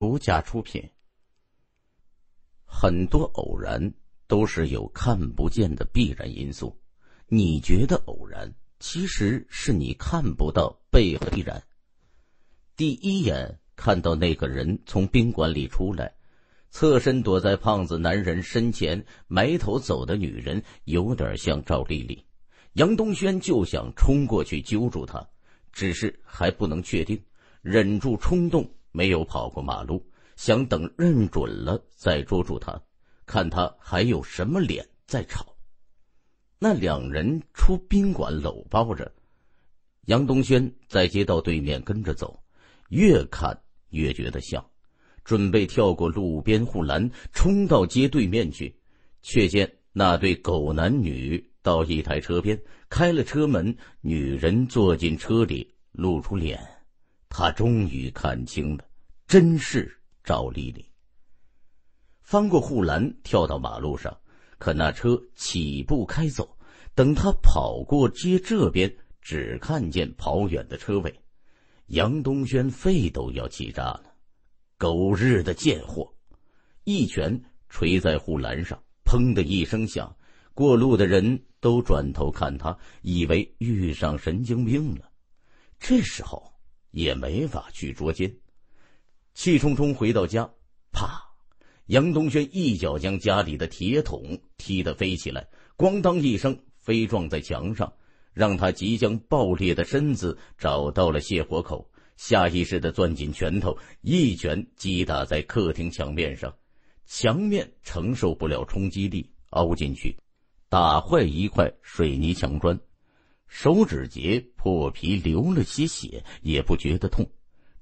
独家出品。很多偶然都是有看不见的必然因素，你觉得偶然，其实是你看不到背后必然。第一眼看到那个人从宾馆里出来，侧身躲在胖子男人身前埋头走的女人，有点像赵丽丽。杨东轩就想冲过去揪住她，只是还不能确定，忍住冲动。没有跑过马路，想等认准了再捉住他，看他还有什么脸再吵。那两人出宾馆搂抱着，杨东轩在街道对面跟着走，越看越觉得像，准备跳过路边护栏冲到街对面去，却见那对狗男女到一台车边开了车门，女人坐进车里露出脸。他终于看清了，真是赵丽丽。翻过护栏，跳到马路上，可那车起步开走，等他跑过街这边，只看见跑远的车尾。杨东轩肺都要气炸了，狗日的贱货！一拳捶在护栏上，砰的一声响，过路的人都转头看他，以为遇上神经病了。这时候。也没法去捉奸，气冲冲回到家，啪！杨东轩一脚将家里的铁桶踢得飞起来，咣当一声飞撞在墙上，让他即将爆裂的身子找到了泄火口，下意识的攥紧拳头，一拳击打在客厅墙面上，墙面承受不了冲击力，凹进去，打坏一块水泥墙砖。手指节破皮流了些血，也不觉得痛。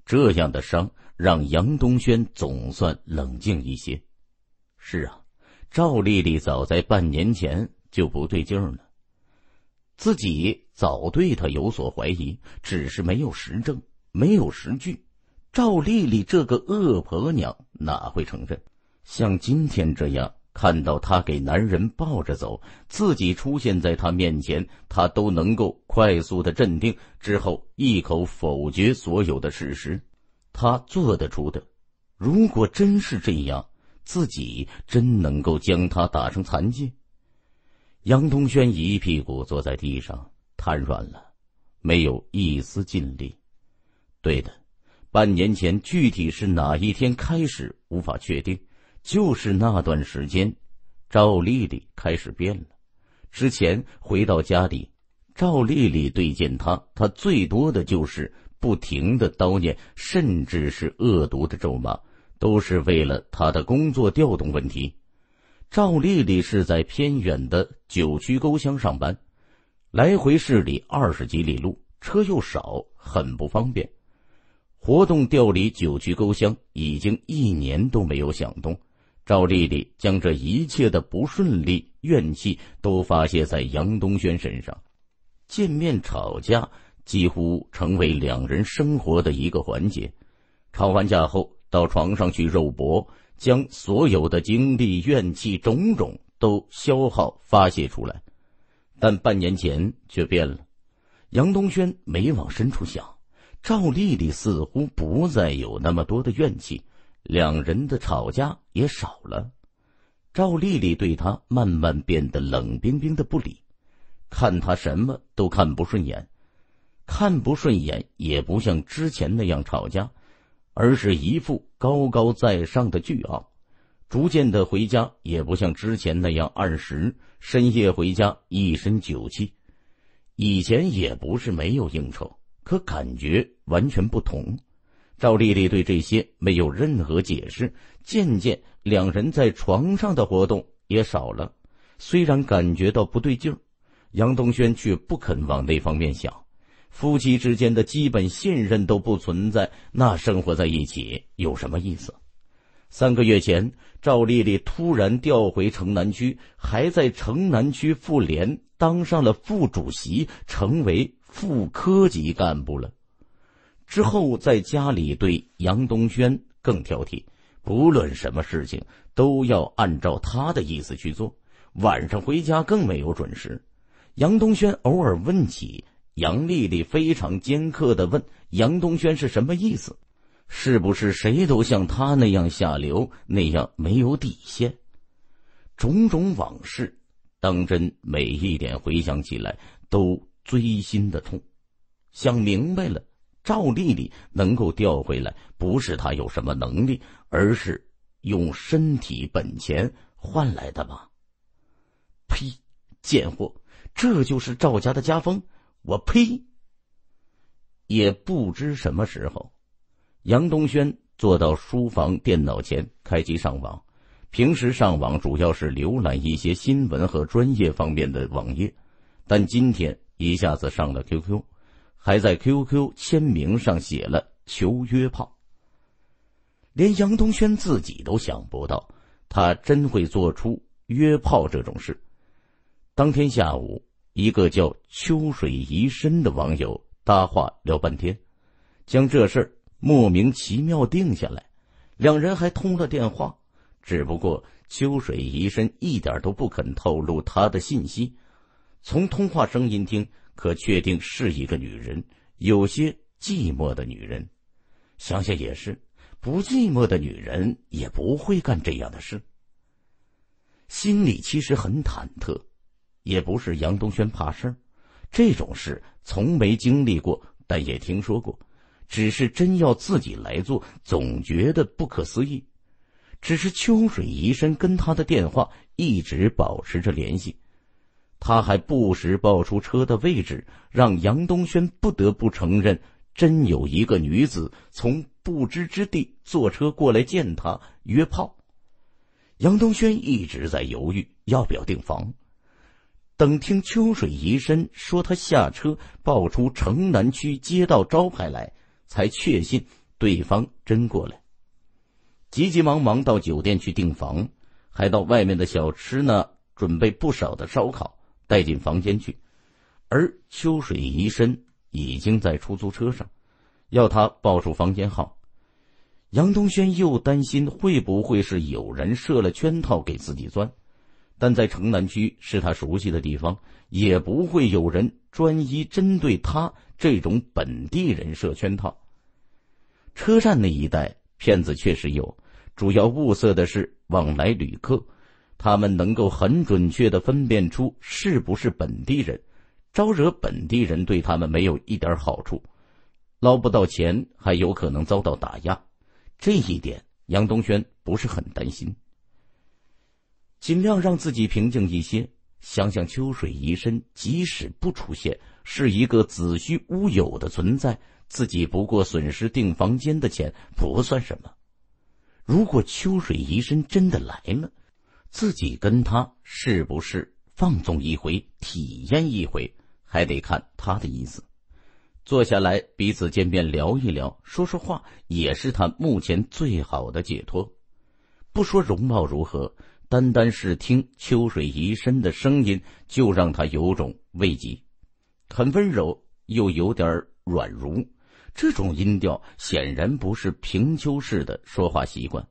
这样的伤让杨东轩总算冷静一些。是啊，赵丽丽早在半年前就不对劲儿了，自己早对她有所怀疑，只是没有实证，没有实据。赵丽丽这个恶婆娘哪会承认？像今天这样。看到他给男人抱着走，自己出现在他面前，他都能够快速的镇定，之后一口否决所有的事实。他做得出的，如果真是这样，自己真能够将他打成残疾？杨东轩一屁股坐在地上，瘫软了，没有一丝劲力。对的，半年前具体是哪一天开始，无法确定。就是那段时间，赵丽丽开始变了。之前回到家里，赵丽丽对见他，他最多的就是不停的叨念，甚至是恶毒的咒骂，都是为了他的工作调动问题。赵丽丽是在偏远的九曲沟乡上班，来回市里二十几里路，车又少，很不方便。活动调离九曲沟乡已经一年都没有响动。赵丽丽将这一切的不顺利、怨气都发泄在杨东轩身上，见面吵架几乎成为两人生活的一个环节。吵完架后，到床上去肉搏，将所有的精力、怨气种种都消耗发泄出来。但半年前却变了，杨东轩没往深处想，赵丽丽似乎不再有那么多的怨气。两人的吵架也少了，赵丽丽对他慢慢变得冷冰冰的不理，看他什么都看不顺眼，看不顺眼也不像之前那样吵架，而是一副高高在上的倨傲。逐渐的回家也不像之前那样按时，深夜回家一身酒气。以前也不是没有应酬，可感觉完全不同。赵丽丽对这些没有任何解释，渐渐两人在床上的活动也少了。虽然感觉到不对劲儿，杨东轩却不肯往那方面想。夫妻之间的基本信任都不存在，那生活在一起有什么意思？三个月前，赵丽丽突然调回城南区，还在城南区妇联当上了副主席，成为副科级干部了。之后在家里对杨东轩更挑剔，不论什么事情都要按照他的意思去做。晚上回家更没有准时。杨东轩偶尔问起，杨丽丽非常尖刻的问杨东轩是什么意思，是不是谁都像他那样下流，那样没有底线？种种往事，当真每一点回想起来都锥心的痛。想明白了。赵丽丽能够调回来，不是她有什么能力，而是用身体本钱换来的吧？呸！贱货，这就是赵家的家风。我呸！也不知什么时候，杨东轩坐到书房电脑前，开机上网。平时上网主要是浏览一些新闻和专业方面的网页，但今天一下子上了 QQ。还在 QQ 签名上写了“求约炮”，连杨东轩自己都想不到，他真会做出约炮这种事。当天下午，一个叫“秋水怡深”的网友搭话聊半天，将这事儿莫名其妙定下来。两人还通了电话，只不过“秋水怡深”一点都不肯透露他的信息，从通话声音听。可确定是一个女人，有些寂寞的女人。想想也是，不寂寞的女人也不会干这样的事。心里其实很忐忑，也不是杨东轩怕事儿，这种事从没经历过，但也听说过，只是真要自己来做，总觉得不可思议。只是秋水一身跟他的电话一直保持着联系。他还不时报出车的位置，让杨东轩不得不承认，真有一个女子从不知之地坐车过来见他约炮。杨东轩一直在犹豫要不要订房，等听秋水疑身说他下车报出城南区街道招牌来，才确信对方真过来。急急忙忙到酒店去订房，还到外面的小吃呢准备不少的烧烤。带进房间去，而秋水宜深已经在出租车上，要他报出房间号。杨东轩又担心会不会是有人设了圈套给自己钻，但在城南区是他熟悉的地方，也不会有人专一针对他这种本地人设圈套。车站那一带骗子确实有，主要物色的是往来旅客。他们能够很准确的分辨出是不是本地人，招惹本地人对他们没有一点好处，捞不到钱，还有可能遭到打压。这一点杨东轩不是很担心，尽量让自己平静一些，想想秋水移身即使不出现，是一个子虚乌有的存在，自己不过损失订房间的钱，不算什么。如果秋水移身真的来了，自己跟他是不是放纵一回、体验一回，还得看他的意思。坐下来，彼此见面聊一聊，说说话，也是他目前最好的解脱。不说容貌如何，单单是听秋水一身的声音，就让他有种慰藉。很温柔，又有点软如，这种音调显然不是平丘氏的说话习惯。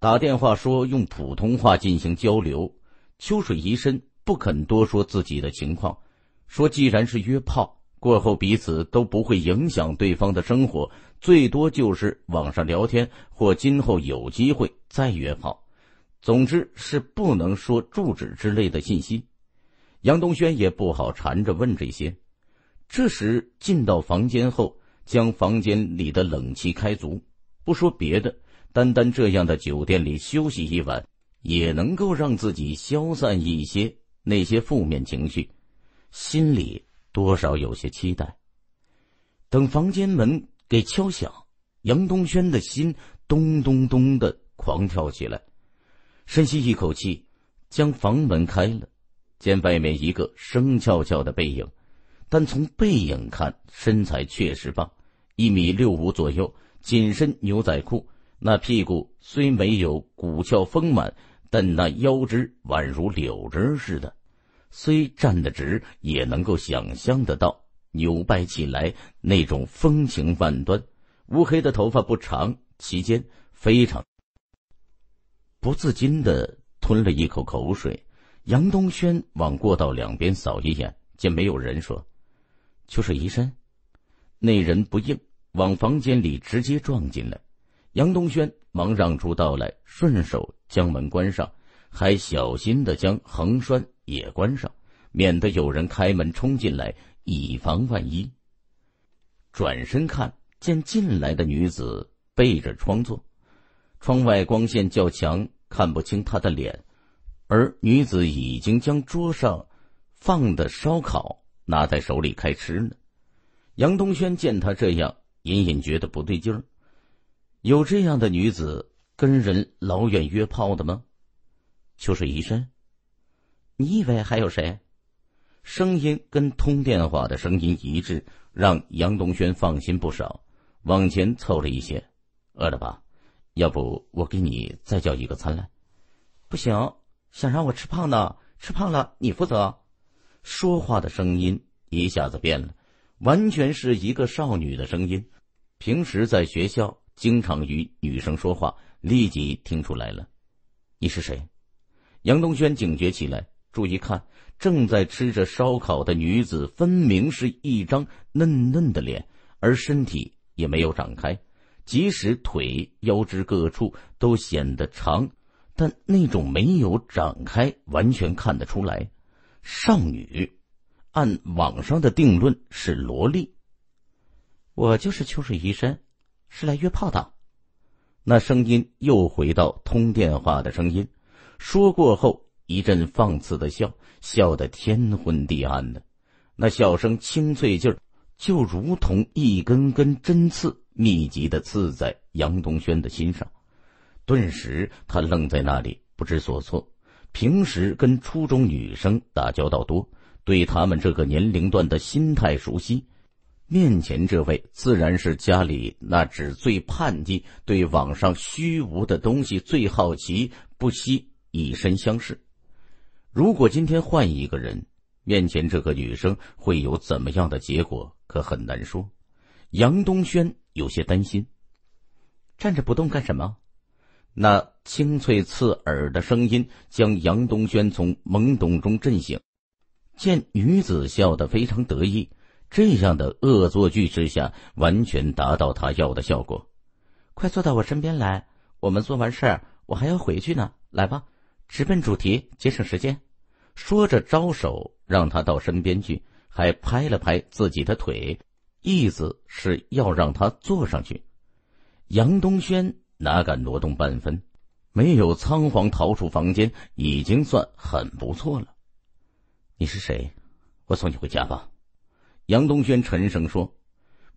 打电话说用普通话进行交流，秋水疑深不肯多说自己的情况，说既然是约炮过后彼此都不会影响对方的生活，最多就是网上聊天或今后有机会再约炮，总之是不能说住址之类的信息。杨东轩也不好缠着问这些。这时进到房间后，将房间里的冷气开足，不说别的。单单这样的酒店里休息一晚，也能够让自己消散一些那些负面情绪，心里多少有些期待。等房间门给敲响，杨东轩的心咚咚咚的狂跳起来，深吸一口气，将房门开了，见外面一个生翘翘的背影，但从背影看，身材确实棒，一米六五左右，紧身牛仔裤。那屁股虽没有骨峭丰满，但那腰肢宛如柳枝似的，虽站得直，也能够想象得到扭摆起来那种风情万端。乌黑的头发不长，其间非常不自禁的吞了一口口水。杨东轩往过道两边扫一眼，见没有人，说：“就是宜山。”那人不应，往房间里直接撞进来。杨东轩忙让出道来，顺手将门关上，还小心的将横栓也关上，免得有人开门冲进来，以防万一。转身看见进来的女子背着窗坐，窗外光线较强，看不清她的脸，而女子已经将桌上放的烧烤拿在手里开吃呢。杨东轩见她这样，隐隐觉得不对劲儿。有这样的女子跟人老远约炮的吗？就是医生。你以为还有谁？声音跟通电话的声音一致，让杨东轩放心不少，往前凑了一些。饿了吧？要不我给你再叫一个餐来？不行，想让我吃胖的，吃胖了你负责。说话的声音一下子变了，完全是一个少女的声音。平时在学校。经常与女生说话，立即听出来了，你是谁？杨东轩警觉起来，注意看，正在吃着烧烤的女子，分明是一张嫩嫩的脸，而身体也没有长开，即使腿、腰肢各处都显得长，但那种没有展开，完全看得出来，少女，按网上的定论是萝莉。我就是秋水伊珊。是来约炮的，那声音又回到通电话的声音，说过后一阵放肆的笑，笑得天昏地暗的，那笑声清脆劲儿，就如同一根根针刺，密集的刺在杨东轩的心上，顿时他愣在那里，不知所措。平时跟初中女生打交道多，对他们这个年龄段的心态熟悉。面前这位自然是家里那只最叛逆、对网上虚无的东西最好奇、不惜以身相试。如果今天换一个人，面前这个女生会有怎么样的结果？可很难说。杨东轩有些担心，站着不动干什么？那清脆刺耳的声音将杨东轩从懵懂中震醒，见女子笑得非常得意。这样的恶作剧之下，完全达到他要的效果。快坐到我身边来，我们做完事儿，我还要回去呢。来吧，直奔主题，节省时间。说着，招手让他到身边去，还拍了拍自己的腿，意思是要让他坐上去。杨东轩哪敢挪动半分，没有仓皇逃出房间，已经算很不错了。你是谁？我送你回家吧。杨东轩沉声说：“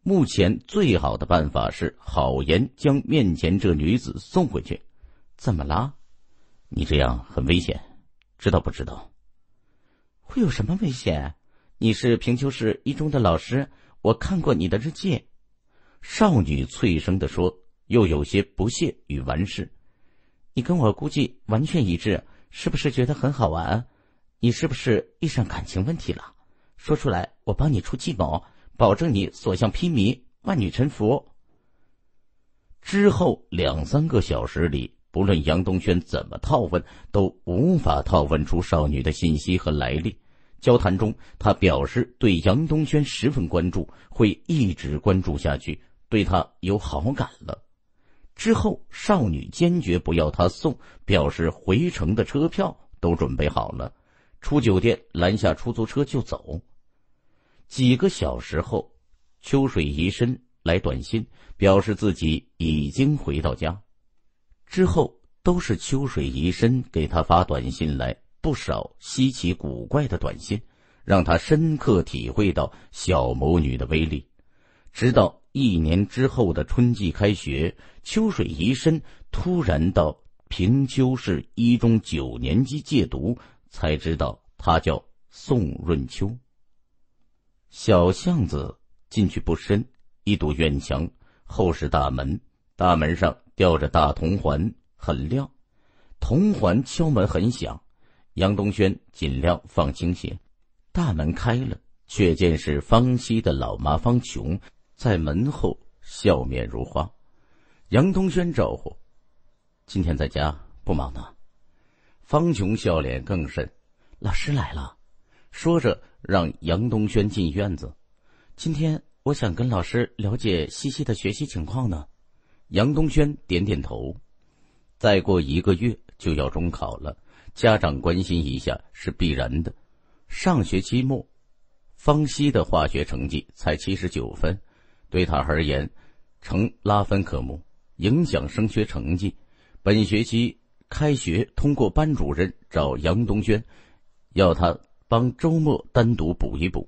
目前最好的办法是好言将面前这女子送回去。怎么啦？你这样很危险，知道不知道？会有什么危险？你是平丘市一中的老师，我看过你的日记。”少女脆声的说，又有些不屑与玩世：“你跟我估计完全一致，是不是觉得很好玩？你是不是遇上感情问题了？”说出来，我帮你出气谋，保证你所向披靡，万女臣服。之后两三个小时里，不论杨东轩怎么套问，都无法套问出少女的信息和来历。交谈中，他表示对杨东轩十分关注，会一直关注下去，对他有好感了。之后，少女坚决不要他送，表示回程的车票都准备好了，出酒店拦下出租车就走。几个小时后，秋水宜深来短信，表示自己已经回到家。之后都是秋水宜深给他发短信，来不少稀奇古怪的短信，让他深刻体会到小魔女的威力。直到一年之后的春季开学，秋水宜深突然到平丘市一中九年级借读，才知道他叫宋润秋。小巷子进去不深，一堵院墙后是大门，大门上吊着大铜环，很亮。铜环敲门很响，杨东轩尽量放轻些。大门开了，却见是方西的老妈方琼在门后笑面如花。杨东轩招呼：“今天在家不忙呢。”方琼笑脸更甚：“老师来了。”说着。让杨东轩进院子。今天我想跟老师了解西西的学习情况呢。杨东轩点点头。再过一个月就要中考了，家长关心一下是必然的。上学期末，方西的化学成绩才七十九分，对他而言，成拉分科目，影响升学成绩。本学期开学，通过班主任找杨东轩，要他。帮周末单独补一补，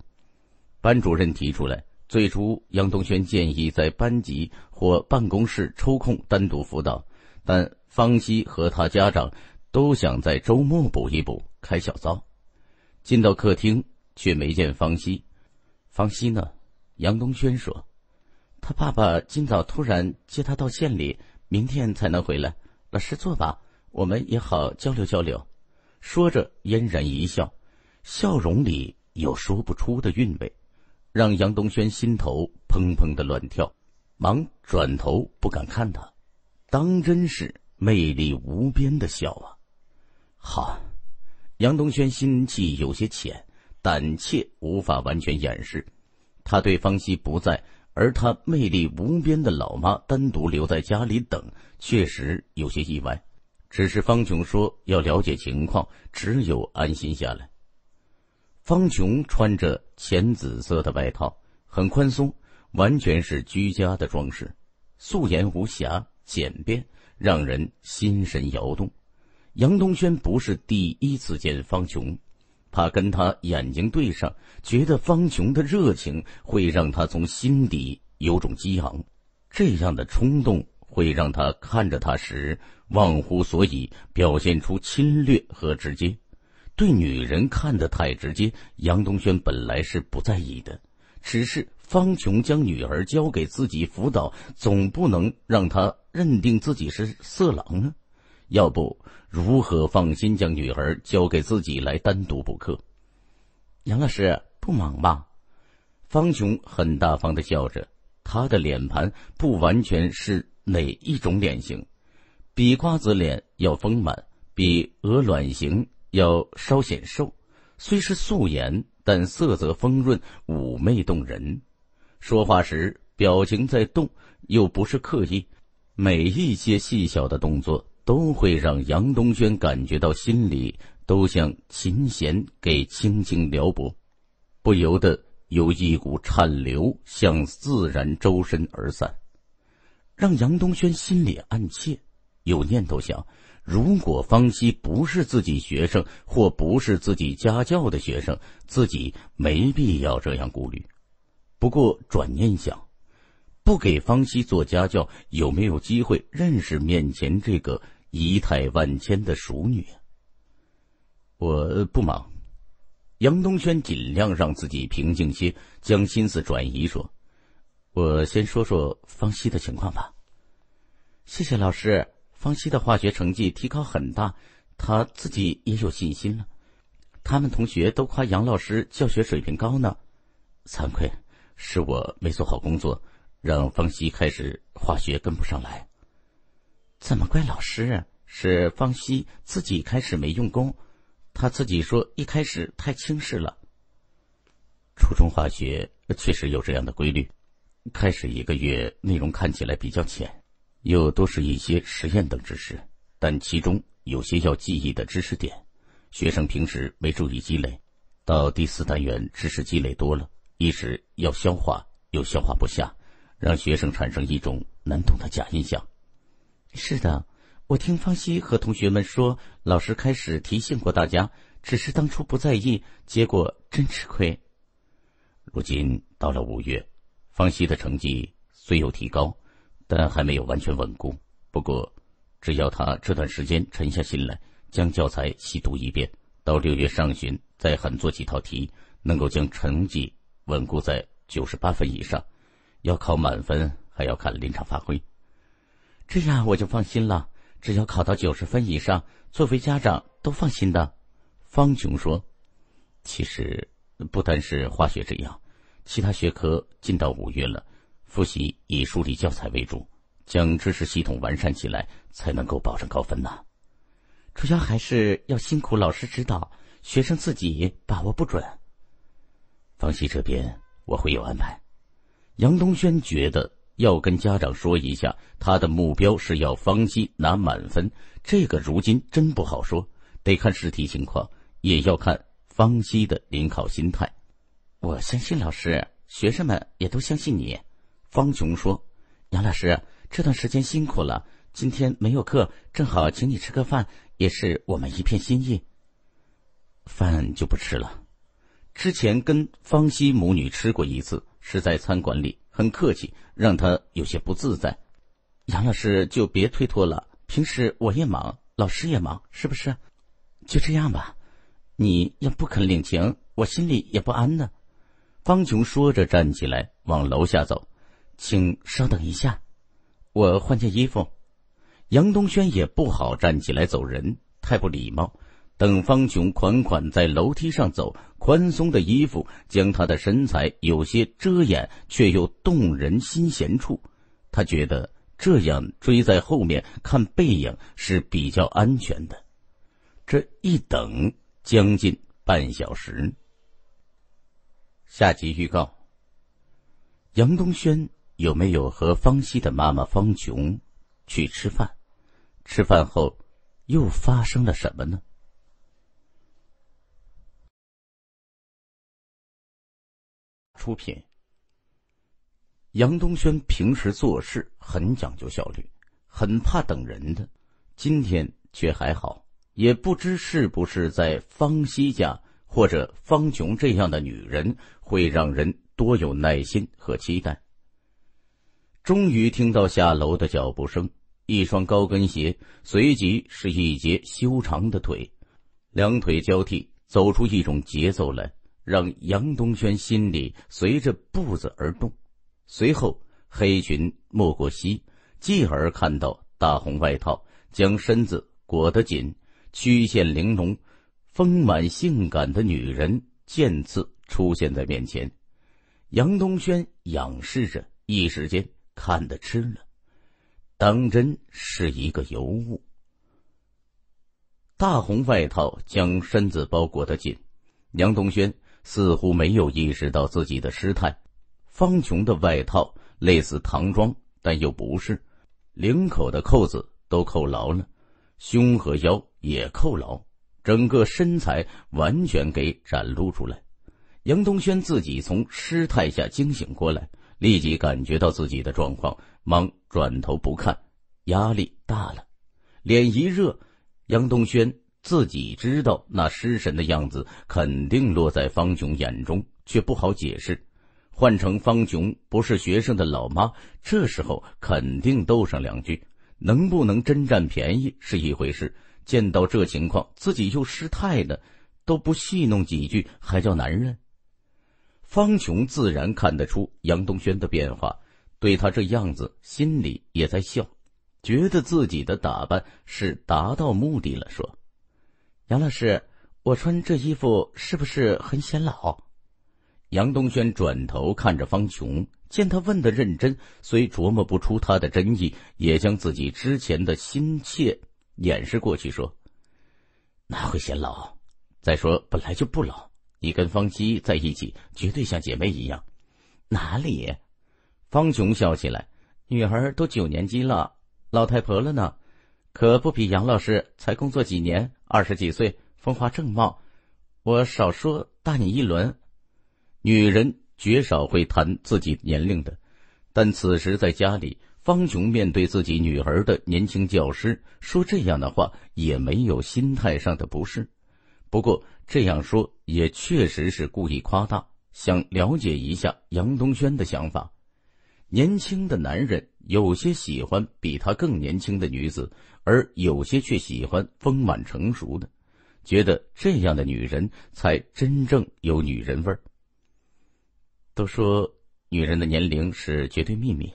班主任提出来。最初，杨东轩建议在班级或办公室抽空单独辅导，但方西和他家长都想在周末补一补，开小灶。进到客厅，却没见方西。方西呢？杨东轩说：“他爸爸今早突然接他到县里，明天才能回来。”老师坐吧，我们也好交流交流。说着，嫣然一笑。笑容里有说不出的韵味，让杨东轩心头砰砰的乱跳，忙转头不敢看他。当真是魅力无边的笑啊！好，杨东轩心气有些浅，胆怯无法完全掩饰。他对方希不在，而他魅力无边的老妈单独留在家里等，确实有些意外。只是方琼说要了解情况，只有安心下来。方琼穿着浅紫色的外套，很宽松，完全是居家的装饰，素颜无瑕，简便，让人心神摇动。杨东轩不是第一次见方琼，他跟她眼睛对上，觉得方琼的热情会让他从心底有种激昂，这样的冲动会让他看着她时忘乎所以，表现出侵略和直接。对女人看得太直接，杨东轩本来是不在意的，只是方琼将女儿交给自己辅导，总不能让他认定自己是色狼啊，要不如何放心将女儿交给自己来单独补课？杨老师不忙吧？方琼很大方的笑着，她的脸盘不完全是哪一种脸型，比瓜子脸要丰满，比鹅卵形。要稍显瘦，虽是素颜，但色泽丰润，妩媚动人。说话时表情在动，又不是刻意。每一些细小的动作，都会让杨东轩感觉到心里都像琴弦给轻轻撩拨，不由得有一股颤流向自然周身而散，让杨东轩心里暗窃，有念头想。如果方西不是自己学生，或不是自己家教的学生，自己没必要这样顾虑。不过转念想，不给方西做家教，有没有机会认识面前这个仪态万千的熟女？我不忙，杨东轩尽量让自己平静些，将心思转移，说：“我先说说方西的情况吧。”谢谢老师。方西的化学成绩提高很大，他自己也有信心了。他们同学都夸杨老师教学水平高呢。惭愧，是我没做好工作，让方西开始化学跟不上来。怎么怪老师？啊？是方西自己开始没用功，他自己说一开始太轻视了。初中化学确实有这样的规律，开始一个月内容看起来比较浅。又都是一些实验等知识，但其中有些要记忆的知识点，学生平时没注意积累，到第四单元知识积累多了，一时要消化又消化不下，让学生产生一种难懂的假印象。是的，我听方西和同学们说，老师开始提醒过大家，只是当初不在意，结果真吃亏。如今到了五月，方西的成绩虽有提高。但还没有完全稳固。不过，只要他这段时间沉下心来，将教材细读一遍，到六月上旬再狠做几套题，能够将成绩稳固在九十八分以上。要考满分，还要看临场发挥。这样我就放心了。只要考到九十分以上，作为家长都放心的。方琼说：“其实不单是化学这样，其他学科进到五月了。”复习以梳理教材为主，将知识系统完善起来，才能够保证高分呢。主要还是要辛苦老师指导，学生自己把握不准。方西这边我会有安排。杨东轩觉得要跟家长说一下，他的目标是要方西拿满分，这个如今真不好说，得看试题情况，也要看方西的临考心态。我相信老师，学生们也都相信你。方琼说：“杨老师这段时间辛苦了，今天没有课，正好请你吃个饭，也是我们一片心意。饭就不吃了，之前跟方西母女吃过一次，是在餐馆里，很客气，让她有些不自在。杨老师就别推脱了，平时我也忙，老师也忙，是不是？就这样吧，你也不肯领情，我心里也不安呢。”方琼说着站起来，往楼下走。请稍等一下，我换件衣服。杨东轩也不好站起来走人，太不礼貌。等方琼款款在楼梯上走，宽松的衣服将他的身材有些遮掩，却又动人心弦处。他觉得这样追在后面看背影是比较安全的。这一等将近半小时。下集预告：杨东轩。有没有和方西的妈妈方琼去吃饭？吃饭后又发生了什么呢？出品。杨东轩平时做事很讲究效率，很怕等人的，今天却还好，也不知是不是在方西家或者方琼这样的女人会让人多有耐心和期待。终于听到下楼的脚步声，一双高跟鞋，随即是一截修长的腿，两腿交替走出一种节奏来，让杨东轩心里随着步子而动。随后黑裙没过膝，继而看到大红外套将身子裹得紧，曲线玲珑、丰满性感的女人渐次出现在面前。杨东轩仰视着，一时间。看得吃了，当真是一个尤物。大红外套将身子包裹的紧，杨东轩似乎没有意识到自己的失态。方琼的外套类似唐装，但又不是，领口的扣子都扣牢了，胸和腰也扣牢，整个身材完全给展露出来。杨东轩自己从失态下惊醒过来。立即感觉到自己的状况，忙转头不看，压力大了，脸一热。杨东轩自己知道那失神的样子肯定落在方琼眼中，却不好解释。换成方琼不是学生的老妈，这时候肯定斗上两句。能不能真占便宜是一回事，见到这情况自己又失态了，都不戏弄几句，还叫男人？方琼自然看得出杨东轩的变化，对他这样子，心里也在笑，觉得自己的打扮是达到目的了。说：“杨老师，我穿这衣服是不是很显老？”杨东轩转头看着方琼，见他问的认真，虽琢磨不出他的真意，也将自己之前的心切掩饰过去，说：“哪会显老？再说本来就不老。”你跟方姬在一起，绝对像姐妹一样。哪里？方琼笑起来，女儿都九年级了，老太婆了呢，可不比杨老师才工作几年，二十几岁，风华正茂。我少说大你一轮。女人绝少会谈自己年龄的，但此时在家里，方琼面对自己女儿的年轻教师说这样的话，也没有心态上的不适。不过这样说也确实是故意夸大，想了解一下杨东轩的想法。年轻的男人有些喜欢比他更年轻的女子，而有些却喜欢丰满成熟的，觉得这样的女人才真正有女人味儿。都说女人的年龄是绝对秘密，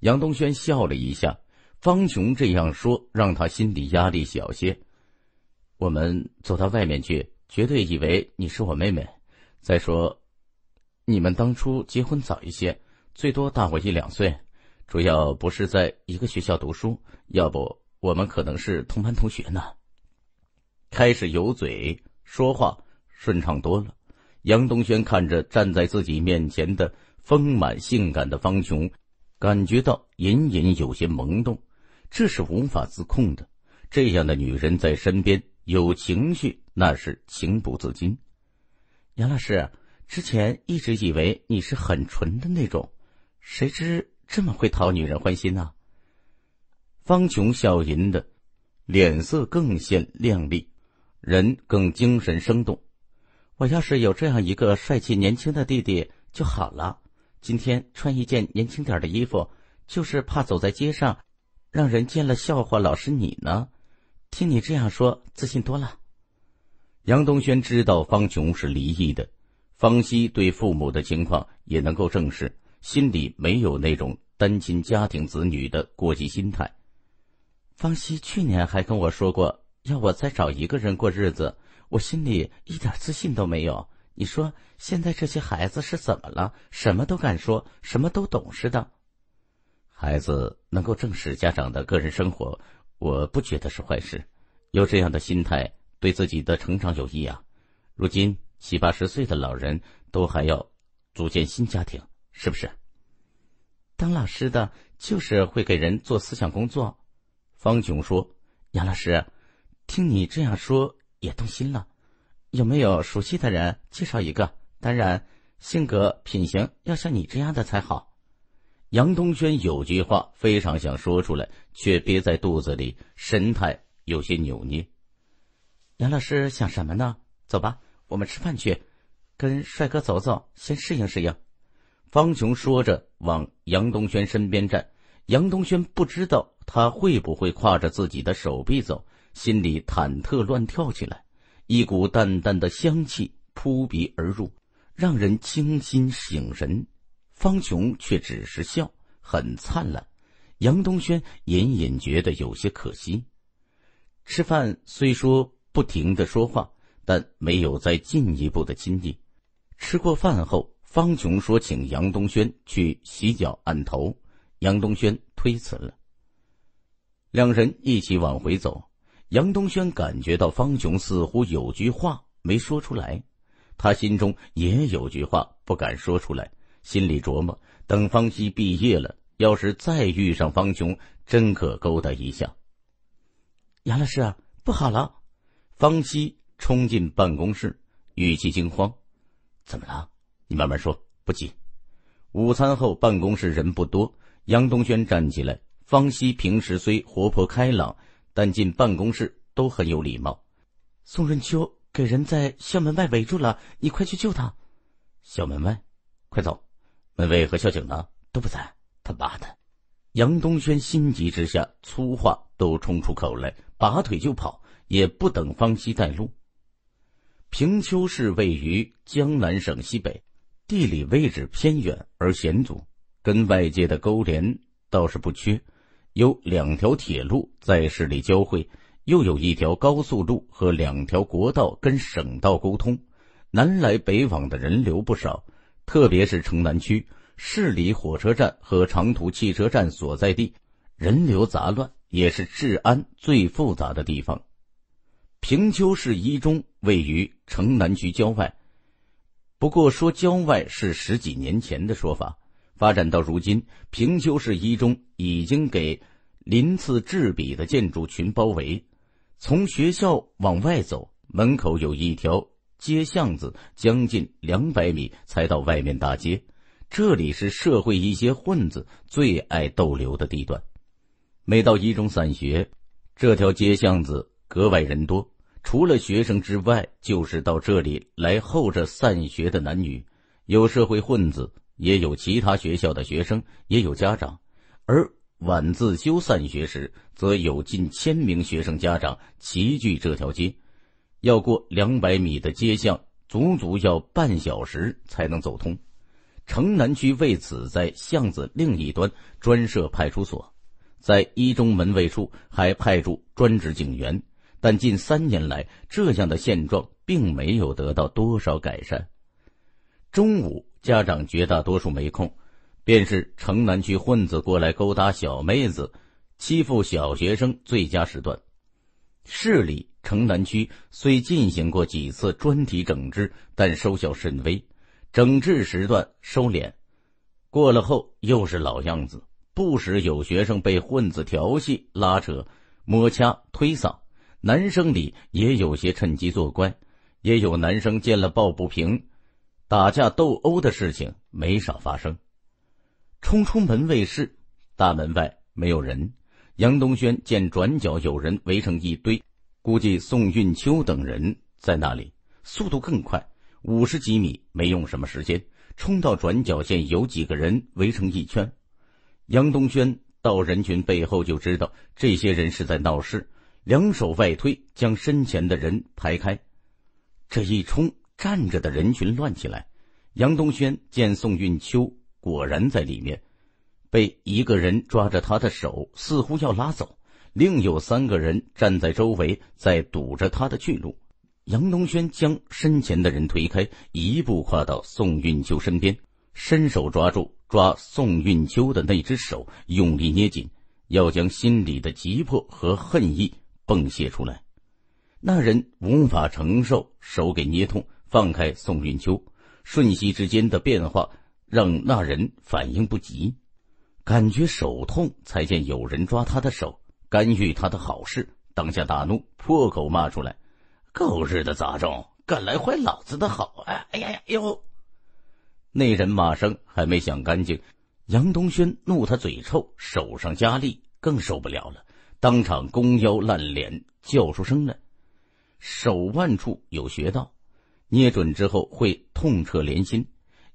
杨东轩笑了一下。方琼这样说，让他心里压力小些。我们走到外面去，绝对以为你是我妹妹。再说，你们当初结婚早一些，最多大我一两岁，主要不是在一个学校读书，要不我们可能是同班同学呢。开始有嘴说话顺畅多了。杨东轩看着站在自己面前的丰满性感的方琼，感觉到隐隐有些萌动，这是无法自控的。这样的女人在身边。有情绪那是情不自禁。杨老师，之前一直以为你是很纯的那种，谁知这么会讨女人欢心呢？方琼笑吟的，脸色更显靓丽，人更精神生动。我要是有这样一个帅气年轻的弟弟就好了。今天穿一件年轻点的衣服，就是怕走在街上，让人见了笑话。老师，你呢？听你这样说，自信多了。杨东轩知道方琼是离异的，方西对父母的情况也能够证实，心里没有那种单亲家庭子女的过激心态。方西去年还跟我说过，要我再找一个人过日子，我心里一点自信都没有。你说现在这些孩子是怎么了？什么都敢说，什么都懂事的。孩子能够正视家长的个人生活。我不觉得是坏事，有这样的心态对自己的成长有益啊。如今七八十岁的老人都还要组建新家庭，是不是？当老师的就是会给人做思想工作。方琼说：“杨老师，听你这样说也动心了，有没有熟悉的人介绍一个？当然，性格品行要像你这样的才好。”杨东轩有句话非常想说出来，却憋在肚子里，神态有些扭捏。杨老师想什么呢？走吧，我们吃饭去，跟帅哥走走，先适应适应。方琼说着，往杨东轩身边站。杨东轩不知道他会不会挎着自己的手臂走，心里忐忑乱跳起来。一股淡淡的香气扑鼻而入，让人清新醒神。方琼却只是笑，很灿烂。杨东轩隐隐觉得有些可惜。吃饭虽说不停的说话，但没有再进一步的亲近。吃过饭后，方琼说请杨东轩去洗脚按头，杨东轩推辞了。两人一起往回走，杨东轩感觉到方琼似乎有句话没说出来，他心中也有句话不敢说出来。心里琢磨，等方西毕业了，要是再遇上方雄，真可勾搭一下。杨老师，不好了！方西冲进办公室，语气惊慌：“怎么了？你慢慢说，不急。”午餐后，办公室人不多。杨东轩站起来。方西平时虽活泼开朗，但进办公室都很有礼貌。宋润秋给人在校门外围住了，你快去救他！校门外，快走！门卫和校警呢都不在，他妈的！杨东轩心急之下，粗话都冲出口来，拔腿就跑，也不等方西带路。平丘市位于江南省西北，地理位置偏远而险阻，跟外界的勾连倒是不缺，有两条铁路在市里交汇，又有一条高速路和两条国道跟省道沟通，南来北往的人流不少。特别是城南区，市里火车站和长途汽车站所在地，人流杂乱，也是治安最复杂的地方。平丘市一中位于城南区郊外，不过说郊外是十几年前的说法，发展到如今，平丘市一中已经给鳞次栉比的建筑群包围。从学校往外走，门口有一条。街巷子将近两百米才到外面大街，这里是社会一些混子最爱逗留的地段。每到一中散学，这条街巷子格外人多，除了学生之外，就是到这里来候着散学的男女，有社会混子，也有其他学校的学生，也有家长。而晚自修散学时，则有近千名学生家长齐聚这条街。要过两百米的街巷，足足要半小时才能走通。城南区为此在巷子另一端专设派出所，在一中门卫处还派驻专职警员。但近三年来，这样的现状并没有得到多少改善。中午，家长绝大多数没空，便是城南区混子过来勾搭小妹子、欺负小学生最佳时段。市里。城南区虽进行过几次专题整治，但收效甚微。整治时段收敛，过了后又是老样子。不时有学生被混子调戏、拉扯、摸掐、推搡，男生里也有些趁机作怪。也有男生见了抱不平，打架斗殴的事情没少发生。冲出门卫室，大门外没有人。杨东轩见转角有人围成一堆。估计宋运秋等人在那里，速度更快，五十几米没用什么时间，冲到转角线，有几个人围成一圈。杨东轩到人群背后就知道，这些人是在闹事，两手外推，将身前的人排开。这一冲，站着的人群乱起来。杨东轩见宋运秋果然在里面，被一个人抓着他的手，似乎要拉走。另有三个人站在周围，在堵着他的去路。杨东轩将身前的人推开，一步跨到宋运秋身边，伸手抓住抓宋运秋的那只手，用力捏紧，要将心里的急迫和恨意迸泄出来。那人无法承受，手给捏痛，放开宋运秋。瞬息之间的变化让那人反应不及，感觉手痛，才见有人抓他的手。干预他的好事，当下大怒，破口骂出来：“狗日的杂种，敢来坏老子的好！”哎呀呀，哟！那人骂声还没响干净，杨东轩怒他嘴臭，手上加力，更受不了了，当场弓腰烂脸，叫出声来。手腕处有穴道，捏准之后会痛彻连心。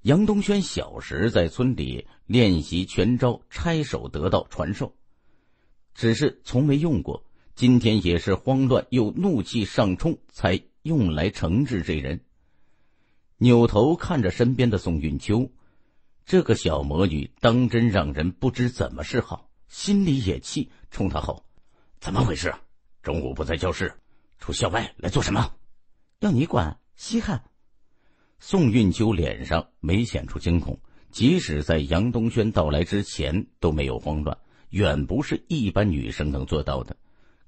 杨东轩小时在村里练习拳招，拆手得到传授。只是从没用过，今天也是慌乱又怒气上冲，才用来惩治这人。扭头看着身边的宋运秋，这个小魔女当真让人不知怎么是好，心里也气，冲他吼：“怎么回事？中午不在教室，出校外来做什么？要你管？稀罕！”宋运秋脸上没显出惊恐，即使在杨东轩到来之前都没有慌乱。远不是一般女生能做到的。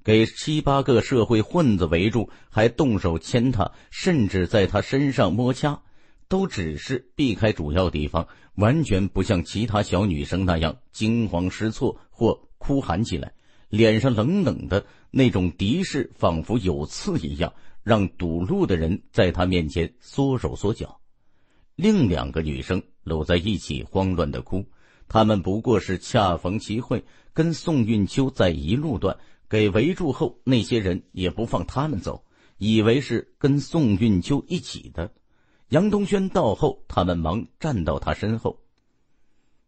给七八个社会混子围住，还动手牵他，甚至在他身上摸掐，都只是避开主要地方，完全不像其他小女生那样惊慌失措或哭喊起来，脸上冷冷的那种敌视，仿佛有刺一样，让堵路的人在他面前缩手缩脚。另两个女生搂在一起，慌乱的哭。他们不过是恰逢其会，跟宋运秋在一路段给围住后，那些人也不放他们走，以为是跟宋运秋一起的。杨东轩到后，他们忙站到他身后。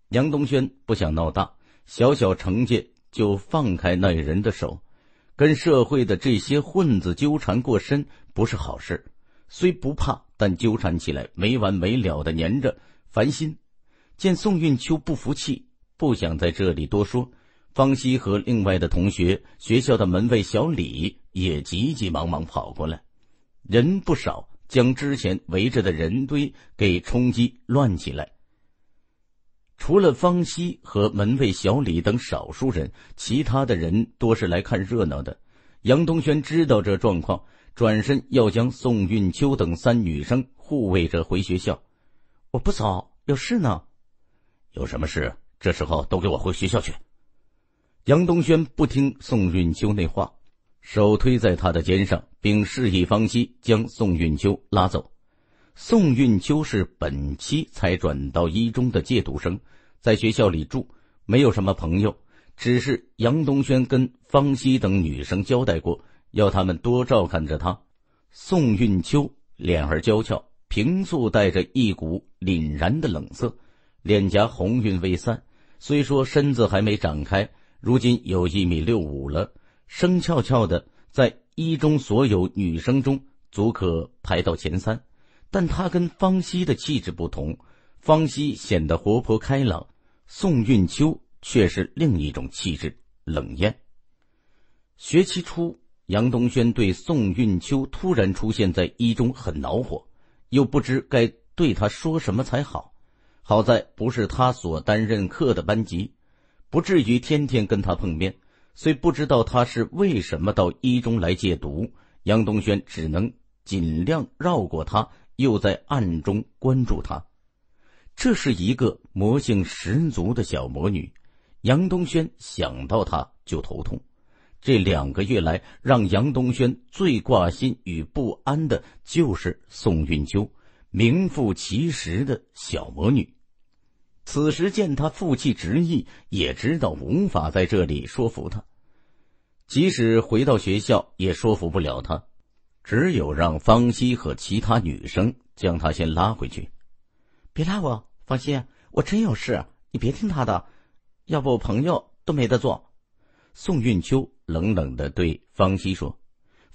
杨东轩不想闹大，小小惩戒就放开那人的手。跟社会的这些混子纠缠过深不是好事，虽不怕，但纠缠起来没完没了的粘着，烦心。见宋运秋不服气，不想在这里多说。方西和另外的同学，学校的门卫小李也急急忙忙跑过来，人不少，将之前围着的人堆给冲击乱起来。除了方西和门卫小李等少数人，其他的人多是来看热闹的。杨东轩知道这状况，转身要将宋运秋等三女生护卫着回学校。我不走，有事呢。有什么事？这时候都给我回学校去！杨东轩不听宋运秋那话，手推在他的肩上，并示意方西将宋运秋拉走。宋运秋是本期才转到一中的借读生，在学校里住，没有什么朋友。只是杨东轩跟方西等女生交代过，要他们多照看着他。宋运秋脸儿娇俏，平素带着一股凛然的冷色。脸颊红晕未散，虽说身子还没长开，如今有一米六五了，生俏俏的，在一中所有女生中足可排到前三。但她跟方希的气质不同，方希显得活泼开朗，宋运秋却是另一种气质，冷艳。学期初，杨东轩对宋运秋突然出现在一中很恼火，又不知该对他说什么才好。好在不是他所担任课的班级，不至于天天跟他碰面。虽不知道他是为什么到一中来借读，杨东轩只能尽量绕过他，又在暗中关注他。这是一个魔性十足的小魔女，杨东轩想到她就头痛。这两个月来，让杨东轩最挂心与不安的就是宋运秋，名副其实的小魔女。此时见他负气执意，也知道无法在这里说服他，即使回到学校也说服不了他，只有让方西和其他女生将他先拉回去。别拉我，方西，我真有事，你别听他的，要不我朋友都没得做。宋运秋冷冷的对方西说：“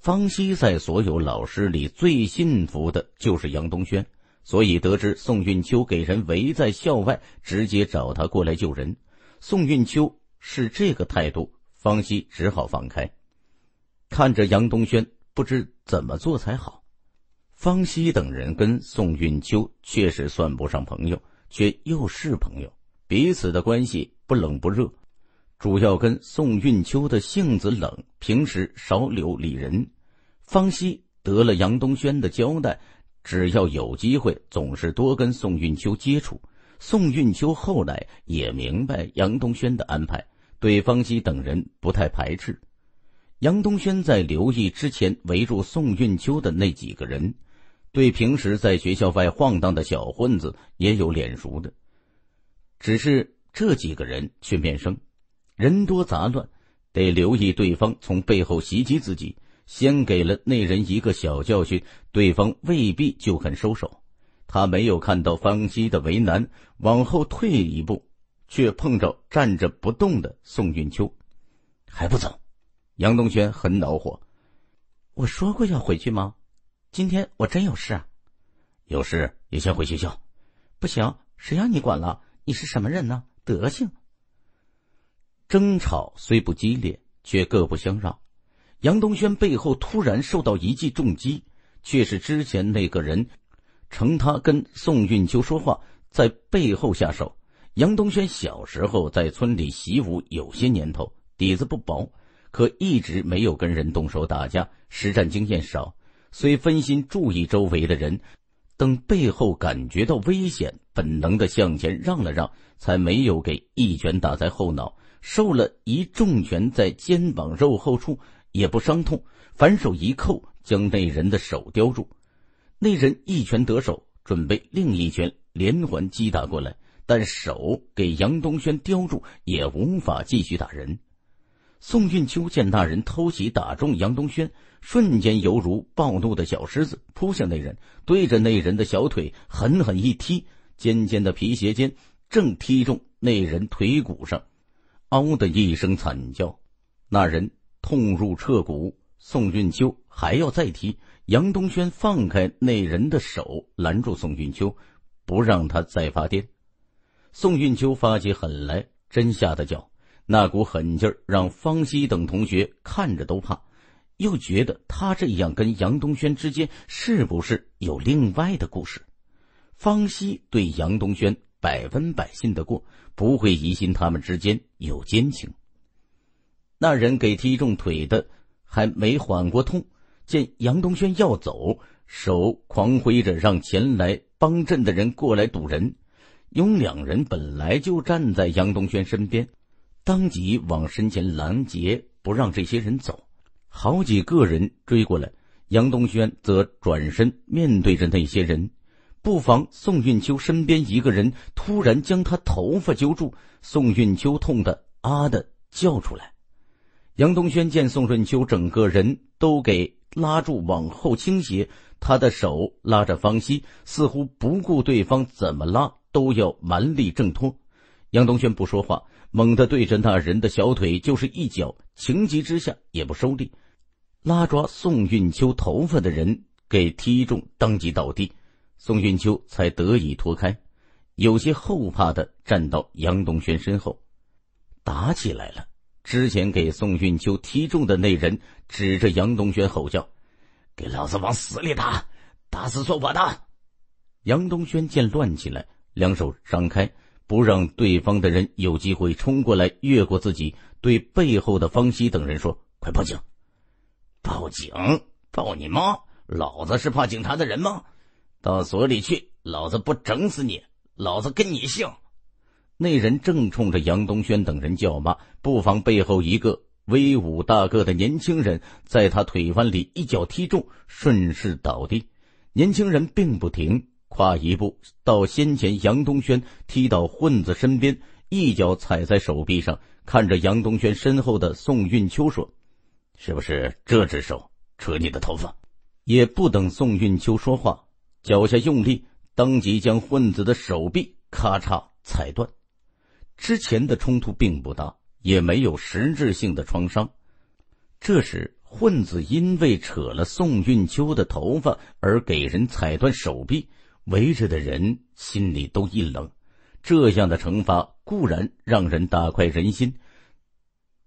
方西在所有老师里最信服的就是杨东轩。”所以得知宋运秋给人围在校外，直接找他过来救人。宋运秋是这个态度，方西只好放开，看着杨东轩不知怎么做才好。方西等人跟宋运秋确实算不上朋友，却又是朋友，彼此的关系不冷不热，主要跟宋运秋的性子冷，平时少留理人。方西得了杨东轩的交代。只要有机会，总是多跟宋运秋接触。宋运秋后来也明白杨东轩的安排，对方西等人不太排斥。杨东轩在留意之前围住宋运秋的那几个人，对平时在学校外晃荡的小混子也有脸熟的，只是这几个人却面生。人多杂乱，得留意对方从背后袭击自己。先给了那人一个小教训，对方未必就肯收手。他没有看到方希的为难，往后退一步，却碰着站着不动的宋运秋，还不走。杨东轩很恼火：“我说过要回去吗？今天我真有事啊，有事也先回学校，不行，谁让你管了？你是什么人呢？德性！”争吵虽不激烈，却各不相让。杨东轩背后突然受到一记重击，却是之前那个人，乘他跟宋运秋说话，在背后下手。杨东轩小时候在村里习武有些年头，底子不薄，可一直没有跟人动手打架，实战经验少。虽分心注意周围的人，等背后感觉到危险，本能的向前让了让，才没有给一拳打在后脑，受了一重拳在肩膀肉后处。也不伤痛，反手一扣，将那人的手叼住。那人一拳得手，准备另一拳连环击打过来，但手给杨东轩叼住，也无法继续打人。宋运秋见那人偷袭打中杨东轩，瞬间犹如暴怒的小狮子扑向那人，对着那人的小腿狠狠一踢，尖尖的皮鞋尖正踢中那人腿骨上，嗷的一声惨叫，那人。痛入彻骨，宋俊秋还要再提，杨东轩放开那人的手，拦住宋俊秋，不让他再发癫。宋俊秋发起狠来，真下得脚，那股狠劲儿让方西等同学看着都怕，又觉得他这样跟杨东轩之间是不是有另外的故事？方西对杨东轩百分百信得过，不会疑心他们之间有奸情。那人给踢中腿的，还没缓过痛，见杨东轩要走，手狂挥着让前来帮阵的人过来堵人。有两人本来就站在杨东轩身边，当即往身前拦截，不让这些人走。好几个人追过来，杨东轩则转身面对着那些人。不妨宋运秋身边一个人突然将他头发揪住，宋运秋痛的啊的叫出来。杨东轩见宋润秋整个人都给拉住往后倾斜，他的手拉着方西，似乎不顾对方怎么拉都要蛮力挣脱。杨东轩不说话，猛地对着那人的小腿就是一脚，情急之下也不收力，拉抓宋运秋头发的人给踢中，当即倒地，宋运秋才得以脱开，有些后怕的站到杨东轩身后，打起来了。之前给宋运秋踢中的那人指着杨东轩吼叫：“给老子往死里打，打死算我的！”杨东轩见乱起来，两手张开，不让对方的人有机会冲过来越过自己，对背后的方西等人说：“快报警！报警！报你妈！老子是怕警察的人吗？到所里去！老子不整死你，老子跟你姓！”那人正冲着杨东轩等人叫骂，不妨背后一个威武大个的年轻人在他腿弯里一脚踢中，顺势倒地。年轻人并不停，跨一步到先前杨东轩踢倒混子身边，一脚踩在手臂上，看着杨东轩身后的宋运秋说：“是不是这只手扯你的头发？”也不等宋运秋说话，脚下用力，当即将混子的手臂咔嚓踩断。之前的冲突并不大，也没有实质性的创伤。这时混子因为扯了宋运秋的头发而给人踩断手臂，围着的人心里都一冷。这样的惩罚固然让人大快人心，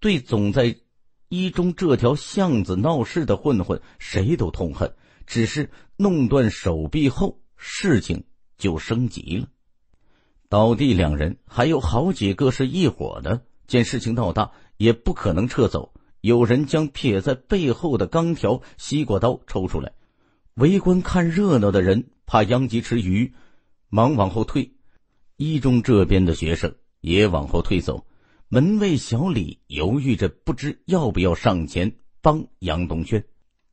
对总在一中这条巷子闹事的混混，谁都痛恨。只是弄断手臂后，事情就升级了。倒地两人，还有好几个是一伙的。见事情闹大，也不可能撤走。有人将撇在背后的钢条西瓜刀抽出来，围观看热闹的人怕殃及池鱼，忙往后退。一中这边的学生也往后退走。门卫小李犹豫着，不知要不要上前帮杨东轩。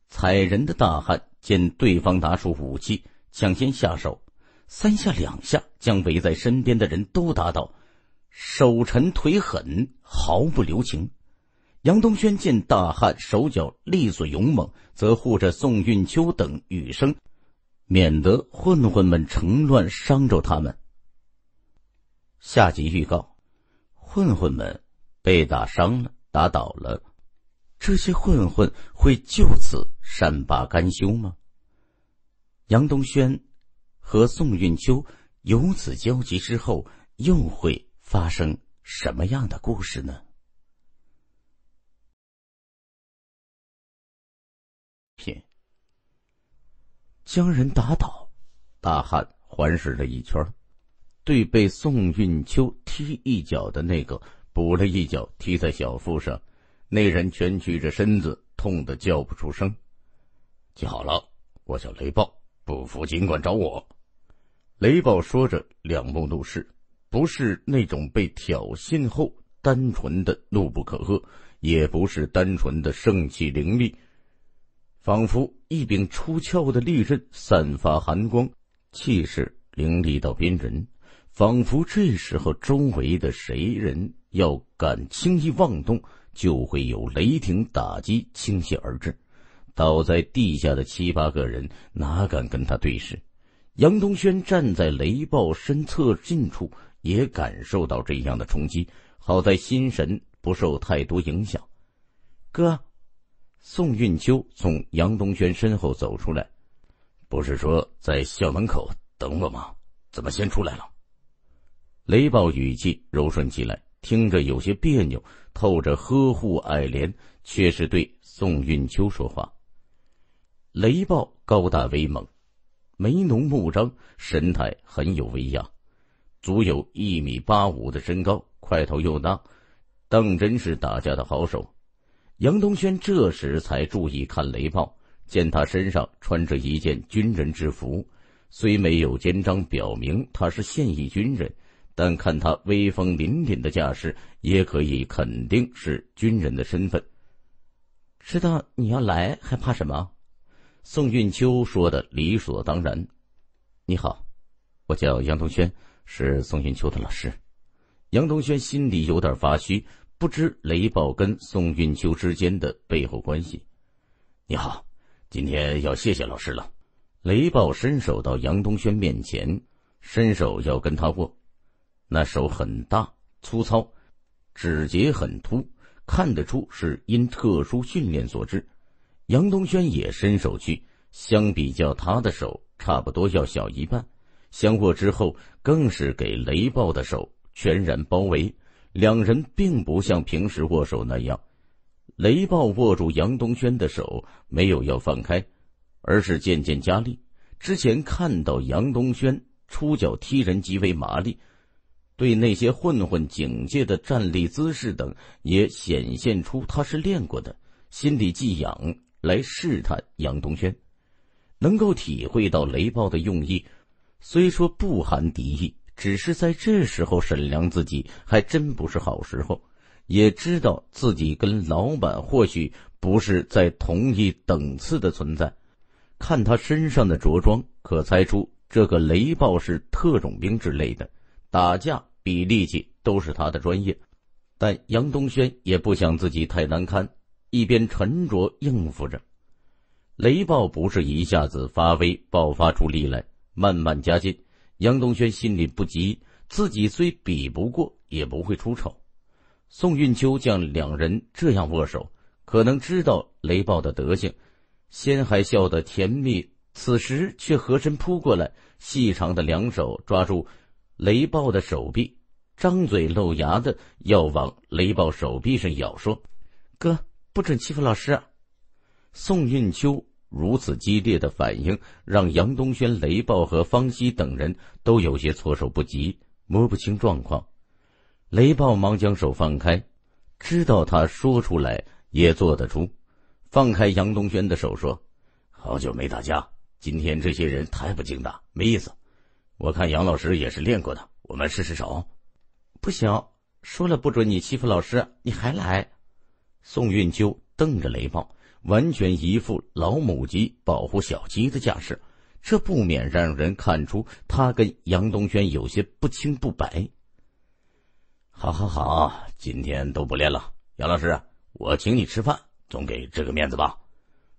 踩人的大汉见对方拿出武器，抢先下手。三下两下将围在身边的人都打倒，手沉腿狠，毫不留情。杨东轩见大汉手脚利索勇猛，则护着宋运秋等女生，免得混混们成乱伤着他们。下集预告：混混们被打伤了，打倒了，这些混混会就此善罢甘休吗？杨东轩。和宋运秋有此交集之后，又会发生什么样的故事呢？将人打倒。大汉环视了一圈，对被宋运秋踢一脚的那个补了一脚，踢在小腹上。那人蜷曲着身子，痛得叫不出声。记好了，我叫雷暴，不服尽管找我。雷暴说着，两目怒视，不是那种被挑衅后单纯的怒不可遏，也不是单纯的盛气凌厉，仿佛一柄出鞘的利刃，散发寒光，气势凌厉到逼人，仿佛这时候周围的谁人要敢轻易妄动，就会有雷霆打击倾泻而至。倒在地下的七八个人，哪敢跟他对视？杨东轩站在雷暴身侧近处，也感受到这样的冲击。好在心神不受太多影响。哥，宋运秋从杨东轩身后走出来，不是说在校门口等我吗？怎么先出来了？雷暴语气柔顺起来，听着有些别扭，透着呵护、爱怜，却是对宋运秋说话。雷暴高大威猛。眉浓目张，神态很有威压，足有一米八五的身高，块头又大，当真是打架的好手。杨东轩这时才注意看雷暴，见他身上穿着一件军人制服，虽没有肩章表明他是现役军人，但看他威风凛凛的架势，也可以肯定是军人的身份。知道你要来，还怕什么？宋运秋说的理所当然。你好，我叫杨东轩，是宋运秋的老师。杨东轩心里有点发虚，不知雷暴跟宋运秋之间的背后关系。你好，今天要谢谢老师了。雷暴伸手到杨东轩面前，伸手要跟他握，那手很大，粗糙，指节很凸，看得出是因特殊训练所致。杨东轩也伸手去，相比较他的手，差不多要小一半。相握之后，更是给雷暴的手全然包围。两人并不像平时握手那样，雷暴握住杨东轩的手没有要放开，而是渐渐加力。之前看到杨东轩出脚踢人极为麻利，对那些混混警戒的站立姿势等，也显现出他是练过的。心里既痒。来试探杨东轩，能够体会到雷暴的用意，虽说不含敌意，只是在这时候审良自己还真不是好时候，也知道自己跟老板或许不是在同一等次的存在。看他身上的着装，可猜出这个雷暴是特种兵之类的，打架比力气都是他的专业，但杨东轩也不想自己太难堪。一边沉着应付着，雷暴不是一下子发威爆发出力来，慢慢加劲。杨东轩心里不急，自己虽比不过，也不会出丑。宋运秋见两人这样握手，可能知道雷暴的德性，先还笑得甜蜜，此时却和珅扑过来，细长的两手抓住雷暴的手臂，张嘴露牙的要往雷暴手臂上咬，说：“哥。”不准欺负老师！宋运秋如此激烈的反应，让杨东轩、雷暴和方西等人都有些措手不及，摸不清状况。雷暴忙将手放开，知道他说出来也做得出，放开杨东轩的手说：“好久没打架，今天这些人太不精打，没意思。我看杨老师也是练过的，我们试试手。”不行，说了不准你欺负老师，你还来。宋运秋瞪着雷暴，完全一副老母鸡保护小鸡的架势，这不免让人看出他跟杨东轩有些不清不白。好，好，好，今天都不练了，杨老师，我请你吃饭，总给这个面子吧？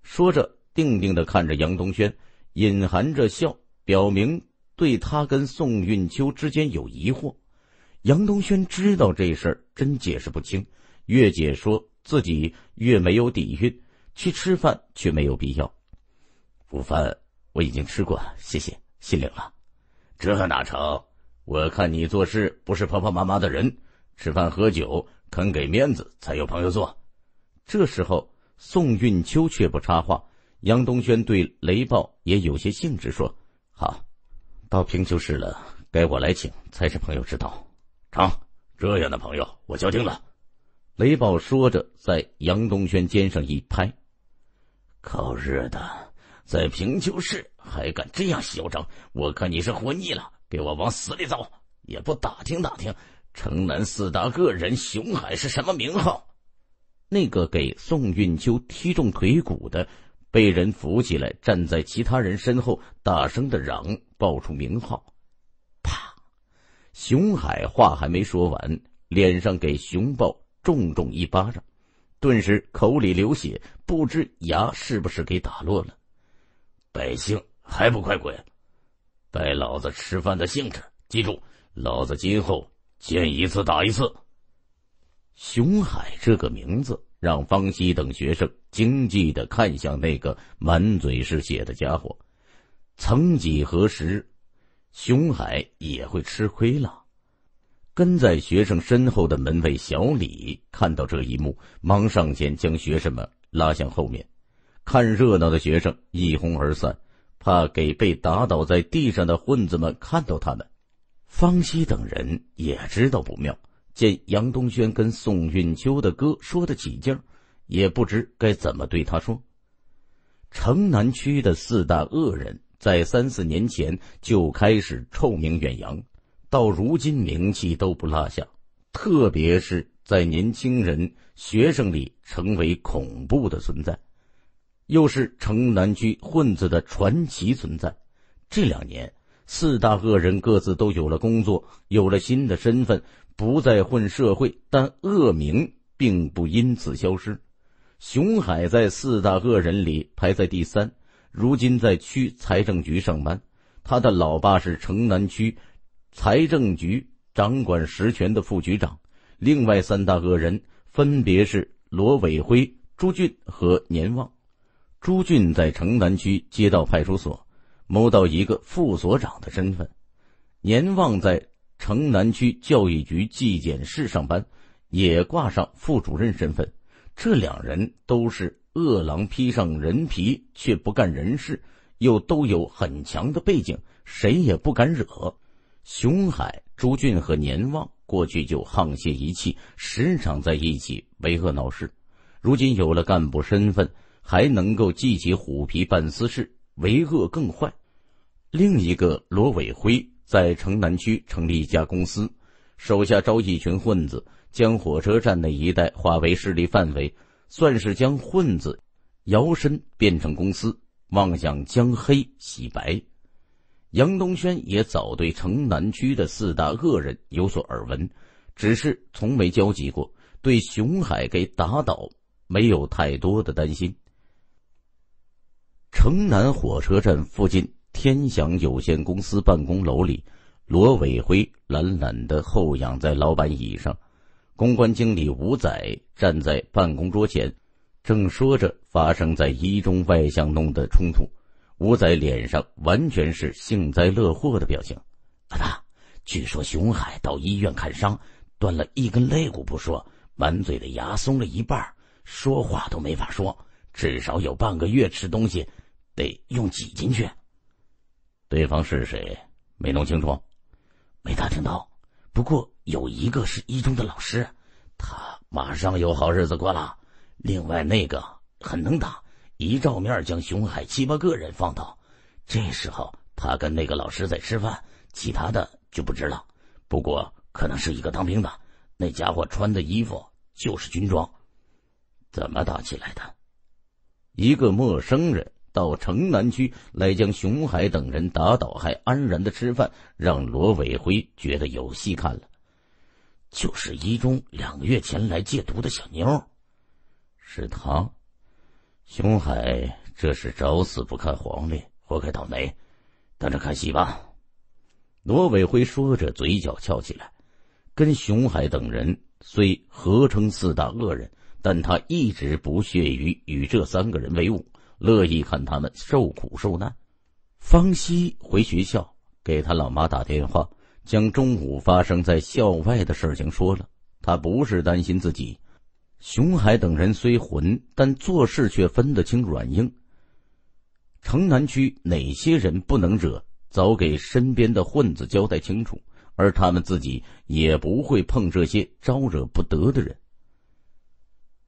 说着，定定的看着杨东轩，隐含着笑，表明对他跟宋运秋之间有疑惑。杨东轩知道这事儿真解释不清，越解说。自己越没有底蕴，去吃饭却没有必要。午饭我已经吃过，谢谢，心领了。这哪成？我看你做事不是婆婆妈妈的人，吃饭喝酒肯给面子，才有朋友做。这时候，宋运秋却不插话。杨东轩对雷暴也有些兴致，说：“好，到平丘市了，该我来请，才是朋友之道。成这样的朋友，我交定了。”雷宝说着，在杨东轩肩上一拍：“狗日的，在平丘市还敢这样嚣张！我看你是活腻了，给我往死里揍！也不打听打听，城南四大恶人熊海是什么名号？”那个给宋运秋踢中腿骨的，被人扶起来，站在其他人身后，大声的嚷：“报出名号！”啪！熊海话还没说完，脸上给熊豹重重一巴掌，顿时口里流血，不知牙是不是给打落了。百姓还不快滚！败老子吃饭的兴致！记住，老子今后见一次打一次。熊海这个名字让方西等学生惊悸的看向那个满嘴是血的家伙。曾几何时，熊海也会吃亏了。跟在学生身后的门卫小李看到这一幕，忙上前将学生们拉向后面。看热闹的学生一哄而散，怕给被打倒在地上的混子们看到他们。方西等人也知道不妙，见杨东轩跟宋运秋的哥说的起劲儿，也不知该怎么对他说。城南区的四大恶人，在三四年前就开始臭名远扬。到如今名气都不落下，特别是在年轻人、学生里成为恐怖的存在，又是城南区混子的传奇存在。这两年，四大恶人各自都有了工作，有了新的身份，不再混社会，但恶名并不因此消失。熊海在四大恶人里排在第三，如今在区财政局上班，他的老爸是城南区。财政局掌管实权的副局长，另外三大恶人分别是罗伟辉、朱俊和年旺。朱俊在城南区街道派出所谋到一个副所长的身份，年旺在城南区教育局纪检室上班，也挂上副主任身份。这两人都是饿狼披上人皮却不干人事，又都有很强的背景，谁也不敢惹。熊海、朱俊和年旺过去就沆瀣一气，时常在一起为恶闹事。如今有了干部身份，还能够记起虎皮办私事，为恶更坏。另一个罗伟辉在城南区成立一家公司，手下招一群混子，将火车站那一带划为势力范围，算是将混子摇身变成公司，妄想将黑洗白。杨东轩也早对城南区的四大恶人有所耳闻，只是从没交集过，对熊海给打倒没有太多的担心。城南火车站附近天祥有限公司办公楼里，罗伟辉懒懒的后仰在老板椅上，公关经理吴仔站在办公桌前，正说着发生在一中外向弄的冲突。吴仔脸上完全是幸灾乐祸的表情。老大，据说熊海到医院看伤，断了一根肋骨不说，满嘴的牙松了一半，说话都没法说，至少有半个月吃东西得用挤进去。对方是谁？没弄清楚，没打听到。不过有一个是一中的老师，他马上有好日子过了。另外那个很能打。一照面将熊海七八个人放倒，这时候他跟那个老师在吃饭，其他的就不知道了。不过可能是一个当兵的，那家伙穿的衣服就是军装。怎么打起来的？一个陌生人到城南区来将熊海等人打倒，还安然的吃饭，让罗伟辉觉得有戏看了。就是一中两个月前来戒毒的小妞，是他。熊海，这是找死不看黄历，活该倒霉，等着看戏吧。罗伟辉说着，嘴角翘起来。跟熊海等人虽合称四大恶人，但他一直不屑于与这三个人为伍，乐意看他们受苦受难。方西回学校，给他老妈打电话，将中午发生在校外的事情说了。他不是担心自己。熊海等人虽混，但做事却分得清软硬。城南区哪些人不能惹，早给身边的混子交代清楚，而他们自己也不会碰这些招惹不得的人。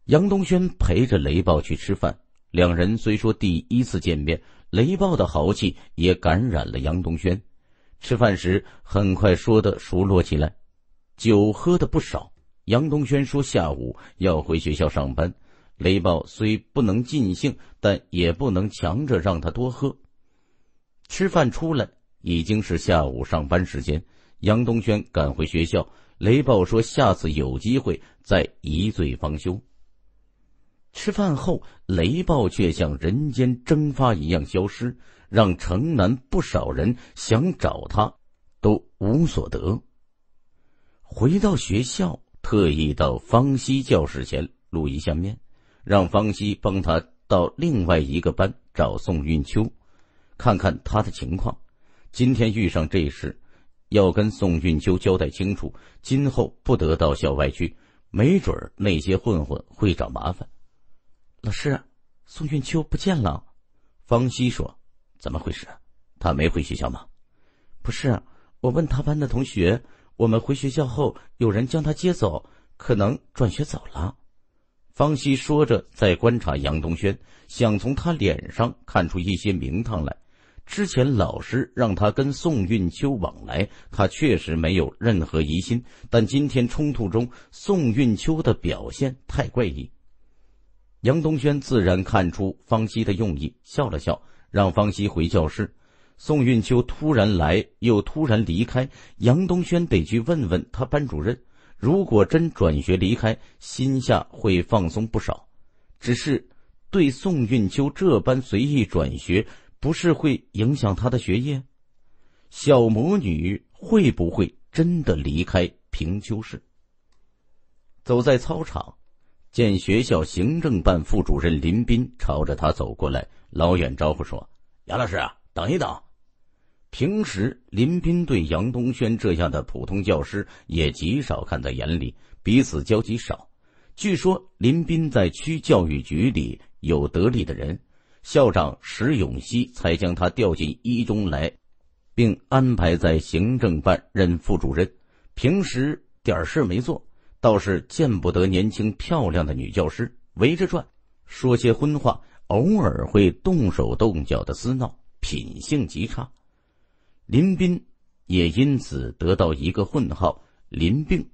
杨东轩陪着雷暴去吃饭，两人虽说第一次见面，雷暴的豪气也感染了杨东轩。吃饭时很快说的熟络起来，酒喝的不少。杨东轩说：“下午要回学校上班。”雷暴虽不能尽兴，但也不能强着让他多喝。吃饭出来已经是下午上班时间，杨东轩赶回学校。雷暴说：“下次有机会再一醉方休。”吃饭后，雷暴却像人间蒸发一样消失，让城南不少人想找他，都无所得。回到学校。特意到方西教室前录一下面，让方西帮他到另外一个班找宋运秋，看看他的情况。今天遇上这事，要跟宋运秋交代清楚，今后不得到校外去，没准儿那些混混会找麻烦。老师，宋运秋不见了。方西说：“怎么回事？他没回学校吗？”“不是，我问他班的同学。”我们回学校后，有人将他接走，可能转学走了。方西说着，在观察杨东轩，想从他脸上看出一些名堂来。之前老师让他跟宋运秋往来，他确实没有任何疑心，但今天冲突中，宋运秋的表现太怪异。杨东轩自然看出方西的用意，笑了笑，让方西回教室。宋运秋突然来，又突然离开，杨东轩得去问问他班主任。如果真转学离开，心下会放松不少。只是，对宋运秋这般随意转学，不是会影响他的学业？小魔女会不会真的离开平丘市？走在操场，见学校行政办副主任林斌朝着他走过来，老远招呼说：“杨老师，等一等。”平时，林斌对杨东轩这样的普通教师也极少看在眼里，彼此交集少。据说林斌在区教育局里有得力的人，校长石永熙才将他调进一中来，并安排在行政办任副主任。平时点事没做，倒是见不得年轻漂亮的女教师围着转，说些荤话，偶尔会动手动脚的厮闹，品性极差。林斌也因此得到一个混号“林病”。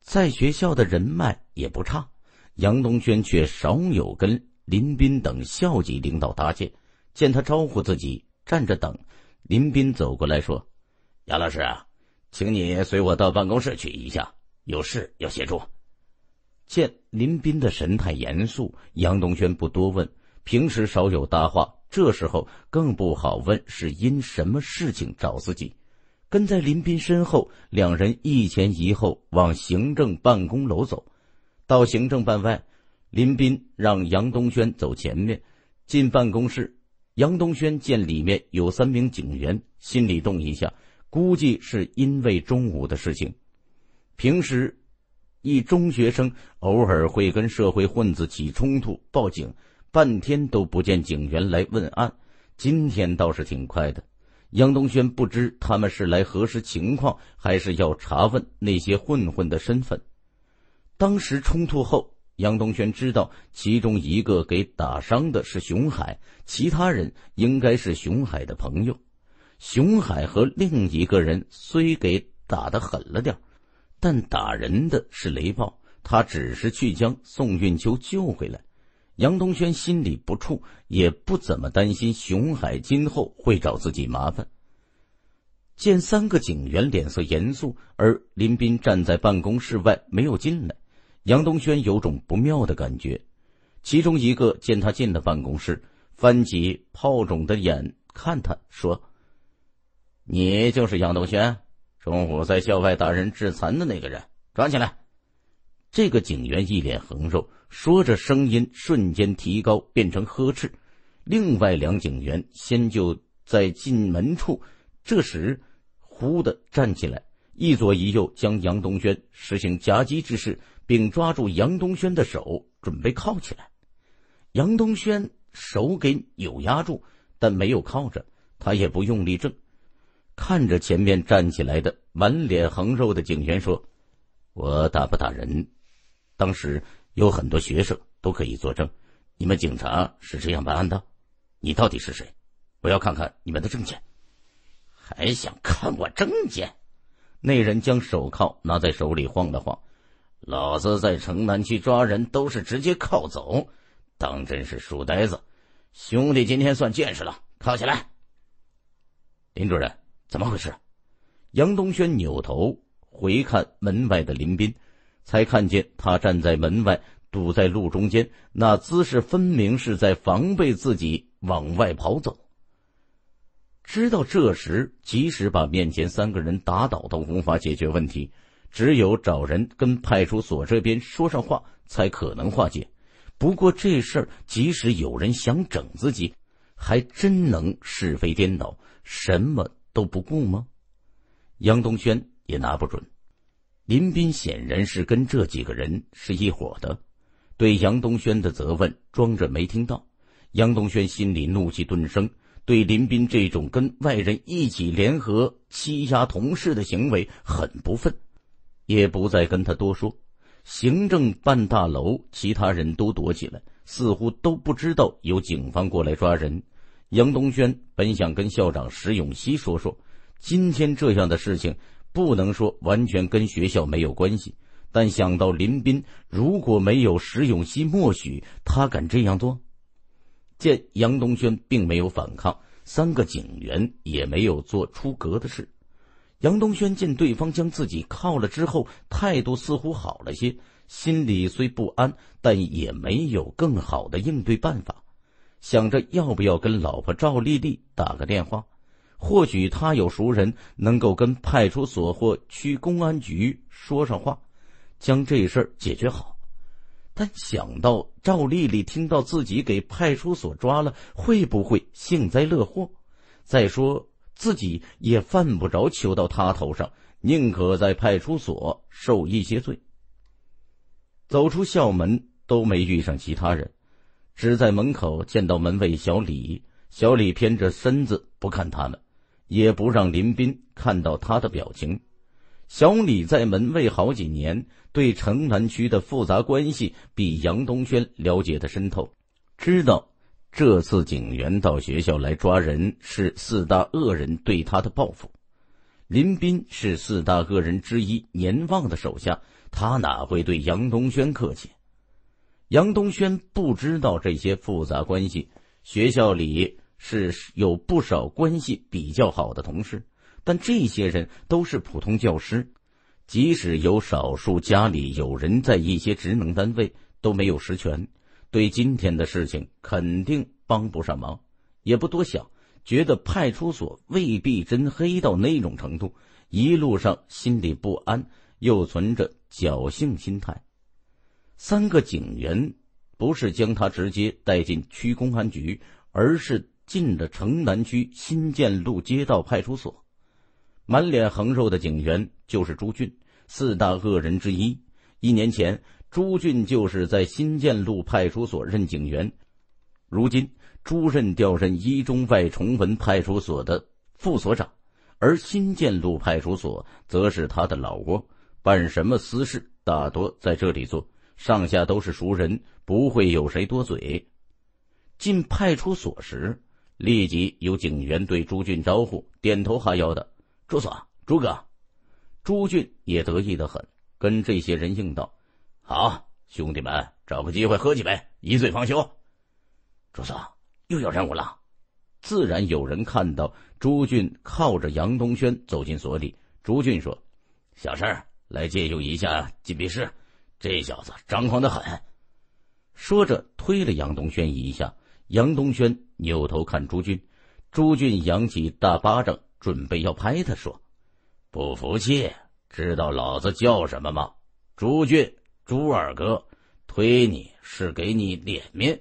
在学校的人脉也不差，杨东轩却少有跟林斌等校级领导搭界。见他招呼自己站着等，林斌走过来说：“杨老师，请你随我到办公室去一下，有事要协助。”见林斌的神态严肃，杨东轩不多问，平时少有搭话。这时候更不好问是因什么事情找自己。跟在林斌身后，两人一前一后往行政办公楼走。到行政办外，林斌让杨东轩走前面。进办公室，杨东轩见里面有三名警员，心里动一下，估计是因为中午的事情。平时，一中学生偶尔会跟社会混子起冲突，报警。半天都不见警员来问案，今天倒是挺快的。杨东轩不知他们是来核实情况，还是要查问那些混混的身份。当时冲突后，杨东轩知道其中一个给打伤的是熊海，其他人应该是熊海的朋友。熊海和另一个人虽给打得狠了点，但打人的是雷暴，他只是去将宋运秋救回来。杨东轩心里不怵，也不怎么担心熊海今后会找自己麻烦。见三个警员脸色严肃，而林斌站在办公室外没有进来，杨东轩有种不妙的感觉。其中一个见他进了办公室，翻起炮肿的眼看他说：“你就是杨东轩，中午在校外打人致残的那个人，抓起来！”这个警员一脸横肉。说着，声音瞬间提高，变成呵斥。另外两警员先就在进门处，这时忽地站起来，一左一右将杨东轩实行夹击之势，并抓住杨东轩的手，准备铐起来。杨东轩手给扭压住，但没有铐着，他也不用力挣，看着前面站起来的满脸横肉的警员说：“我打不打人？”当时。有很多学生都可以作证，你们警察是这样办案的？你到底是谁？我要看看你们的证件。还想看我证件？那人将手铐拿在手里晃了晃，老子在城南区抓人都是直接铐走，当真是书呆子。兄弟，今天算见识了，铐起来。林主任，怎么回事？杨东轩扭头回看门外的林斌。才看见他站在门外，堵在路中间，那姿势分明是在防备自己往外跑走。知道这时，即使把面前三个人打倒，都无法解决问题，只有找人跟派出所这边说上话，才可能化解。不过这事儿，即使有人想整自己，还真能是非颠倒，什么都不顾吗？杨东轩也拿不准。林斌显然是跟这几个人是一伙的，对杨东轩的责问装着没听到。杨东轩心里怒气顿生，对林斌这种跟外人一起联合欺压同事的行为很不忿，也不再跟他多说。行政办大楼其他人都躲起来，似乎都不知道有警方过来抓人。杨东轩本想跟校长石永熙说说今天这样的事情。不能说完全跟学校没有关系，但想到林斌如果没有石永熙默许，他敢这样做？见杨东轩并没有反抗，三个警员也没有做出格的事。杨东轩见对方将自己铐了之后，态度似乎好了些，心里虽不安，但也没有更好的应对办法，想着要不要跟老婆赵丽丽打个电话。或许他有熟人能够跟派出所或区公安局说上话，将这事儿解决好。但想到赵丽丽听到自己给派出所抓了，会不会幸灾乐祸？再说自己也犯不着求到他头上，宁可在派出所受一些罪。走出校门都没遇上其他人，只在门口见到门卫小李。小李偏着身子不看他们。也不让林斌看到他的表情。小李在门卫好几年，对城南区的复杂关系比杨东轩了解的深透，知道这次警员到学校来抓人是四大恶人对他的报复。林斌是四大恶人之一年旺的手下，他哪会对杨东轩客气？杨东轩不知道这些复杂关系，学校里。是有不少关系比较好的同事，但这些人都是普通教师，即使有少数家里有人在一些职能单位，都没有实权，对今天的事情肯定帮不上忙。也不多想，觉得派出所未必真黑到那种程度。一路上心里不安，又存着侥幸心态。三个警员不是将他直接带进区公安局，而是。进了城南区新建路街道派出所，满脸横肉的警员就是朱俊，四大恶人之一。一年前，朱俊就是在新建路派出所任警员，如今朱任调任一中外崇文派出所的副所长，而新建路派出所则是他的老窝，办什么私事大多在这里做，上下都是熟人，不会有谁多嘴。进派出所时。立即有警员对朱俊招呼，点头哈腰的。朱所，朱哥，朱俊也得意的很，跟这些人应道：“好，兄弟们，找个机会喝几杯，一醉方休。”朱所又有任务了，自然有人看到朱俊靠着杨东轩走进所里。朱俊说：“小事儿，来借用一下禁闭室。”这小子张狂的很，说着推了杨东轩一下。杨东轩。扭头看朱俊，朱俊扬起大巴掌，准备要拍他，说：“不服气？知道老子叫什么吗？”朱俊，朱二哥，推你是给你脸面。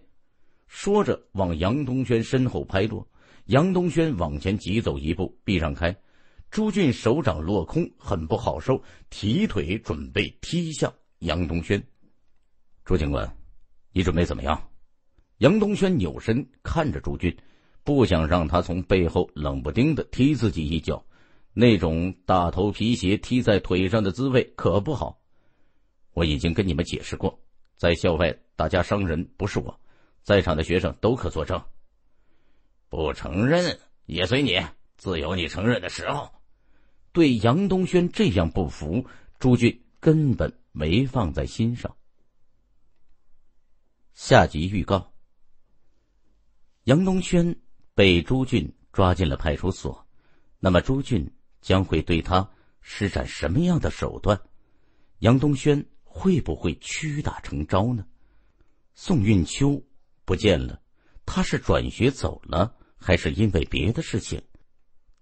说着往杨东轩身后拍桌，杨东轩往前急走一步，避让开。朱俊手掌落空，很不好受，提腿准备踢向杨东轩。朱警官，你准备怎么样？杨东轩扭身看着朱俊，不想让他从背后冷不丁的踢自己一脚，那种大头皮鞋踢在腿上的滋味可不好。我已经跟你们解释过，在校外打架伤人不是我，在场的学生都可作证。不承认也随你，自有你承认的时候。对杨东轩这样不服，朱俊根本没放在心上。下集预告。杨东轩被朱俊抓进了派出所，那么朱俊将会对他施展什么样的手段？杨东轩会不会屈打成招呢？宋运秋不见了，他是转学走了，还是因为别的事情？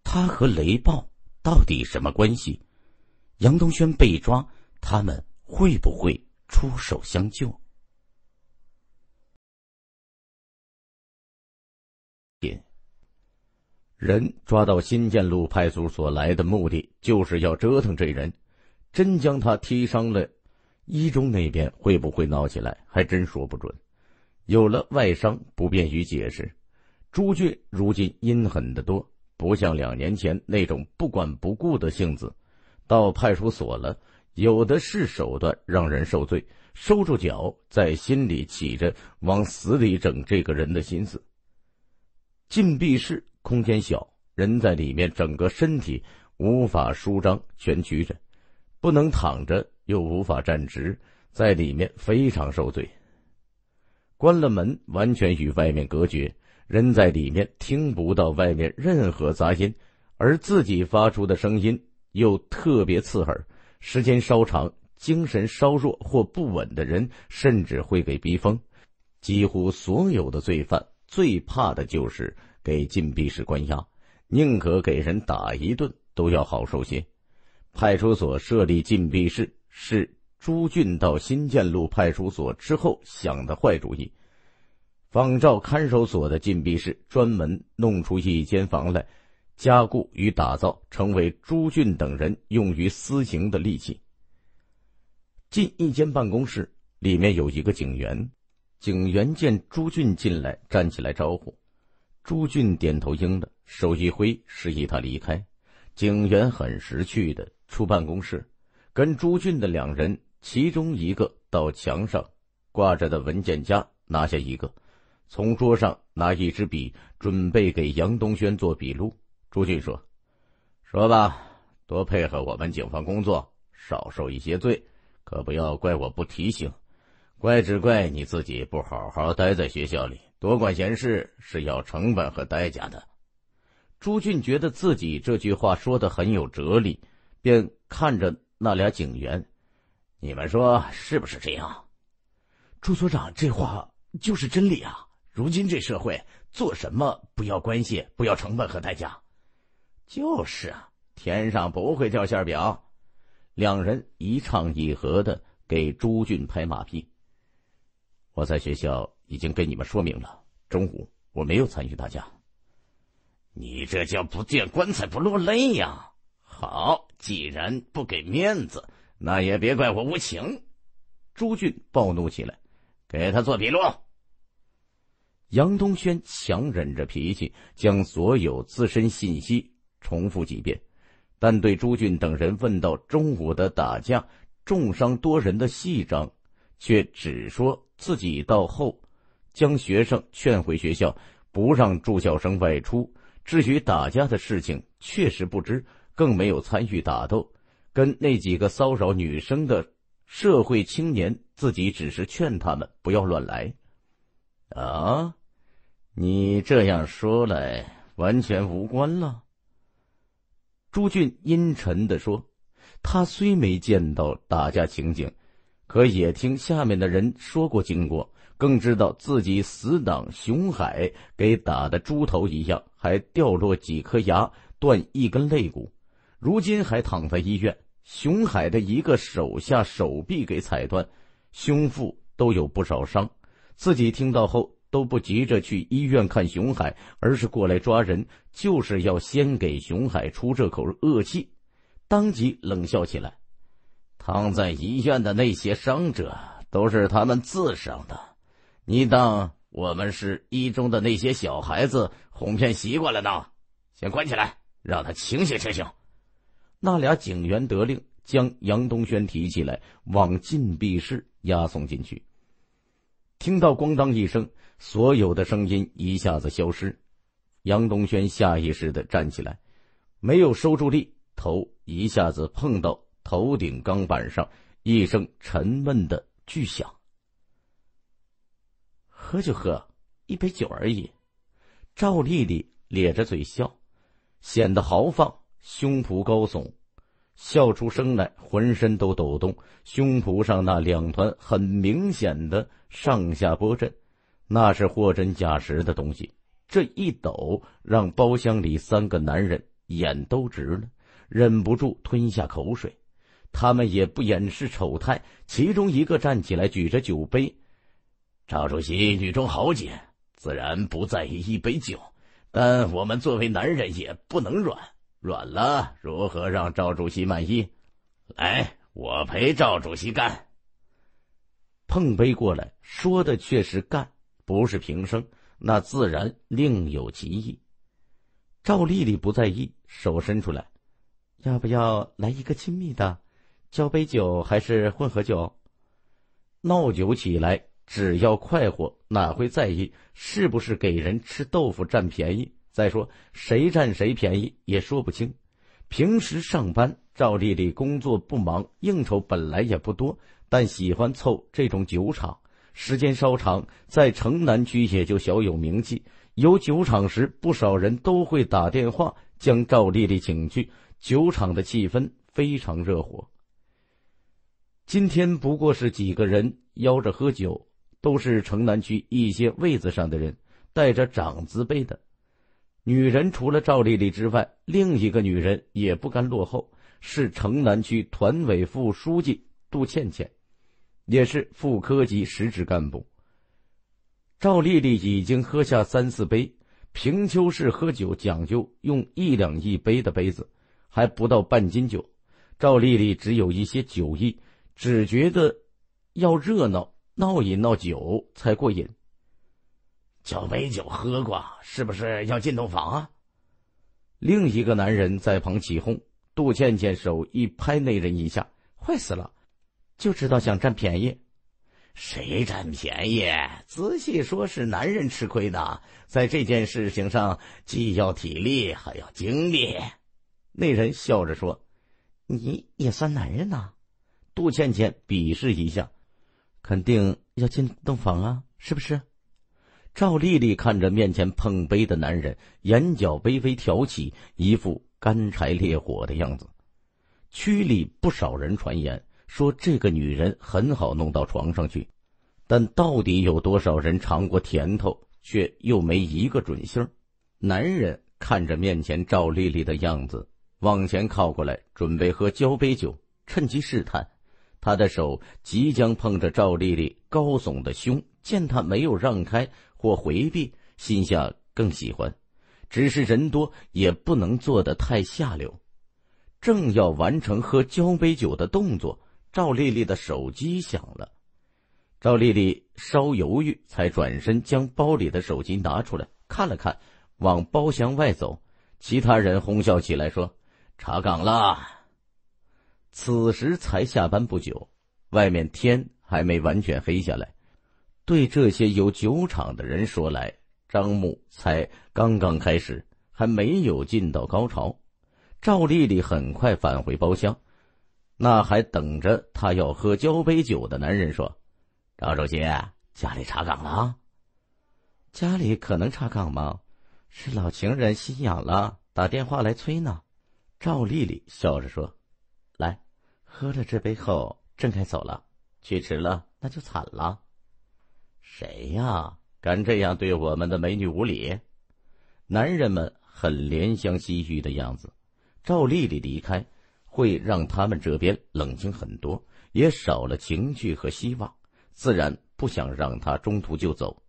他和雷暴到底什么关系？杨东轩被抓，他们会不会出手相救？人抓到新建路派出所来的目的就是要折腾这人，真将他踢伤了，一中那边会不会闹起来，还真说不准。有了外伤，不便于解释。朱俊如今阴狠得多，不像两年前那种不管不顾的性子。到派出所了，有的是手段让人受罪。收住脚，在心里起着往死里整这个人的心思。禁闭室。空间小，人在里面整个身体无法舒张蜷曲着，不能躺着又无法站直，在里面非常受罪。关了门，完全与外面隔绝，人在里面听不到外面任何杂音，而自己发出的声音又特别刺耳。时间稍长，精神稍弱或不稳的人，甚至会被逼疯。几乎所有的罪犯最怕的就是。被禁闭室关押，宁可给人打一顿都要好受些。派出所设立禁闭室是朱俊到新建路派出所之后想的坏主意，仿照看守所的禁闭室，专门弄出一间房来，加固与打造，成为朱俊等人用于私刑的利器。进一间办公室，里面有一个警员，警员见朱俊进来，站起来招呼。朱俊点头应了，手一挥，示意他离开。警员很识趣的出办公室，跟朱俊的两人其中一个到墙上挂着的文件夹拿下一个，从桌上拿一支笔，准备给杨东轩做笔录。朱俊说：“说吧，多配合我们警方工作，少受一些罪，可不要怪我不提醒，怪只怪你自己不好好待在学校里。”多管闲事是要成本和代价的。朱俊觉得自己这句话说的很有哲理，便看着那俩警员：“你们说是不是这样？”朱所长这话就是真理啊！如今这社会，做什么不要关系，不要成本和代价？就是啊，天上不会掉馅饼。两人一唱一和的给朱俊拍马屁。我在学校。已经跟你们说明了，中午我没有参与打架。你这叫不见棺材不落泪呀！好，既然不给面子，那也别怪我无情。朱俊暴怒起来，给他做笔录。杨东轩强忍着脾气，将所有自身信息重复几遍，但对朱俊等人问到中午的打架、重伤多人的细账，却只说自己到后。将学生劝回学校，不让住校生外出。至于打架的事情，确实不知，更没有参与打斗。跟那几个骚扰女生的社会青年，自己只是劝他们不要乱来。啊，你这样说来，完全无关了。”朱俊阴沉的说：“他虽没见到打架情景，可也听下面的人说过经过。”更知道自己死党熊海给打的猪头一样，还掉落几颗牙，断一根肋骨，如今还躺在医院。熊海的一个手下手臂给踩断，胸腹都有不少伤。自己听到后都不急着去医院看熊海，而是过来抓人，就是要先给熊海出这口恶气。当即冷笑起来，躺在医院的那些伤者都是他们自伤的。你当我们是一中的那些小孩子哄骗习惯了呢？先关起来，让他清醒清醒。那俩警员得令，将杨东轩提起来往禁闭室押送进去。听到“咣当”一声，所有的声音一下子消失。杨东轩下意识的站起来，没有收住力，头一下子碰到头顶钢板上，一声沉闷的巨响。喝就喝一杯酒而已。赵丽丽咧着嘴笑，显得豪放，胸脯高耸，笑出声来，浑身都抖动，胸脯上那两团很明显的上下波震，那是货真价实的东西。这一抖，让包厢里三个男人眼都直了，忍不住吞下口水。他们也不掩饰丑态，其中一个站起来，举着酒杯。赵主席，女中豪杰，自然不在意一杯酒，但我们作为男人也不能软，软了如何让赵主席满意？来，我陪赵主席干。碰杯过来，说的却是干，不是平生，那自然另有其意。赵丽丽不在意，手伸出来，要不要来一个亲密的？交杯酒还是混合酒？闹酒起来。只要快活，哪会在意是不是给人吃豆腐占便宜？再说谁占谁便宜也说不清。平时上班，赵丽丽工作不忙，应酬本来也不多，但喜欢凑这种酒场，时间稍长，在城南区也就小有名气。有酒场时，不少人都会打电话将赵丽丽请去。酒场的气氛非常热火。今天不过是几个人邀着喝酒。都是城南区一些位子上的人，带着长子辈的，女人除了赵丽丽之外，另一个女人也不甘落后，是城南区团委副书记杜倩倩，也是副科级实职干部。赵丽丽已经喝下三四杯，平丘市喝酒讲究用一两一杯的杯子，还不到半斤酒，赵丽丽只有一些酒意，只觉得要热闹。闹饮闹酒才过瘾。交杯酒喝过，是不是要进洞房啊？另一个男人在旁起哄。杜倩倩手一拍那人一下，坏死了，就知道想占便宜。谁占便宜？仔细说，是男人吃亏的，在这件事情上，既要体力还要精力。那人笑着说：“你也算男人呐。”杜倩倩鄙视一下。肯定要进洞房啊，是不是？赵丽丽看着面前碰杯的男人，眼角微微挑起，一副干柴烈火的样子。区里不少人传言说这个女人很好弄到床上去，但到底有多少人尝过甜头，却又没一个准信儿。男人看着面前赵丽丽的样子，往前靠过来，准备喝交杯酒，趁机试探。他的手即将碰着赵丽丽高耸的胸，见她没有让开或回避，心下更喜欢。只是人多，也不能做得太下流。正要完成喝交杯酒的动作，赵丽丽的手机响了。赵丽丽稍犹豫，才转身将包里的手机拿出来看了看，往包厢外走。其他人哄笑起来，说：“查岗了。”此时才下班不久，外面天还没完全黑下来。对这些有酒场的人说来，张木才刚刚开始，还没有进到高潮。赵丽丽很快返回包厢，那还等着她要喝交杯酒的男人说：“赵主席家里查岗了啊？”“家里可能查岗吗？是老情人心痒了，打电话来催呢。”赵丽丽笑着说。喝了这杯后，真该走了。去迟了，那就惨了。谁呀？敢这样对我们的美女无礼？男人们很怜香惜玉的样子。赵丽丽离开，会让他们这边冷静很多，也少了情趣和希望，自然不想让她中途就走。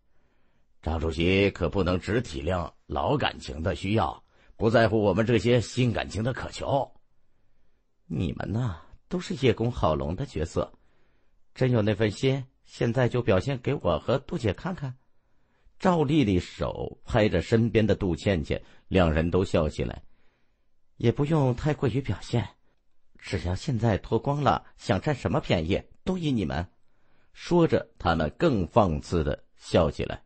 赵主席可不能只体谅老感情的需要，不在乎我们这些新感情的渴求。你们呢？都是叶公好龙的角色，真有那份心，现在就表现给我和杜姐看看。赵丽丽手拍着身边的杜倩倩，两人都笑起来。也不用太过于表现，只要现在脱光了，想占什么便宜都依你们。说着，他们更放肆的笑起来。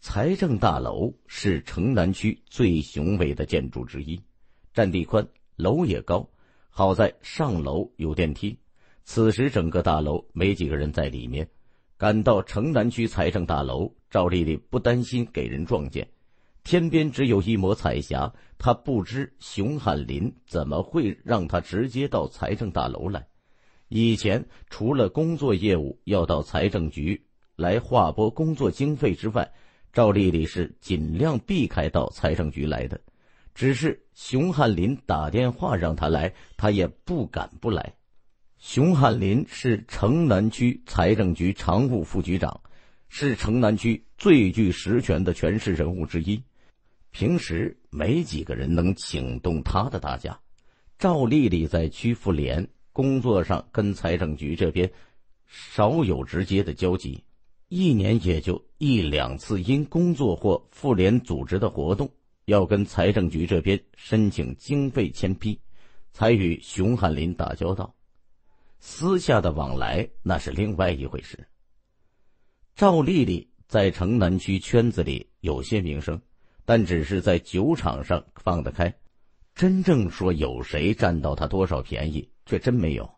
财政大楼是城南区最雄伟的建筑之一，占地宽，楼也高。好在上楼有电梯，此时整个大楼没几个人在里面。赶到城南区财政大楼，赵丽丽不担心给人撞见。天边只有一抹彩霞，她不知熊汉林怎么会让她直接到财政大楼来。以前除了工作业务要到财政局来划拨工作经费之外，赵丽丽是尽量避开到财政局来的。只是熊汉林打电话让他来，他也不敢不来。熊汉林是城南区财政局常务副局长，是城南区最具实权的权势人物之一，平时没几个人能请动他的大驾。赵丽丽在区妇联工作上跟财政局这边少有直接的交集，一年也就一两次因工作或妇联组织的活动。要跟财政局这边申请经费签批，才与熊汉林打交道。私下的往来那是另外一回事。赵丽丽在城南区圈子里有些名声，但只是在酒场上放得开。真正说有谁占到她多少便宜，却真没有。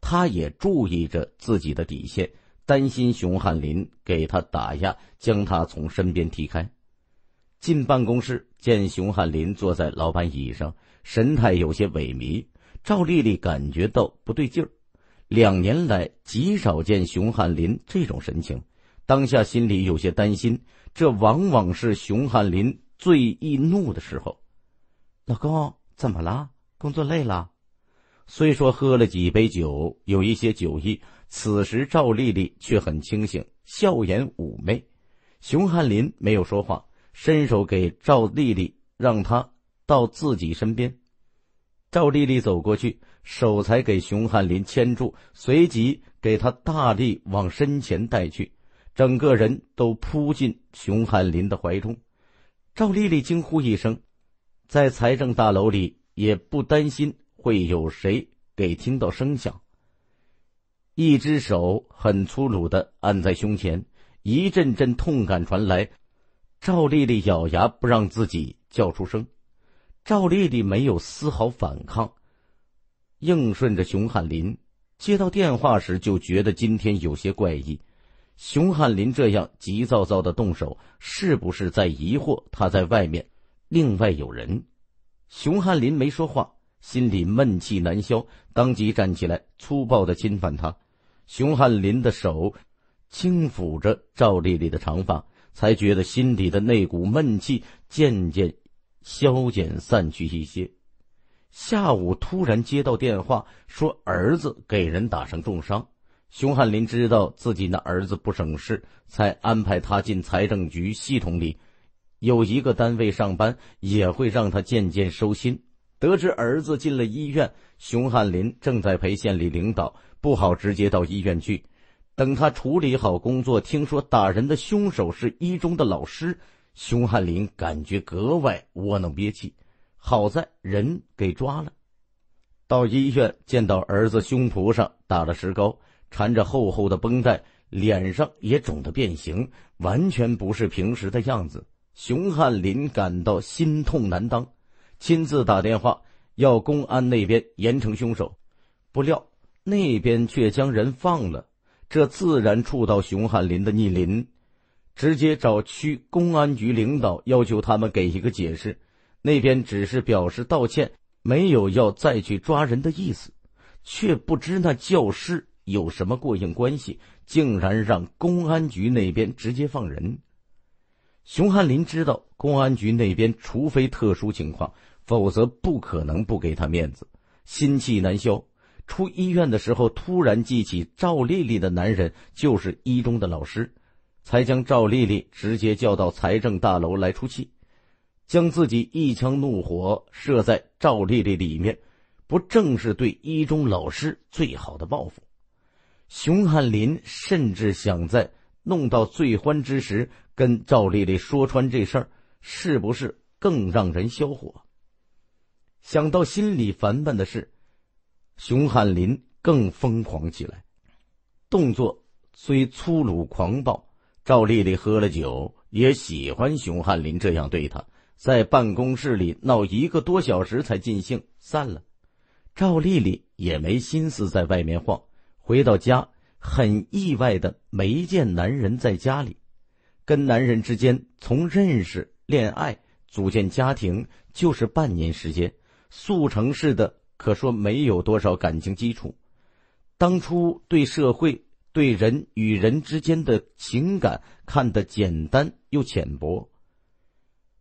她也注意着自己的底线，担心熊汉林给她打压，将她从身边踢开。进办公室，见熊汉林坐在老板椅上，神态有些萎靡。赵丽丽感觉到不对劲儿，两年来极少见熊汉林这种神情，当下心里有些担心。这往往是熊汉林最易怒的时候。老公怎么了？工作累了？虽说喝了几杯酒，有一些酒意，此时赵丽丽却很清醒，笑颜妩媚。熊汉林没有说话。伸手给赵丽丽，让她到自己身边。赵丽丽走过去，手才给熊汉林牵住，随即给他大力往身前带去，整个人都扑进熊汉林的怀中。赵丽丽惊呼一声，在财政大楼里也不担心会有谁给听到声响。一只手很粗鲁的按在胸前，一阵阵痛感传来。赵丽丽咬牙不让自己叫出声，赵丽丽没有丝毫反抗，应顺着熊汉林。接到电话时就觉得今天有些怪异，熊汉林这样急躁躁的动手，是不是在疑惑他在外面另外有人？熊汉林没说话，心里闷气难消，当即站起来，粗暴的侵犯她。熊汉林的手轻抚着赵丽丽的长发。才觉得心底的那股闷气渐渐消减散去一些。下午突然接到电话，说儿子给人打成重伤。熊汉林知道自己那儿子不省事，才安排他进财政局系统里有一个单位上班，也会让他渐渐收心。得知儿子进了医院，熊汉林正在陪县里领导，不好直接到医院去。等他处理好工作，听说打人的凶手是一中的老师熊汉林，感觉格外窝囊憋气。好在人给抓了，到医院见到儿子胸脯上打了石膏，缠着厚厚的绷带，脸上也肿得变形，完全不是平时的样子。熊汉林感到心痛难当，亲自打电话要公安那边严惩凶手，不料那边却将人放了。这自然触到熊汉林的逆鳞，直接找区公安局领导要求他们给一个解释。那边只是表示道歉，没有要再去抓人的意思，却不知那教师有什么过硬关系，竟然让公安局那边直接放人。熊汉林知道公安局那边除非特殊情况，否则不可能不给他面子，心气难消。出医院的时候，突然记起赵丽丽的男人就是一中的老师，才将赵丽丽直接叫到财政大楼来出气，将自己一腔怒火射在赵丽丽里面，不正是对一中老师最好的报复？熊汉林甚至想在弄到最欢之时跟赵丽丽说穿这事儿，是不是更让人消火？想到心里烦闷的事。熊汉林更疯狂起来，动作虽粗鲁狂暴。赵丽丽喝了酒，也喜欢熊汉林这样对她，在办公室里闹一个多小时才尽兴，散了。赵丽丽也没心思在外面晃，回到家很意外的没见男人在家里。跟男人之间从认识、恋爱、组建家庭，就是半年时间，速成式的。可说没有多少感情基础，当初对社会、对人与人之间的情感看得简单又浅薄，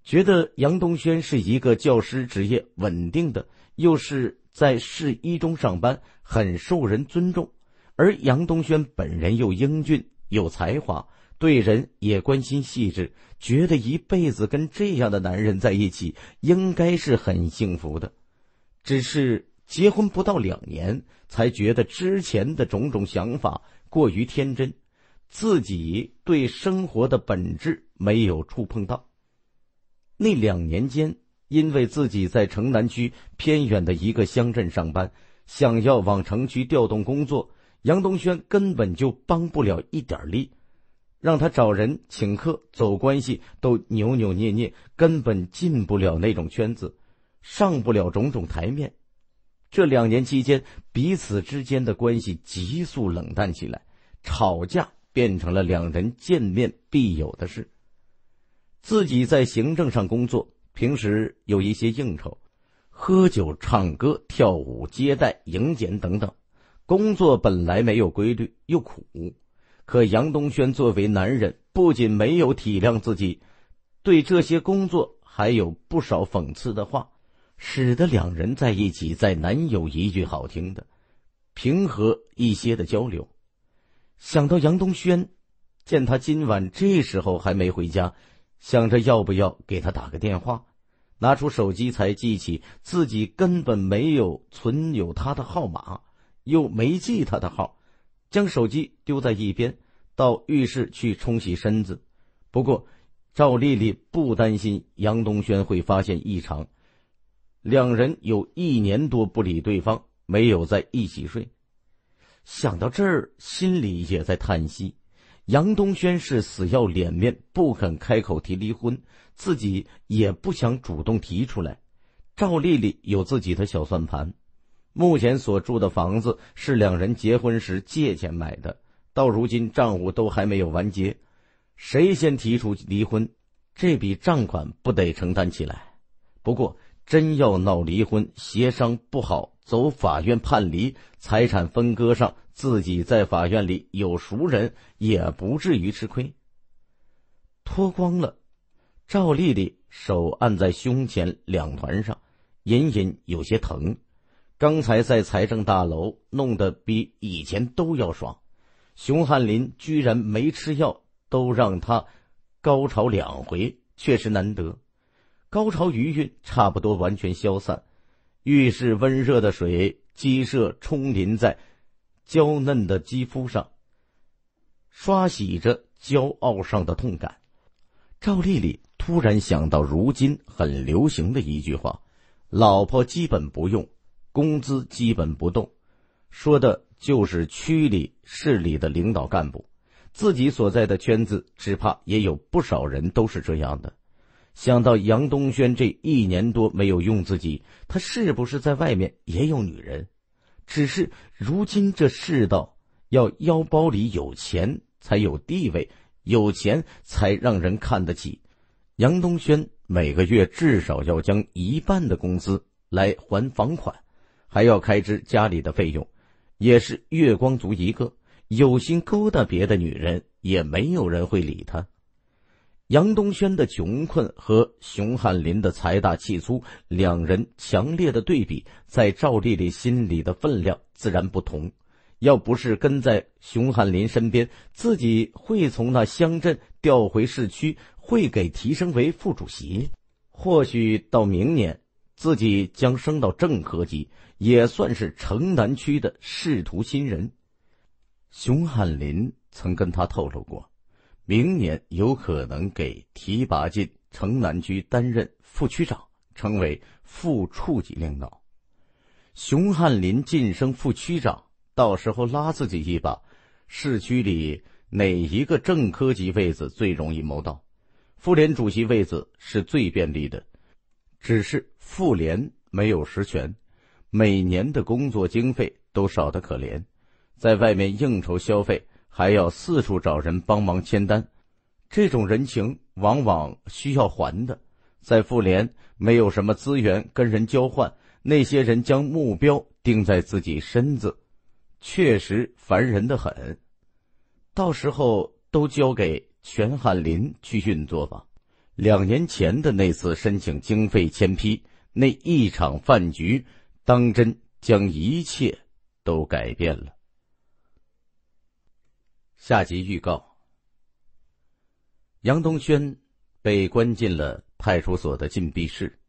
觉得杨东轩是一个教师职业稳定的，又是在市一中上班，很受人尊重，而杨东轩本人又英俊有才华，对人也关心细致，觉得一辈子跟这样的男人在一起，应该是很幸福的。只是结婚不到两年，才觉得之前的种种想法过于天真，自己对生活的本质没有触碰到。那两年间，因为自己在城南区偏远的一个乡镇上班，想要往城区调动工作，杨东轩根本就帮不了一点力，让他找人请客、走关系都扭扭捏捏，根本进不了那种圈子。上不了种种台面，这两年期间，彼此之间的关系急速冷淡起来，吵架变成了两人见面必有的事。自己在行政上工作，平时有一些应酬，喝酒、唱歌、跳舞、接待、迎检等等，工作本来没有规律又苦，可杨东轩作为男人，不仅没有体谅自己，对这些工作还有不少讽刺的话。使得两人在一起再难有一句好听的、平和一些的交流。想到杨东轩，见他今晚这时候还没回家，想着要不要给他打个电话。拿出手机才记起自己根本没有存有他的号码，又没记他的号，将手机丢在一边，到浴室去冲洗身子。不过，赵丽丽不担心杨东轩会发现异常。两人有一年多不理对方，没有在一起睡。想到这儿，心里也在叹息。杨东轩是死要脸面，不肯开口提离婚，自己也不想主动提出来。赵丽丽有自己的小算盘。目前所住的房子是两人结婚时借钱买的，到如今账务都还没有完结。谁先提出离婚，这笔账款不得承担起来。不过，真要闹离婚，协商不好，走法院判离。财产分割上，自己在法院里有熟人，也不至于吃亏。脱光了，赵丽丽手按在胸前两团上，隐隐有些疼。刚才在财政大楼弄得比以前都要爽，熊汉林居然没吃药，都让她高潮两回，确实难得。高潮余韵差不多完全消散，浴室温热的水激射冲淋在娇嫩的肌肤上，刷洗着骄傲上的痛感。赵丽丽突然想到，如今很流行的一句话：“老婆基本不用，工资基本不动。”说的就是区里、市里的领导干部，自己所在的圈子只怕也有不少人都是这样的。想到杨东轩这一年多没有用自己，他是不是在外面也有女人？只是如今这世道，要腰包里有钱才有地位，有钱才让人看得起。杨东轩每个月至少要将一半的工资来还房款，还要开支家里的费用，也是月光族一个。有心勾搭别的女人，也没有人会理他。杨东轩的穷困和熊汉林的财大气粗，两人强烈的对比，在赵丽丽心里的分量自然不同。要不是跟在熊汉林身边，自己会从那乡镇调回市区，会给提升为副主席。或许到明年，自己将升到正科级，也算是城南区的仕途新人。熊汉林曾跟他透露过。明年有可能给提拔进城南区担任副区长，成为副处级领导。熊汉林晋升副区长，到时候拉自己一把。市区里哪一个正科级位子最容易谋到？妇联主席位子是最便利的，只是妇联没有实权，每年的工作经费都少得可怜，在外面应酬消费。还要四处找人帮忙签单，这种人情往往需要还的。在妇联没有什么资源跟人交换，那些人将目标定在自己身子，确实烦人的很。到时候都交给全汉林去运作吧。两年前的那次申请经费签批那一场饭局，当真将一切都改变了。下集预告：杨东轩被关进了派出所的禁闭室，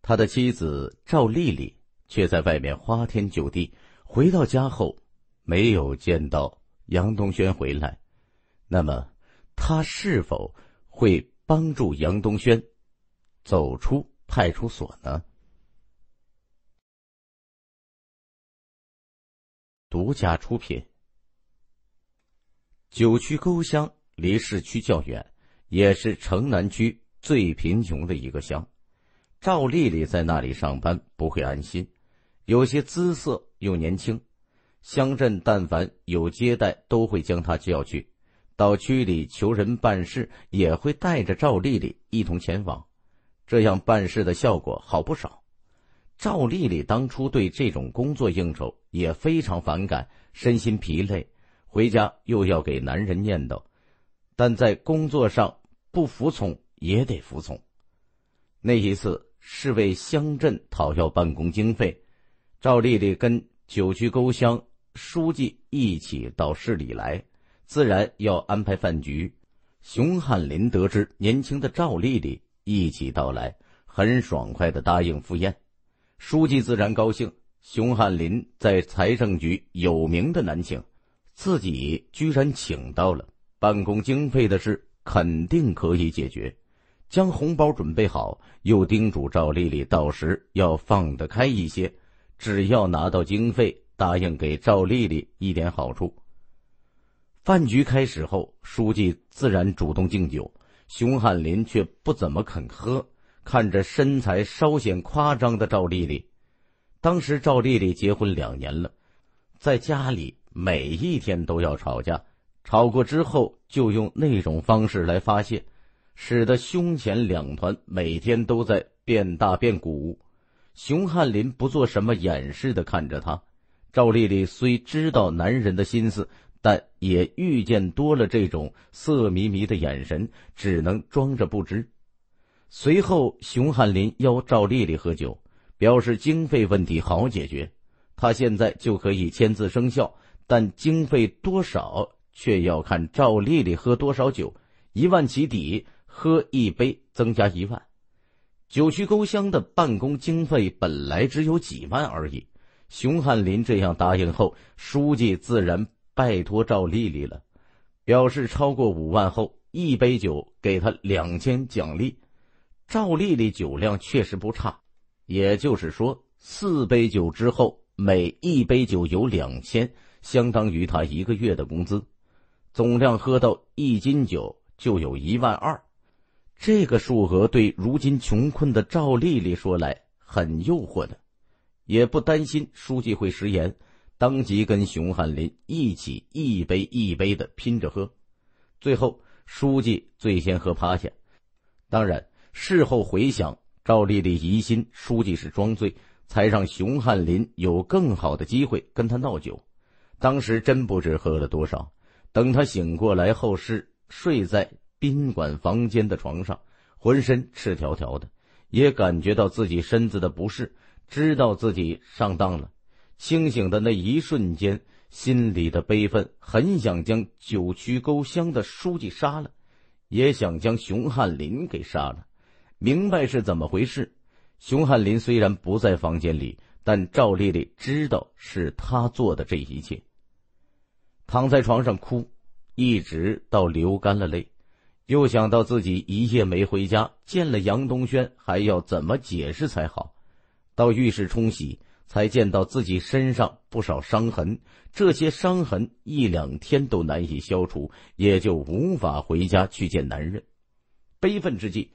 他的妻子赵丽丽却在外面花天酒地。回到家后，没有见到杨东轩回来，那么他是否会帮助杨东轩走出派出所呢？独家出品。九曲沟乡离市区较远，也是城南区最贫穷的一个乡。赵丽丽在那里上班不会安心，有些姿色又年轻，乡镇但凡有接待，都会将她叫去，到区里求人办事也会带着赵丽丽一同前往，这样办事的效果好不少。赵丽丽当初对这种工作应酬也非常反感，身心疲累。回家又要给男人念叨，但在工作上不服从也得服从。那一次是为乡镇讨要办公经费，赵丽丽跟九曲沟乡书记一起到市里来，自然要安排饭局。熊汉林得知年轻的赵丽丽一起到来，很爽快的答应赴宴。书记自然高兴，熊汉林在财政局有名的难请。自己居然请到了办公经费的事肯定可以解决，将红包准备好，又叮嘱赵丽丽到时要放得开一些，只要拿到经费，答应给赵丽丽一点好处。饭局开始后，书记自然主动敬酒，熊汉林却不怎么肯喝，看着身材稍显夸张的赵丽丽，当时赵丽丽结婚两年了，在家里。每一天都要吵架，吵过之后就用那种方式来发泄，使得胸前两团每天都在变大变鼓。熊汉林不做什么掩饰的看着他，赵丽丽虽知道男人的心思，但也遇见多了这种色迷迷的眼神，只能装着不知。随后，熊汉林邀赵丽丽喝酒，表示经费问题好解决，他现在就可以签字生效。但经费多少却要看赵丽丽喝多少酒，一万起底，喝一杯增加一万。九曲沟乡的办公经费本来只有几万而已。熊汉林这样答应后，书记自然拜托赵丽丽了，表示超过五万后，一杯酒给他两千奖励。赵丽丽酒量确实不差，也就是说，四杯酒之后，每一杯酒有两千。相当于他一个月的工资，总量喝到一斤酒就有一万二，这个数额对如今穷困的赵丽丽说来很诱惑的，也不担心书记会食言，当即跟熊汉林一起一杯一杯的拼着喝，最后书记最先喝趴下。当然，事后回想，赵丽丽疑心书记是装醉，才让熊汉林有更好的机会跟他闹酒。当时真不知喝了多少。等他醒过来后，是睡在宾馆房间的床上，浑身赤条条的，也感觉到自己身子的不适，知道自己上当了。清醒的那一瞬间，心里的悲愤，很想将九曲沟乡的书记杀了，也想将熊汉林给杀了。明白是怎么回事。熊汉林虽然不在房间里，但赵丽丽知道是他做的这一切。躺在床上哭，一直到流干了泪，又想到自己一夜没回家，见了杨东轩还要怎么解释才好？到浴室冲洗，才见到自己身上不少伤痕，这些伤痕一两天都难以消除，也就无法回家去见男人。悲愤之际，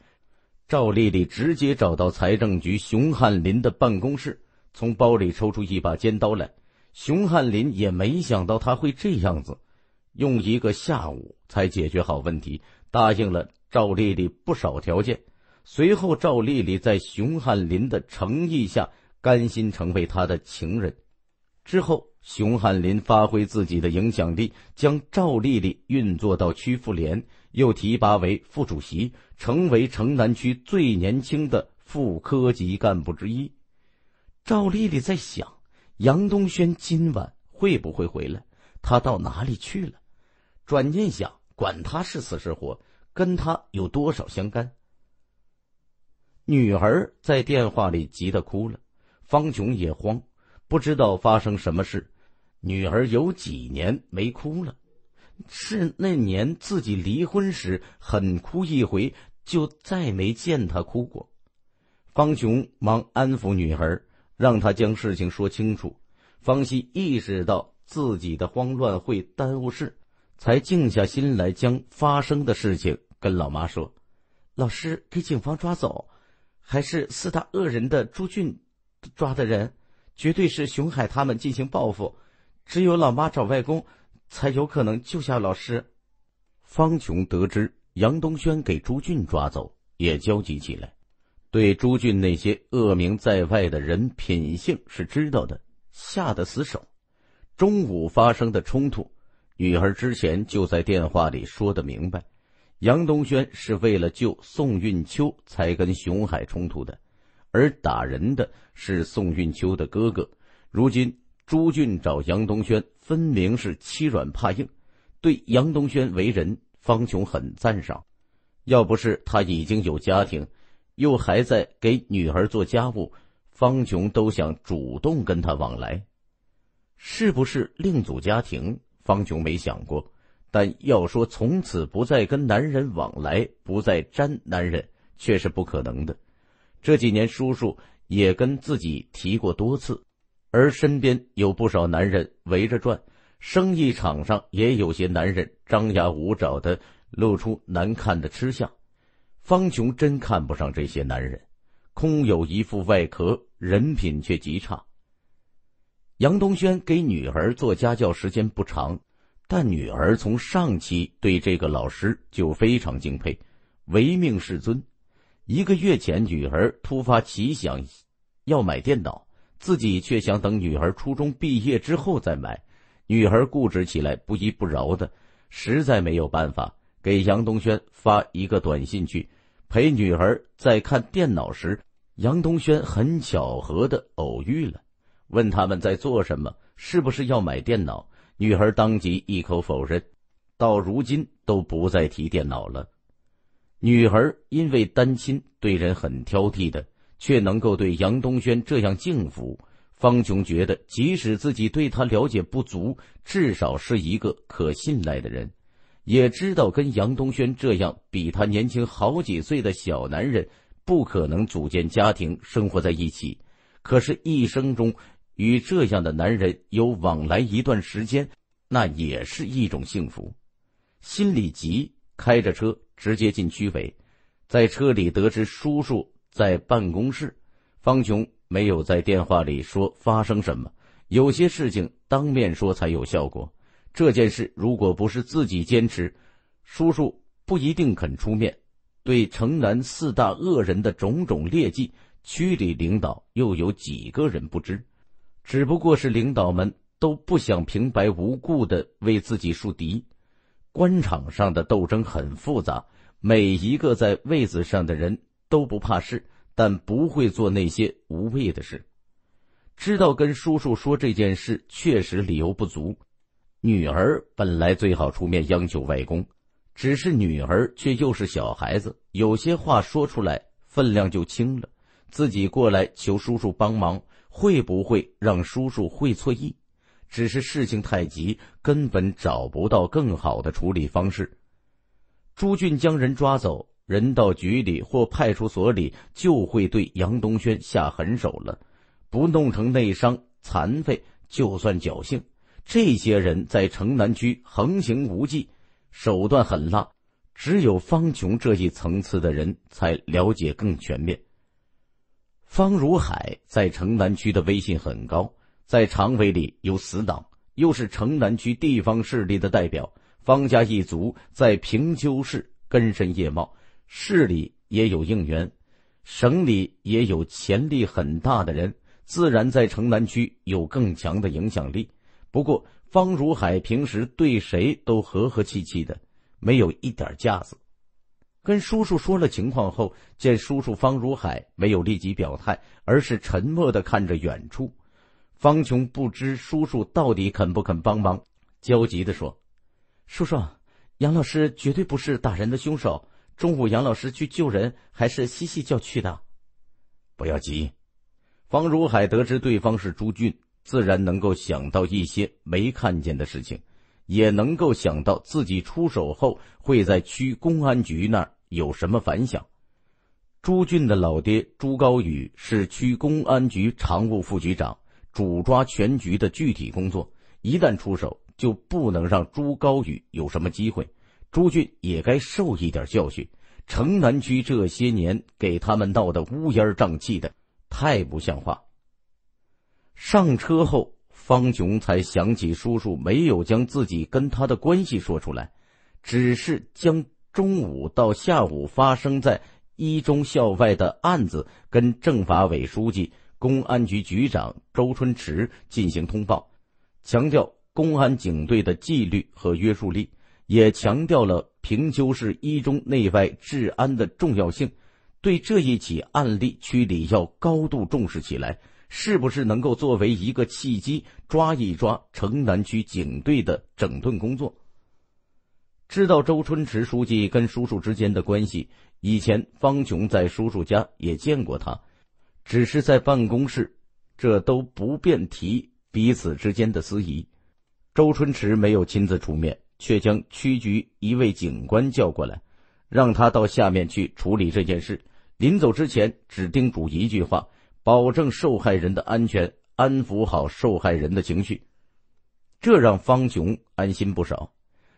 赵丽丽直接找到财政局熊汉林的办公室，从包里抽出一把尖刀来。熊汉林也没想到他会这样子，用一个下午才解决好问题，答应了赵丽丽不少条件。随后，赵丽丽在熊汉林的诚意下，甘心成为他的情人。之后，熊汉林发挥自己的影响力，将赵丽丽运作到区妇联，又提拔为副主席，成为城南区最年轻的副科级干部之一。赵丽丽在想。杨东轩今晚会不会回来？他到哪里去了？转念想，管他是死是活，跟他有多少相干？女儿在电话里急得哭了，方琼也慌，不知道发生什么事。女儿有几年没哭了，是那年自己离婚时狠哭一回，就再没见她哭过。方琼忙安抚女儿。让他将事情说清楚。方西意识到自己的慌乱会耽误事，才静下心来将发生的事情跟老妈说：“老师给警方抓走，还是四大恶人的朱俊抓的人，绝对是熊海他们进行报复。只有老妈找外公，才有可能救下老师。”方琼得知杨东轩给朱俊抓走，也焦急起来。对朱俊那些恶名在外的人品性是知道的，下得死手。中午发生的冲突，女儿之前就在电话里说得明白，杨东轩是为了救宋运秋才跟熊海冲突的，而打人的是宋运秋的哥哥。如今朱俊找杨东轩，分明是欺软怕硬。对杨东轩为人，方琼很赞赏。要不是他已经有家庭，又还在给女儿做家务，方琼都想主动跟他往来，是不是另组家庭？方琼没想过，但要说从此不再跟男人往来，不再沾男人，却是不可能的。这几年，叔叔也跟自己提过多次，而身边有不少男人围着转，生意场上也有些男人张牙舞爪的，露出难看的吃相。方琼真看不上这些男人，空有一副外壳，人品却极差。杨东轩给女儿做家教时间不长，但女儿从上期对这个老师就非常敬佩，唯命是尊。一个月前，女儿突发奇想，要买电脑，自己却想等女儿初中毕业之后再买。女儿固执起来不依不饶的，实在没有办法。给杨东轩发一个短信去陪女儿在看电脑时，杨东轩很巧合的偶遇了，问他们在做什么，是不是要买电脑？女孩当即一口否认，到如今都不再提电脑了。女儿因为单亲，对人很挑剔的，却能够对杨东轩这样敬服。方琼觉得，即使自己对他了解不足，至少是一个可信赖的人。也知道跟杨东轩这样比他年轻好几岁的小男人，不可能组建家庭生活在一起。可是，一生中与这样的男人有往来一段时间，那也是一种幸福。心里急，开着车直接进区委。在车里得知叔叔在办公室，方琼没有在电话里说发生什么，有些事情当面说才有效果。这件事如果不是自己坚持，叔叔不一定肯出面。对城南四大恶人的种种劣迹，区里领导又有几个人不知？只不过是领导们都不想平白无故的为自己树敌。官场上的斗争很复杂，每一个在位子上的人都不怕事，但不会做那些无谓的事。知道跟叔叔说这件事，确实理由不足。女儿本来最好出面央求外公，只是女儿却又是小孩子，有些话说出来分量就轻了。自己过来求叔叔帮忙，会不会让叔叔会错意？只是事情太急，根本找不到更好的处理方式。朱俊将人抓走，人到局里或派出所里，就会对杨东轩下狠手了。不弄成内伤残废，就算侥幸。这些人在城南区横行无忌，手段狠辣，只有方琼这一层次的人才了解更全面。方如海在城南区的威信很高，在常委里有死党，又是城南区地方势力的代表。方家一族在平丘市根深叶茂，市里也有应援，省里也有潜力很大的人，自然在城南区有更强的影响力。不过，方如海平时对谁都和和气气的，没有一点架子。跟叔叔说了情况后，见叔叔方如海没有立即表态，而是沉默的看着远处，方琼不知叔叔到底肯不肯帮忙，焦急的说：“叔叔，杨老师绝对不是打人的凶手。中午杨老师去救人，还是西西叫去的。”不要急，方如海得知对方是朱俊。自然能够想到一些没看见的事情，也能够想到自己出手后会在区公安局那儿有什么反响。朱俊的老爹朱高宇是区公安局常务副局长，主抓全局的具体工作。一旦出手，就不能让朱高宇有什么机会。朱俊也该受一点教训。城南区这些年给他们闹得乌烟瘴气的，太不像话。上车后，方琼才想起叔叔没有将自己跟他的关系说出来，只是将中午到下午发生在一中校外的案子跟政法委书记、公安局局长周春池进行通报，强调公安警队的纪律和约束力，也强调了平丘市一中内外治安的重要性，对这一起案例，区里要高度重视起来。是不是能够作为一个契机抓一抓城南区警队的整顿工作？知道周春池书记跟叔叔之间的关系，以前方琼在叔叔家也见过他，只是在办公室，这都不便提彼此之间的私谊。周春池没有亲自出面，却将区局一位警官叫过来，让他到下面去处理这件事。临走之前，只叮嘱一句话。保证受害人的安全，安抚好受害人的情绪，这让方琼安心不少。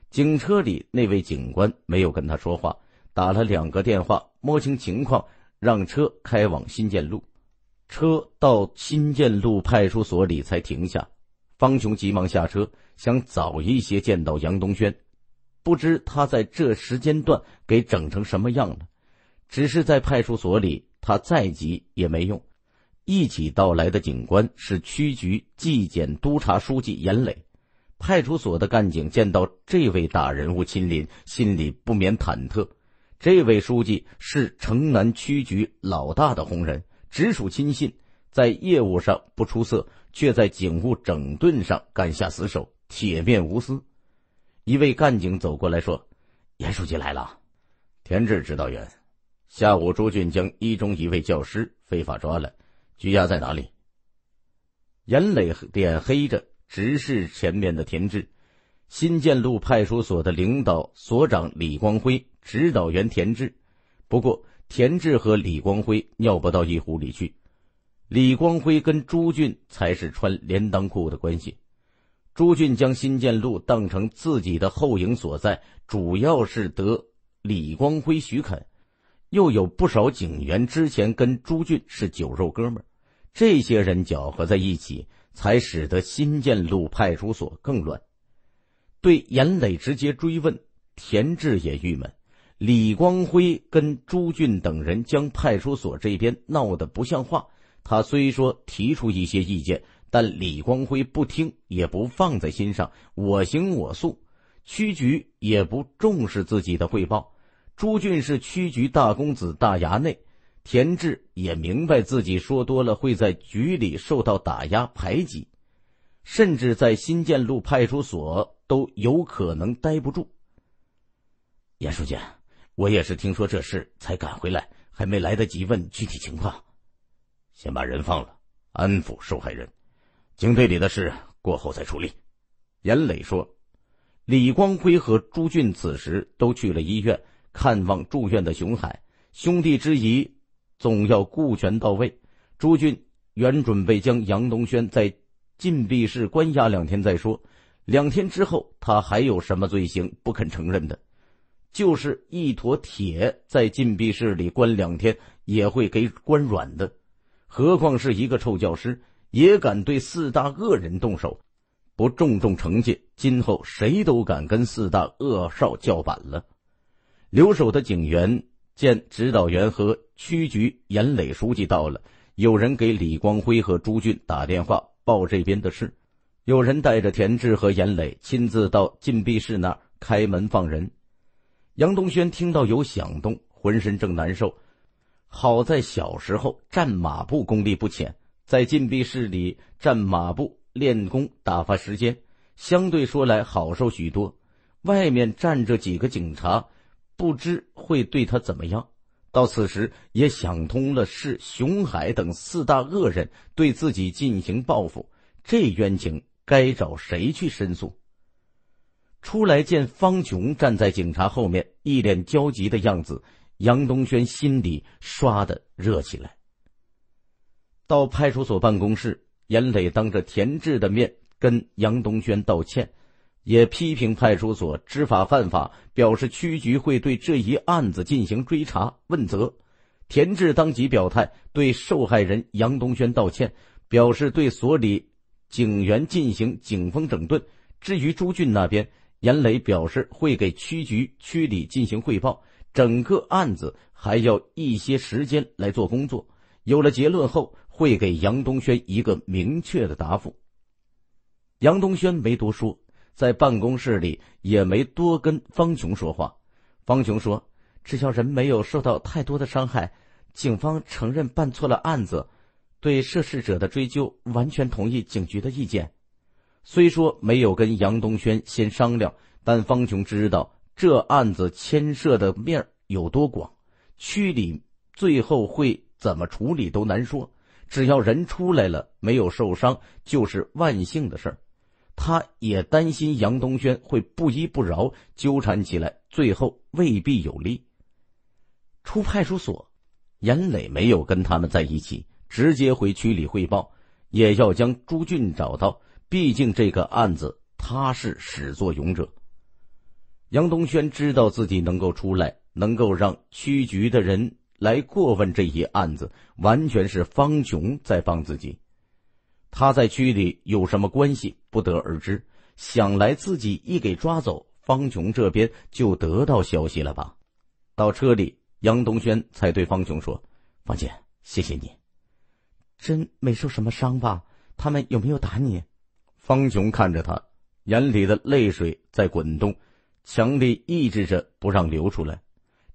警车里那位警官没有跟他说话，打了两个电话，摸清情况，让车开往新建路。车到新建路派出所里才停下。方雄急忙下车，想早一些见到杨东轩，不知他在这时间段给整成什么样了。只是在派出所里，他再急也没用。一起到来的警官是区局纪检督察书记严磊。派出所的干警见到这位大人物亲临，心里不免忐忑。这位书记是城南区局老大的红人，直属亲信，在业务上不出色，却在警务整顿上敢下死手，铁面无私。一位干警走过来说：“严书记来了。”田志指导员：“下午，朱俊将一中一位教师非法抓了。”徐家在哪里？严磊脸黑着，直视前面的田志，新建路派出所的领导所长李光辉，指导员田志。不过田志和李光辉尿不到一壶里去。李光辉跟朱俊才是穿连裆裤的关系。朱俊将新建路当成自己的后营所在，主要是得李光辉许肯，又有不少警员之前跟朱俊是酒肉哥们儿。这些人搅和在一起，才使得新建路派出所更乱。对严磊直接追问，田志也郁闷。李光辉跟朱俊等人将派出所这边闹得不像话。他虽说提出一些意见，但李光辉不听，也不放在心上，我行我素。区局也不重视自己的汇报。朱俊是区局大公子，大衙内。田志也明白，自己说多了会在局里受到打压排挤，甚至在新建路派出所都有可能待不住。严书记，我也是听说这事才赶回来，还没来得及问具体情况，先把人放了，安抚受害人，警队里的事过后再处理。严磊说：“李光辉和朱俊此时都去了医院看望住院的熊海，兄弟之谊。”总要顾全到位。朱俊原准备将杨东轩在禁闭室关押两天再说。两天之后，他还有什么罪行不肯承认的？就是一坨铁在禁闭室里关两天也会给关软的，何况是一个臭教师也敢对四大恶人动手？不重重惩戒，今后谁都敢跟四大恶少叫板了。留守的警员见指导员和。区局严磊书记到了，有人给李光辉和朱俊打电话报这边的事，有人带着田志和严磊亲自到禁闭室那儿开门放人。杨东轩听到有响动，浑身正难受，好在小时候站马步功力不浅，在禁闭室里站马步练功打发时间，相对说来好受许多。外面站着几个警察，不知会对他怎么样。到此时也想通了，是熊海等四大恶人对自己进行报复，这冤情该找谁去申诉？出来见方琼，站在警察后面，一脸焦急的样子，杨东轩心里刷的热起来。到派出所办公室，严磊当着田志的面跟杨东轩道歉。也批评派出所知法犯法，表示区局会对这一案子进行追查问责。田志当即表态对受害人杨东轩道歉，表示对所里警员进行警风整顿。至于朱俊那边，严磊表示会给区局区里进行汇报，整个案子还要一些时间来做工作。有了结论后，会给杨东轩一个明确的答复。杨东轩没多说。在办公室里也没多跟方琼说话。方琼说：“只要人没有受到太多的伤害，警方承认办错了案子，对涉事者的追究，完全同意警局的意见。虽说没有跟杨东轩先商量，但方琼知道这案子牵涉的面有多广，区里最后会怎么处理都难说。只要人出来了，没有受伤，就是万幸的事儿。”他也担心杨东轩会不依不饶纠缠起来，最后未必有利。出派出所，严磊没有跟他们在一起，直接回区里汇报，也要将朱俊找到。毕竟这个案子他是始作俑者。杨东轩知道自己能够出来，能够让区局的人来过问这一案子，完全是方琼在帮自己。他在区里有什么关系不得而知，想来自己一给抓走，方琼这边就得到消息了吧？到车里，杨东轩才对方琼说：“方姐，谢谢你，真没受什么伤吧？他们有没有打你？”方琼看着他，眼里的泪水在滚动，强力抑制着不让流出来。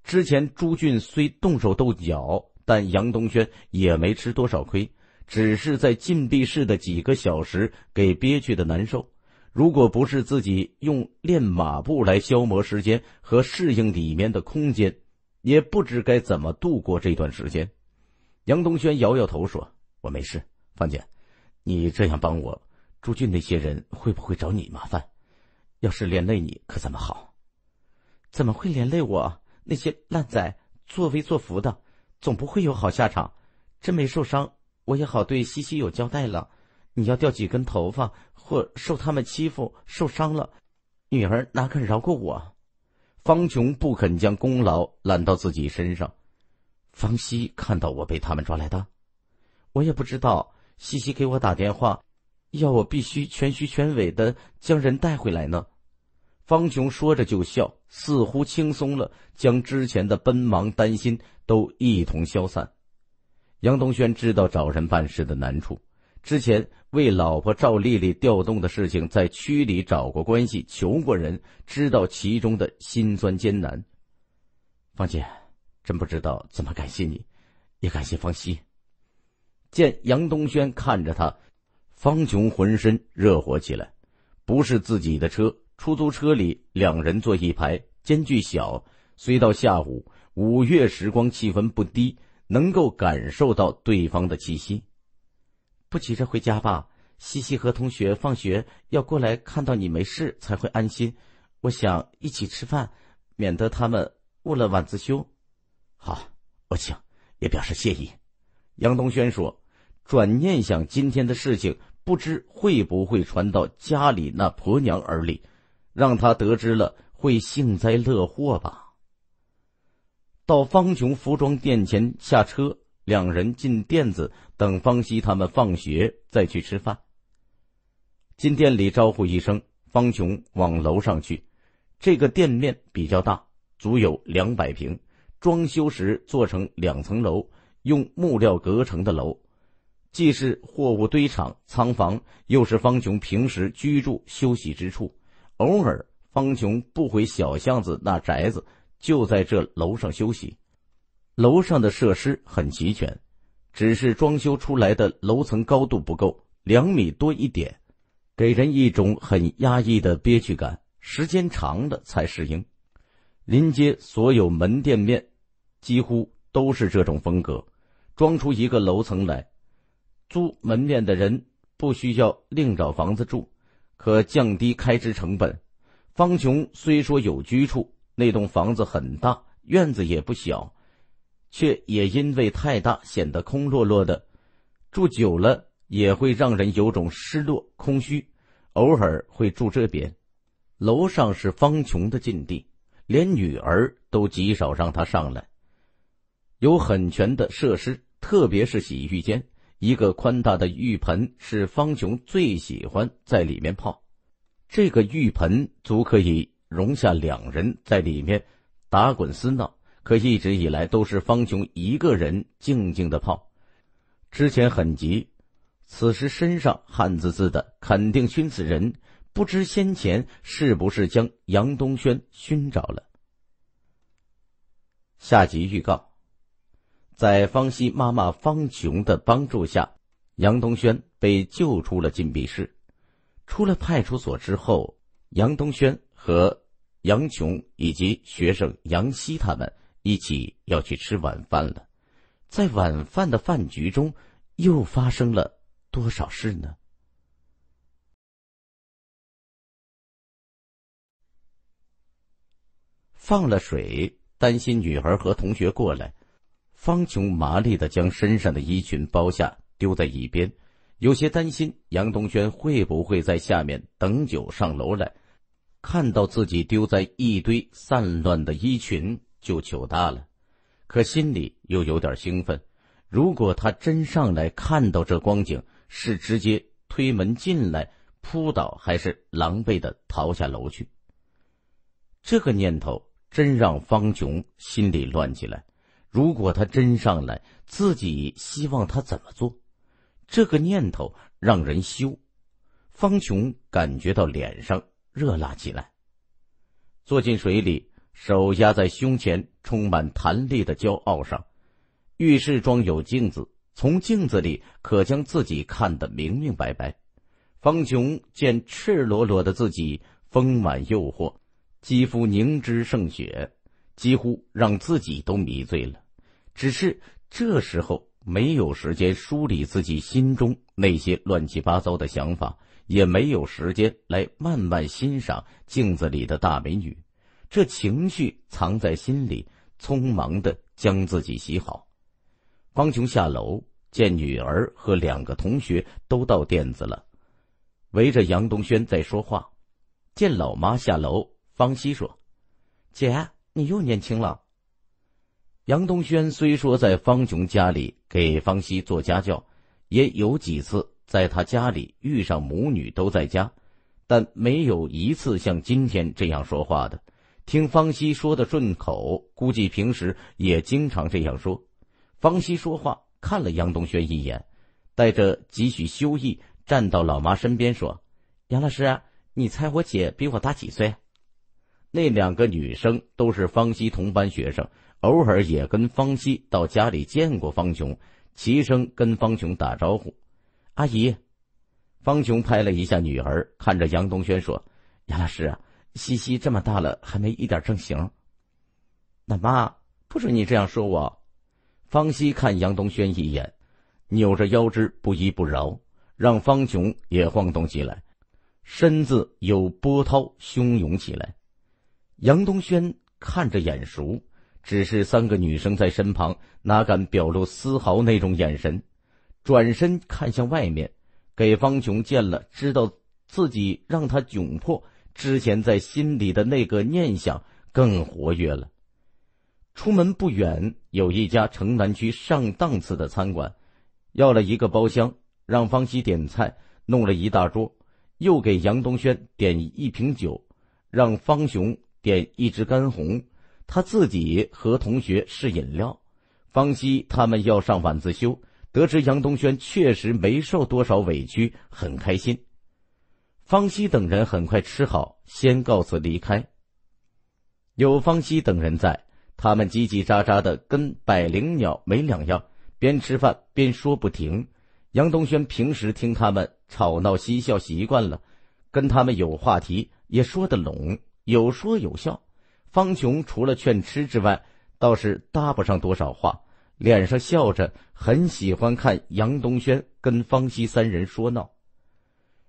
之前朱俊虽动手动脚，但杨东轩也没吃多少亏。只是在禁闭室的几个小时给憋屈的难受，如果不是自己用练马步来消磨时间和适应里面的空间，也不知该怎么度过这段时间。杨东轩摇摇头说：“我没事，范姐，你这样帮我，朱俊那些人会不会找你麻烦？要是连累你，可怎么好？怎么会连累我？那些烂仔作威作福的，总不会有好下场。真没受伤。”我也好对西西有交代了。你要掉几根头发，或受他们欺负受伤了，女儿哪肯饶过我？方琼不肯将功劳揽到自己身上。方西看到我被他们抓来的，我也不知道西西给我打电话，要我必须全虚全伪的将人带回来呢。方琼说着就笑，似乎轻松了，将之前的奔忙担心都一同消散。杨东轩知道找人办事的难处，之前为老婆赵丽丽调动的事情，在区里找过关系，求过人，知道其中的辛酸艰难。方姐，真不知道怎么感谢你，也感谢方西。见杨东轩看着他，方琼浑身热火起来。不是自己的车，出租车里两人坐一排，间距小。虽到下午，五月时光气温不低。能够感受到对方的气息，不急着回家吧。西西和同学放学要过来看到你没事才会安心。我想一起吃饭，免得他们误了晚自修。好，我请，也表示谢意。杨东轩说，转念想今天的事情，不知会不会传到家里那婆娘耳里，让她得知了会幸灾乐祸吧。到方琼服装店前下车，两人进店子等方西他们放学再去吃饭。进店里招呼一声，方琼往楼上去。这个店面比较大，足有两百平，装修时做成两层楼，用木料隔成的楼，既是货物堆场仓房，又是方琼平时居住休息之处。偶尔方琼不回小巷子那宅子。就在这楼上休息，楼上的设施很齐全，只是装修出来的楼层高度不够，两米多一点，给人一种很压抑的憋屈感。时间长了才适应。临街所有门店面，几乎都是这种风格，装出一个楼层来，租门面的人不需要另找房子住，可降低开支成本。方琼虽说有居处。那栋房子很大，院子也不小，却也因为太大显得空落落的，住久了也会让人有种失落、空虚。偶尔会住这边，楼上是方琼的禁地，连女儿都极少让她上来。有很全的设施，特别是洗浴间，一个宽大的浴盆是方琼最喜欢在里面泡。这个浴盆足可以。容下两人在里面打滚厮闹，可一直以来都是方琼一个人静静的泡。之前很急，此时身上汗滋滋的，肯定熏死人。不知先前是不是将杨东轩熏着了。下集预告：在方西妈妈方琼的帮助下，杨东轩被救出了禁闭室。出了派出所之后，杨东轩。和杨琼以及学生杨希他们一起要去吃晚饭了，在晚饭的饭局中，又发生了多少事呢？放了水，担心女儿和同学过来，方琼麻利的将身上的衣裙包下丢在一边，有些担心杨东轩会不会在下面等酒上楼来。看到自己丢在一堆散乱的衣裙，就糗大了，可心里又有点兴奋。如果他真上来看到这光景，是直接推门进来扑倒，还是狼狈的逃下楼去？这个念头真让方琼心里乱起来。如果他真上来，自己希望他怎么做？这个念头让人羞。方琼感觉到脸上。热辣起来。坐进水里，手压在胸前充满弹力的骄傲上。浴室装有镜子，从镜子里可将自己看得明明白白。方琼见赤裸裸的自己，丰满诱惑，肌肤凝脂胜雪，几乎让自己都迷醉了。只是这时候没有时间梳理自己心中那些乱七八糟的想法。也没有时间来慢慢欣赏镜子里的大美女，这情绪藏在心里，匆忙的将自己洗好。方琼下楼见女儿和两个同学都到店子了，围着杨东轩在说话。见老妈下楼，方西说：“姐，你又年轻了。”杨东轩虽说在方琼家里给方西做家教，也有几次。在他家里遇上母女都在家，但没有一次像今天这样说话的。听方西说的顺口，估计平时也经常这样说。方西说话看了杨东轩一眼，带着几许羞意站到老妈身边说：“杨老师，你猜我姐比我大几岁？”那两个女生都是方西同班学生，偶尔也跟方西到家里见过方琼，齐声跟方琼打招呼。阿姨，方琼拍了一下女儿，看着杨东轩说：“杨老师西西这么大了，还没一点正形。”那妈不准你这样说我。方西看杨东轩一眼，扭着腰肢不依不饶，让方琼也晃动起来，身子有波涛汹涌起来。杨东轩看着眼熟，只是三个女生在身旁，哪敢表露丝毫那种眼神。转身看向外面，给方琼见了，知道自己让他窘迫，之前在心里的那个念想更活跃了。出门不远有一家城南区上档次的餐馆，要了一个包厢，让方西点菜，弄了一大桌，又给杨东轩点一瓶酒，让方雄点一支干红，他自己和同学试饮料。方西他们要上晚自修。得知杨东轩确实没受多少委屈，很开心。方西等人很快吃好，先告辞离开。有方西等人在，他们叽叽喳喳的跟百灵鸟没两样，边吃饭边说不停。杨东轩平时听他们吵闹嬉笑习惯了，跟他们有话题也说得拢，有说有笑。方琼除了劝吃之外，倒是搭不上多少话。脸上笑着，很喜欢看杨东轩跟方西三人说闹。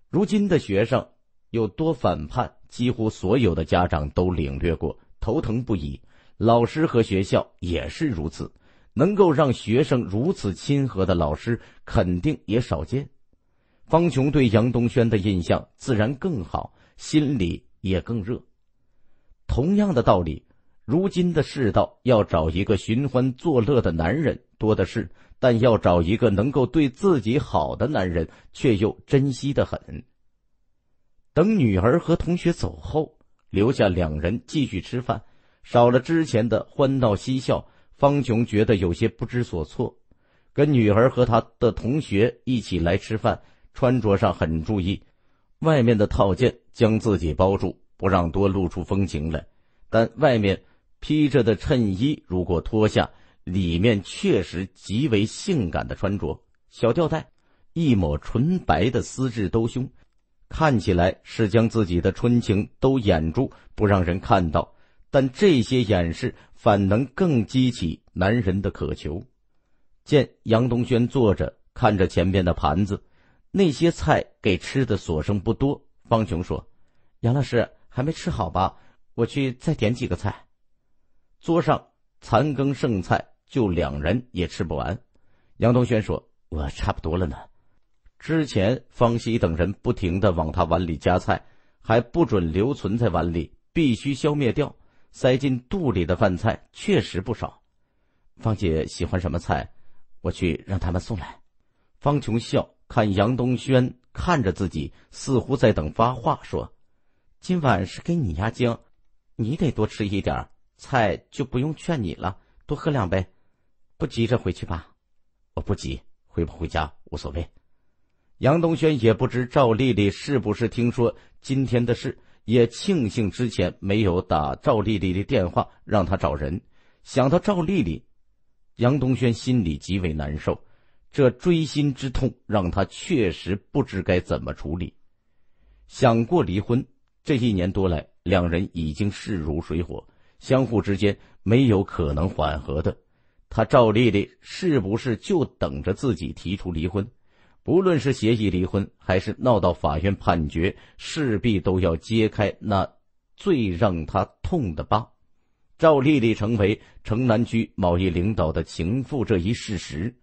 如今的学生有多反叛，几乎所有的家长都领略过，头疼不已。老师和学校也是如此。能够让学生如此亲和的老师，肯定也少见。方琼对杨东轩的印象自然更好，心里也更热。同样的道理。如今的世道，要找一个寻欢作乐的男人多的是，但要找一个能够对自己好的男人，却又珍惜的很。等女儿和同学走后，留下两人继续吃饭，少了之前的欢闹嬉笑，方琼觉得有些不知所措。跟女儿和她的同学一起来吃饭，穿着上很注意，外面的套件将自己包住，不让多露出风情来，但外面。披着的衬衣，如果脱下，里面确实极为性感的穿着小吊带，一抹纯白的丝质兜胸，看起来是将自己的春情都掩住，不让人看到。但这些掩饰反能更激起男人的渴求。见杨东轩坐着看着前边的盘子，那些菜给吃的所剩不多。方琼说：“杨老师还没吃好吧？我去再点几个菜。”桌上残羹剩菜，就两人也吃不完。杨东轩说：“我差不多了呢。”之前方西等人不停的往他碗里夹菜，还不准留存在碗里，必须消灭掉。塞进肚里的饭菜确实不少。方姐喜欢什么菜，我去让他们送来。方琼笑，看杨东轩看着自己，似乎在等发话，说：“今晚是给你压惊，你得多吃一点儿。”菜就不用劝你了，多喝两杯，不急着回去吧。我不急，回不回家无所谓。杨东轩也不知赵丽丽是不是听说今天的事，也庆幸之前没有打赵丽丽的电话让她找人。想到赵丽丽，杨东轩心里极为难受，这锥心之痛让他确实不知该怎么处理。想过离婚，这一年多来，两人已经势如水火。相互之间没有可能缓和的，他赵丽丽是不是就等着自己提出离婚？不论是协议离婚，还是闹到法院判决，势必都要揭开那最让他痛的疤——赵丽丽成为城南区某一领导的情妇这一事实。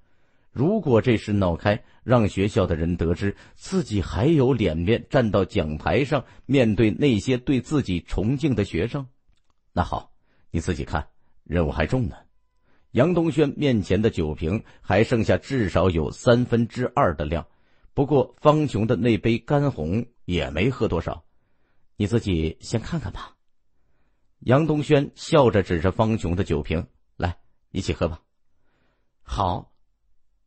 如果这事闹开，让学校的人得知，自己还有脸面站到讲台上，面对那些对自己崇敬的学生？那好，你自己看，任务还重呢。杨东轩面前的酒瓶还剩下至少有三分之二的量，不过方琼的那杯干红也没喝多少。你自己先看看吧。杨东轩笑着指着方琼的酒瓶，来，一起喝吧。好，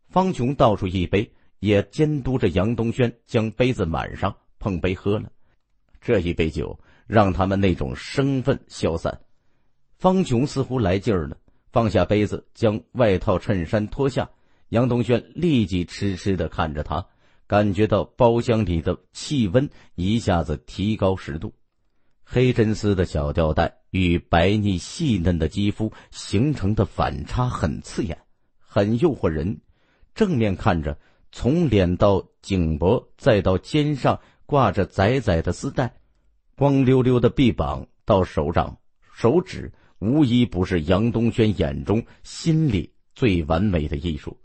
方琼倒出一杯，也监督着杨东轩将杯子满上，碰杯喝了。这一杯酒。让他们那种生分消散。方琼似乎来劲儿了，放下杯子，将外套、衬衫脱下。杨东轩立即痴痴的看着他，感觉到包厢里的气温一下子提高十度。黑真丝的小吊带与白腻细嫩的肌肤形成的反差很刺眼，很诱惑人。正面看着，从脸到颈脖，再到肩上挂着窄窄的丝带。光溜溜的臂膀到手掌、手指，无一不是杨东轩眼中、心里最完美的艺术。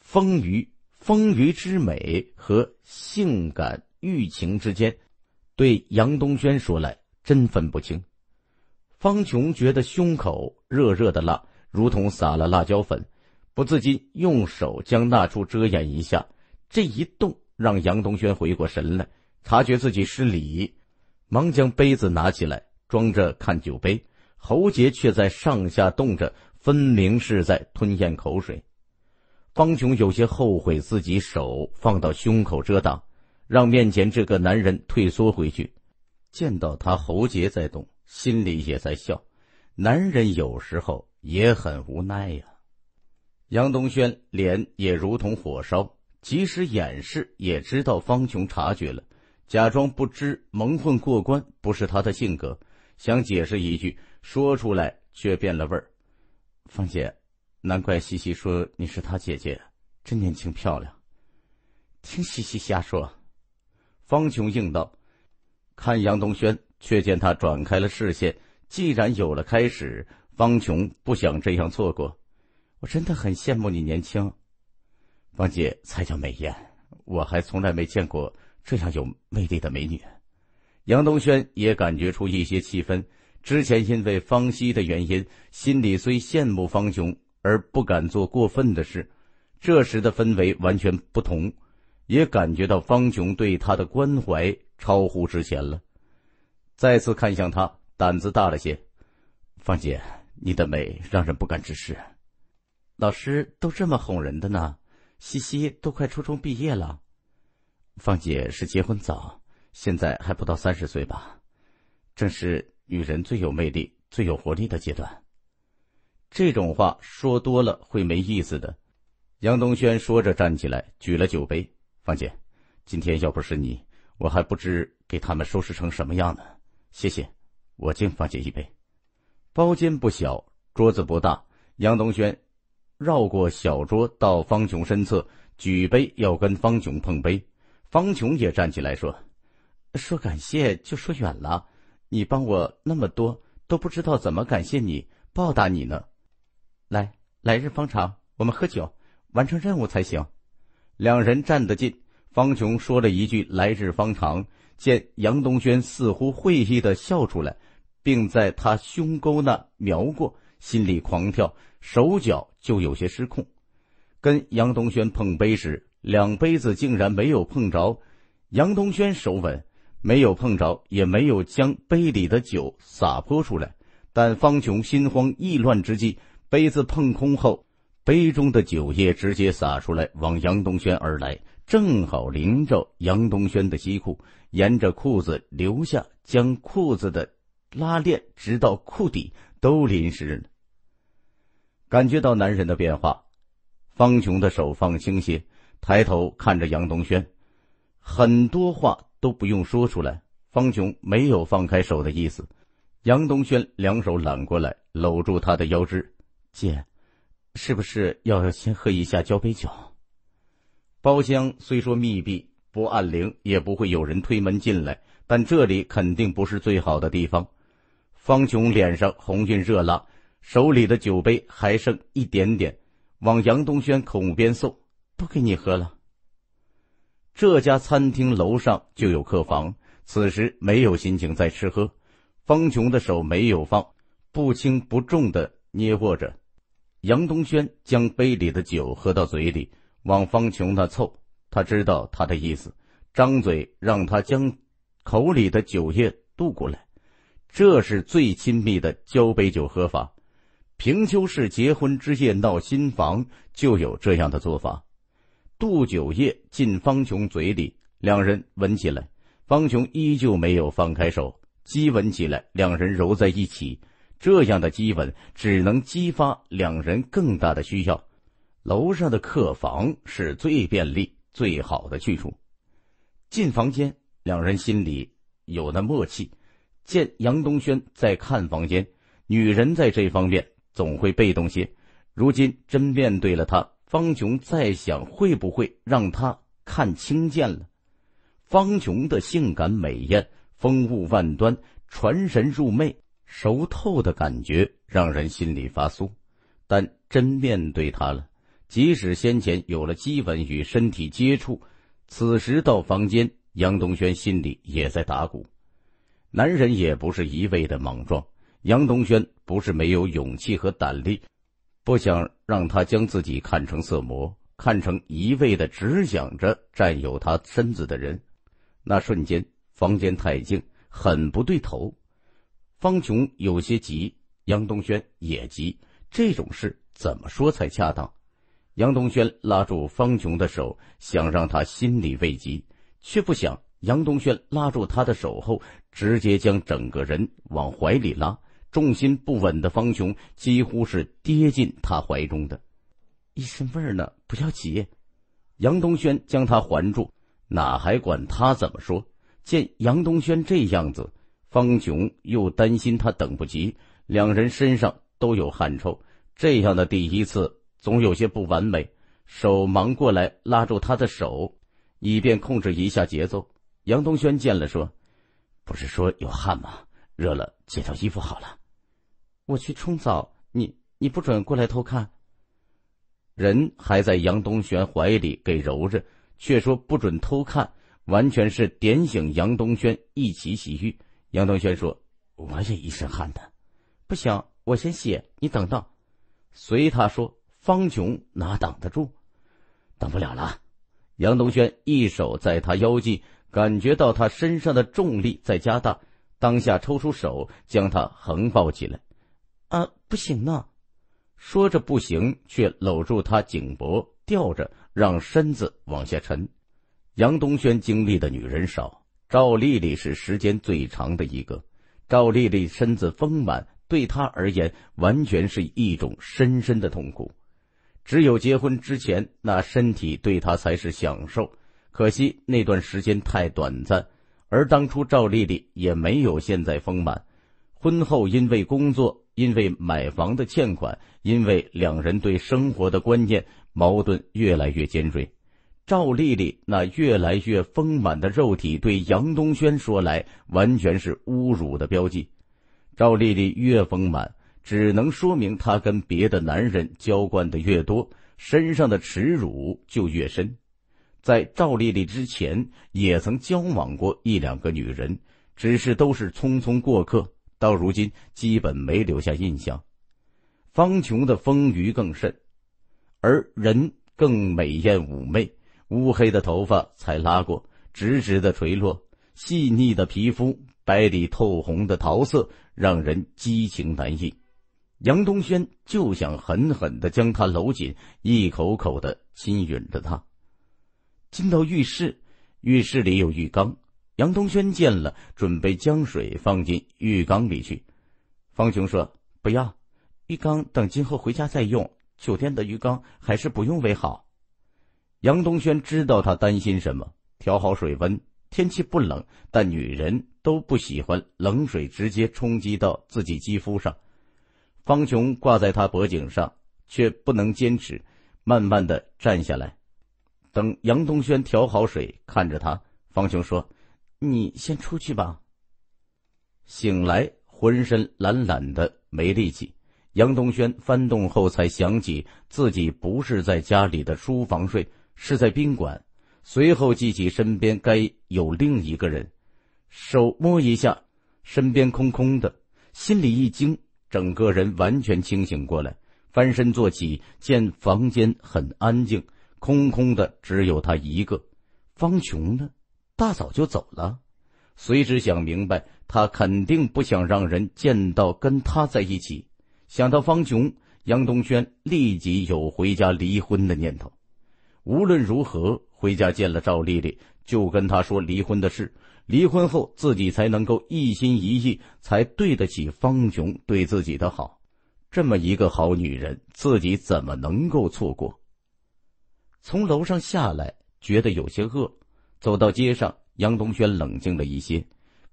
丰腴、丰腴之美和性感欲情之间，对杨东轩说来真分不清。方琼觉得胸口热热的辣，如同撒了辣椒粉，不自禁用手将那处遮掩一下。这一动让杨东轩回过神来，察觉自己失礼。忙将杯子拿起来，装着看酒杯，喉结却在上下动着，分明是在吞咽口水。方琼有些后悔自己手放到胸口遮挡，让面前这个男人退缩回去。见到他喉结在动，心里也在笑。男人有时候也很无奈呀。杨东轩脸也如同火烧，即使掩饰，也知道方琼察觉了。假装不知，蒙混过关不是他的性格。想解释一句，说出来却变了味儿。方姐，难怪西西说你是她姐姐，真年轻漂亮。听西西瞎说。方琼应道，看杨东轩，却见他转开了视线。既然有了开始，方琼不想这样错过。我真的很羡慕你年轻，方姐才叫美艳，我还从来没见过。这样有魅力的美女，杨东轩也感觉出一些气氛。之前因为方西的原因，心里虽羡慕方雄，而不敢做过分的事。这时的氛围完全不同，也感觉到方雄对他的关怀超乎之前了。再次看向他，胆子大了些。方姐，你的美让人不敢直视。老师都这么哄人的呢，西西都快初中毕业了。方姐是结婚早，现在还不到三十岁吧，正是女人最有魅力、最有活力的阶段。这种话说多了会没意思的。杨东轩说着站起来，举了酒杯：“方姐，今天要不是你，我还不知给他们收拾成什么样呢。谢谢，我敬方姐一杯。”包间不小，桌子不大。杨东轩绕过小桌，到方琼身侧，举杯要跟方琼碰杯。方琼也站起来说：“说感谢就说远了，你帮我那么多，都不知道怎么感谢你、报答你呢。来，来日方长，我们喝酒，完成任务才行。”两人站得近，方琼说了一句“来日方长”，见杨东轩似乎会意的笑出来，并在他胸沟那瞄过，心里狂跳，手脚就有些失控，跟杨东轩碰杯时。两杯子竟然没有碰着，杨东轩手稳，没有碰着，也没有将杯里的酒洒泼出来。但方琼心慌意乱之际，杯子碰空后，杯中的酒液直接洒出来，往杨东轩而来，正好淋着杨东轩的西裤，沿着裤子流下，将裤子的拉链直到裤底都淋湿了。感觉到男人的变化，方琼的手放轻些。抬头看着杨东轩，很多话都不用说出来。方琼没有放开手的意思，杨东轩两手揽过来，搂住他的腰肢：“姐，是不是要先喝一下交杯酒？”包厢虽说密闭，不按铃也不会有人推门进来，但这里肯定不是最好的地方。方琼脸上红晕热辣，手里的酒杯还剩一点点，往杨东轩口边送。不给你喝了。这家餐厅楼上就有客房，此时没有心情再吃喝。方琼的手没有放，不轻不重的捏握着。杨东轩将杯里的酒喝到嘴里，往方琼那凑。他知道他的意思，张嘴让他将口里的酒液渡过来。这是最亲密的交杯酒喝法。平丘市结婚之夜闹新房就有这样的做法。杜九叶进方琼嘴里，两人吻起来。方琼依旧没有放开手，激吻起来，两人揉在一起。这样的激吻只能激发两人更大的需要。楼上的客房是最便利、最好的去处。进房间，两人心里有那默契。见杨东轩在看房间，女人在这方面总会被动些。如今真面对了他。方琼在想，会不会让他看清见了？方琼的性感美艳，风物万端，传神入媚，熟透的感觉让人心里发酥。但真面对他了，即使先前有了基本与身体接触，此时到房间，杨东轩心里也在打鼓。男人也不是一味的莽撞，杨东轩不是没有勇气和胆力。不想让他将自己看成色魔，看成一味的只想着占有他身子的人。那瞬间，房间太静，很不对头。方琼有些急，杨东轩也急。这种事怎么说才恰当？杨东轩拉住方琼的手，想让她心里未急，却不想杨东轩拉住她的手后，直接将整个人往怀里拉。重心不稳的方琼几乎是跌进他怀中的，一身味儿呢，不要急。杨东轩将他环住，哪还管他怎么说？见杨东轩这样子，方琼又担心他等不及，两人身上都有汗臭，这样的第一次总有些不完美。手忙过来拉住他的手，以便控制一下节奏。杨东轩见了说：“不是说有汗吗？热了，解套衣服好了。”我去冲澡，你你不准过来偷看。人还在杨东轩怀里给揉着，却说不准偷看，完全是点醒杨东轩一起洗浴。杨东轩说：“我也一身汗的，不行，我先洗，你等等。”随他说，方琼哪挡得住，等不了了。杨东轩一手在他腰际，感觉到他身上的重力在加大，当下抽出手将他横抱起来。啊，不行呢！说着不行，却搂住他颈脖，吊着，让身子往下沉。杨东轩经历的女人少，赵丽丽是时间最长的一个。赵丽丽身子丰满，对她而言完全是一种深深的痛苦。只有结婚之前，那身体对她才是享受。可惜那段时间太短暂，而当初赵丽丽也没有现在丰满。婚后因为工作。因为买房的欠款，因为两人对生活的观念矛盾越来越尖锐，赵丽丽那越来越丰满的肉体对杨东轩说来完全是侮辱的标记。赵丽丽越丰满，只能说明她跟别的男人交惯的越多，身上的耻辱就越深。在赵丽丽之前，也曾交往过一两个女人，只是都是匆匆过客。到如今，基本没留下印象。方琼的丰腴更甚，而人更美艳妩媚。乌黑的头发才拉过，直直的垂落，细腻的皮肤，白里透红的桃色，让人激情难抑。杨东轩就想狠狠的将她搂紧，一口口的亲吮着她。进到浴室，浴室里有浴缸。杨东轩见了，准备将水放进浴缸里去。方琼说：“不要，浴缸等今后回家再用。酒店的浴缸还是不用为好。”杨东轩知道他担心什么，调好水温。天气不冷，但女人都不喜欢冷水直接冲击到自己肌肤上。方琼挂在他脖颈上，却不能坚持，慢慢的站下来。等杨东轩调好水，看着他，方琼说。你先出去吧。醒来，浑身懒懒的，没力气。杨东轩翻动后，才想起自己不是在家里的书房睡，是在宾馆。随后记起身边该有另一个人，手摸一下，身边空空的，心里一惊，整个人完全清醒过来，翻身坐起，见房间很安静，空空的，只有他一个。方琼呢？大早就走了，随之想明白，他肯定不想让人见到跟他在一起。想到方琼，杨东轩立即有回家离婚的念头。无论如何，回家见了赵丽丽，就跟她说离婚的事。离婚后，自己才能够一心一意，才对得起方琼对自己的好。这么一个好女人，自己怎么能够错过？从楼上下来，觉得有些饿。走到街上，杨东轩冷静了一些。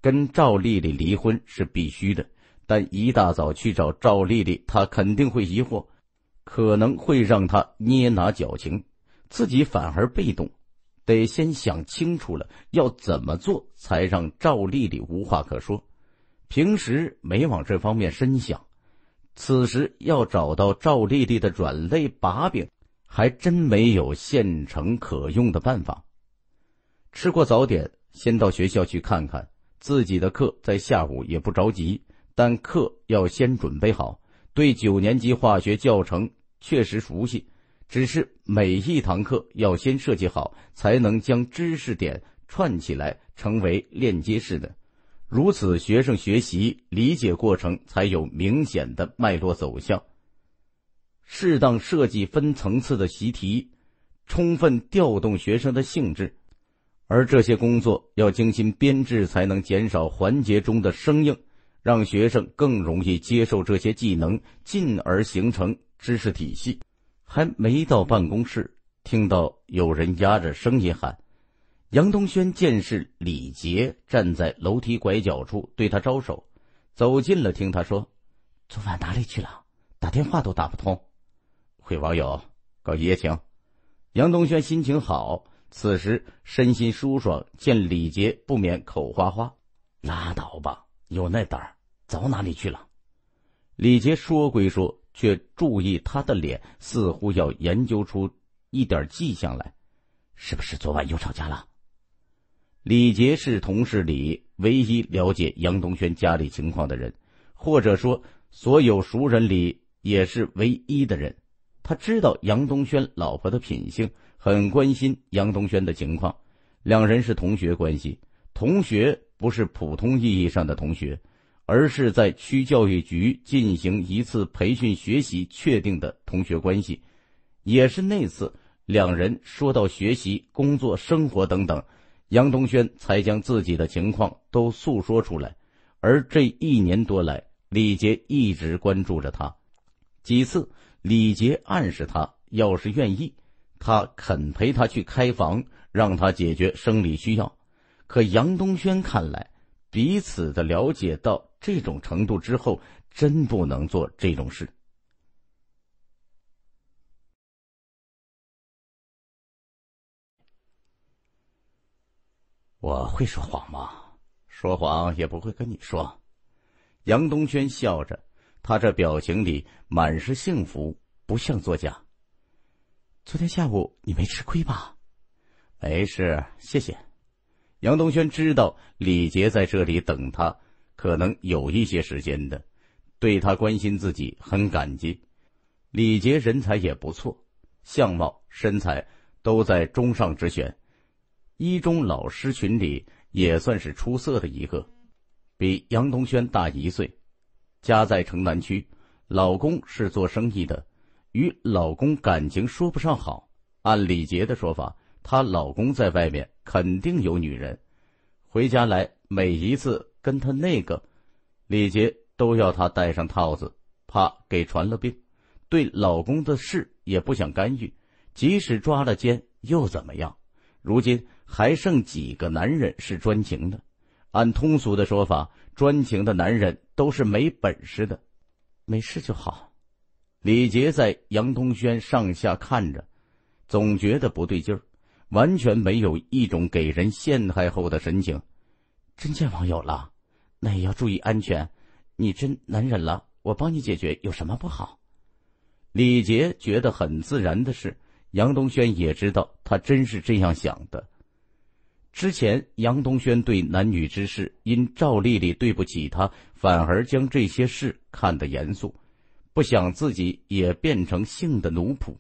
跟赵丽丽离婚是必须的，但一大早去找赵丽丽，她肯定会疑惑，可能会让她捏拿矫情，自己反而被动。得先想清楚了，要怎么做才让赵丽丽无话可说。平时没往这方面深想，此时要找到赵丽丽的软肋把柄，还真没有现成可用的办法。吃过早点，先到学校去看看自己的课。在下午也不着急，但课要先准备好。对九年级化学教程确实熟悉，只是每一堂课要先设计好，才能将知识点串起来，成为链接式的。如此，学生学习理解过程才有明显的脉络走向。适当设计分层次的习题，充分调动学生的兴致。而这些工作要精心编制，才能减少环节中的生硬，让学生更容易接受这些技能，进而形成知识体系。还没到办公室，听到有人压着声音喊：“杨东轩！”见是李杰站在楼梯拐角处，对他招手。走近了，听他说：“昨晚哪里去了？打电话都打不通。”会网友搞爷爷，情。杨东轩心情好。此时身心舒爽，见李杰不免口花花，“拉倒吧，有那胆儿，走哪里去了？”李杰说归说，却注意他的脸似乎要研究出一点迹象来，“是不是昨晚又吵架了？”李杰是同事里唯一了解杨东轩家里情况的人，或者说所有熟人里也是唯一的人，他知道杨东轩老婆的品性。很关心杨东轩的情况，两人是同学关系。同学不是普通意义上的同学，而是在区教育局进行一次培训学习确定的同学关系。也是那次，两人说到学习、工作、生活等等，杨东轩才将自己的情况都诉说出来。而这一年多来，李杰一直关注着他，几次李杰暗示他，要是愿意。他肯陪他去开房，让他解决生理需要。可杨东轩看来，彼此的了解到这种程度之后，真不能做这种事。我会说谎吗？说谎也不会跟你说。杨东轩笑着，他这表情里满是幸福，不像作假。昨天下午你没吃亏吧？没事，谢谢。杨东轩知道李杰在这里等他，可能有一些时间的，对他关心自己很感激。李杰人才也不错，相貌、身材都在中上之选，一中老师群里也算是出色的一个。比杨东轩大一岁，家在城南区，老公是做生意的。与老公感情说不上好，按李杰的说法，她老公在外面肯定有女人。回家来每一次跟他那个，李杰都要他戴上套子，怕给传了病。对老公的事也不想干预，即使抓了奸又怎么样？如今还剩几个男人是专情的？按通俗的说法，专情的男人都是没本事的。没事就好。李杰在杨东轩上下看着，总觉得不对劲儿，完全没有一种给人陷害后的神情。真见网友了，那也要注意安全。你真难忍了，我帮你解决，有什么不好？李杰觉得很自然的是，杨东轩也知道他真是这样想的。之前杨东轩对男女之事，因赵丽丽对不起他，反而将这些事看得严肃。不想自己也变成性的奴仆。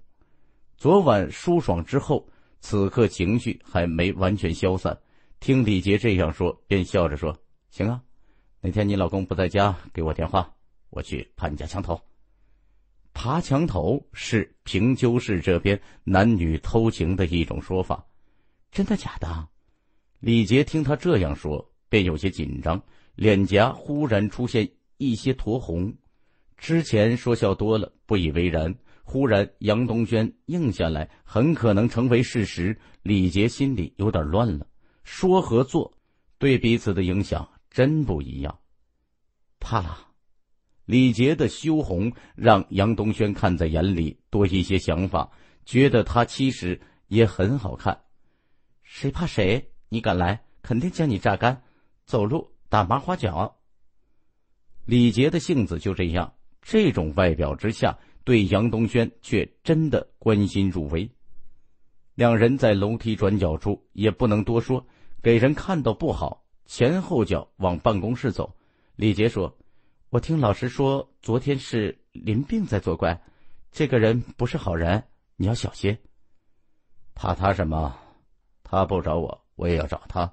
昨晚舒爽之后，此刻情绪还没完全消散。听李杰这样说，便笑着说：“行啊，哪天你老公不在家，给我电话，我去爬你家墙头。”爬墙头是平丘市这边男女偷情的一种说法。真的假的？李杰听他这样说，便有些紧张，脸颊忽然出现一些酡红。之前说笑多了，不以为然。忽然，杨东轩应下来，很可能成为事实。李杰心里有点乱了。说和做，对彼此的影响真不一样。怕，了，李杰的羞红让杨东轩看在眼里，多一些想法，觉得他其实也很好看。谁怕谁？你敢来，肯定将你榨干，走路打麻花脚。李杰的性子就这样。这种外表之下，对杨东轩却真的关心入微。两人在楼梯转角处也不能多说，给人看到不好。前后脚往办公室走。李杰说：“我听老师说，昨天是林病在作怪，这个人不是好人，你要小心。”怕他什么？他不找我，我也要找他，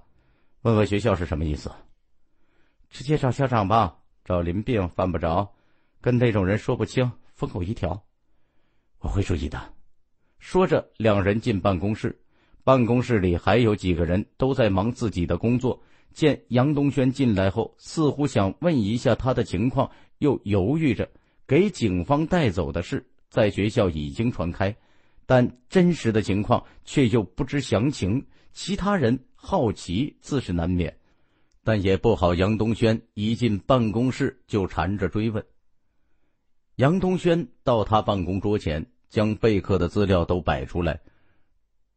问问学校是什么意思。直接找校长吧，找林病犯不着。跟那种人说不清，疯口一条，我会注意的。说着，两人进办公室。办公室里还有几个人都在忙自己的工作。见杨东轩进来后，似乎想问一下他的情况，又犹豫着。给警方带走的事，在学校已经传开，但真实的情况却又不知详情。其他人好奇自是难免，但也不好。杨东轩一进办公室就缠着追问。杨东轩到他办公桌前，将备课的资料都摆出来，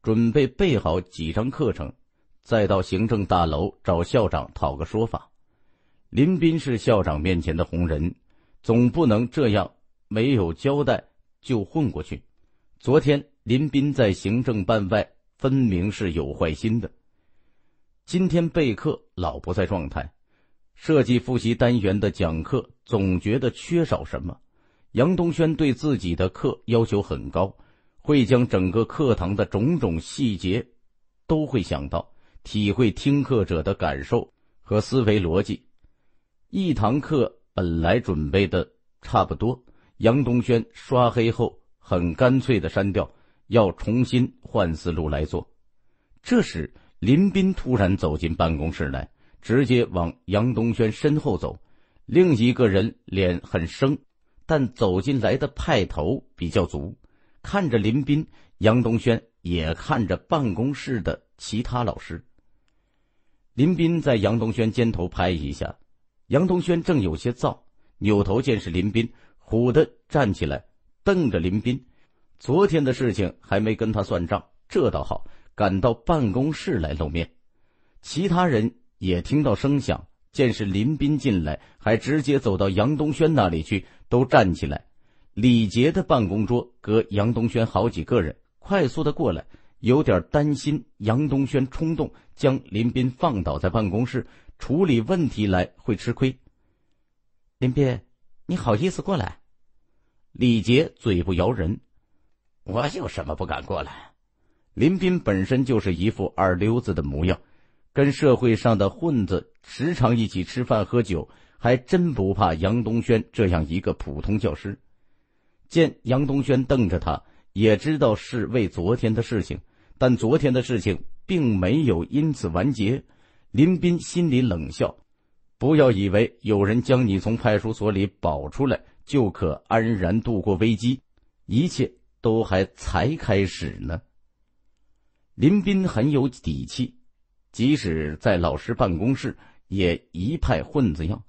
准备备好几张课程，再到行政大楼找校长讨个说法。林斌是校长面前的红人，总不能这样没有交代就混过去。昨天林斌在行政办外分明是有坏心的，今天备课老不在状态，设计复习单元的讲课总觉得缺少什么。杨东轩对自己的课要求很高，会将整个课堂的种种细节，都会想到，体会听课者的感受和思维逻辑。一堂课本来准备的差不多，杨东轩刷黑后很干脆的删掉，要重新换思路来做。这时，林斌突然走进办公室来，直接往杨东轩身后走，另一个人脸很生。但走进来的派头比较足，看着林斌，杨东轩也看着办公室的其他老师。林斌在杨东轩肩头拍一下，杨东轩正有些燥，扭头见是林斌，虎的站起来，瞪着林斌。昨天的事情还没跟他算账，这倒好，赶到办公室来露面。其他人也听到声响。见是林斌进来，还直接走到杨东轩那里去，都站起来。李杰的办公桌隔杨东轩好几个人，快速的过来，有点担心杨东轩冲动将林斌放倒在办公室处理问题来会吃亏。林斌，你好意思过来？李杰嘴不饶人，我有什么不敢过来？林斌本身就是一副二流子的模样。跟社会上的混子时常一起吃饭喝酒，还真不怕杨东轩这样一个普通教师。见杨东轩瞪着他，也知道是为昨天的事情，但昨天的事情并没有因此完结。林斌心里冷笑：不要以为有人将你从派出所里保出来，就可安然度过危机，一切都还才开始呢。林斌很有底气。即使在老师办公室，也一派混子样。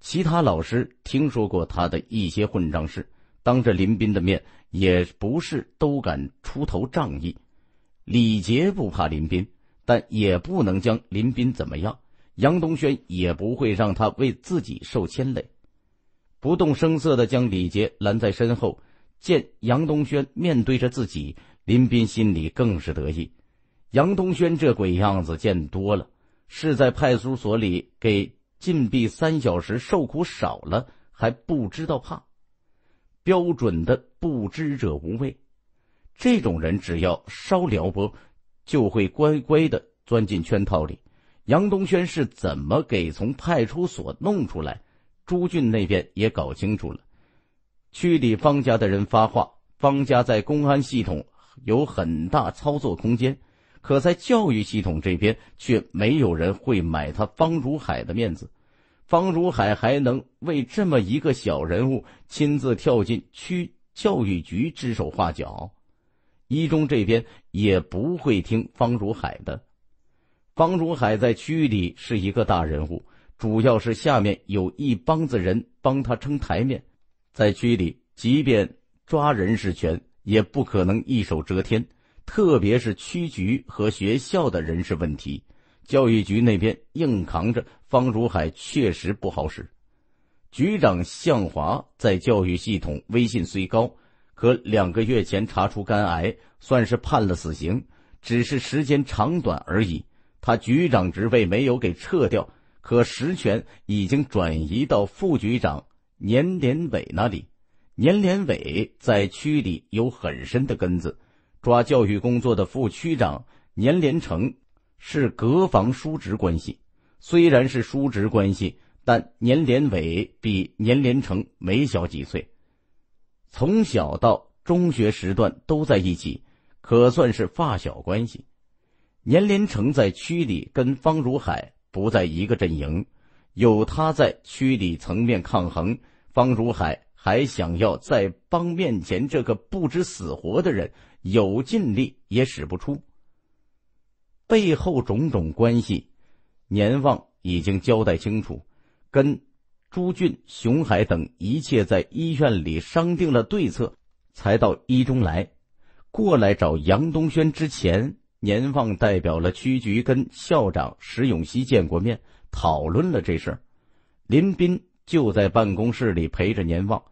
其他老师听说过他的一些混账事，当着林斌的面，也不是都敢出头仗义。李杰不怕林斌，但也不能将林斌怎么样。杨东轩也不会让他为自己受牵累，不动声色的将李杰拦在身后。见杨东轩面对着自己，林斌心里更是得意。杨东轩这鬼样子见多了，是在派出所里给禁闭三小时受苦少了还不知道怕，标准的不知者无畏。这种人只要稍撩拨，就会乖乖的钻进圈套里。杨东轩是怎么给从派出所弄出来？朱俊那边也搞清楚了，区里方家的人发话，方家在公安系统有很大操作空间。可在教育系统这边，却没有人会买他方如海的面子。方如海还能为这么一个小人物亲自跳进区教育局指手画脚？一中这边也不会听方如海的。方如海在区里是一个大人物，主要是下面有一帮子人帮他撑台面。在区里，即便抓人事权，也不可能一手遮天。特别是区局和学校的人事问题，教育局那边硬扛着方如海确实不好使。局长向华在教育系统威信虽高，可两个月前查出肝癌，算是判了死刑，只是时间长短而已。他局长职位没有给撤掉，可实权已经转移到副局长年连伟那里。年连伟在区里有很深的根子。抓教育工作的副区长年连成是隔房叔侄关系，虽然是叔侄关系，但年连伟比年连成没小几岁，从小到中学时段都在一起，可算是发小关系。年连成在区里跟方如海不在一个阵营，有他在区里层面抗衡，方如海还想要再帮面前这个不知死活的人。有尽力也使不出。背后种种关系，年旺已经交代清楚，跟朱俊、熊海等一切在医院里商定了对策，才到一中来。过来找杨东轩之前，年旺代表了区局跟校长石永熙见过面，讨论了这事儿。林斌就在办公室里陪着年旺，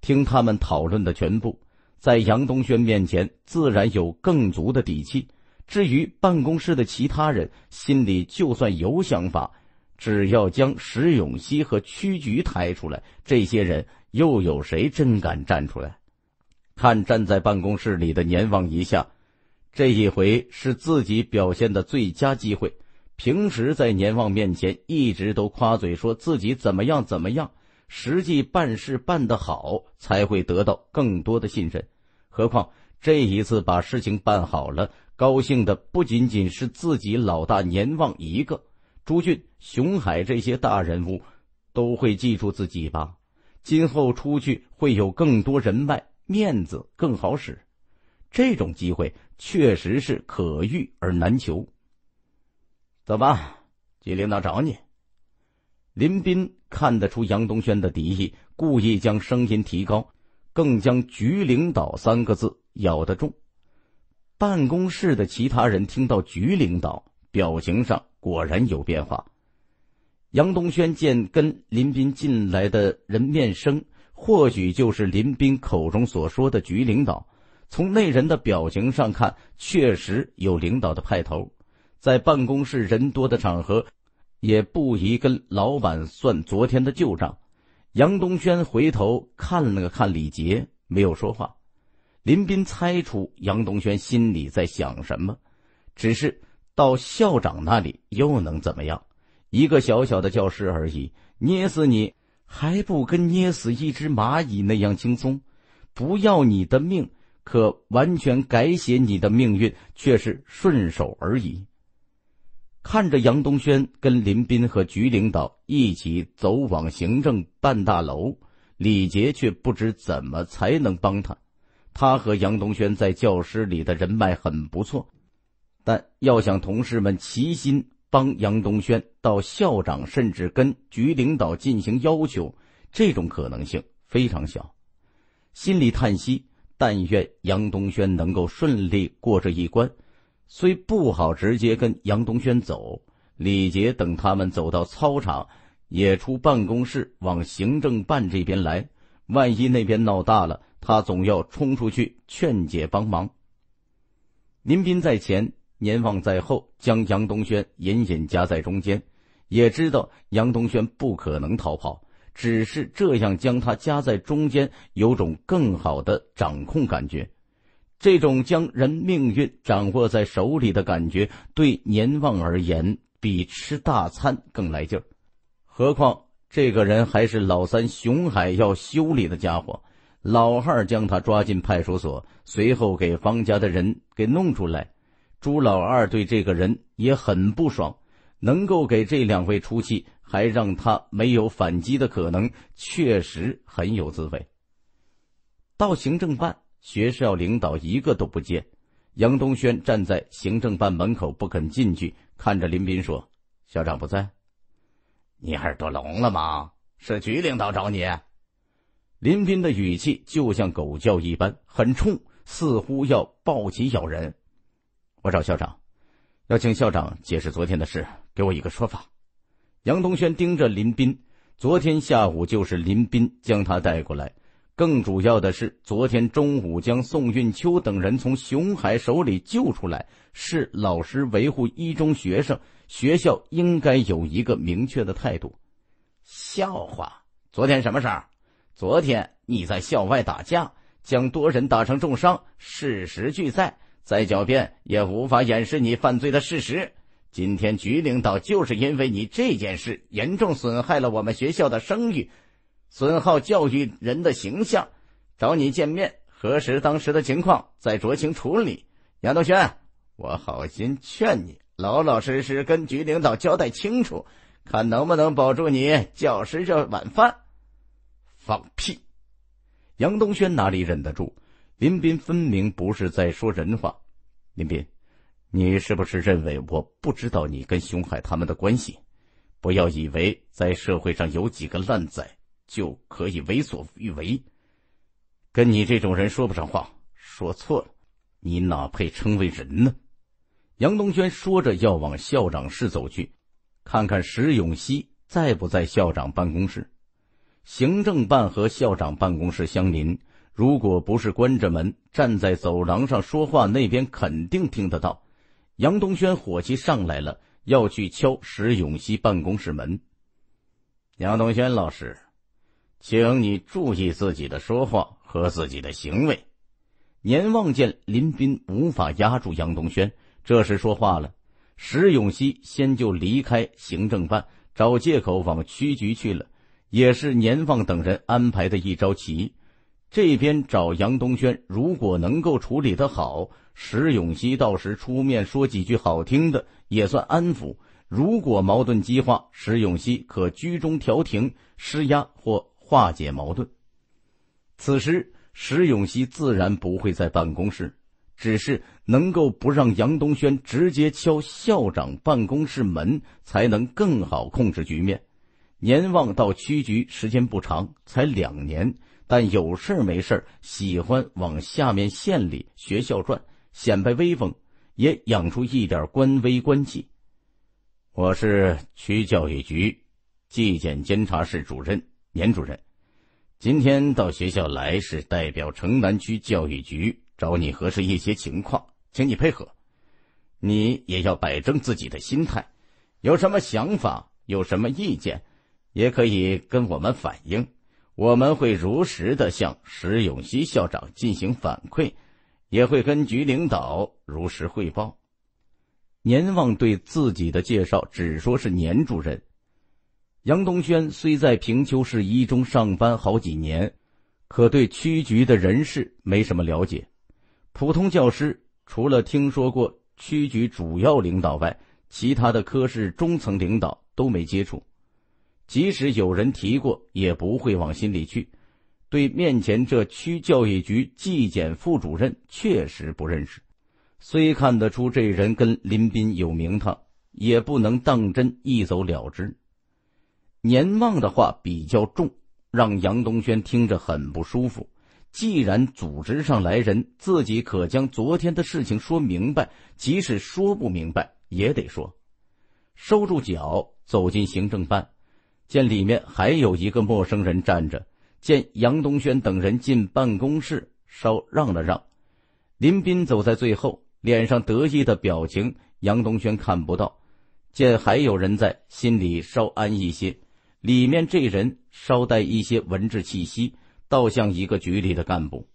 听他们讨论的全部。在杨东轩面前，自然有更足的底气。至于办公室的其他人，心里就算有想法，只要将石永熙和屈局抬出来，这些人又有谁真敢站出来？看站在办公室里的年旺一下，这一回是自己表现的最佳机会。平时在年旺面前，一直都夸嘴说自己怎么样怎么样。实际办事办得好，才会得到更多的信任。何况这一次把事情办好了，高兴的不仅仅是自己老大阎望一个，朱俊、熊海这些大人物都会记住自己吧。今后出去会有更多人脉，面子更好使。这种机会确实是可遇而难求。走吧，局领导找你。林斌看得出杨东轩的敌意，故意将声音提高，更将“局领导”三个字咬得重。办公室的其他人听到“局领导”，表情上果然有变化。杨东轩见跟林斌进来的人面生，或许就是林斌口中所说的局领导。从那人的表情上看，确实有领导的派头。在办公室人多的场合。也不宜跟老板算昨天的旧账。杨东轩回头看了看李杰，没有说话。林斌猜出杨东轩心里在想什么，只是到校长那里又能怎么样？一个小小的教师而已，捏死你还不跟捏死一只蚂蚁那样轻松？不要你的命，可完全改写你的命运，却是顺手而已。看着杨东轩跟林斌和局领导一起走往行政办大楼，李杰却不知怎么才能帮他。他和杨东轩在教师里的人脉很不错，但要想同事们齐心帮杨东轩到校长甚至跟局领导进行要求，这种可能性非常小。心里叹息，但愿杨东轩能够顺利过这一关。虽不好直接跟杨东轩走，李杰等他们走到操场，也出办公室往行政办这边来。万一那边闹大了，他总要冲出去劝解帮忙。林斌在前，年放在后，将杨东轩隐隐夹在中间，也知道杨东轩不可能逃跑，只是这样将他夹在中间，有种更好的掌控感觉。这种将人命运掌握在手里的感觉，对年旺而言比吃大餐更来劲儿。何况这个人还是老三熊海要修理的家伙。老二将他抓进派出所，随后给方家的人给弄出来。朱老二对这个人也很不爽，能够给这两位出气，还让他没有反击的可能，确实很有滋味。到行政办。学校领导一个都不见。杨东轩站在行政办门口不肯进去，看着林斌说：“校长不在，你耳朵聋了吗？是局领导找你。”林斌的语气就像狗叫一般，很冲，似乎要暴起咬人。我找校长，要请校长解释昨天的事，给我一个说法。杨东轩盯着林斌，昨天下午就是林斌将他带过来。更主要的是，昨天中午将宋运秋等人从熊海手里救出来，是老师维护一中学生，学校应该有一个明确的态度。笑话，昨天什么事儿？昨天你在校外打架，将多人打成重伤，事实俱在，再狡辩也无法掩饰你犯罪的事实。今天局领导就是因为你这件事，严重损害了我们学校的声誉。孙浩教育人的形象，找你见面核实当时的情况，再酌情处理。杨东轩，我好心劝你，老老实实跟局领导交代清楚，看能不能保住你教师这碗饭。放屁！杨东轩哪里忍得住？林斌分明不是在说人话。林斌，你是不是认为我不知道你跟熊海他们的关系？不要以为在社会上有几个烂仔。就可以为所欲为，跟你这种人说不上话。说错了，你哪配称为人呢？杨东轩说着，要往校长室走去，看看石永熙在不在校长办公室。行政办和校长办公室相邻，如果不是关着门，站在走廊上说话，那边肯定听得到。杨东轩火气上来了，要去敲石永熙办公室门。杨东轩老师。请你注意自己的说话和自己的行为。年望见林斌无法压住杨东轩，这时说话了。石永熙先就离开行政办，找借口往区局去了，也是年望等人安排的一招棋。这边找杨东轩，如果能够处理得好，石永熙到时出面说几句好听的，也算安抚；如果矛盾激化，石永熙可居中调停、施压或。化解矛盾。此时石永熙自然不会在办公室，只是能够不让杨东轩直接敲校长办公室门，才能更好控制局面。年望到区局时间不长，才两年，但有事没事喜欢往下面县里学校转，显摆威风，也养出一点官威官气。我是区教育局纪检监察室主任。年主任，今天到学校来是代表城南区教育局找你核实一些情况，请你配合。你也要摆正自己的心态，有什么想法，有什么意见，也可以跟我们反映，我们会如实的向石永熙校长进行反馈，也会跟局领导如实汇报。年旺对自己的介绍只说是年主任。杨东轩虽在平丘市一中上班好几年，可对区局的人事没什么了解。普通教师除了听说过区局主要领导外，其他的科室中层领导都没接触。即使有人提过，也不会往心里去。对面前这区教育局纪检副主任，确实不认识。虽看得出这人跟林斌有名堂，也不能当真一走了之。年旺的话比较重，让杨东轩听着很不舒服。既然组织上来人，自己可将昨天的事情说明白，即使说不明白也得说。收住脚，走进行政办，见里面还有一个陌生人站着。见杨东轩等人进办公室，稍让了让。林斌走在最后，脸上得意的表情，杨东轩看不到。见还有人在，心里稍安一些。里面这人稍带一些文质气息，倒像一个局里的干部。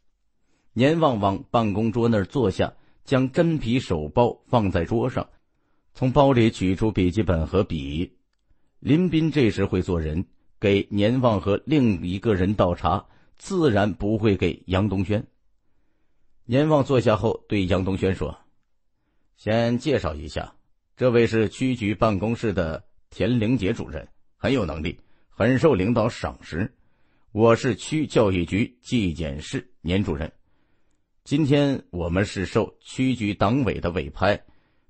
年旺往办公桌那儿坐下，将真皮手包放在桌上，从包里取出笔记本和笔。林斌这时会做人，给年旺和另一个人倒茶，自然不会给杨东轩。年旺坐下后，对杨东轩说：“先介绍一下，这位是区局办公室的田玲杰主任。”很有能力，很受领导赏识。我是区教育局纪检室年主任，今天我们是受区局党委的委派，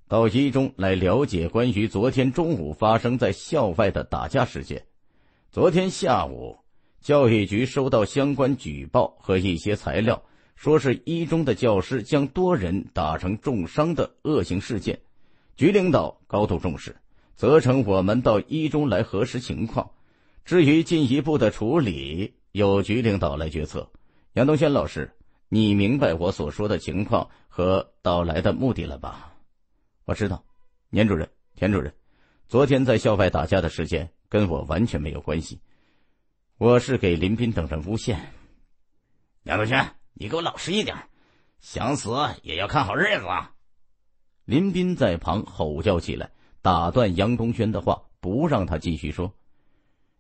到一中来了解关于昨天中午发生在校外的打架事件。昨天下午，教育局收到相关举报和一些材料，说是一中的教师将多人打成重伤的恶性事件，局领导高度重视。责成我们到一中来核实情况，至于进一步的处理，由局领导来决策。杨东轩老师，你明白我所说的情况和到来的目的了吧？我知道。年主任、田主任，昨天在校外打架的事件跟我完全没有关系，我是给林斌等人诬陷。杨东轩，你给我老实一点，想死也要看好日子。啊！林斌在旁吼叫起来。打断杨东轩的话，不让他继续说。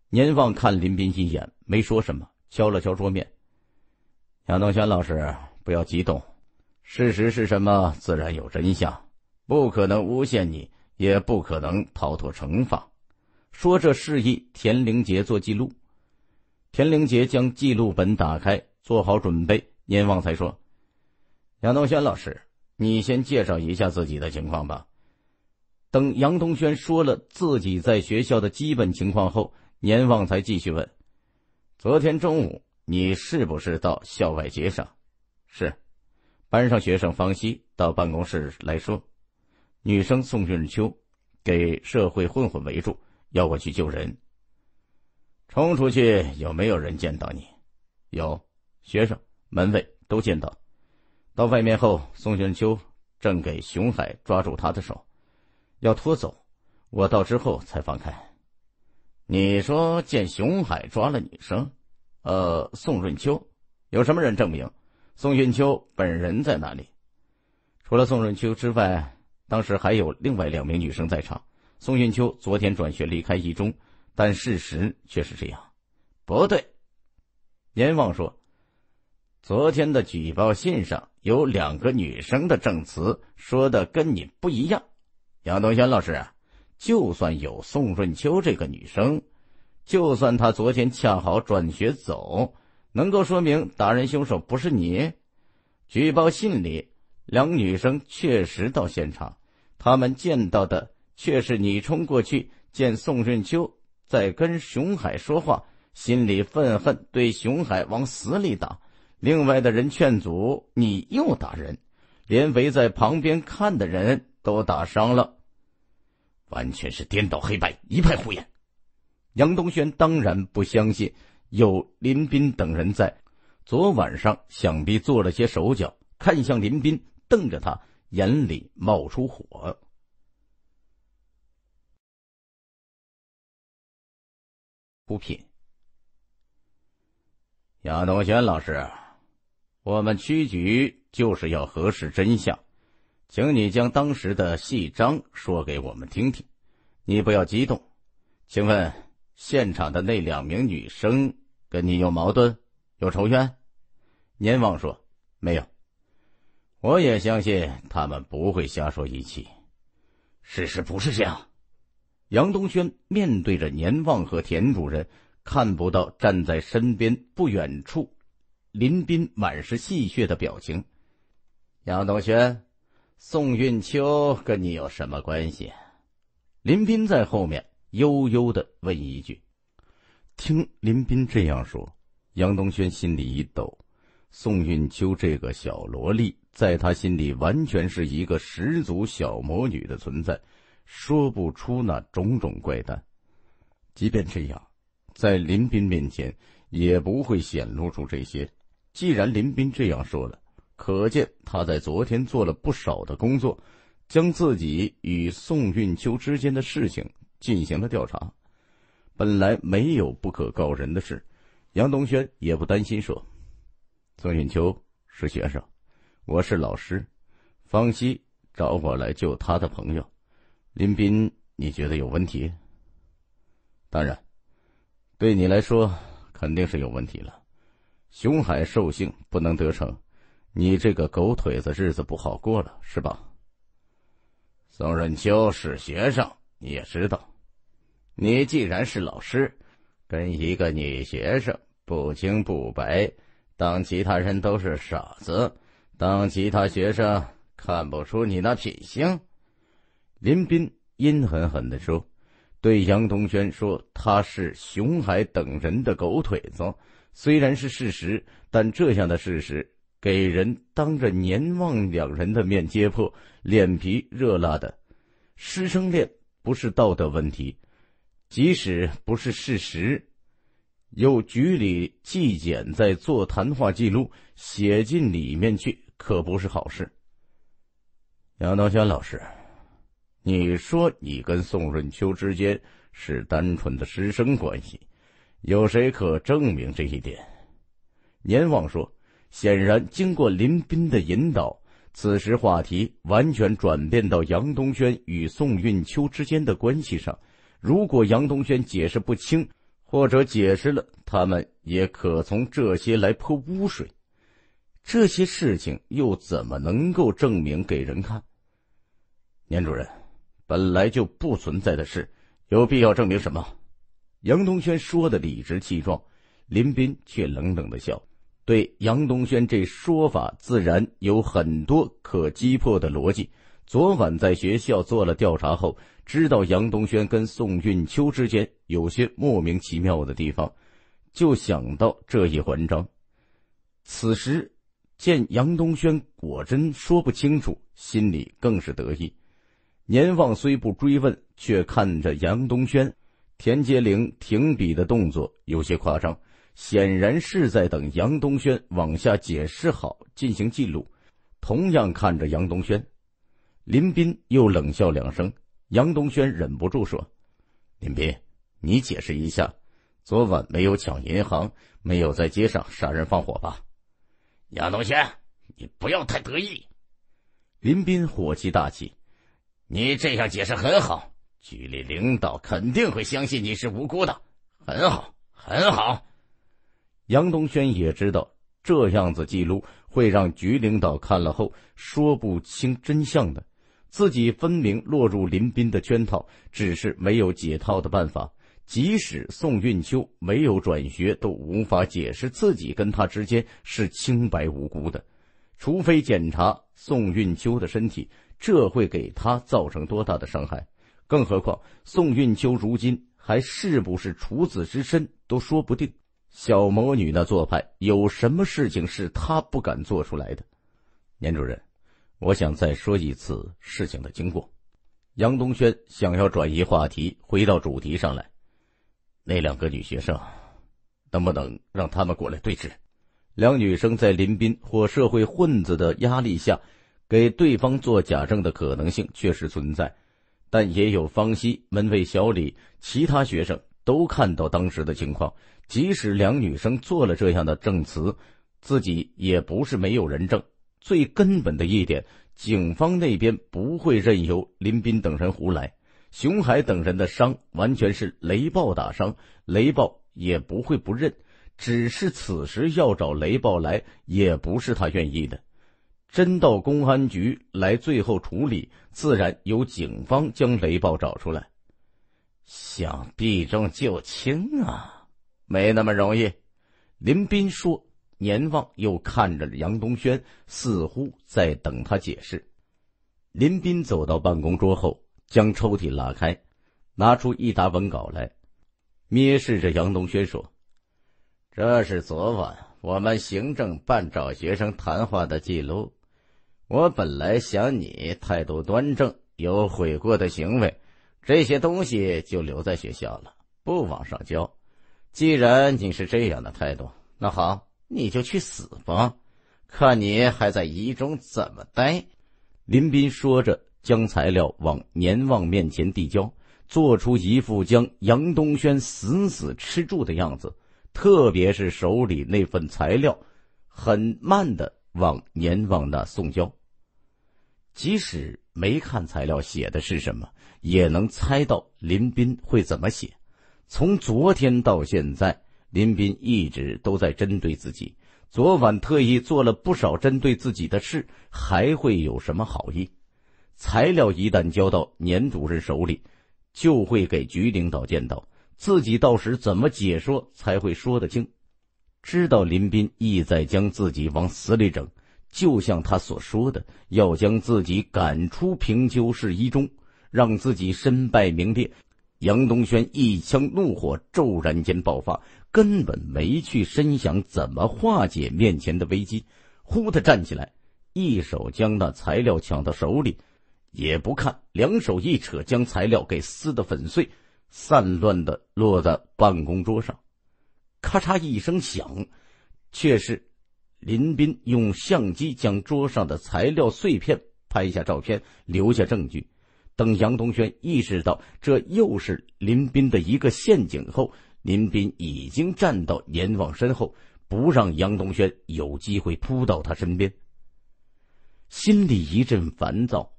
年旺看林斌一眼，没说什么，敲了敲桌面。杨东轩老师，不要激动，事实是什么，自然有真相，不可能诬陷你，也不可能逃脱惩罚。说着，示意田灵杰做记录。田灵杰将记录本打开，做好准备。年旺才说：“杨东轩老师，你先介绍一下自己的情况吧。”等杨东轩说了自己在学校的基本情况后，年旺才继续问：“昨天中午你是不是到校外街上？是，班上学生方希到办公室来说，女生宋俊秋给社会混混围住，要我去救人。冲出去有没有人见到你？有，学生、门卫都见到。到外面后，宋俊秋正给熊海抓住他的手。”要拖走，我到之后才放开。你说见熊海抓了女生，呃，宋润秋有什么人证明？宋润秋本人在哪里？除了宋润秋之外，当时还有另外两名女生在场。宋运秋昨天转学离开一中，但事实却是这样，不对。阎王说，昨天的举报信上有两个女生的证词，说的跟你不一样。杨东轩老师，就算有宋润秋这个女生，就算她昨天恰好转学走，能够说明打人凶手不是你。举报信里，两女生确实到现场，他们见到的却是你冲过去，见宋润秋在跟熊海说话，心里愤恨，对熊海往死里打；另外的人劝阻你又打人，连围在旁边看的人。都打伤了，完全是颠倒黑白，一派胡言。杨东轩当然不相信有林斌等人在，昨晚上想必做了些手脚。看向林斌，瞪着他，眼里冒出火。不品，杨东轩老师，我们区局就是要核实真相。请你将当时的细章说给我们听听，你不要激动。请问，现场的那两名女生跟你有矛盾、有仇怨？年旺说：“没有。”我也相信他们不会瞎说一气。事实不是这样。杨东轩面对着年旺和田主任，看不到站在身边不远处林斌满是戏谑的表情。杨东轩。宋运秋跟你有什么关系？林斌在后面悠悠的问一句。听林斌这样说，杨东轩心里一抖。宋运秋这个小萝莉，在他心里完全是一个十足小魔女的存在，说不出那种种怪诞。即便这样，在林斌面前也不会显露出这些。既然林斌这样说了。可见他在昨天做了不少的工作，将自己与宋运秋之间的事情进行了调查。本来没有不可告人的事，杨东轩也不担心，说：“宋运秋是学生，我是老师，方西找我来救他的朋友，林斌，你觉得有问题？当然，对你来说肯定是有问题了。熊海兽性不能得逞。”你这个狗腿子日子不好过了，是吧？宋任秋是学生，你也知道。你既然是老师，跟一个女学生不清不白，当其他人都是傻子，当其他学生看不出你那品行。林斌阴狠狠地说：“对杨东轩说他是熊海等人的狗腿子，虽然是事实，但这样的事实。”给人当着年望两人的面揭破，脸皮热辣的，师生恋不是道德问题，即使不是事实，有局里纪检在做谈话记录，写进里面去可不是好事。杨道轩老师，你说你跟宋润秋之间是单纯的师生关系，有谁可证明这一点？年望说。显然，经过林斌的引导，此时话题完全转变到杨东轩与宋运秋之间的关系上。如果杨东轩解释不清，或者解释了，他们也可从这些来泼污水。这些事情又怎么能够证明给人看？年主任，本来就不存在的事，有必要证明什么？杨东轩说的理直气壮，林斌却冷冷的笑。对杨东轩这说法，自然有很多可击破的逻辑。昨晚在学校做了调查后，知道杨东轩跟宋运秋之间有些莫名其妙的地方，就想到这一文章。此时见杨东轩果真说不清楚，心里更是得意。年旺虽不追问，却看着杨东轩、田杰玲停笔的动作有些夸张。显然是在等杨东轩往下解释好进行记录。同样看着杨东轩，林斌又冷笑两声。杨东轩忍不住说：“林斌，你解释一下，昨晚没有抢银行，没有在街上杀人放火吧？”杨东轩，你不要太得意。林斌火气大起：“你这样解释很好，局里领导肯定会相信你是无辜的。很好，很好。”杨东轩也知道，这样子记录会让局领导看了后说不清真相的。自己分明落入林斌的圈套，只是没有解套的办法。即使宋运秋没有转学，都无法解释自己跟他之间是清白无辜的。除非检查宋运秋的身体，这会给他造成多大的伤害？更何况，宋运秋如今还是不是处子之身都说不定。小魔女那做派，有什么事情是她不敢做出来的？年主任，我想再说一次事情的经过。杨东轩想要转移话题，回到主题上来。那两个女学生，能不能让他们过来对质？两女生在林斌或社会混子的压力下，给对方做假证的可能性确实存在，但也有方西门卫小李其他学生都看到当时的情况。即使两女生做了这样的证词，自己也不是没有人证。最根本的一点，警方那边不会任由林斌等人胡来。熊海等人的伤完全是雷暴打伤，雷暴也不会不认。只是此时要找雷暴来，也不是他愿意的。真到公安局来最后处理，自然由警方将雷暴找出来。想避重就轻啊！没那么容易，林斌说。年旺又看着杨东轩，似乎在等他解释。林斌走到办公桌后，将抽屉拉开，拿出一沓文稿来，蔑视着杨东轩说：“这是昨晚我们行政办找学生谈话的记录。我本来想你态度端正，有悔过的行为，这些东西就留在学校了，不往上交。”既然你是这样的态度，那好，你就去死吧！看你还在狱中怎么待。林斌说着，将材料往年王面前递交，做出一副将杨东轩死死吃住的样子。特别是手里那份材料，很慢的往年王那送交。即使没看材料写的是什么，也能猜到林斌会怎么写。从昨天到现在，林斌一直都在针对自己。昨晚特意做了不少针对自己的事，还会有什么好意？材料一旦交到年主任手里，就会给局领导见到，自己到时怎么解说才会说得清？知道林斌意在将自己往死里整，就像他所说的，要将自己赶出平丘市一中，让自己身败名裂。杨东轩一腔怒火骤然间爆发，根本没去深想怎么化解面前的危机。忽的站起来，一手将那材料抢到手里，也不看，两手一扯，将材料给撕得粉碎，散乱的落在办公桌上。咔嚓一声响，却是林斌用相机将桌上的材料碎片拍下照片，留下证据。等杨东轩意识到这又是林斌的一个陷阱后，林斌已经站到阎王身后，不让杨东轩有机会扑到他身边。心里一阵烦躁，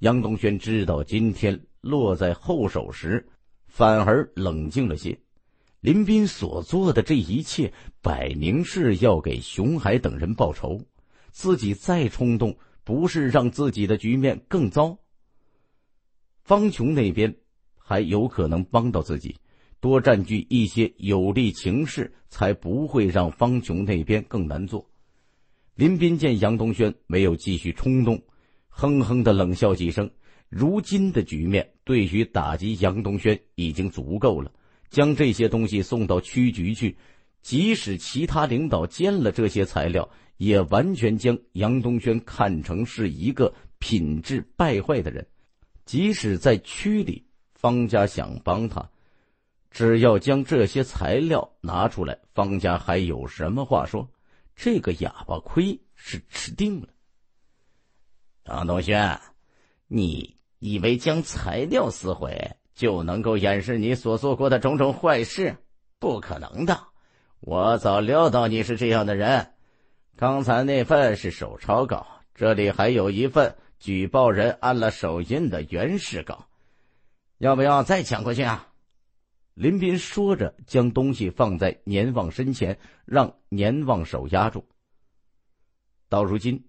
杨东轩知道今天落在后手时，反而冷静了些。林斌所做的这一切，摆明是要给熊海等人报仇，自己再冲动，不是让自己的局面更糟。方琼那边还有可能帮到自己，多占据一些有利情势，才不会让方琼那边更难做。林斌见杨东轩没有继续冲动，哼哼的冷笑几声。如今的局面对于打击杨东轩已经足够了。将这些东西送到区局去，即使其他领导见了这些材料，也完全将杨东轩看成是一个品质败坏的人。即使在区里，方家想帮他，只要将这些材料拿出来，方家还有什么话说？这个哑巴亏是吃定了。张东轩，你以为将材料撕毁就能够掩饰你所做过的种种坏事？不可能的，我早料到你是这样的人。刚才那份是手抄稿，这里还有一份。举报人按了手印的原始稿，要不要再抢过去啊？林斌说着，将东西放在年旺身前，让年旺手压住。到如今，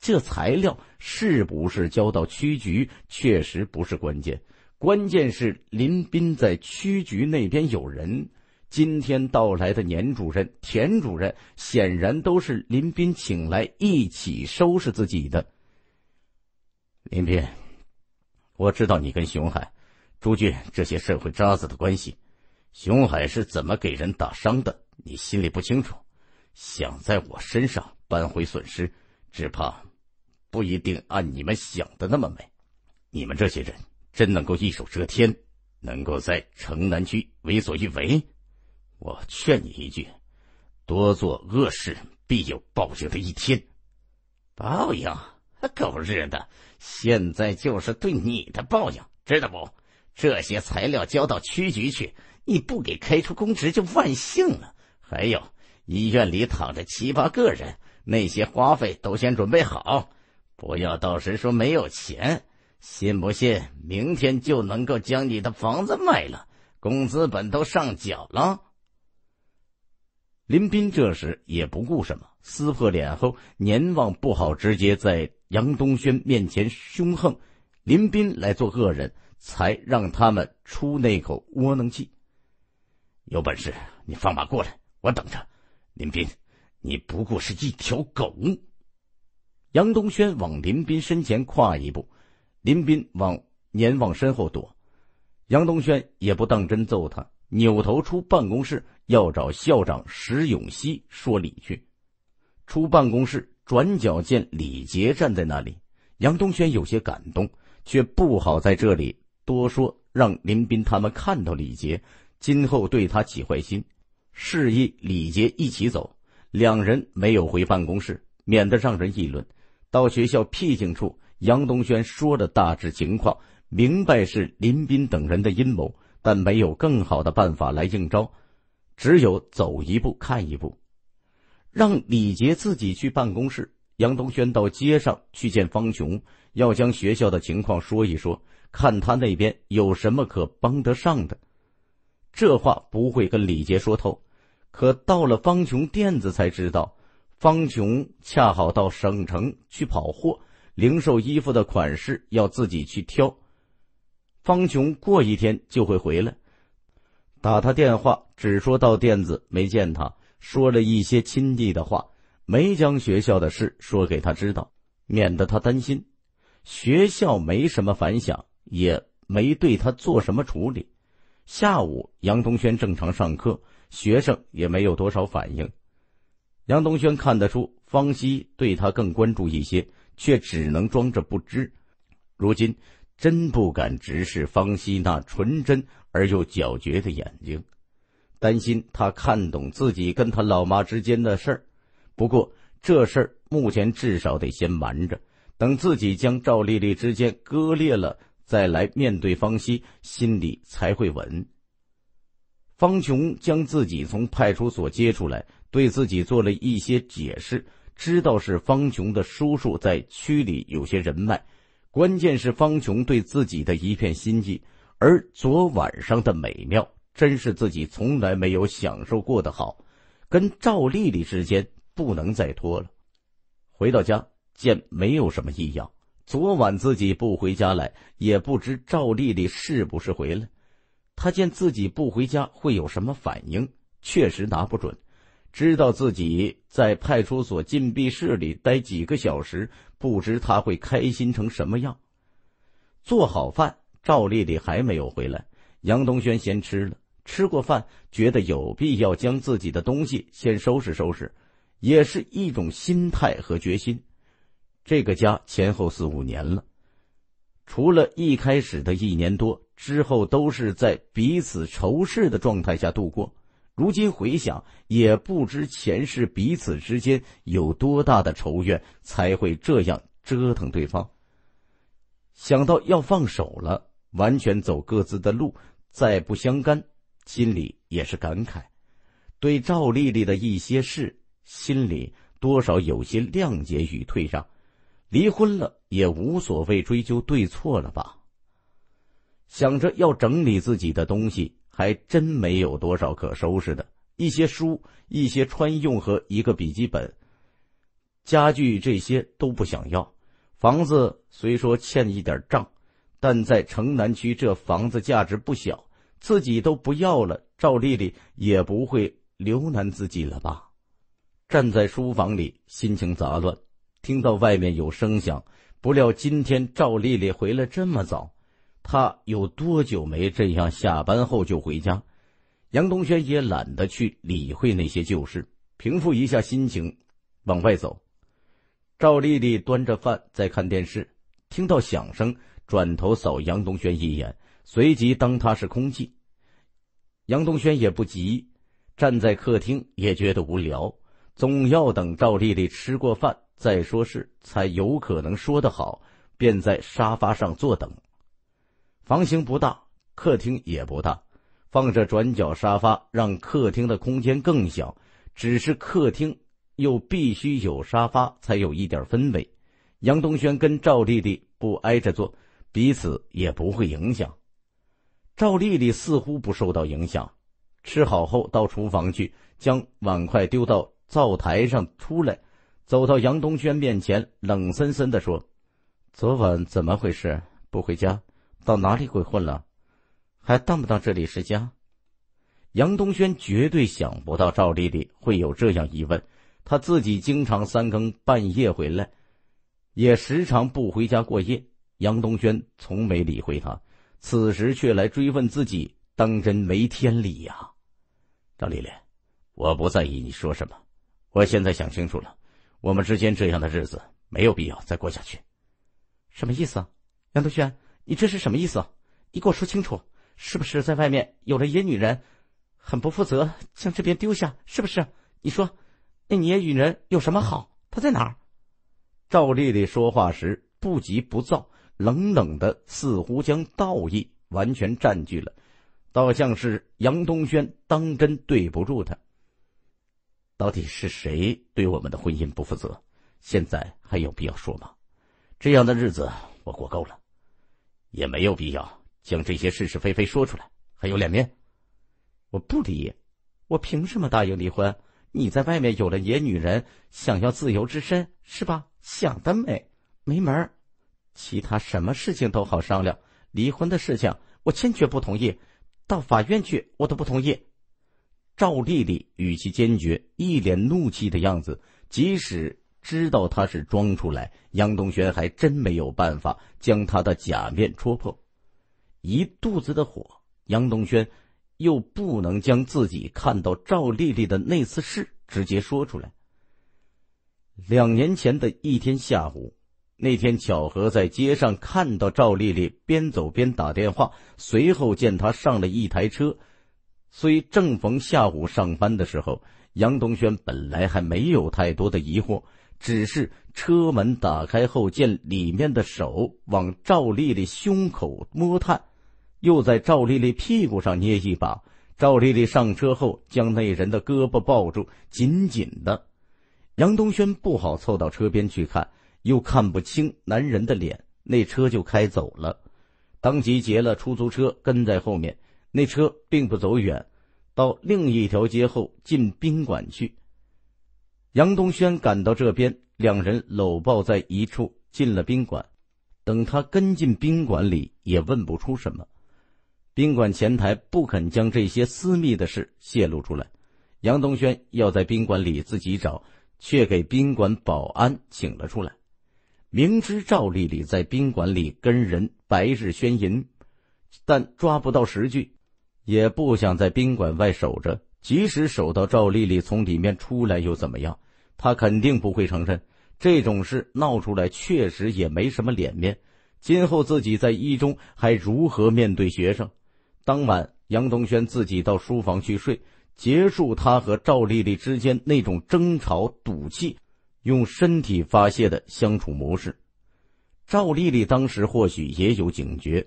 这材料是不是交到区局确实不是关键，关键是林斌在区局那边有人。今天到来的年主任、田主任，显然都是林斌请来一起收拾自己的。林斌，我知道你跟熊海、朱俊这些社会渣子的关系。熊海是怎么给人打伤的？你心里不清楚。想在我身上扳回损失，只怕不一定按你们想的那么美。你们这些人真能够一手遮天，能够在城南区为所欲为？我劝你一句：多做恶事，必有报应的一天。报应？狗日的！现在就是对你的报应，知道不？这些材料交到区局去，你不给开出公职就万幸了。还有，医院里躺着七八个人，那些花费都先准备好，不要到时说没有钱。信不信，明天就能够将你的房子卖了，工资本都上缴了。林斌这时也不顾什么撕破脸后，年望不好直接在。杨东轩面前凶横，林斌来做恶人，才让他们出那口窝囊气。有本事你放马过来，我等着。林斌，你不过是一条狗。杨东轩往林斌身前跨一步，林斌往年往身后躲。杨东轩也不当真揍他，扭头出办公室要找校长石永熙说理去。出办公室。转角见李杰站在那里，杨东轩有些感动，却不好在这里多说，让林斌他们看到李杰，今后对他起坏心。示意李杰一起走，两人没有回办公室，免得让人议论。到学校僻静处，杨东轩说了大致情况，明白是林斌等人的阴谋，但没有更好的办法来应招，只有走一步看一步。让李杰自己去办公室，杨东轩到街上去见方琼，要将学校的情况说一说，看他那边有什么可帮得上的。这话不会跟李杰说透，可到了方琼店子才知道，方琼恰好到省城去跑货，零售衣服的款式要自己去挑。方琼过一天就会回来，打他电话只说到店子没见他。说了一些亲弟的话，没将学校的事说给他知道，免得他担心。学校没什么反响，也没对他做什么处理。下午，杨东轩正常上课，学生也没有多少反应。杨东轩看得出方西对他更关注一些，却只能装着不知。如今，真不敢直视方西那纯真而又皎洁的眼睛。担心他看懂自己跟他老妈之间的事儿，不过这事儿目前至少得先瞒着，等自己将赵丽丽之间割裂了，再来面对方西，心里才会稳。方琼将自己从派出所接出来，对自己做了一些解释，知道是方琼的叔叔在区里有些人脉，关键是方琼对自己的一片心意，而昨晚上的美妙。真是自己从来没有享受过的好，跟赵丽丽之间不能再拖了。回到家见没有什么异样，昨晚自己不回家来，也不知赵丽丽是不是回来。他见自己不回家会有什么反应，确实拿不准。知道自己在派出所禁闭室里待几个小时，不知他会开心成什么样。做好饭，赵丽丽还没有回来，杨东轩先吃了。吃过饭，觉得有必要将自己的东西先收拾收拾，也是一种心态和决心。这个家前后四五年了，除了一开始的一年多之后，都是在彼此仇视的状态下度过。如今回想，也不知前世彼此之间有多大的仇怨，才会这样折腾对方。想到要放手了，完全走各自的路，再不相干。心里也是感慨，对赵丽丽的一些事，心里多少有些谅解与退让。离婚了也无所谓追究对错了吧。想着要整理自己的东西，还真没有多少可收拾的。一些书、一些穿用和一个笔记本、家具这些都不想要。房子虽说欠一点账，但在城南区，这房子价值不小。自己都不要了，赵丽丽也不会留难自己了吧？站在书房里，心情杂乱，听到外面有声响。不料今天赵丽丽回来这么早，她有多久没这样？下班后就回家。杨东轩也懒得去理会那些旧事，平复一下心情，往外走。赵丽丽端着饭在看电视，听到响声，转头扫杨东轩一眼。随即当他是空气，杨东轩也不急，站在客厅也觉得无聊，总要等赵丽丽吃过饭再说事，才有可能说得好，便在沙发上坐等。房型不大，客厅也不大，放着转角沙发，让客厅的空间更小。只是客厅又必须有沙发才有一点氛围。杨东轩跟赵丽丽不挨着坐，彼此也不会影响。赵丽丽似乎不受到影响，吃好后到厨房去，将碗筷丢到灶台上，出来，走到杨东轩面前，冷森森地说：“昨晚怎么回事？不回家，到哪里鬼混了？还当不当这里是家？”杨东轩绝对想不到赵丽丽会有这样疑问，他自己经常三更半夜回来，也时常不回家过夜，杨东轩从没理会他。此时却来追问自己，当真没天理呀！赵丽丽，我不在意你说什么，我现在想清楚了，我们之间这样的日子没有必要再过下去。什么意思？杨德轩，你这是什么意思？你给我说清楚，是不是在外面有了野女人，很不负责，将这边丢下？是不是？你说，那野女人有什么好？她在哪儿？赵丽丽说话时不急不躁。冷冷的，似乎将道义完全占据了，倒像是杨东轩当真对不住他。到底是谁对我们的婚姻不负责？现在还有必要说吗？这样的日子我过够了，也没有必要将这些是是非非说出来，还有脸面？我不离，我凭什么答应离婚？你在外面有了野女人，想要自由之身是吧？想得美，没门儿。其他什么事情都好商量，离婚的事情我坚决不同意，到法院去我都不同意。赵丽丽语气坚决，一脸怒气的样子。即使知道他是装出来，杨东轩还真没有办法将他的假面戳破。一肚子的火，杨东轩又不能将自己看到赵丽丽的那次事直接说出来。两年前的一天下午。那天巧合在街上看到赵丽丽边走边打电话，随后见她上了一台车。虽正逢下午上班的时候，杨东轩本来还没有太多的疑惑，只是车门打开后见里面的手往赵丽丽胸口摸探，又在赵丽丽屁股上捏一把。赵丽丽上车后将那人的胳膊抱住，紧紧的。杨东轩不好凑到车边去看。又看不清男人的脸，那车就开走了。当即截了出租车，跟在后面。那车并不走远，到另一条街后进宾馆去。杨东轩赶到这边，两人搂抱在一处进了宾馆。等他跟进宾馆里，也问不出什么。宾馆前台不肯将这些私密的事泄露出来。杨东轩要在宾馆里自己找，却给宾馆保安请了出来。明知赵丽丽在宾馆里跟人白日宣淫，但抓不到实据，也不想在宾馆外守着。即使守到赵丽丽从里面出来又怎么样？他肯定不会承认这种事。闹出来确实也没什么脸面，今后自己在一中还如何面对学生？当晚，杨东轩自己到书房去睡，结束他和赵丽丽之间那种争吵赌气。用身体发泄的相处模式，赵丽丽当时或许也有警觉，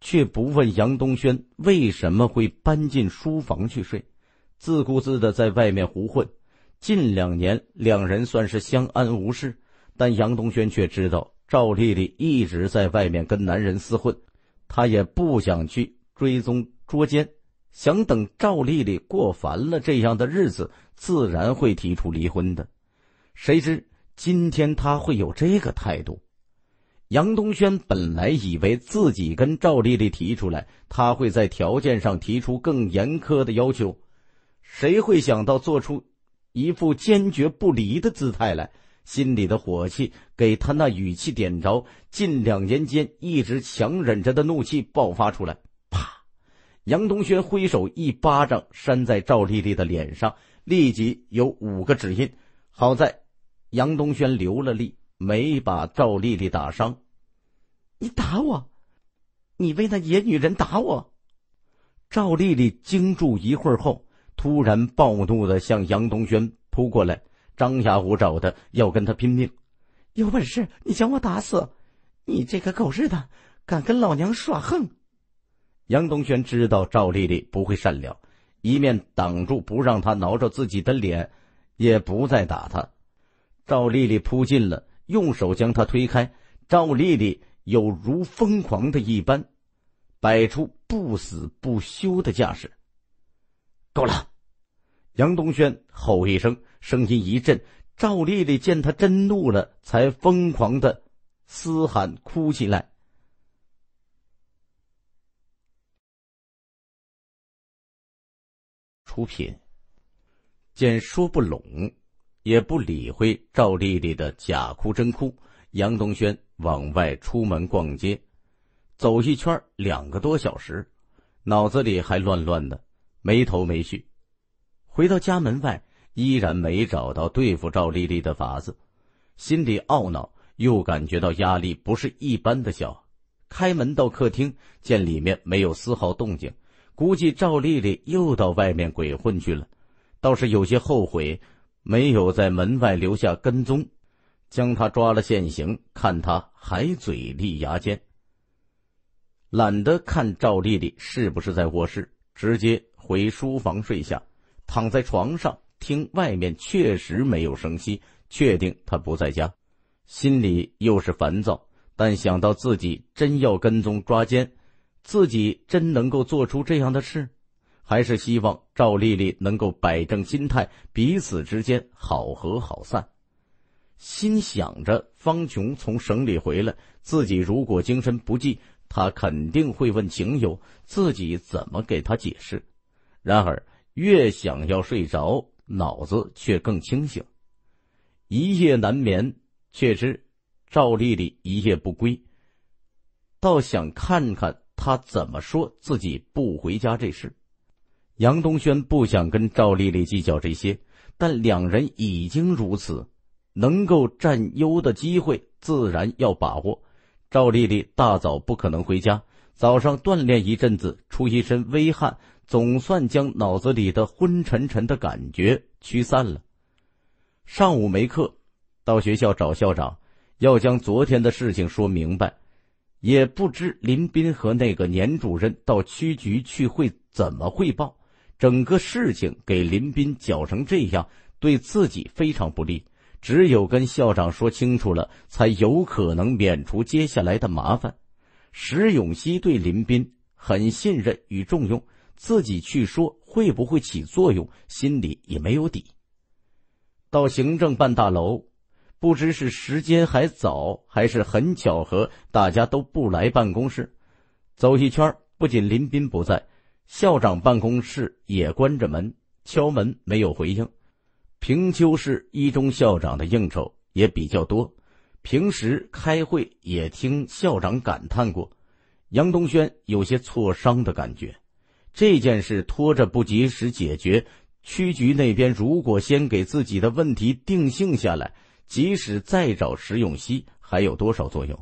却不问杨东轩为什么会搬进书房去睡，自顾自的在外面胡混。近两年，两人算是相安无事，但杨东轩却知道赵丽丽一直在外面跟男人厮混，他也不想去追踪捉奸，想等赵丽丽过烦了这样的日子，自然会提出离婚的。谁知今天他会有这个态度？杨东轩本来以为自己跟赵丽丽提出来，他会在条件上提出更严苛的要求，谁会想到做出一副坚决不离的姿态来？心里的火气给他那语气点着，近两年间一直强忍着的怒气爆发出来。啪！杨东轩挥手一巴掌扇在赵丽丽的脸上，立即有五个指印。好在。杨东轩留了力，没把赵丽丽打伤。你打我？你为那野女人打我？赵丽丽惊住一会儿后，突然暴怒的向杨东轩扑过来，张牙舞爪的要跟他拼命。有本事你将我打死！你这个狗日的，敢跟老娘耍横！杨东轩知道赵丽丽不会善了，一面挡住不让她挠着自己的脸，也不再打她。赵丽丽扑近了，用手将他推开。赵丽丽有如疯狂的一般，摆出不死不休的架势。够了！杨东轩吼一声，声音一震。赵丽丽见他真怒了，才疯狂的嘶喊哭起来。出品，见说不拢。也不理会赵丽丽的假哭真哭，杨东轩往外出门逛街，走一圈两个多小时，脑子里还乱乱的，没头没绪。回到家门外，依然没找到对付赵丽丽的法子，心里懊恼，又感觉到压力不是一般的小。开门到客厅，见里面没有丝毫动静，估计赵丽丽又到外面鬼混去了，倒是有些后悔。没有在门外留下跟踪，将他抓了现行，看他还嘴利牙尖。懒得看赵丽丽是不是在卧室，直接回书房睡下，躺在床上听外面确实没有声息，确定她不在家，心里又是烦躁，但想到自己真要跟踪抓奸，自己真能够做出这样的事。还是希望赵丽丽能够摆正心态，彼此之间好合好散。心想着方琼从省里回来，自己如果精神不济，他肯定会问景友，自己怎么给他解释。然而越想要睡着，脑子却更清醒，一夜难眠。却知赵丽丽一夜不归，倒想看看她怎么说自己不回家这事。杨东轩不想跟赵丽丽计较这些，但两人已经如此，能够占优的机会自然要把握。赵丽丽大早不可能回家，早上锻炼一阵子，出一身微汗，总算将脑子里的昏沉沉的感觉驱散了。上午没课，到学校找校长，要将昨天的事情说明白。也不知林斌和那个年主任到区局去会怎么汇报。整个事情给林斌搅成这样，对自己非常不利。只有跟校长说清楚了，才有可能免除接下来的麻烦。石永熙对林斌很信任与重用，自己去说会不会起作用，心里也没有底。到行政办大楼，不知是时间还早，还是很巧合，大家都不来办公室。走一圈，不仅林斌不在。校长办公室也关着门，敲门没有回应。平丘市一中校长的应酬也比较多，平时开会也听校长感叹过。杨东轩有些挫伤的感觉。这件事拖着不及时解决，区局那边如果先给自己的问题定性下来，即使再找石永熙，还有多少作用？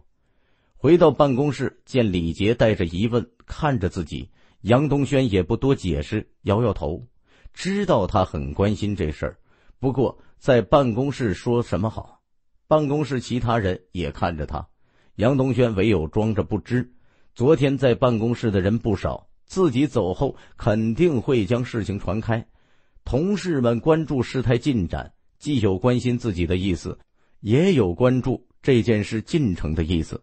回到办公室，见李杰带着疑问看着自己。杨东轩也不多解释，摇摇头，知道他很关心这事儿。不过在办公室说什么好？办公室其他人也看着他，杨东轩唯有装着不知。昨天在办公室的人不少，自己走后肯定会将事情传开。同事们关注事态进展，既有关心自己的意思，也有关注这件事进程的意思。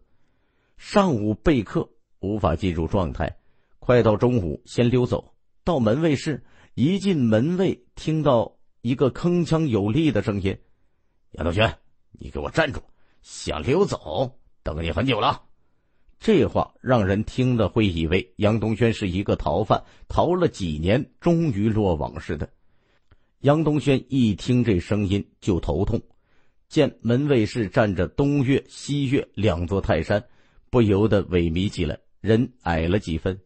上午备课无法进入状态。快到中午，先溜走到门卫室。一进门卫，听到一个铿锵有力的声音：“杨东轩，你给我站住！想溜走？等你很久了。”这话让人听了会以为杨东轩是一个逃犯，逃了几年终于落网似的。杨东轩一听这声音就头痛，见门卫室站着东岳、西岳两座泰山，不由得萎靡起来，人矮了几分。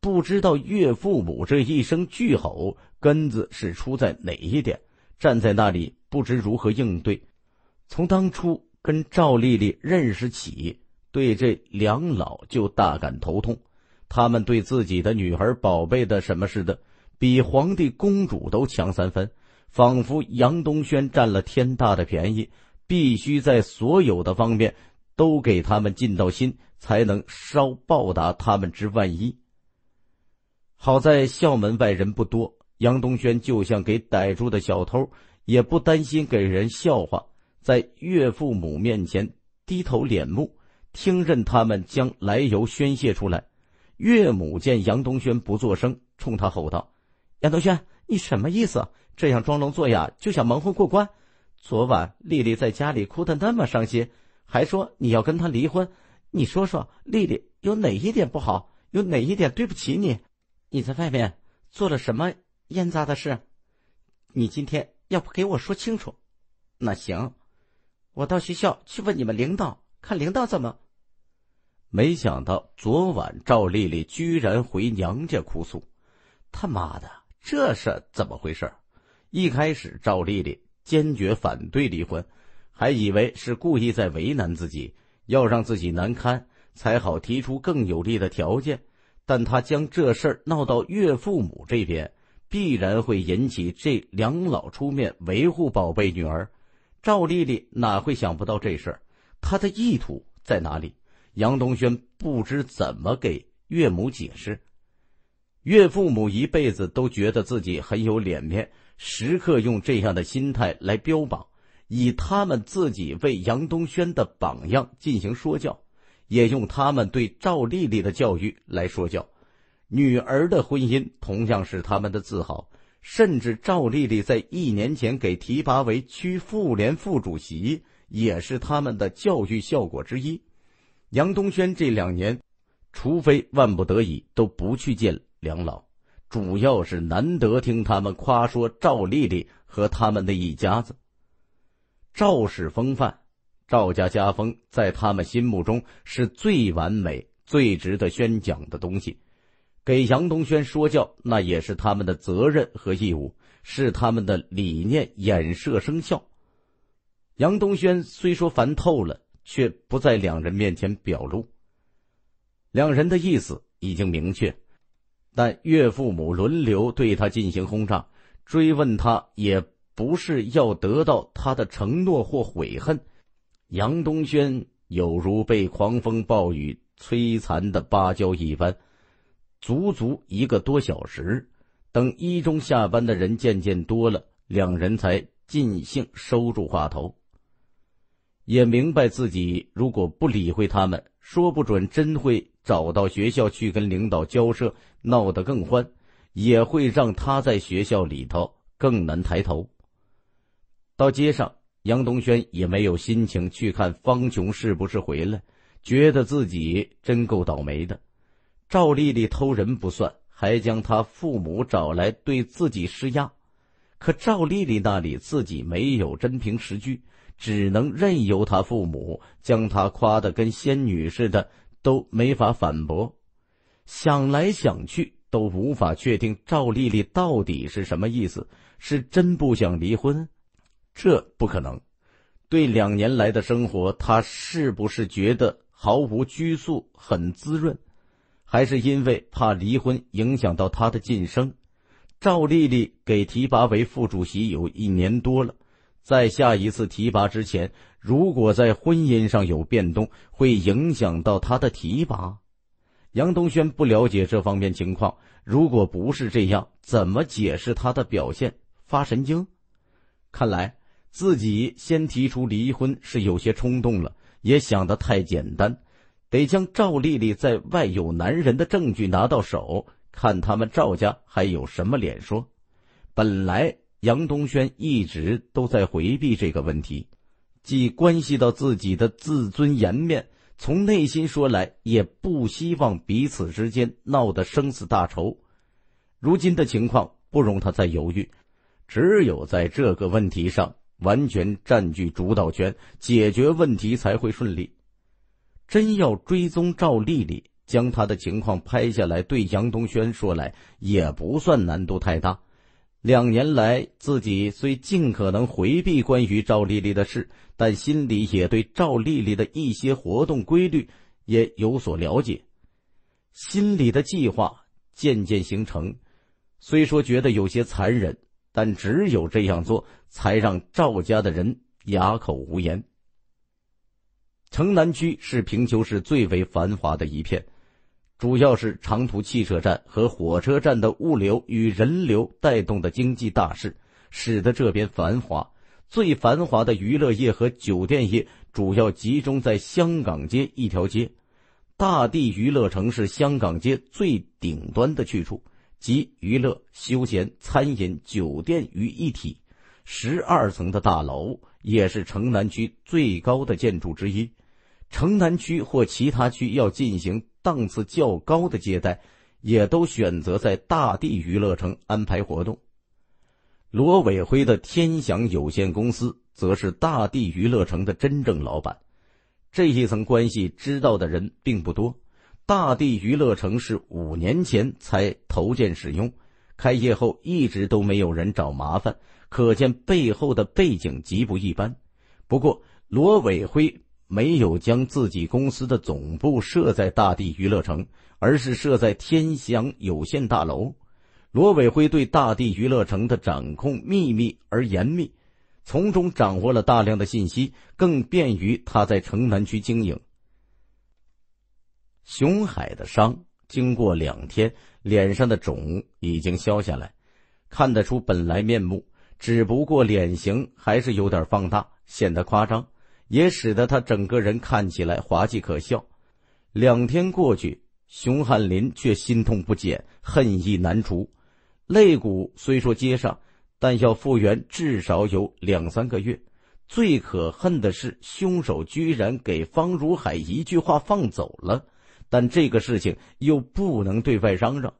不知道岳父母这一声巨吼，根子是出在哪一点？站在那里不知如何应对。从当初跟赵丽丽认识起，对这两老就大感头痛。他们对自己的女儿宝贝的什么似的，比皇帝公主都强三分，仿佛杨东轩占了天大的便宜，必须在所有的方面都给他们尽到心，才能稍报答他们之万一。好在校门外人不多，杨东轩就像给逮住的小偷，也不担心给人笑话，在岳父母面前低头敛目，听任他们将来由宣泄出来。岳母见杨东轩不作声，冲他吼道：“杨东轩，你什么意思？这样装聋作哑就想蒙混过关？昨晚丽丽在家里哭得那么伤心，还说你要跟她离婚，你说说丽丽有哪一点不好？有哪一点对不起你？”你在外面做了什么腌臜的事？你今天要不给我说清楚，那行，我到学校去问你们领导，看领导怎么。没想到昨晚赵丽丽居然回娘家哭诉，他妈的，这是怎么回事？一开始赵丽丽坚决反对离婚，还以为是故意在为难自己，要让自己难堪，才好提出更有利的条件。但他将这事儿闹到岳父母这边，必然会引起这两老出面维护宝贝女儿。赵丽丽哪会想不到这事儿？他的意图在哪里？杨东轩不知怎么给岳母解释。岳父母一辈子都觉得自己很有脸面，时刻用这样的心态来标榜，以他们自己为杨东轩的榜样进行说教。也用他们对赵丽丽的教育来说教，女儿的婚姻同样是他们的自豪，甚至赵丽丽在一年前给提拔为区妇联副主席，也是他们的教育效果之一。杨东轩这两年，除非万不得已都不去见梁老，主要是难得听他们夸说赵丽丽和他们的一家子赵氏风范。赵家家风在他们心目中是最完美、最值得宣讲的东西，给杨东轩说教，那也是他们的责任和义务，是他们的理念衍射生效。杨东轩虽说烦透了，却不在两人面前表露。两人的意思已经明确，但岳父母轮流对他进行轰炸，追问他，也不是要得到他的承诺或悔恨。杨东轩有如被狂风暴雨摧残的芭蕉一般，足足一个多小时。等一中下班的人渐渐多了，两人才尽兴收住话头，也明白自己如果不理会他们，说不准真会找到学校去跟领导交涉，闹得更欢，也会让他在学校里头更难抬头。到街上。杨东轩也没有心情去看方琼是不是回来，觉得自己真够倒霉的。赵丽丽偷人不算，还将她父母找来对自己施压。可赵丽丽那里自己没有真凭实据，只能任由她父母将她夸得跟仙女似的，都没法反驳。想来想去都无法确定赵丽丽到底是什么意思，是真不想离婚。这不可能。对两年来的生活，他是不是觉得毫无拘束，很滋润？还是因为怕离婚影响到他的晋升？赵丽丽给提拔为副主席有一年多了，在下一次提拔之前，如果在婚姻上有变动，会影响到他的提拔。杨东轩不了解这方面情况，如果不是这样，怎么解释他的表现发神经？看来。自己先提出离婚是有些冲动了，也想得太简单，得将赵丽丽在外有男人的证据拿到手，看他们赵家还有什么脸说。本来杨东轩一直都在回避这个问题，既关系到自己的自尊颜面，从内心说来也不希望彼此之间闹得生死大仇。如今的情况不容他再犹豫，只有在这个问题上。完全占据主导权，解决问题才会顺利。真要追踪赵丽丽，将她的情况拍下来，对杨东轩说来也不算难度太大。两年来，自己虽尽可能回避关于赵丽丽的事，但心里也对赵丽丽的一些活动规律也有所了解。心里的计划渐渐形成，虽说觉得有些残忍。但只有这样做，才让赵家的人哑口无言。城南区是平丘市最为繁华的一片，主要是长途汽车站和火车站的物流与人流带动的经济大势，使得这边繁华。最繁华的娱乐业和酒店业主要集中在香港街一条街，大地娱乐城是香港街最顶端的去处。集娱乐、休闲、餐饮、酒店于一体，十二层的大楼也是城南区最高的建筑之一。城南区或其他区要进行档次较高的接待，也都选择在大地娱乐城安排活动。罗伟辉的天祥有限公司则是大地娱乐城的真正老板，这一层关系知道的人并不多。大地娱乐城是五年前才投建使用，开业后一直都没有人找麻烦，可见背后的背景极不一般。不过罗伟辉没有将自己公司的总部设在大地娱乐城，而是设在天祥有限大楼。罗伟辉对大地娱乐城的掌控秘密而严密，从中掌握了大量的信息，更便于他在城南区经营。熊海的伤经过两天，脸上的肿已经消下来，看得出本来面目。只不过脸型还是有点放大，显得夸张，也使得他整个人看起来滑稽可笑。两天过去，熊汉林却心痛不减，恨意难除。肋骨虽说接上，但要复原至少有两三个月。最可恨的是，凶手居然给方如海一句话放走了。但这个事情又不能对外嚷嚷。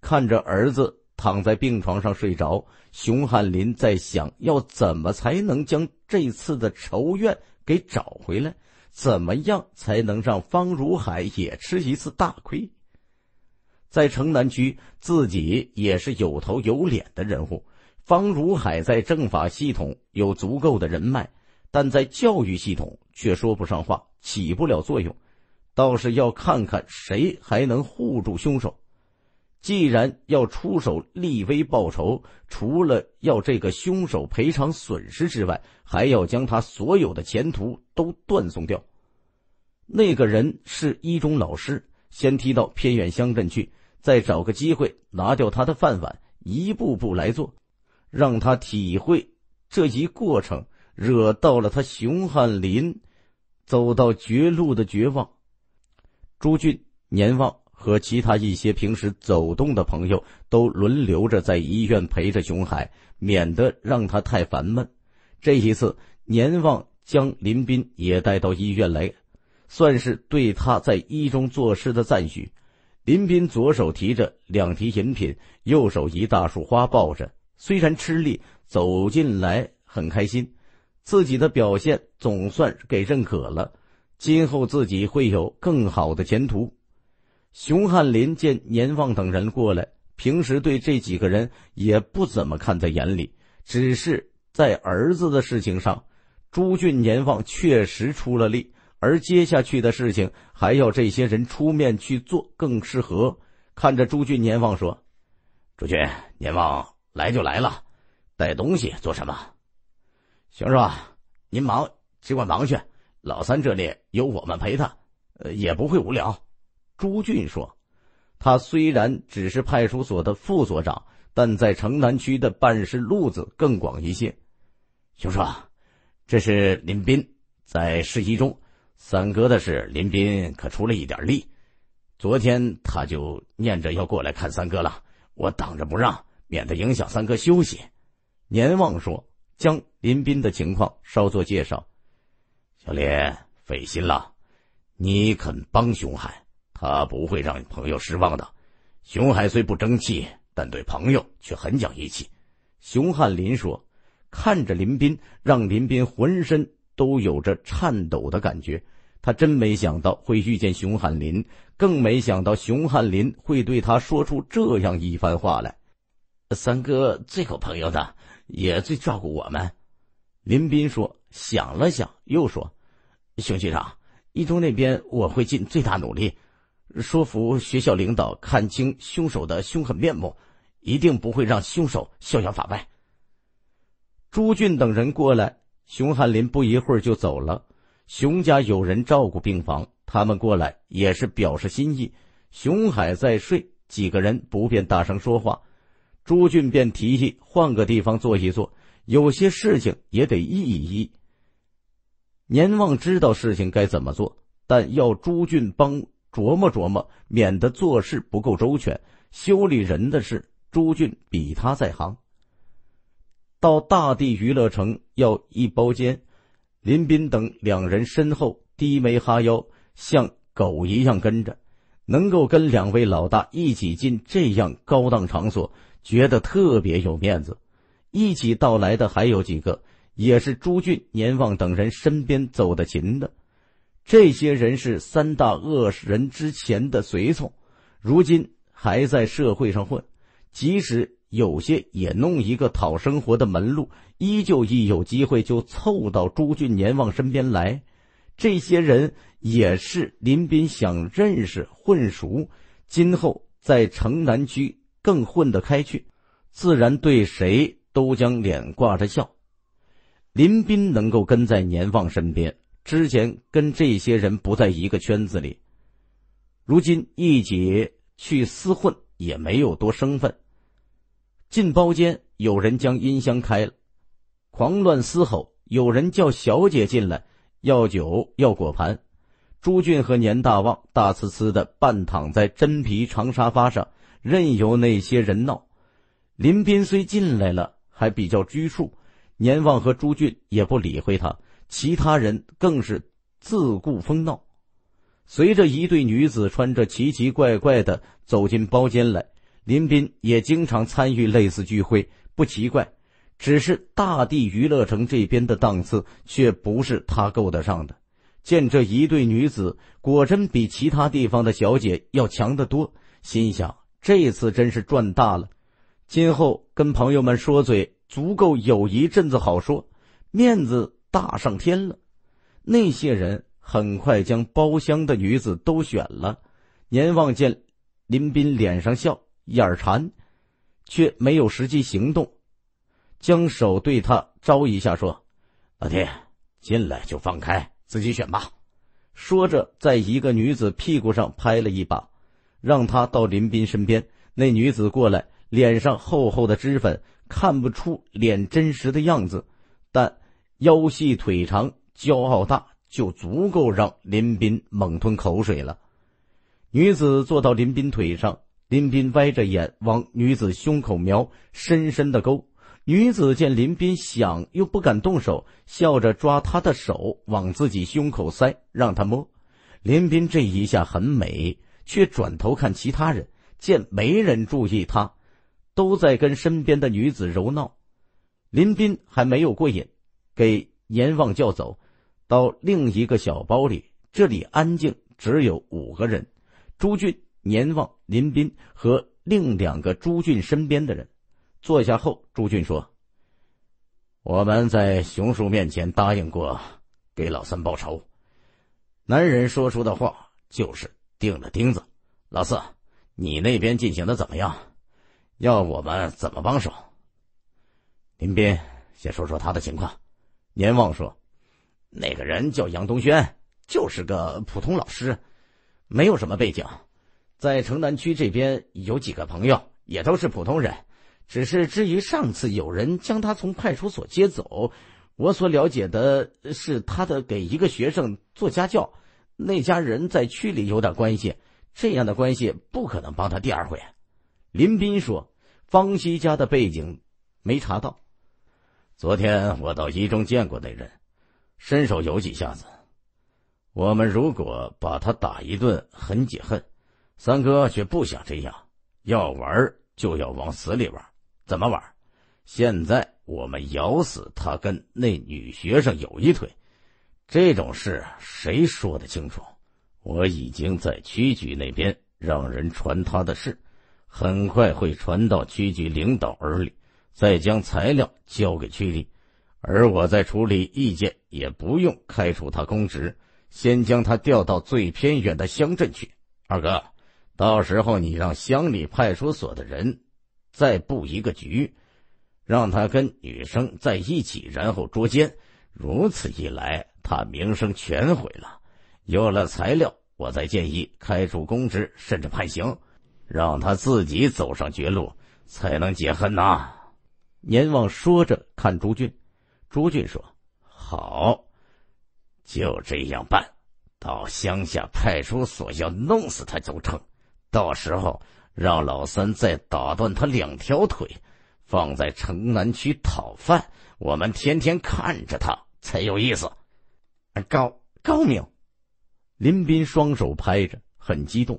看着儿子躺在病床上睡着，熊汉林在想：要怎么才能将这次的仇怨给找回来？怎么样才能让方如海也吃一次大亏？在城南区，自己也是有头有脸的人物。方如海在政法系统有足够的人脉，但在教育系统却说不上话，起不了作用。倒是要看看谁还能护住凶手。既然要出手立威报仇，除了要这个凶手赔偿损失之外，还要将他所有的前途都断送掉。那个人是一中老师，先踢到偏远乡镇去，再找个机会拿掉他的饭碗，一步步来做，让他体会这一过程，惹到了他熊汉林，走到绝路的绝望。朱俊、年旺和其他一些平时走动的朋友都轮流着在医院陪着熊海，免得让他太烦闷。这一次，年旺将林斌也带到医院来，算是对他在一中做事的赞许。林斌左手提着两提饮品，右手一大束花抱着，虽然吃力，走进来很开心，自己的表现总算给认可了。今后自己会有更好的前途。熊汉林见年放等人过来，平时对这几个人也不怎么看在眼里，只是在儿子的事情上，朱俊年放确实出了力，而接下去的事情还要这些人出面去做，更适合。看着朱俊年旺说：“朱俊年旺来就来了，带东西做什么？熊叔，您忙尽管忙去。”老三这里有我们陪他，呃，也不会无聊。朱俊说：“他虽然只是派出所的副所长，但在城南区的办事路子更广一些。”兄说：“这是林斌在市一中，三哥的事，林斌可出了一点力。昨天他就念着要过来看三哥了，我挡着不让，免得影响三哥休息。”年旺说：“将林斌的情况稍作介绍。”小林，费心了。你肯帮熊海，他不会让朋友失望的。熊海虽不争气，但对朋友却很讲义气。熊汉林说，看着林斌，让林斌浑身都有着颤抖的感觉。他真没想到会遇见熊汉林，更没想到熊汉林会对他说出这样一番话来。三哥最好朋友的，也最照顾我们。林斌说：“想了想，又说，熊局长，一中那边我会尽最大努力，说服学校领导看清凶手的凶狠面目，一定不会让凶手逍遥法外。”朱俊等人过来，熊汉林不一会儿就走了。熊家有人照顾病房，他们过来也是表示心意。熊海在睡，几个人不便大声说话，朱俊便提议换个地方坐一坐。有些事情也得一以一。年旺知道事情该怎么做，但要朱俊帮琢磨琢磨，免得做事不够周全。修理人的事，朱俊比他在行。到大地娱乐城要一包间，林斌等两人身后低眉哈腰，像狗一样跟着。能够跟两位老大一起进这样高档场所，觉得特别有面子。一起到来的还有几个，也是朱俊、阎旺等人身边走的勤的。这些人是三大恶人之前的随从，如今还在社会上混，即使有些也弄一个讨生活的门路，依旧一有机会就凑到朱俊、阎旺身边来。这些人也是林斌想认识、混熟，今后在城南区更混得开去，自然对谁。都将脸挂着笑。林斌能够跟在年放身边，之前跟这些人不在一个圈子里，如今一起去厮混也没有多生分。进包间，有人将音箱开了，狂乱嘶吼。有人叫小姐进来，要酒要果盘。朱俊和年大旺大呲呲的半躺在真皮长沙发上，任由那些人闹。林斌虽进来了。还比较拘束，年旺和朱俊也不理会他，其他人更是自顾风闹。随着一对女子穿着奇奇怪怪的走进包间来，林斌也经常参与类似聚会，不奇怪。只是大地娱乐城这边的档次却不是他够得上的。见这一对女子，果真比其他地方的小姐要强得多，心想这次真是赚大了。今后跟朋友们说嘴，足够有一阵子好说，面子大上天了。那些人很快将包厢的女子都选了。年旺见林斌脸上笑，眼馋，却没有实际行动，将手对他招一下说：“老弟，进来就放开，自己选吧。”说着，在一个女子屁股上拍了一把，让她到林斌身边。那女子过来。脸上厚厚的脂粉，看不出脸真实的样子，但腰细腿长、骄傲大，就足够让林斌猛吞口水了。女子坐到林斌腿上，林斌歪着眼往女子胸口瞄，深深的勾。女子见林斌想又不敢动手，笑着抓他的手往自己胸口塞，让他摸。林斌这一下很美，却转头看其他人，见没人注意他。都在跟身边的女子揉闹，林斌还没有过瘾，给阎望叫走，到另一个小包里。这里安静，只有五个人：朱俊、阎望、林斌和另两个朱俊身边的人。坐下后，朱俊说：“我们在熊叔面前答应过，给老三报仇。男人说出的话就是钉了钉子。老四，你那边进行的怎么样？”要我们怎么帮手？林斌先说说他的情况。阎旺说：“那个人叫杨东轩，就是个普通老师，没有什么背景，在城南区这边有几个朋友，也都是普通人。只是至于上次有人将他从派出所接走，我所了解的是他的给一个学生做家教，那家人在区里有点关系，这样的关系不可能帮他第二回。”林斌说：“方西家的背景没查到。昨天我到一中见过那人，身手有几下子。我们如果把他打一顿，很解恨。三哥却不想这样，要玩就要往死里玩。怎么玩？现在我们咬死他跟那女学生有一腿，这种事谁说得清楚？我已经在区局那边让人传他的事。”很快会传到区局领导耳里，再将材料交给区里，而我在处理意见也不用开除他公职，先将他调到最偏远的乡镇去。二哥，到时候你让乡里派出所的人再布一个局，让他跟女生在一起，然后捉奸。如此一来，他名声全毁了。有了材料，我再建议开除公职，甚至判刑。让他自己走上绝路，才能解恨呐！阎王说着，看朱俊。朱俊说：“好，就这样办。到乡下派出所要弄死他都成，到时候让老三再打断他两条腿，放在城南区讨饭，我们天天看着他才有意思。”高高明，林斌双手拍着，很激动。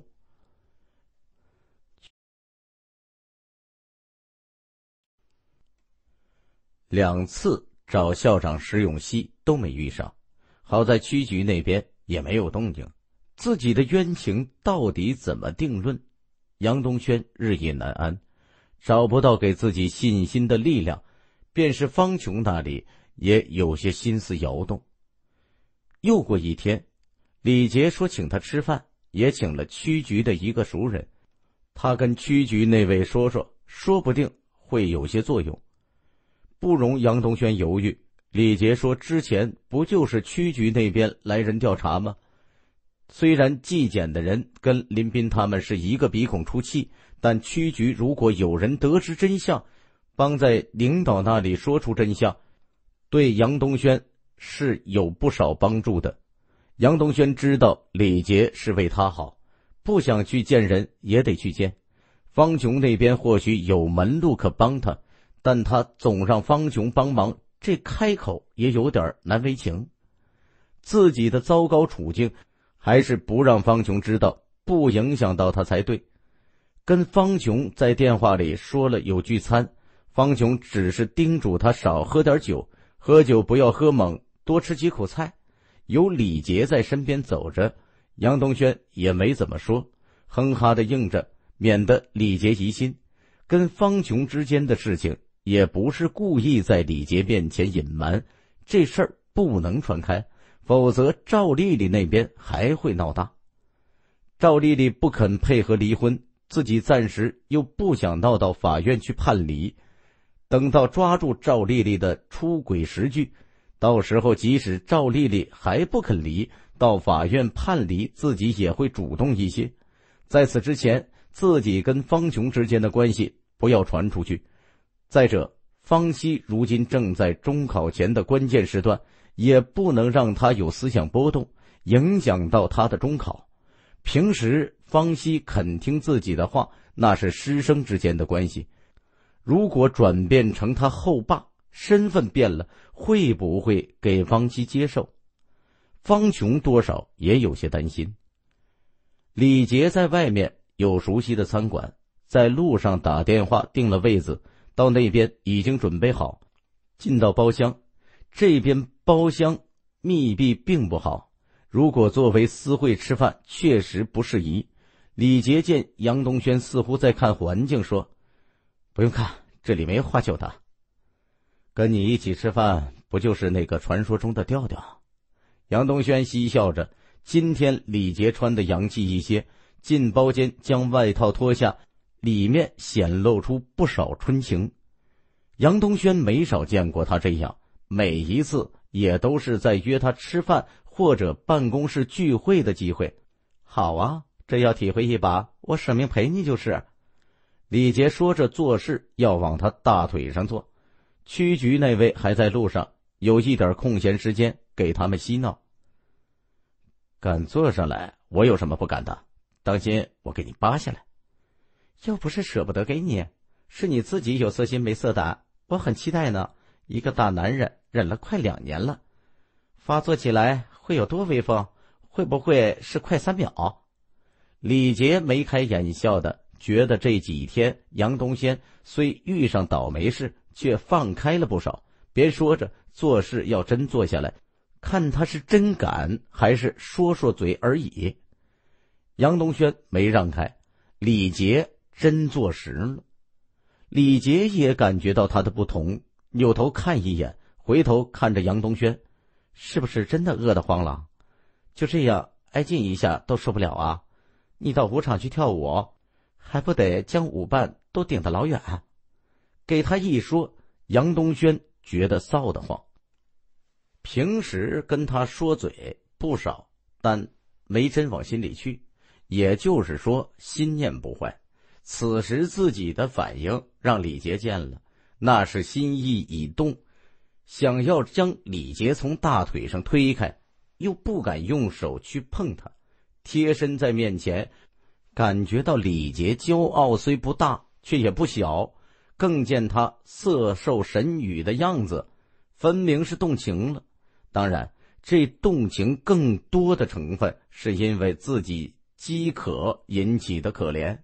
两次找校长石永熙都没遇上，好在区局那边也没有动静。自己的冤情到底怎么定论？杨东轩日夜难安，找不到给自己信心的力量，便是方琼那里也有些心思摇动。又过一天，李杰说请他吃饭，也请了区局的一个熟人，他跟区局那位说说，说不定会有些作用。不容杨东轩犹豫，李杰说：“之前不就是区局那边来人调查吗？虽然纪检的人跟林斌他们是一个鼻孔出气，但区局如果有人得知真相，帮在领导那里说出真相，对杨东轩是有不少帮助的。”杨东轩知道李杰是为他好，不想去见人也得去见。方琼那边或许有门路可帮他。但他总让方琼帮忙，这开口也有点难为情。自己的糟糕处境，还是不让方琼知道，不影响到他才对。跟方琼在电话里说了有聚餐，方琼只是叮嘱他少喝点酒，喝酒不要喝猛，多吃几口菜。有李杰在身边走着，杨东轩也没怎么说，哼哈的应着，免得李杰疑心。跟方琼之间的事情。也不是故意在李杰面前隐瞒这事儿，不能传开，否则赵丽丽那边还会闹大。赵丽丽不肯配合离婚，自己暂时又不想闹到法院去判离。等到抓住赵丽丽的出轨实据，到时候即使赵丽丽还不肯离，到法院判离，自己也会主动一些。在此之前，自己跟方琼之间的关系不要传出去。再者，方西如今正在中考前的关键时段，也不能让他有思想波动，影响到他的中考。平时方西肯听自己的话，那是师生之间的关系。如果转变成他后爸，身份变了，会不会给方西接受？方琼多少也有些担心。李杰在外面有熟悉的餐馆，在路上打电话订了位子。到那边已经准备好，进到包厢。这边包厢密闭并不好，如果作为私会吃饭，确实不适宜。李杰见杨东轩似乎在看环境，说：“不用看，这里没话就的。跟你一起吃饭，不就是那个传说中的调调？”杨东轩嬉笑着。今天李杰穿的洋气一些，进包间将外套脱下。里面显露出不少春情，杨东轩没少见过他这样，每一次也都是在约他吃饭或者办公室聚会的机会。好啊，这要体会一把，我舍命陪你就是。李杰说着，做事要往他大腿上坐。区局那位还在路上，有一点空闲时间给他们嬉闹。敢坐上来，我有什么不敢的？当心我给你扒下来。又不是舍不得给你，是你自己有色心没色胆。我很期待呢，一个大男人忍了快两年了，发作起来会有多威风？会不会是快三秒？李杰眉开眼笑的，觉得这几天杨东轩虽遇上倒霉事，却放开了不少。别说着，做事要真做下来，看他是真敢还是说说嘴而已。杨东轩没让开，李杰。真坐实了，李杰也感觉到他的不同，扭头看一眼，回头看着杨东轩，是不是真的饿得慌了？就这样挨近一下都受不了啊！你到舞场去跳舞，还不得将舞伴都顶得老远？给他一说，杨东轩觉得臊得慌。平时跟他说嘴不少，但没真往心里去，也就是说心念不坏。此时自己的反应让李杰见了，那是心意已动，想要将李杰从大腿上推开，又不敢用手去碰他，贴身在面前，感觉到李杰骄傲虽不大，却也不小，更见他色授神予的样子，分明是动情了。当然，这动情更多的成分是因为自己饥渴引起的可怜。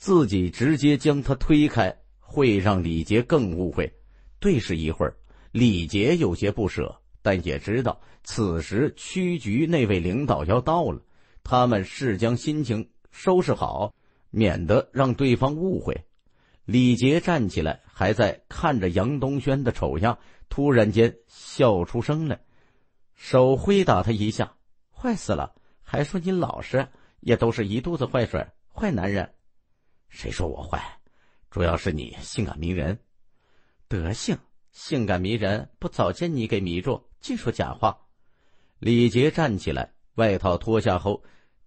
自己直接将他推开，会让李杰更误会。对视一会儿，李杰有些不舍，但也知道此时区局那位领导要到了，他们是将心情收拾好，免得让对方误会。李杰站起来，还在看着杨东轩的丑样，突然间笑出声来，手挥打他一下：“坏死了！还说你老实，也都是一肚子坏水，坏男人。”谁说我坏？主要是你性感迷人，德性性感迷人，不早见你给迷住，净说假话。李杰站起来，外套脱下后，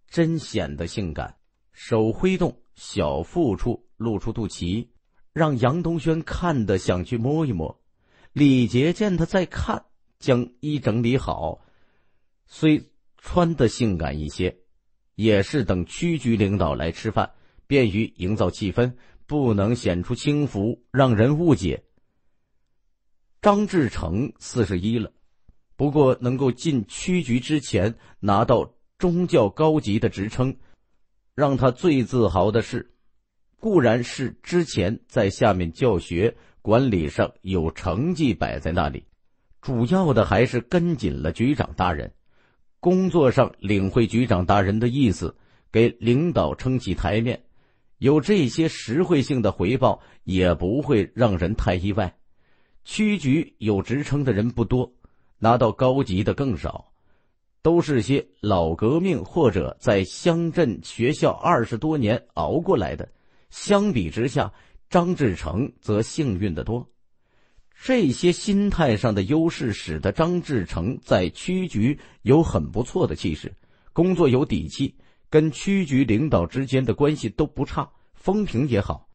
真显得性感，手挥动，小腹处露出肚脐，让杨东轩看得想去摸一摸。李杰见他在看，将衣整理好，虽穿的性感一些，也是等区局领导来吃饭。便于营造气氛，不能显出轻浮，让人误解。张志成四十一了，不过能够进区局之前拿到中教高级的职称，让他最自豪的是，固然是之前在下面教学管理上有成绩摆在那里，主要的还是跟紧了局长大人，工作上领会局长大人的意思，给领导撑起台面。有这些实惠性的回报，也不会让人太意外。区局有职称的人不多，拿到高级的更少，都是些老革命或者在乡镇学校二十多年熬过来的。相比之下，张志成则幸运得多。这些心态上的优势，使得张志成在区局有很不错的气势，工作有底气。跟区局领导之间的关系都不差，风评也好。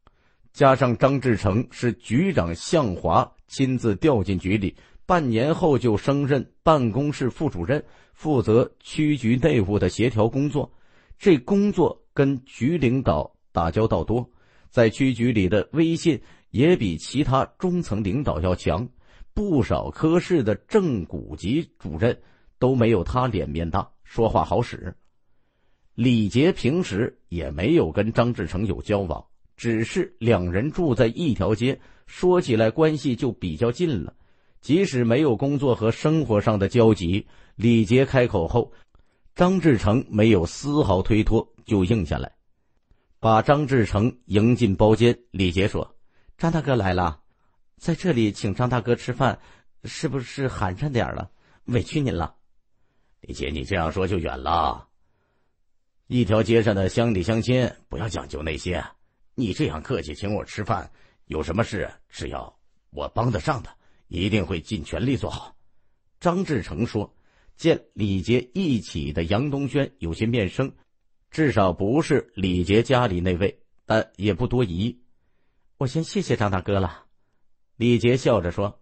加上张志成是局长向华亲自调进局里，半年后就升任办公室副主任，负责区局内部的协调工作。这工作跟局领导打交道多，在区局里的威信也比其他中层领导要强。不少科室的正股级主任都没有他脸面大，说话好使。李杰平时也没有跟张志成有交往，只是两人住在一条街，说起来关系就比较近了。即使没有工作和生活上的交集，李杰开口后，张志成没有丝毫推脱，就应下来，把张志成迎进包间。李杰说：“张大哥来了，在这里请张大哥吃饭，是不是寒碜点了？委屈您了。”李杰，你这样说就远了。一条街上的乡里乡亲，不要讲究那些。你这样客气，请我吃饭，有什么事只要我帮得上的，一定会尽全力做好。张志成说：“见李杰一起的杨东轩有些面生，至少不是李杰家里那位，但也不多疑。我先谢谢张大哥了。”李杰笑着说：“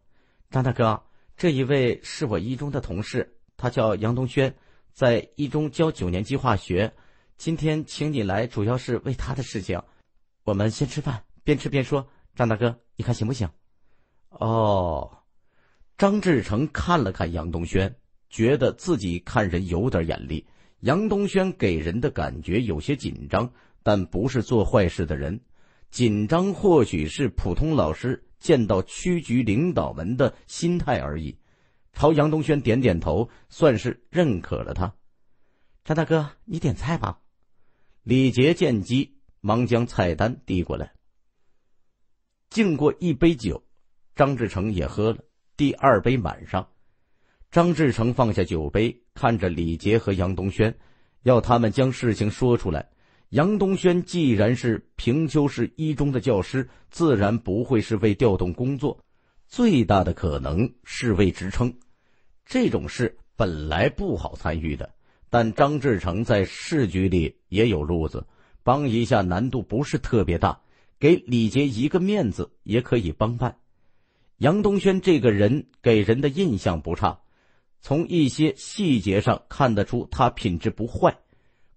张大哥，这一位是我一中的同事，他叫杨东轩，在一中教九年级化学。”今天请你来主要是为他的事情，我们先吃饭，边吃边说。张大哥，你看行不行？哦，张志成看了看杨东轩，觉得自己看人有点眼力。杨东轩给人的感觉有些紧张，但不是做坏事的人。紧张或许是普通老师见到区局领导们的心态而已。朝杨东轩点点头，算是认可了他。张大哥，你点菜吧。李杰见机，忙将菜单递过来。敬过一杯酒，张志成也喝了。第二杯满上，张志成放下酒杯，看着李杰和杨东轩，要他们将事情说出来。杨东轩既然是平丘市一中的教师，自然不会是为调动工作，最大的可能是为职称。这种事本来不好参与的。但张志成在市局里也有路子，帮一下难度不是特别大，给李杰一个面子也可以帮办。杨东轩这个人给人的印象不差，从一些细节上看得出他品质不坏，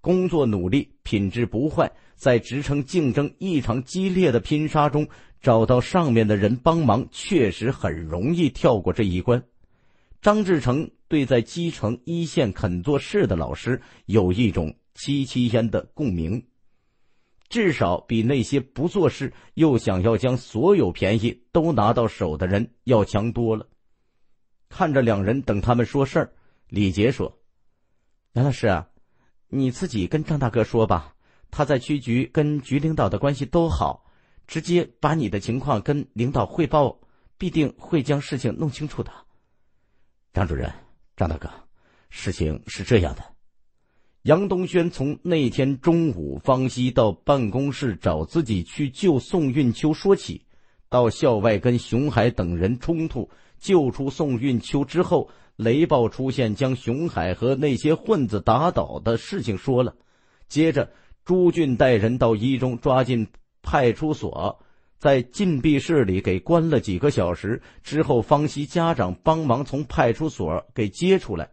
工作努力，品质不坏，在职称竞争异常激烈的拼杀中，找到上面的人帮忙，确实很容易跳过这一关。张志成对在基层一线肯做事的老师有一种戚戚焉的共鸣，至少比那些不做事又想要将所有便宜都拿到手的人要强多了。看着两人等他们说事儿，李杰说：“杨老师，你自己跟张大哥说吧，他在区局跟局领导的关系都好，直接把你的情况跟领导汇报，必定会将事情弄清楚的。”张主任，张大哥，事情是这样的：杨东轩从那天中午方西到办公室找自己去救宋运秋说起，到校外跟熊海等人冲突，救出宋运秋之后，雷暴出现将熊海和那些混子打倒的事情说了。接着，朱俊带人到一中抓进派出所。在禁闭室里给关了几个小时之后，方西家长帮忙从派出所给接出来。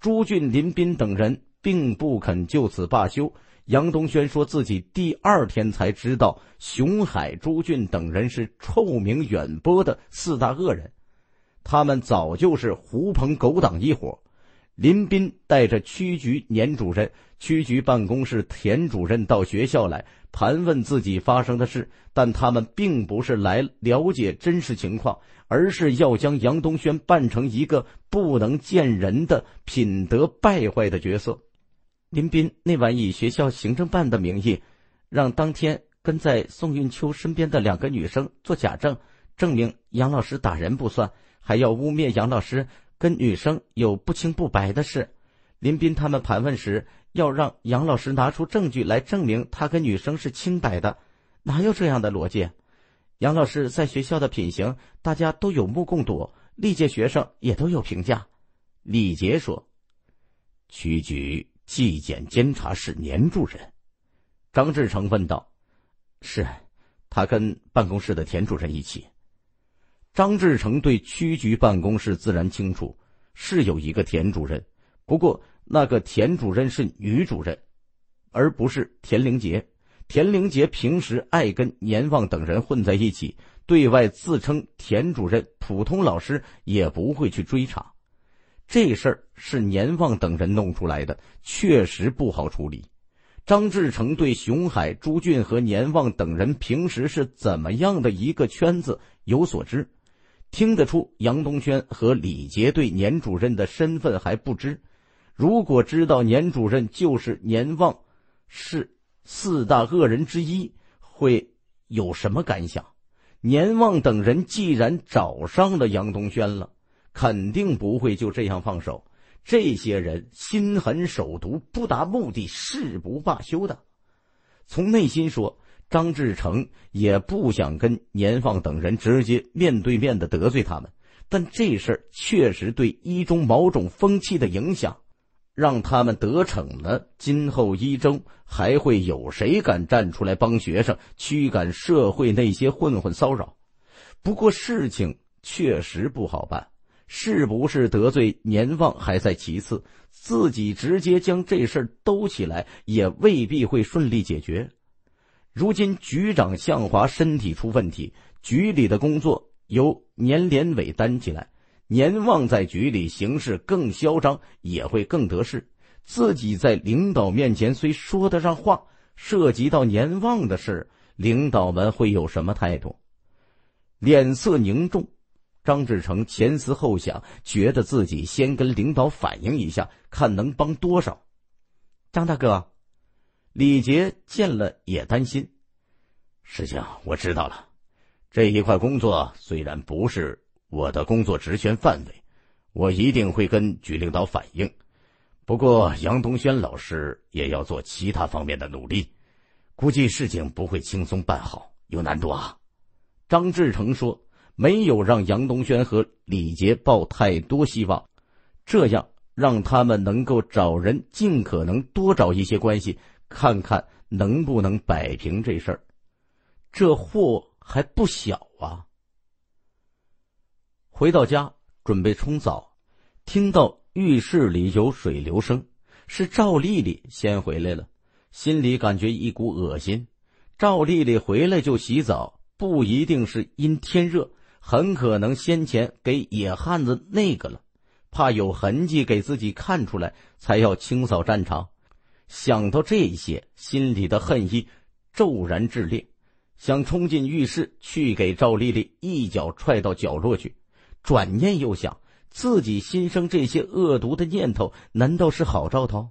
朱俊、林斌等人并不肯就此罢休。杨东轩说自己第二天才知道，熊海、朱俊等人是臭名远播的四大恶人，他们早就是狐朋狗党一伙。林斌带着区局年主任、区局办公室田主任到学校来盘问自己发生的事，但他们并不是来了解真实情况，而是要将杨东轩扮成一个不能见人的品德败坏的角色。林斌那晚以学校行政办的名义，让当天跟在宋运秋身边的两个女生做假证，证明杨老师打人不算，还要污蔑杨老师。跟女生有不清不白的事，林斌他们盘问时要让杨老师拿出证据来证明他跟女生是清白的，哪有这样的逻辑？杨老师在学校的品行大家都有目共睹，历届学生也都有评价。李杰说：“区局纪检监察室年主任张志成问道：‘是，他跟办公室的田主任一起。’”张志成对区局办公室自然清楚，是有一个田主任，不过那个田主任是女主任，而不是田玲杰。田玲杰平时爱跟年旺等人混在一起，对外自称田主任，普通老师也不会去追查。这事儿是年旺等人弄出来的，确实不好处理。张志成对熊海、朱俊和年旺等人平时是怎么样的一个圈子有所知。听得出，杨东轩和李杰对年主任的身份还不知。如果知道年主任就是年旺，是四大恶人之一，会有什么感想？年旺等人既然找上了杨东轩了，肯定不会就这样放手。这些人心狠手毒，不达目的誓不罢休的。从内心说。张志成也不想跟年放等人直接面对面的得罪他们，但这事儿确实对一中某种风气的影响，让他们得逞了。今后一中还会有谁敢站出来帮学生驱赶社会那些混混骚扰？不过事情确实不好办，是不是得罪年放还在其次，自己直接将这事儿兜起来，也未必会顺利解决。如今局长向华身体出问题，局里的工作由年连伟担起来。年旺在局里行事更嚣张，也会更得势。自己在领导面前虽说得上话，涉及到年旺的事，领导们会有什么态度？脸色凝重，张志成前思后想，觉得自己先跟领导反映一下，看能帮多少。张大哥。李杰见了也担心，事情我知道了。这一块工作虽然不是我的工作职权范围，我一定会跟局领导反映。不过杨东轩老师也要做其他方面的努力，估计事情不会轻松办好，有难度啊。张志成说：“没有让杨东轩和李杰抱太多希望，这样让他们能够找人，尽可能多找一些关系。”看看能不能摆平这事儿，这祸还不小啊！回到家准备冲澡，听到浴室里有水流声，是赵丽丽先回来了，心里感觉一股恶心。赵丽丽回来就洗澡，不一定是因天热，很可能先前给野汉子那个了，怕有痕迹给自己看出来，才要清扫战场。想到这些，心里的恨意骤然炽烈，想冲进浴室去给赵丽丽一脚踹到角落去。转念又想，自己心生这些恶毒的念头，难道是好兆头？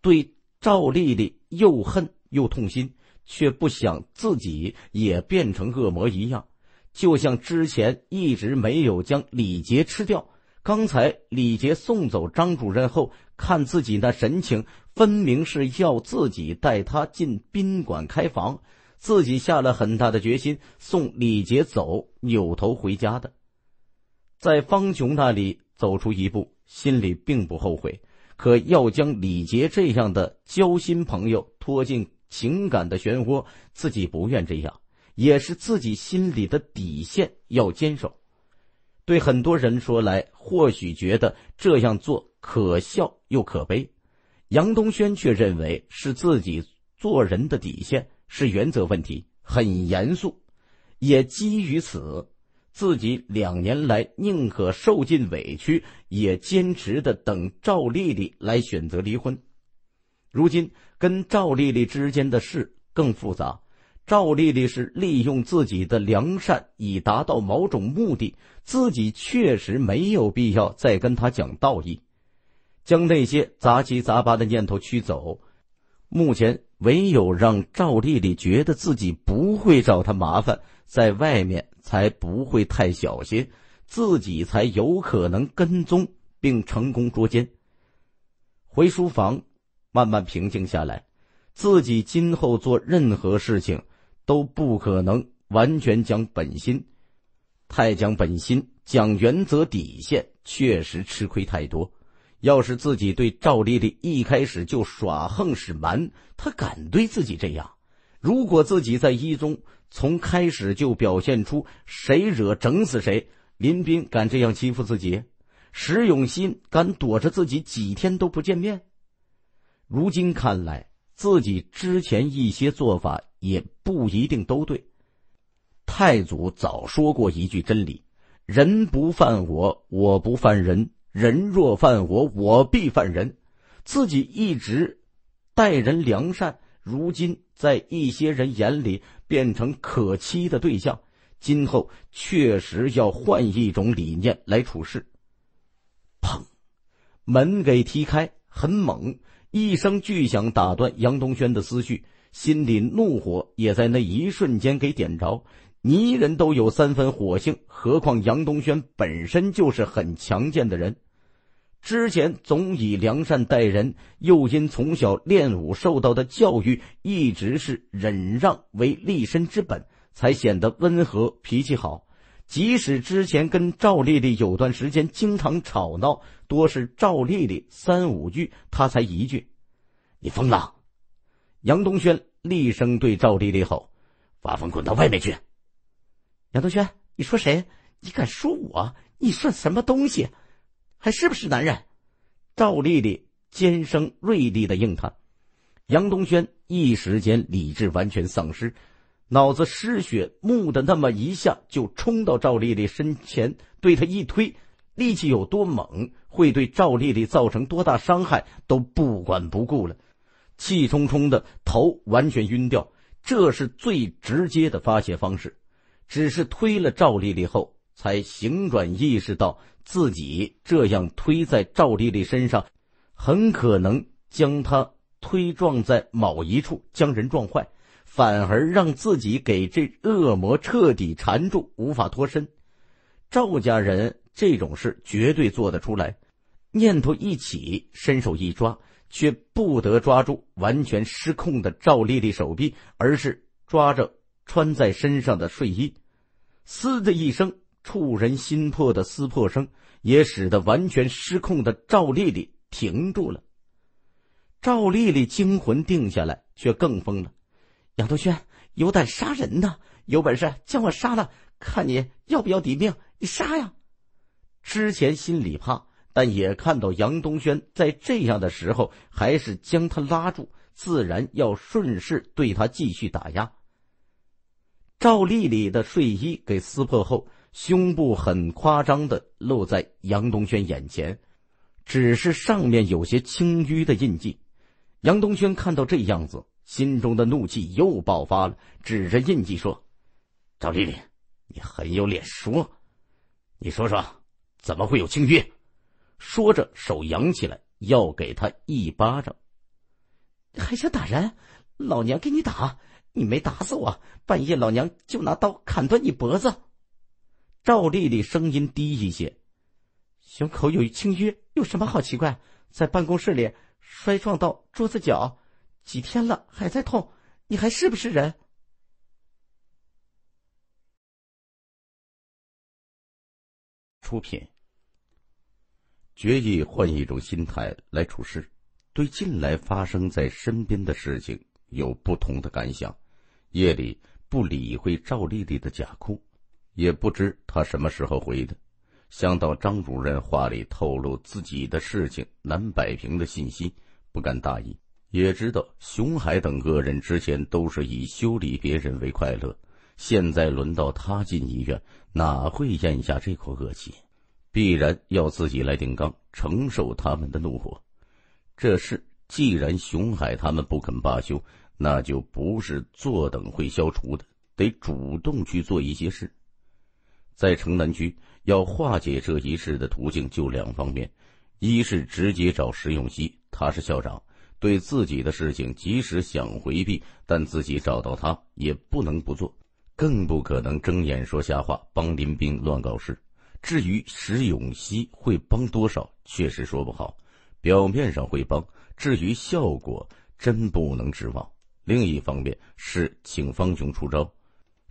对赵丽丽又恨又痛心，却不想自己也变成恶魔一样，就像之前一直没有将李杰吃掉。刚才李杰送走张主任后，看自己那神情，分明是要自己带他进宾馆开房。自己下了很大的决心，送李杰走，扭头回家的。在方琼那里走出一步，心里并不后悔。可要将李杰这样的交心朋友拖进情感的漩涡，自己不愿这样，也是自己心里的底线要坚守。对很多人说来，或许觉得这样做可笑又可悲，杨东轩却认为是自己做人的底线是原则问题，很严肃。也基于此，自己两年来宁可受尽委屈，也坚持的等赵丽丽来选择离婚。如今跟赵丽丽之间的事更复杂。赵丽丽是利用自己的良善以达到某种目的，自己确实没有必要再跟他讲道义，将那些杂七杂八的念头驱走。目前唯有让赵丽丽觉得自己不会找他麻烦，在外面才不会太小心，自己才有可能跟踪并成功捉奸。回书房，慢慢平静下来，自己今后做任何事情。都不可能完全讲本心，太讲本心、讲原则、底线，确实吃亏太多。要是自己对赵丽丽一开始就耍横使蛮，他敢对自己这样？如果自己在一中从开始就表现出谁惹整死谁，林斌敢这样欺负自己？石永新敢躲着自己几天都不见面？如今看来，自己之前一些做法。也不一定都对。太祖早说过一句真理：“人不犯我，我不犯人；人若犯我，我必犯人。”自己一直待人良善，如今在一些人眼里变成可欺的对象，今后确实要换一种理念来处事。砰！门给踢开，很猛，一声巨响打断杨东轩的思绪。心里怒火也在那一瞬间给点着。泥人都有三分火性，何况杨东轩本身就是很强健的人。之前总以良善待人，又因从小练武受到的教育一直是忍让为立身之本，才显得温和，脾气好。即使之前跟赵丽丽有段时间经常吵闹，多是赵丽丽三五句，他才一句：“你疯了！”杨东轩。厉声对赵丽丽吼：“发疯，滚到外面去！”杨东轩，你说谁？你敢说我？你算什么东西？还是不是男人？”赵丽丽尖声锐利的应他。杨东轩一时间理智完全丧失，脑子失血，木的那么一下就冲到赵丽丽身前，对她一推，力气有多猛，会对赵丽丽造成多大伤害都不管不顾了。气冲冲的，头完全晕掉，这是最直接的发泄方式。只是推了赵丽丽后，才醒转，意识到自己这样推在赵丽丽身上，很可能将她推撞在某一处，将人撞坏，反而让自己给这恶魔彻底缠住，无法脱身。赵家人这种事绝对做得出来。念头一起，伸手一抓。却不得抓住完全失控的赵丽丽手臂，而是抓着穿在身上的睡衣，嘶的一声触人心魄的撕破声，也使得完全失控的赵丽丽停住了。赵丽丽惊魂定下来，却更疯了：“杨德轩，有胆杀人呢？有本事将我杀了，看你要不要抵命？你杀呀！”之前心里怕。但也看到杨东轩在这样的时候还是将他拉住，自然要顺势对他继续打压。赵丽丽的睡衣给撕破后，胸部很夸张的露在杨东轩眼前，只是上面有些青淤的印记。杨东轩看到这样子，心中的怒气又爆发了，指着印记说：“赵丽丽，你很有脸说？你说说，怎么会有青淤？”说着，手扬起来，要给他一巴掌。还想打人？老娘给你打！你没打死我，半夜老娘就拿刀砍断你脖子！赵丽丽声音低一些：“胸口有一青淤，有什么好奇怪？在办公室里摔撞到桌子角，几天了还在痛，你还是不是人？”出品。决意换一种心态来处事，对近来发生在身边的事情有不同的感想。夜里不理会赵丽丽的假哭，也不知她什么时候回的。想到张主任话里透露自己的事情难摆平的信息，不敢大意。也知道熊海等恶人之前都是以修理别人为快乐，现在轮到他进医院，哪会咽下这口恶气？必然要自己来顶缸，承受他们的怒火。这事既然熊海他们不肯罢休，那就不是坐等会消除的，得主动去做一些事。在城南区，要化解这一事的途径就两方面：一是直接找石永熙，他是校长，对自己的事情即使想回避，但自己找到他也不能不做，更不可能睁眼说瞎话，帮林斌乱搞事。至于石永熙会帮多少，确实说不好。表面上会帮，至于效果，真不能指望。另一方面是请方雄出招，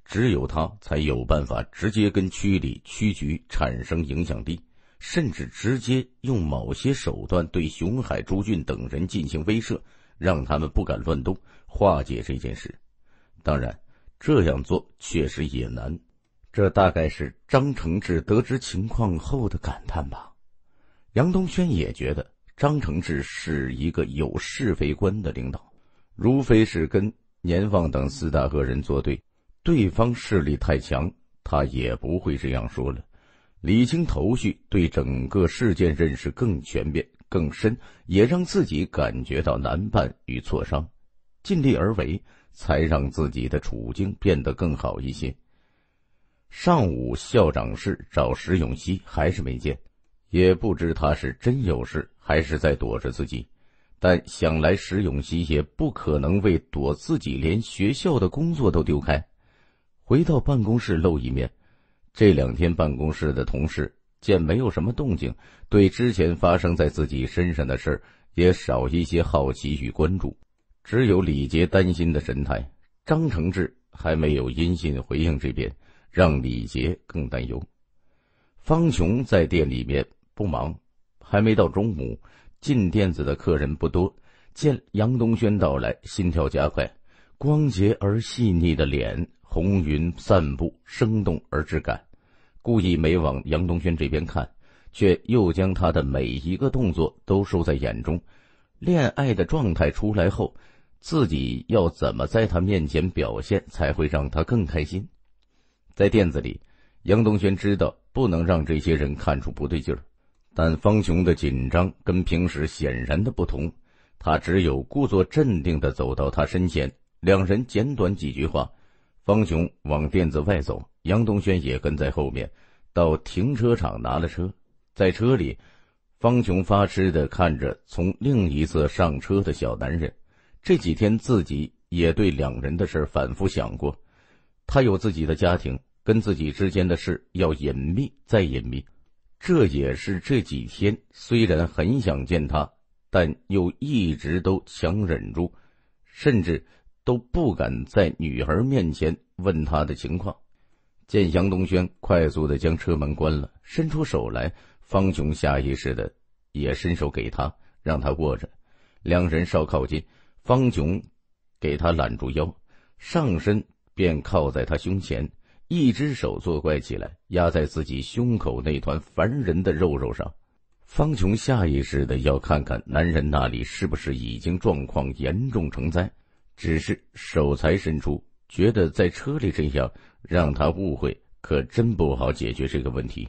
只有他才有办法直接跟区里区局产生影响力，甚至直接用某些手段对熊海、朱俊等人进行威慑，让他们不敢乱动，化解这件事。当然，这样做确实也难。这大概是张承志得知情况后的感叹吧。杨东轩也觉得张承志是一个有是非观的领导，如非是跟年放等四大恶人作对，对方势力太强，他也不会这样说了。理清头绪，对整个事件认识更全面、更深，也让自己感觉到难办与挫伤，尽力而为，才让自己的处境变得更好一些。上午校长室找石永熙还是没见，也不知他是真有事还是在躲着自己，但想来石永熙也不可能为躲自己连学校的工作都丢开。回到办公室露一面，这两天办公室的同事见没有什么动静，对之前发生在自己身上的事也少一些好奇与关注，只有李杰担心的神态。张承志还没有音信回应这边。让李杰更担忧。方琼在店里面不忙，还没到中午，进店子的客人不多。见杨东轩到来，心跳加快。光洁而细腻的脸，红云散布，生动而质感。故意没往杨东轩这边看，却又将他的每一个动作都收在眼中。恋爱的状态出来后，自己要怎么在他面前表现，才会让他更开心？在店子里，杨东轩知道不能让这些人看出不对劲儿，但方雄的紧张跟平时显然的不同，他只有故作镇定的走到他身前，两人简短几句话，方雄往店子外走，杨东轩也跟在后面，到停车场拿了车，在车里，方雄发痴的看着从另一侧上车的小男人，这几天自己也对两人的事儿反复想过，他有自己的家庭。跟自己之间的事要隐秘，再隐秘。这也是这几天虽然很想见他，但又一直都强忍住，甚至都不敢在女儿面前问他的情况。见杨东轩快速的将车门关了，伸出手来，方琼下意识的也伸手给他，让他握着。两人稍靠近，方琼给他揽住腰，上身便靠在他胸前。一只手作怪起来，压在自己胸口那团烦人的肉肉上。方琼下意识的要看看男人那里是不是已经状况严重成灾，只是手才伸出，觉得在车里这样让他误会，可真不好解决这个问题。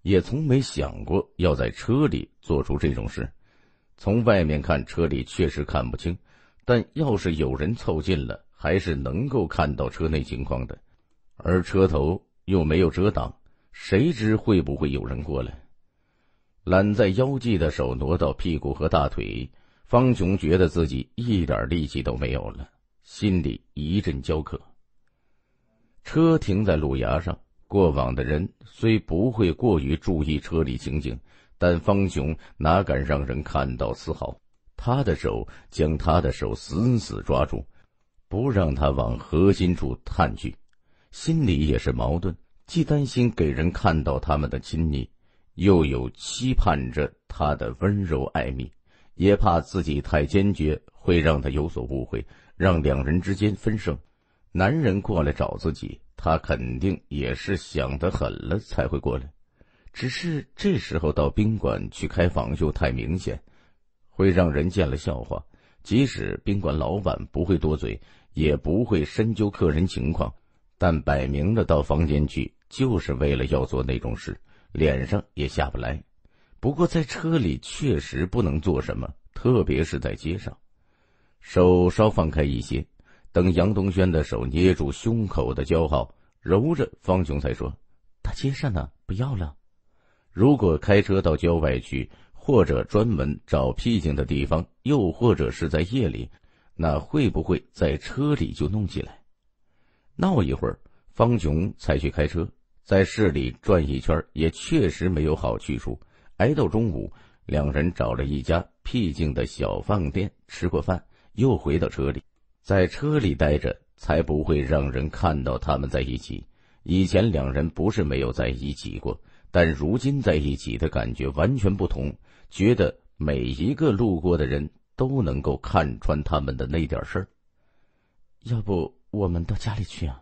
也从没想过要在车里做出这种事。从外面看车里确实看不清，但要是有人凑近了，还是能够看到车内情况的。而车头又没有遮挡，谁知会不会有人过来？揽在腰际的手挪到屁股和大腿，方雄觉得自己一点力气都没有了，心里一阵焦渴。车停在路牙上，过往的人虽不会过于注意车里情景，但方雄哪敢让人看到丝毫？他的手将他的手死死抓住，不让他往核心处探去。心里也是矛盾，既担心给人看到他们的亲昵，又有期盼着他的温柔爱蜜，也怕自己太坚决会让他有所误会，让两人之间分生。男人过来找自己，他肯定也是想得狠了才会过来。只是这时候到宾馆去开房又太明显，会让人见了笑话。即使宾馆老板不会多嘴，也不会深究客人情况。但摆明了到房间去就是为了要做那种事，脸上也下不来。不过在车里确实不能做什么，特别是在街上。手稍放开一些，等杨东轩的手捏住胸口的骄傲，揉着方雄才说：“大街上呢，不要了。如果开车到郊外去，或者专门找僻静的地方，又或者是在夜里，那会不会在车里就弄起来？”闹一会儿，方琼才去开车。在市里转一圈，也确实没有好去处。挨到中午，两人找了一家僻静的小饭店吃过饭，又回到车里。在车里待着，才不会让人看到他们在一起。以前两人不是没有在一起过，但如今在一起的感觉完全不同，觉得每一个路过的人都能够看穿他们的那点事儿。要不？我们到家里去啊！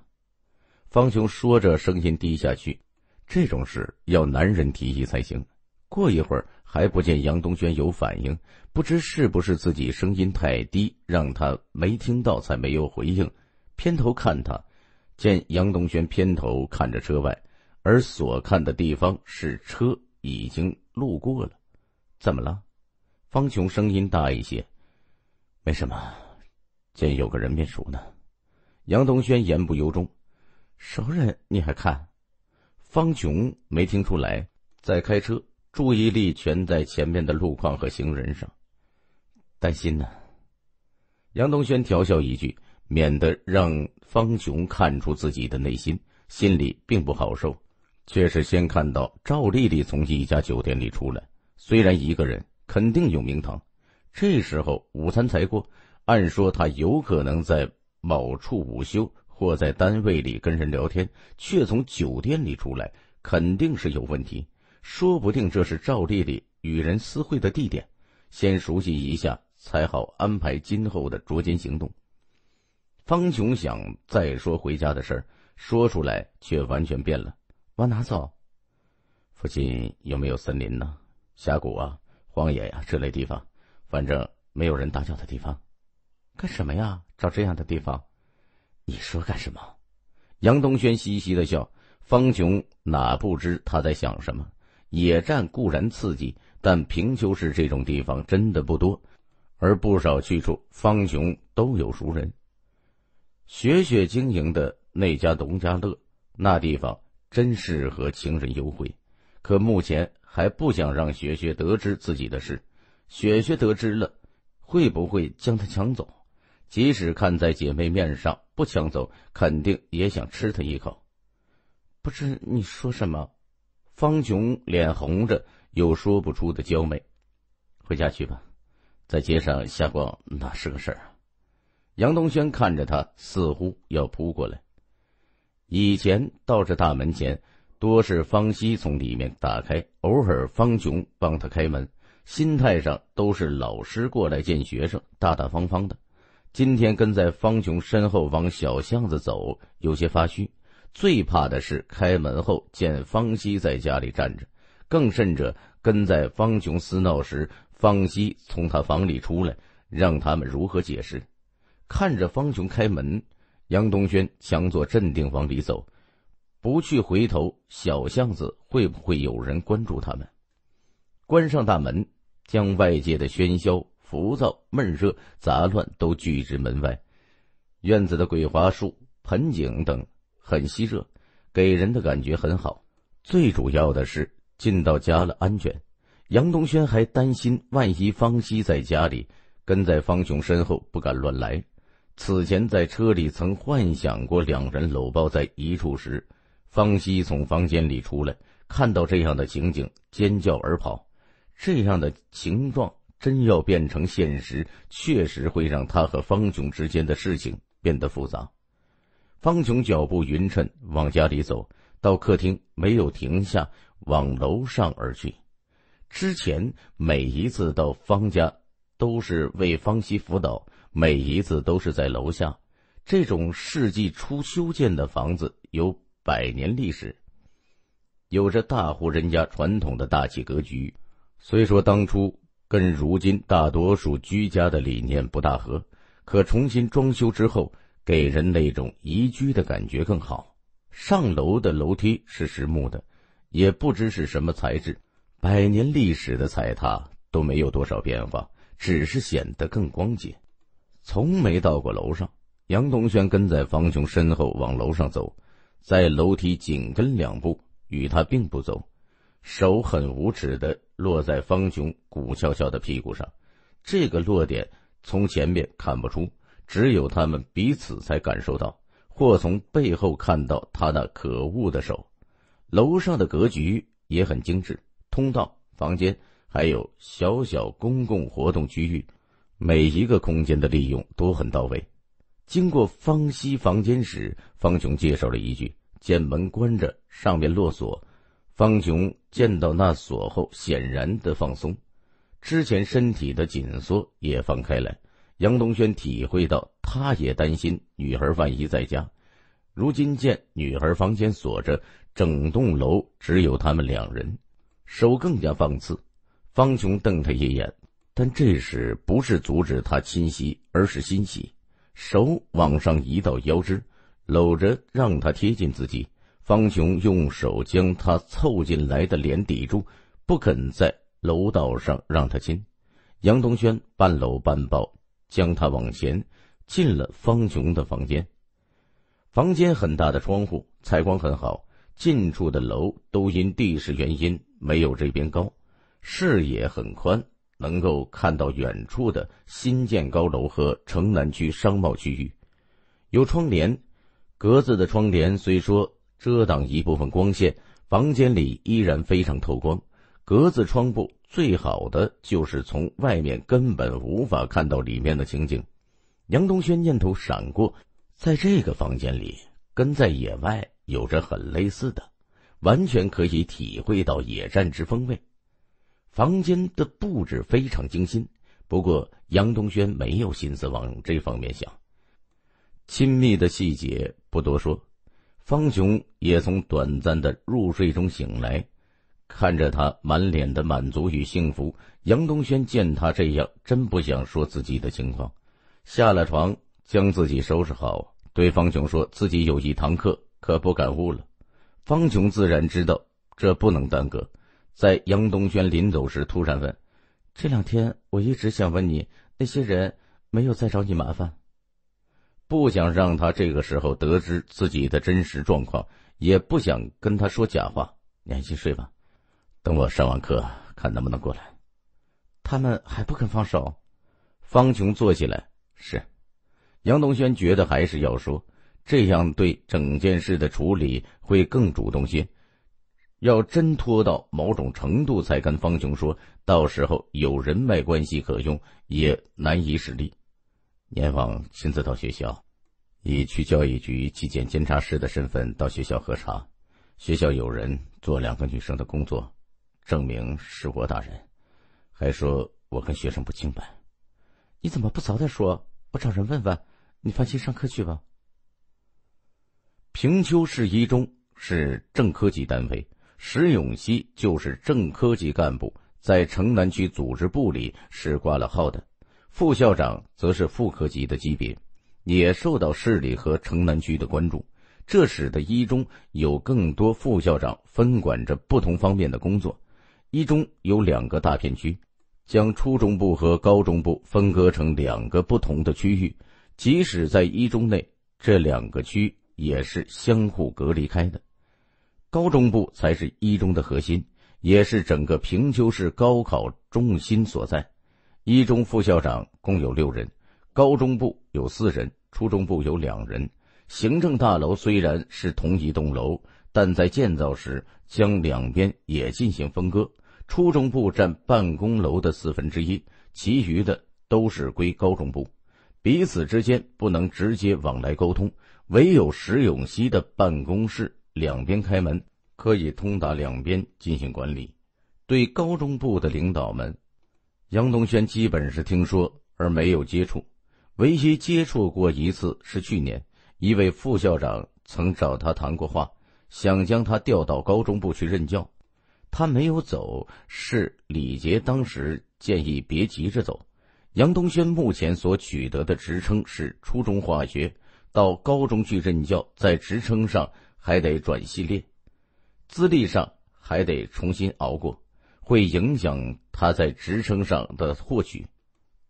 方雄说着，声音低下去。这种事要男人提议才行。过一会儿还不见杨东轩有反应，不知是不是自己声音太低，让他没听到，才没有回应。偏头看他，见杨东轩偏头看着车外，而所看的地方是车已经路过了。怎么了？方雄声音大一些。没什么，见有个人面熟呢。杨东轩言不由衷，熟人你还看？方雄没听出来，在开车，注意力全在前面的路况和行人上，担心呢。杨东轩调笑一句，免得让方雄看出自己的内心，心里并不好受，却是先看到赵丽丽从一家酒店里出来，虽然一个人，肯定有名堂。这时候午餐才过，按说他有可能在。某处午休，或在单位里跟人聊天，却从酒店里出来，肯定是有问题。说不定这是赵丽丽与人私会的地点，先熟悉一下，才好安排今后的捉奸行动。方琼想再说回家的事儿，说出来却完全变了。往哪走？附近有没有森林呢？峡谷啊、荒野呀这类地方，反正没有人打搅的地方。干什么呀？找这样的地方，你说干什么？杨东轩嘻嘻的笑。方琼哪不知他在想什么？野战固然刺激，但平丘市这种地方真的不多，而不少去处方琼都有熟人。雪雪经营的那家农家乐，那地方真适合情人幽会。可目前还不想让雪雪得知自己的事，雪雪得知了，会不会将他抢走？即使看在姐妹面上不抢走，肯定也想吃他一口。不知你说什么？方琼脸红着，有说不出的娇媚。回家去吧，在街上瞎逛哪是个事儿？杨东轩看着他，似乎要扑过来。以前倒是大门前多是方西从里面打开，偶尔方琼帮他开门，心态上都是老师过来见学生，大大方方的。今天跟在方琼身后往小巷子走，有些发虚。最怕的是开门后见方西在家里站着，更甚者跟在方琼厮闹时，方西从他房里出来，让他们如何解释？看着方琼开门，杨东轩强作镇定往里走，不去回头。小巷子会不会有人关注他们？关上大门，将外界的喧嚣。浮躁、闷热、杂乱都拒之门外。院子的鬼花树、盆景等很吸热，给人的感觉很好。最主要的是进到家了安全。杨东轩还担心万一方西在家里跟在方雄身后不敢乱来。此前在车里曾幻想过两人搂抱在一处时，方西从房间里出来，看到这样的情景尖叫而跑。这样的情状。真要变成现实，确实会让他和方琼之间的事情变得复杂。方琼脚步匀称，往家里走到客厅，没有停下，往楼上而去。之前每一次到方家都是为方西辅导，每一次都是在楼下。这种世纪初修建的房子有百年历史，有着大户人家传统的大气格局。虽说当初。跟如今大多数居家的理念不大合，可重新装修之后，给人那种宜居的感觉更好。上楼的楼梯是实木的，也不知是什么材质，百年历史的踩踏都没有多少变化，只是显得更光洁。从没到过楼上，杨东轩跟在方琼身后往楼上走，在楼梯紧跟两步，与他并不走。手很无耻的落在方琼骨翘翘的屁股上，这个落点从前面看不出，只有他们彼此才感受到，或从背后看到他那可恶的手。楼上的格局也很精致，通道、房间，还有小小公共活动区域，每一个空间的利用都很到位。经过方西房间时，方琼介绍了一句：“见门关着，上面落锁。”方琼见到那锁后，显然的放松，之前身体的紧缩也放开了。杨东轩体会到，他也担心女孩万一在家，如今见女孩房间锁着，整栋楼只有他们两人，手更加放肆。方琼瞪他一眼，但这时不是阻止他侵袭，而是欣喜，手往上移到腰肢，搂着让他贴近自己。方琼用手将他凑进来的脸抵住，不肯在楼道上让他亲。杨东轩半搂半抱将他往前，进了方琼的房间。房间很大的窗户，采光很好。近处的楼都因地势原因没有这边高，视野很宽，能够看到远处的新建高楼和城南区商贸区域。有窗帘，格子的窗帘虽说。遮挡一部分光线，房间里依然非常透光。格子窗布最好的就是从外面根本无法看到里面的情景。杨东轩念头闪过，在这个房间里跟在野外有着很类似的，完全可以体会到野战之风味。房间的布置非常精心，不过杨东轩没有心思往这方面想。亲密的细节不多说。方雄也从短暂的入睡中醒来，看着他满脸的满足与幸福，杨东轩见他这样，真不想说自己的情况。下了床，将自己收拾好，对方雄说自己有一堂课，可不敢误了。方雄自然知道这不能耽搁，在杨东轩临走时，突然问：“这两天我一直想问你，那些人没有再找你麻烦？”不想让他这个时候得知自己的真实状况，也不想跟他说假话。你安心睡吧，等我上完课，看能不能过来。他们还不肯放手。方琼坐起来。是。杨东轩觉得还是要说，这样对整件事的处理会更主动些。要真拖到某种程度才跟方琼说，到时候有人脉关系可用，也难以使力。阎王亲自到学校，以区教育局纪检监察室的身份到学校核查。学校有人做两个女生的工作，证明是我打人，还说我跟学生不清白。你怎么不早点说？我找人问问。你放心，上课去吧。平丘市一中是正科级单位，石永熙就是正科级干部，在城南区组织部里是挂了号的。副校长则是副科级的级别，也受到市里和城南区的关注。这使得一中有更多副校长分管着不同方面的工作。一中有两个大片区，将初中部和高中部分割成两个不同的区域。即使在一中内，这两个区也是相互隔离开的。高中部才是一中的核心，也是整个平丘市高考中心所在。一中副校长共有六人，高中部有四人，初中部有两人。行政大楼虽然是同一栋楼，但在建造时将两边也进行分割。初中部占办公楼的四分之一，其余的都是归高中部，彼此之间不能直接往来沟通。唯有石永熙的办公室两边开门，可以通达两边进行管理。对高中部的领导们。杨东轩基本是听说而没有接触，唯一接触过一次是去年，一位副校长曾找他谈过话，想将他调到高中部去任教，他没有走，是李杰当时建议别急着走。杨东轩目前所取得的职称是初中化学，到高中去任教，在职称上还得转系列，资历上还得重新熬过。会影响他在职称上的获取，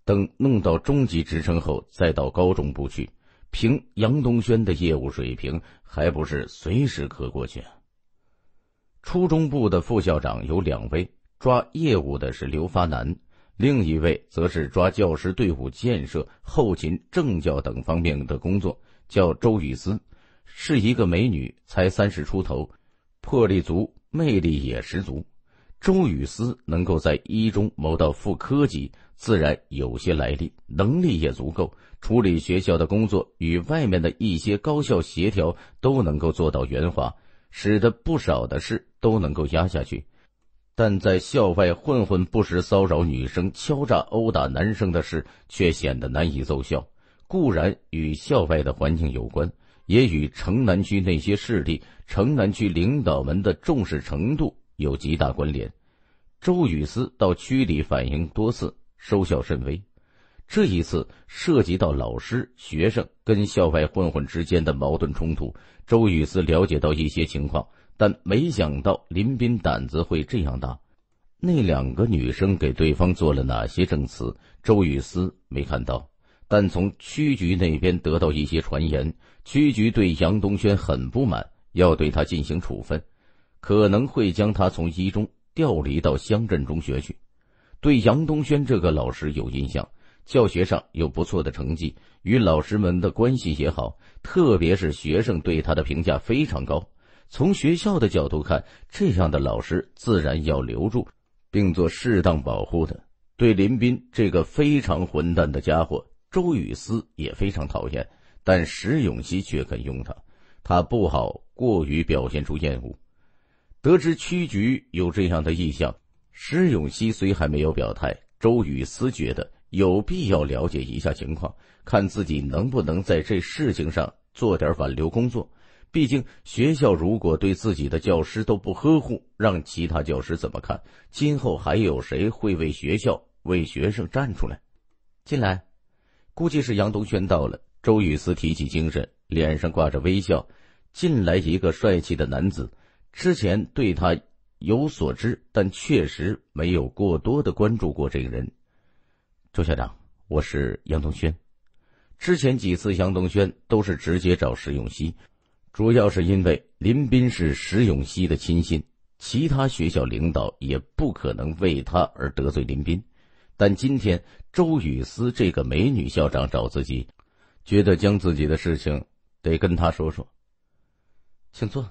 等弄到中级职称后，再到高中部去。凭杨东轩的业务水平，还不是随时可过去。初中部的副校长有两位，抓业务的是刘发南，另一位则是抓教师队伍建设、后勤、政教等方面的工作，叫周雨思，是一个美女，才三十出头，魄力足，魅力也十足。周雨思能够在一中谋到副科级，自然有些来历，能力也足够处理学校的工作与外面的一些高校协调，都能够做到圆滑，使得不少的事都能够压下去。但在校外混混不时骚扰女生、敲诈殴打男生的事，却显得难以奏效。固然与校外的环境有关，也与城南区那些势力、城南区领导们的重视程度。有极大关联，周雨思到区里反映多次，收效甚微。这一次涉及到老师、学生跟校外混混之间的矛盾冲突，周雨思了解到一些情况，但没想到林斌胆子会这样大。那两个女生给对方做了哪些证词，周雨思没看到，但从区局那边得到一些传言，区局对杨东轩很不满，要对他进行处分。可能会将他从一中调离到乡镇中学去。对杨东轩这个老师有印象，教学上有不错的成绩，与老师们的关系也好，特别是学生对他的评价非常高。从学校的角度看，这样的老师自然要留住，并做适当保护的。对林斌这个非常混蛋的家伙，周雨思也非常讨厌，但石永熙却肯用他，他不好过于表现出厌恶。得知区局有这样的意向，施永熙虽还没有表态，周雨思觉得有必要了解一下情况，看自己能不能在这事情上做点挽留工作。毕竟学校如果对自己的教师都不呵护，让其他教师怎么看？今后还有谁会为学校、为学生站出来？进来，估计是杨东轩到了。周雨思提起精神，脸上挂着微笑，进来一个帅气的男子。之前对他有所知，但确实没有过多的关注过这个人。周校长，我是杨东轩。之前几次杨东轩都是直接找石永熙，主要是因为林斌是石永熙的亲信，其他学校领导也不可能为他而得罪林斌。但今天周雨思这个美女校长找自己，觉得将自己的事情得跟他说说。请坐。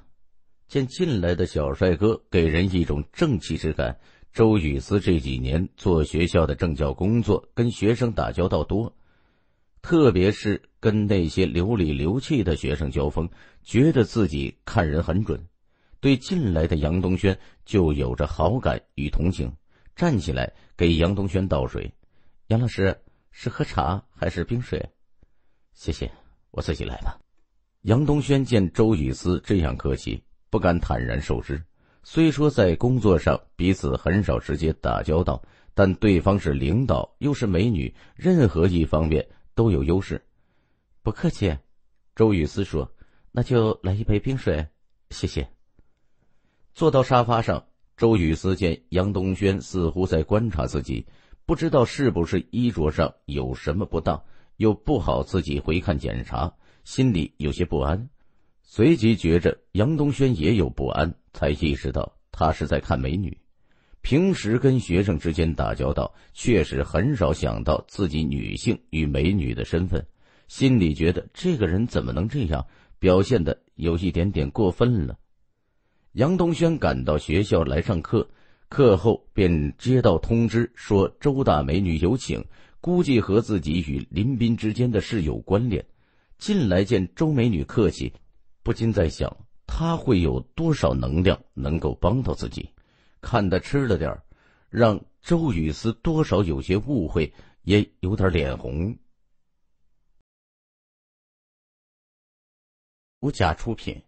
见进来的小帅哥，给人一种正气之感。周雨思这几年做学校的政教工作，跟学生打交道多，特别是跟那些流里流气的学生交锋，觉得自己看人很准，对进来的杨东轩就有着好感与同情。站起来给杨东轩倒水：“杨老师，是喝茶还是冰水？”“谢谢，我自己来吧。”杨东轩见周雨思这样客气。不敢坦然受之。虽说在工作上彼此很少直接打交道，但对方是领导，又是美女，任何一方面都有优势。不客气，周雨思说：“那就来一杯冰水，谢谢。”坐到沙发上，周雨思见杨东轩似乎在观察自己，不知道是不是衣着上有什么不当，又不好自己回看检查，心里有些不安。随即觉着杨东轩也有不安，才意识到他是在看美女。平时跟学生之间打交道，确实很少想到自己女性与美女的身份，心里觉得这个人怎么能这样表现的有一点点过分了。杨东轩赶到学校来上课，课后便接到通知说周大美女有请，估计和自己与林斌之间的事有关联。进来见周美女，客气。不禁在想，他会有多少能量能够帮到自己？看他吃了点让周雨思多少有些误会，也有点脸红。无家出品。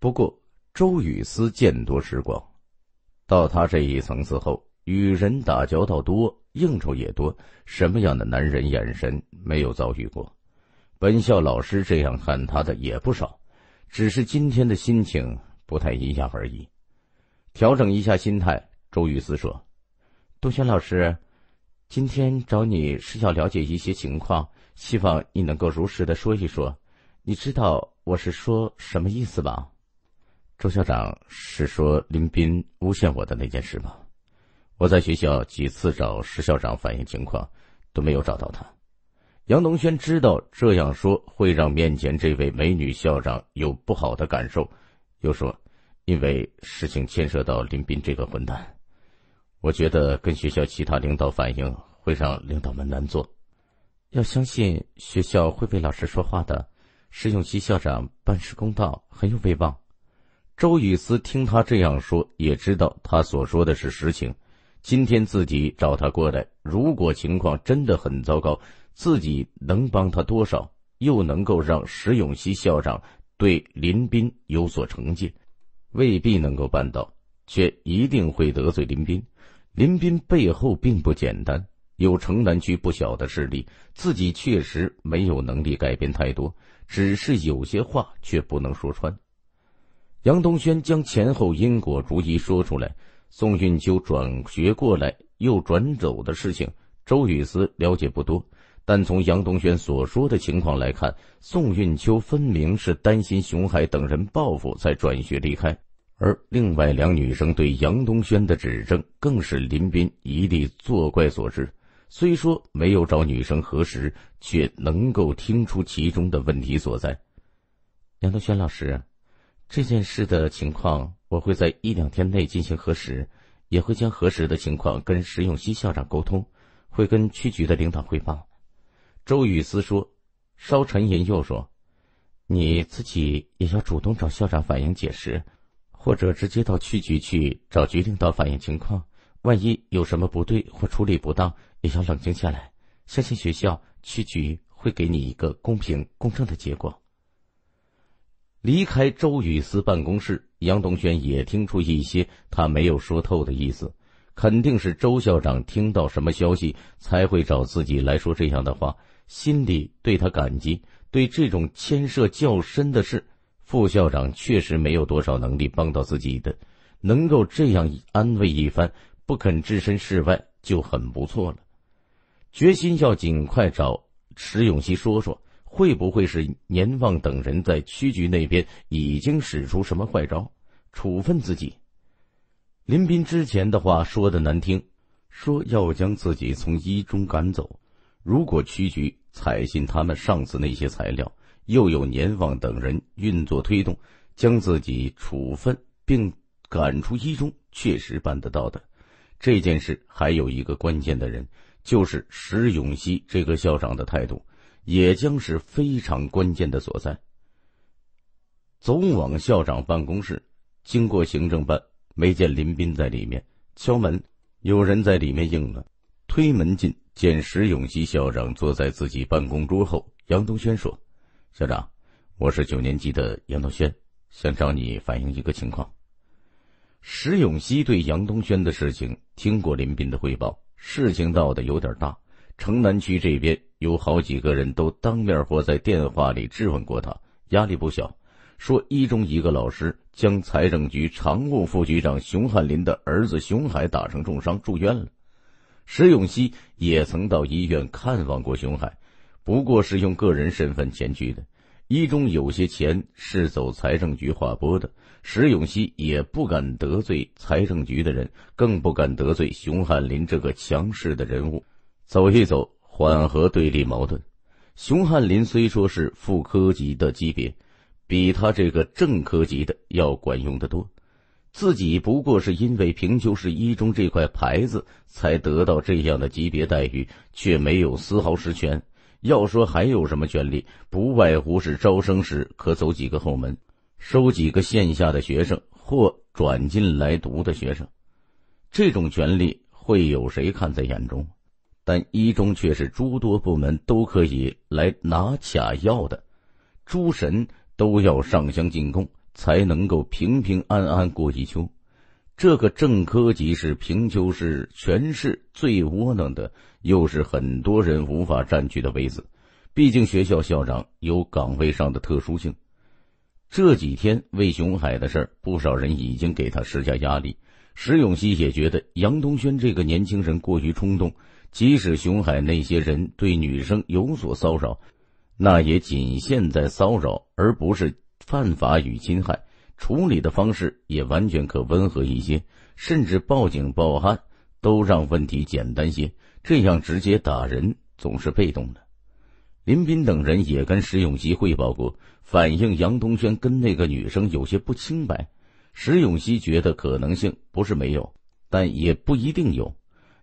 不过周雨思见多识广，到他这一层次后，与人打交道多，应酬也多，什么样的男人眼神没有遭遇过？本校老师这样看他的也不少，只是今天的心情不太一样而已。调整一下心态，周雨思说：“杜轩老师，今天找你是要了解一些情况，希望你能够如实的说一说。你知道我是说什么意思吧？”周校长是说林斌诬陷我的那件事吗？我在学校几次找石校长反映情况，都没有找到他。杨东轩知道这样说会让面前这位美女校长有不好的感受，又说：“因为事情牵涉到林斌这个混蛋，我觉得跟学校其他领导反映会让领导们难做。要相信学校会为老师说话的，石永奇校长办事公道，很有威望。”周雨思听他这样说，也知道他所说的是实情。今天自己找他过来，如果情况真的很糟糕。自己能帮他多少，又能够让石永熙校长对林斌有所惩戒，未必能够办到，却一定会得罪林斌。林斌背后并不简单，有城南区不小的势力，自己确实没有能力改变太多，只是有些话却不能说穿。杨东轩将前后因果逐一说出来。宋运秋转学过来又转走的事情，周雨思了解不多。但从杨东轩所说的情况来看，宋运秋分明是担心熊海等人报复才转学离开，而另外两女生对杨东轩的指证更是林斌一力作怪所致。虽说没有找女生核实，却能够听出其中的问题所在。杨东轩老师，这件事的情况我会在一两天内进行核实，也会将核实的情况跟石永熙校长沟通，会跟区局的领导汇报。周雨思说：“稍沉吟，又说，你自己也要主动找校长反映解释，或者直接到区局去找局领导反映情况。万一有什么不对或处理不当，也要冷静下来，相信学校、区局会给你一个公平公正的结果。”离开周雨思办公室，杨东轩也听出一些他没有说透的意思，肯定是周校长听到什么消息才会找自己来说这样的话。心里对他感激，对这种牵涉较深的事，副校长确实没有多少能力帮到自己的，能够这样安慰一番，不肯置身事外就很不错了。决心要尽快找石永熙说说，会不会是年旺等人在区局那边已经使出什么坏招，处分自己？林斌之前的话说的难听，说要将自己从一中赶走。如果区局采信他们上次那些材料，又有年望等人运作推动，将自己处分并赶出一中，确实办得到的。这件事还有一个关键的人，就是石永熙这个校长的态度，也将是非常关键的所在。总往校长办公室，经过行政办，没见林斌在里面。敲门，有人在里面应了，推门进。见石永熙校长坐在自己办公桌后，杨东轩说：“校长，我是九年级的杨东轩，想找你反映一个情况。”石永熙对杨东轩的事情听过林斌的汇报，事情闹得有点大，城南区这边有好几个人都当面或在电话里质问过他，压力不小。说一中一个老师将财政局常务副局长熊汉林的儿子熊海打成重伤，住院了。石永熙也曾到医院看望过熊海，不过是用个人身份前去的。一中有些钱是走财政局划拨的，石永熙也不敢得罪财政局的人，更不敢得罪熊汉林这个强势的人物。走一走，缓和对立矛盾。熊汉林虽说是副科级的级别，比他这个正科级的要管用的多。自己不过是因为平丘市一中这块牌子才得到这样的级别待遇，却没有丝毫实权。要说还有什么权利，不外乎是招生时可走几个后门，收几个线下的学生或转进来读的学生。这种权利会有谁看在眼中？但一中却是诸多部门都可以来拿假药的，诸神都要上香进贡。才能够平平安安过一秋。这个正科级是平丘市全市最窝囊的，又是很多人无法占据的位子。毕竟学校校长有岗位上的特殊性。这几天为熊海的事儿，不少人已经给他施加压力。石永熙也觉得杨东轩这个年轻人过于冲动。即使熊海那些人对女生有所骚扰，那也仅限在骚扰，而不是。犯法与侵害处理的方式也完全可温和一些，甚至报警报案都让问题简单些。这样直接打人总是被动的。林斌等人也跟石永熙汇报过，反映杨东轩跟那个女生有些不清白。石永熙觉得可能性不是没有，但也不一定有。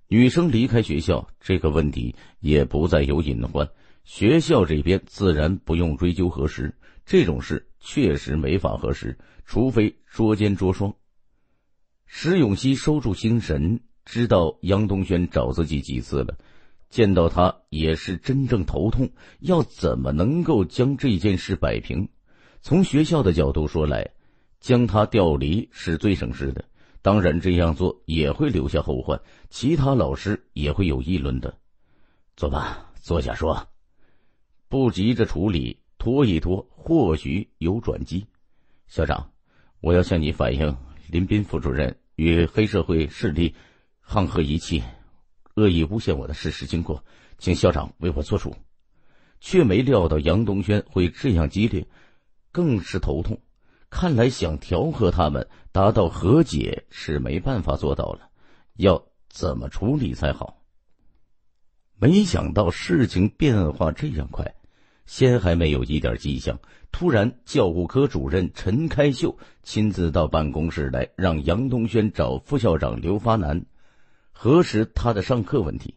女生离开学校这个问题也不再有隐患，学校这边自然不用追究核实这种事。确实没法核实，除非捉奸捉双。石永熙收住心神，知道杨东轩找自己几次了，见到他也是真正头痛。要怎么能够将这件事摆平？从学校的角度说来，将他调离是最省事的。当然这样做也会留下后患，其他老师也会有议论的。坐吧，坐下说，不急着处理，拖一拖。或许有转机，校长，我要向你反映林斌副主任与黑社会势力沆瀣一气，恶意诬陷我的事实经过，请校长为我做主。却没料到杨东轩会这样激烈，更是头痛。看来想调和他们达到和解是没办法做到了，要怎么处理才好？没想到事情变化这样快。先还没有一点迹象，突然，教务科主任陈开秀亲自到办公室来，让杨东轩找副校长刘发南，核实他的上课问题。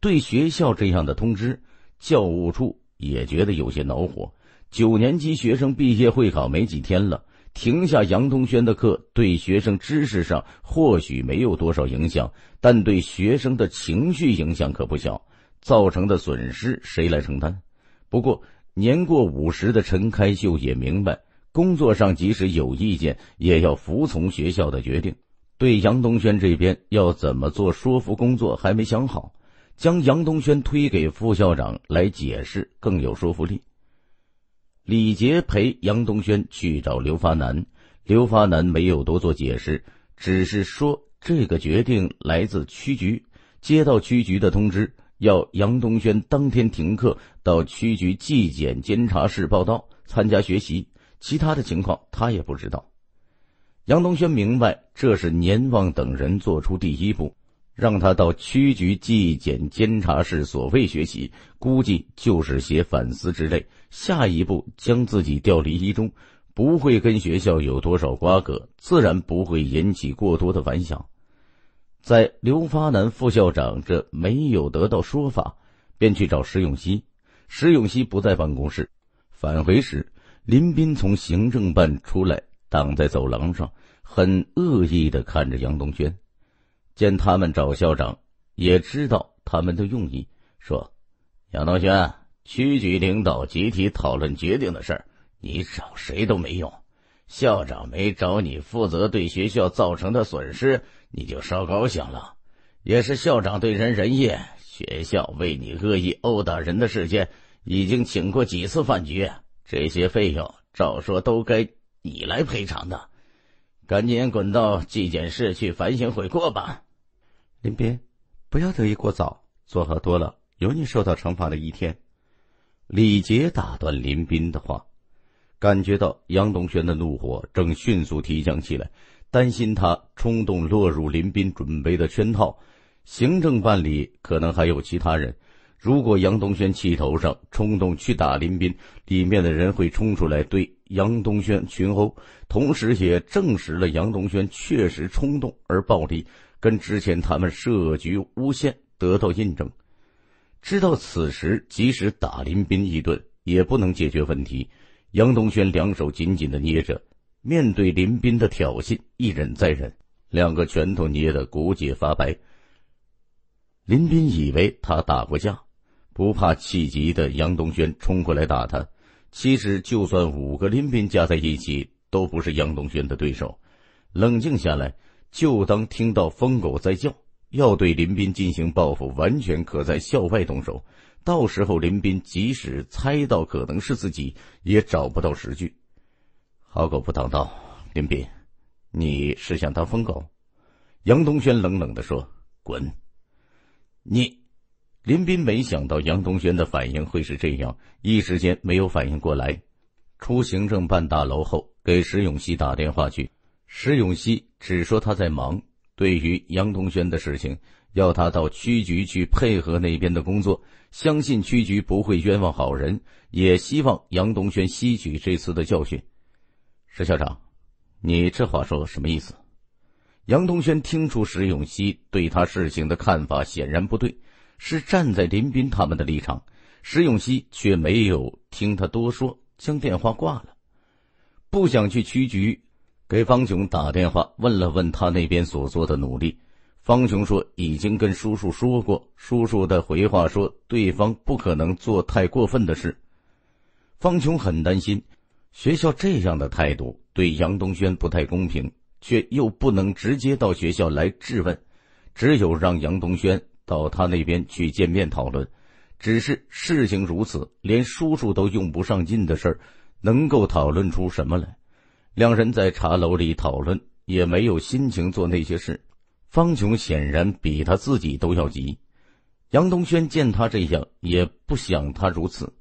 对学校这样的通知，教务处也觉得有些恼火。九年级学生毕业会考没几天了，停下杨东轩的课，对学生知识上或许没有多少影响，但对学生的情绪影响可不小，造成的损失谁来承担？不过，年过五十的陈开秀也明白，工作上即使有意见，也要服从学校的决定。对杨东轩这边要怎么做说服工作还没想好，将杨东轩推给副校长来解释更有说服力。李杰陪杨东轩去找刘发南，刘发南没有多做解释，只是说这个决定来自区局，接到区局的通知。要杨东轩当天停课，到区局纪检监察室报到，参加学习。其他的情况他也不知道。杨东轩明白，这是年旺等人做出第一步，让他到区局纪检监察室所谓学习，估计就是写反思之类。下一步将自己调离一中，不会跟学校有多少瓜葛，自然不会引起过多的反响。在刘发南副校长这没有得到说法，便去找石永熙。石永熙不在办公室，返回时，林斌从行政办出来，挡在走廊上，很恶意的看着杨东轩。见他们找校长，也知道他们的用意，说：“杨东轩，区局领导集体讨论决定的事儿，你找谁都没用。校长没找你负责对学校造成的损失。”你就烧高香了，也是校长对人仁义。学校为你恶意殴打人的事件，已经请过几次饭局，这些费用照说都该你来赔偿的。赶紧滚到纪检室去反省悔过吧，林斌，不要得意过早，做好多了有你受到惩罚的一天。李杰打断林斌的话，感觉到杨东轩的怒火正迅速提升起来。担心他冲动落入林斌准备的圈套，行政办理可能还有其他人。如果杨东轩气头上冲动去打林斌，里面的人会冲出来对杨东轩群殴，同时也证实了杨东轩确实冲动而暴力，跟之前他们设局诬陷得到印证。知道此时即使打林斌一顿也不能解决问题，杨东轩两手紧紧的捏着。面对林斌的挑衅，一忍再忍，两个拳头捏得骨节发白。林斌以为他打过架，不怕气急的杨东轩冲过来打他。其实，就算五个林斌加在一起，都不是杨东轩的对手。冷静下来，就当听到疯狗在叫，要对林斌进行报复，完全可在校外动手。到时候，林斌即使猜到可能是自己，也找不到实据。好狗不挡道，林斌，你是想当疯狗？杨东轩冷冷的说：“滚！”你，林斌没想到杨东轩的反应会是这样，一时间没有反应过来。出行政办大楼后，给石永熙打电话去，石永熙只说他在忙。对于杨东轩的事情，要他到区局去配合那边的工作，相信区局不会冤枉好人，也希望杨东轩吸取这次的教训。石校长，你这话说什么意思？杨东轩听出石永熙对他事情的看法显然不对，是站在林斌他们的立场。石永熙却没有听他多说，将电话挂了，不想去区局，给方琼打电话，问了问他那边所做的努力。方琼说已经跟叔叔说过，叔叔的回话说对方不可能做太过分的事。方琼很担心。学校这样的态度对杨东轩不太公平，却又不能直接到学校来质问，只有让杨东轩到他那边去见面讨论。只是事情如此，连叔叔都用不上劲的事儿，能够讨论出什么来？两人在茶楼里讨论，也没有心情做那些事。方琼显然比他自己都要急。杨东轩见他这样，也不想他如此，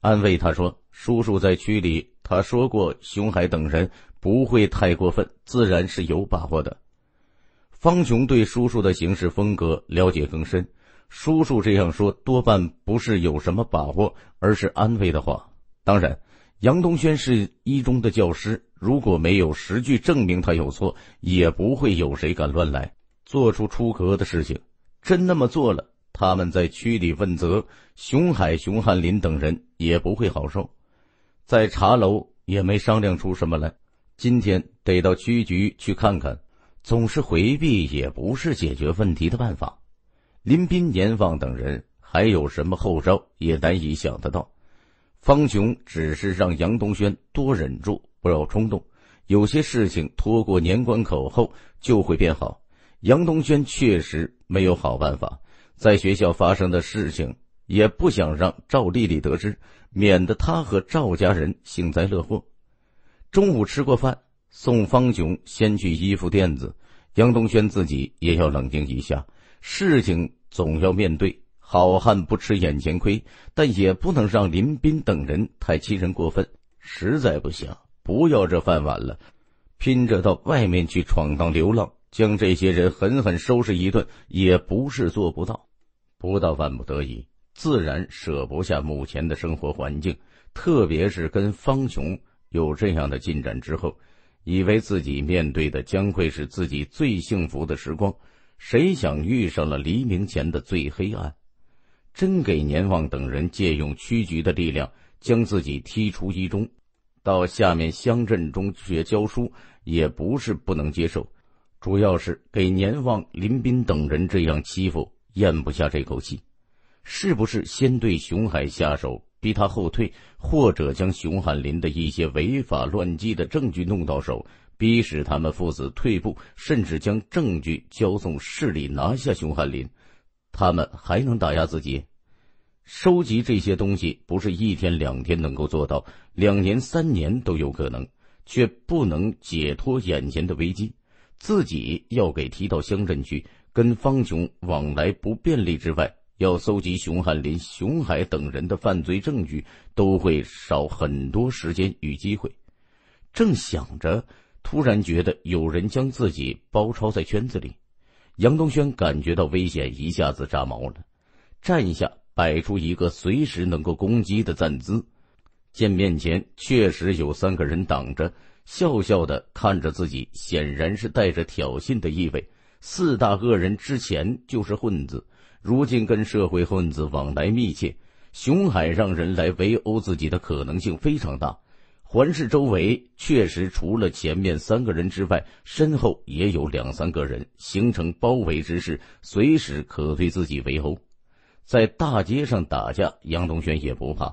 安慰他说：“叔叔在区里。”他说过，熊海等人不会太过分，自然是有把握的。方雄对叔叔的行事风格了解更深，叔叔这样说多半不是有什么把握，而是安慰的话。当然，杨东轩是一中的教师，如果没有实据证明他有错，也不会有谁敢乱来做出出格的事情。真那么做了，他们在区里问责，熊海、熊汉林等人也不会好受。在茶楼也没商量出什么来，今天得到区局去看看，总是回避也不是解决问题的办法。林斌、严放等人还有什么后招也难以想得到。方琼只是让杨东轩多忍住，不要冲动，有些事情拖过年关口后就会变好。杨东轩确实没有好办法，在学校发生的事情也不想让赵丽丽得知。免得他和赵家人幸灾乐祸。中午吃过饭，宋方炯先去衣服店子，杨东轩自己也要冷静一下。事情总要面对，好汉不吃眼前亏，但也不能让林斌等人太欺人过分。实在不行，不要这饭碗了，拼着到外面去闯荡流浪，将这些人狠狠收拾一顿，也不是做不到。不到万不得已。自然舍不下目前的生活环境，特别是跟方琼有这样的进展之后，以为自己面对的将会是自己最幸福的时光。谁想遇上了黎明前的最黑暗？真给年旺等人借用区局的力量，将自己踢出一中，到下面乡镇中学教书，也不是不能接受。主要是给年旺、林斌等人这样欺负，咽不下这口气。是不是先对熊海下手，逼他后退，或者将熊翰林的一些违法乱纪的证据弄到手，逼使他们父子退步，甚至将证据交送市里拿下熊翰林？他们还能打压自己？收集这些东西不是一天两天能够做到，两年三年都有可能，却不能解脱眼前的危机。自己要给提到乡镇去，跟方琼往来不便利之外。要搜集熊汉林、熊海等人的犯罪证据，都会少很多时间与机会。正想着，突然觉得有人将自己包抄在圈子里，杨东轩感觉到危险，一下子炸毛了，站下摆出一个随时能够攻击的站姿。见面前确实有三个人挡着，笑笑的看着自己，显然是带着挑衅的意味。四大恶人之前就是混子。如今跟社会混子往来密切，熊海让人来围殴自己的可能性非常大。环视周围，确实除了前面三个人之外，身后也有两三个人，形成包围之势，随时可对自己围殴。在大街上打架，杨东轩也不怕，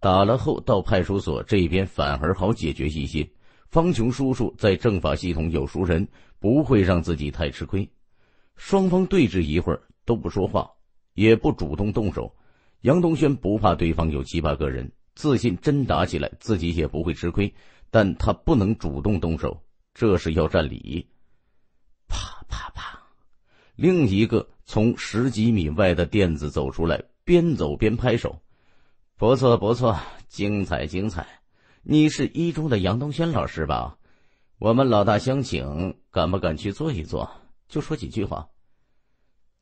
打了后到派出所这边反而好解决一些。方琼叔叔在政法系统有熟人，不会让自己太吃亏。双方对峙一会儿。都不说话，也不主动动手。杨东轩不怕对方有七八个人，自信真打起来自己也不会吃亏。但他不能主动动手，这是要占理。啪啪啪！另一个从十几米外的垫子走出来，边走边拍手：“不错不错，精彩精彩！你是一中的杨东轩老师吧？我们老大相请，敢不敢去坐一坐？就说几句话。”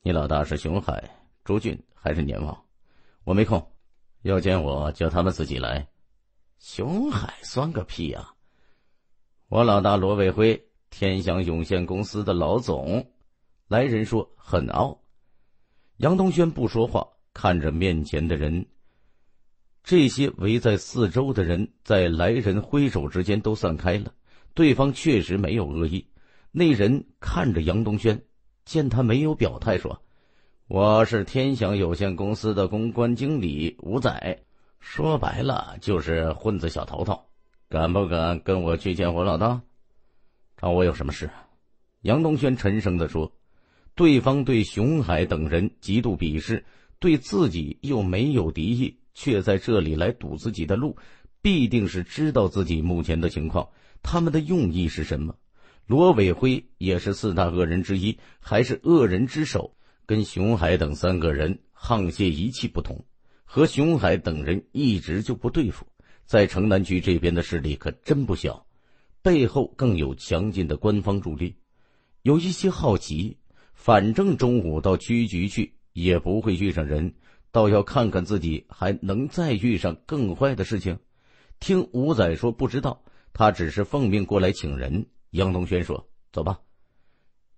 你老大是熊海、朱俊还是年旺？我没空，要见我叫他们自己来。熊海算个屁啊！我老大罗卫辉，天祥有限公司的老总。来人说很傲。杨东轩不说话，看着面前的人。这些围在四周的人，在来人挥手之间都散开了。对方确实没有恶意。那人看着杨东轩。见他没有表态，说：“我是天翔有限公司的公关经理吴仔，说白了就是混子小头头，敢不敢跟我去见我老大？找我有什么事？”杨东轩沉声的说。对方对熊海等人极度鄙视，对自己又没有敌意，却在这里来堵自己的路，必定是知道自己目前的情况。他们的用意是什么？罗伟辉也是四大恶人之一，还是恶人之首，跟熊海等三个人沆瀣一气不同，和熊海等人一直就不对付，在城南区这边的势力可真不小，背后更有强劲的官方助力。有一些好奇，反正中午到区局去也不会遇上人，倒要看看自己还能再遇上更坏的事情。听五仔说，不知道他只是奉命过来请人。杨东轩说：“走吧，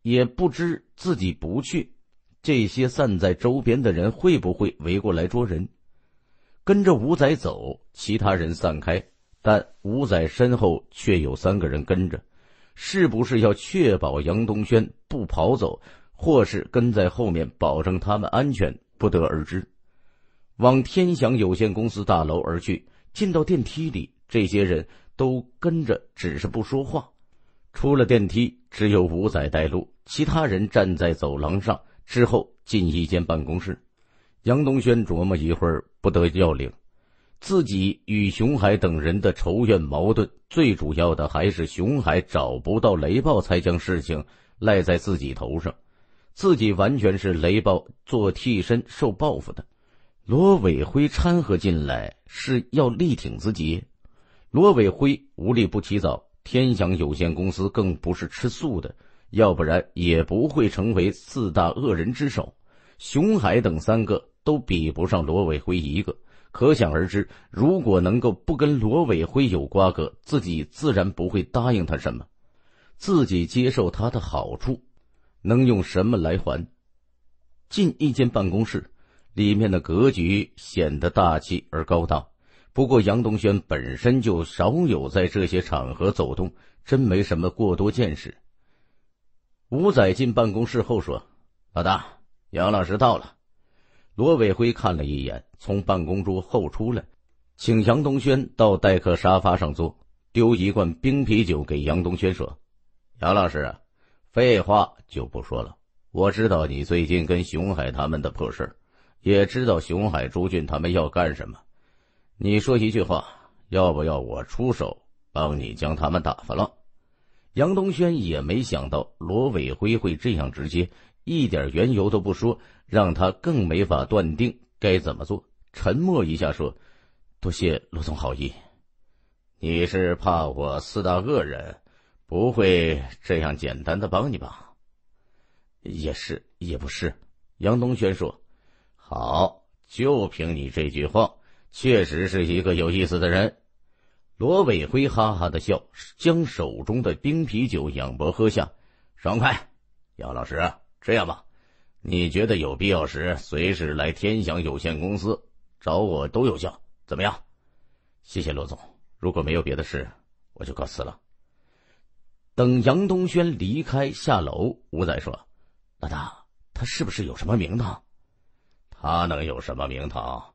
也不知自己不去，这些散在周边的人会不会围过来捉人？跟着吴仔走，其他人散开。但吴仔身后却有三个人跟着，是不是要确保杨东轩不跑走，或是跟在后面保证他们安全，不得而知。”往天翔有限公司大楼而去，进到电梯里，这些人都跟着，只是不说话。出了电梯，只有五仔带路，其他人站在走廊上。之后进一间办公室，杨东轩琢磨一会儿不得要领。自己与熊海等人的仇怨矛盾，最主要的还是熊海找不到雷暴才将事情赖在自己头上，自己完全是雷暴做替身受报复的。罗伟辉掺和进来是要力挺自己？罗伟辉无力不起早。天翔有限公司更不是吃素的，要不然也不会成为四大恶人之首。熊海等三个都比不上罗伟辉一个，可想而知，如果能够不跟罗伟辉有瓜葛，自己自然不会答应他什么。自己接受他的好处，能用什么来还？进一间办公室，里面的格局显得大气而高档。不过，杨东轩本身就少有在这些场合走动，真没什么过多见识。吴仔进办公室后说：“老大，杨老师到了。”罗伟辉看了一眼，从办公桌后出来，请杨东轩到待客沙发上坐，丢一罐冰啤酒给杨东轩说：“杨老师，废话就不说了，我知道你最近跟熊海他们的破事也知道熊海、朱俊他们要干什么。”你说一句话，要不要我出手帮你将他们打发了？杨东轩也没想到罗伟辉会这样直接，一点缘由都不说，让他更没法断定该怎么做。沉默一下，说：“多谢罗总好意，你是怕我四大恶人不会这样简单的帮你吧？也是，也不是。”杨东轩说：“好，就凭你这句话。”确实是一个有意思的人，罗伟辉哈哈的笑，将手中的冰啤酒仰脖喝下，爽快。杨老师，这样吧，你觉得有必要时，随时来天祥有限公司找我都有效，怎么样？谢谢罗总，如果没有别的事，我就告辞了。等杨东轩离开下楼，吴仔说：“老大，他是不是有什么名堂？”他能有什么名堂？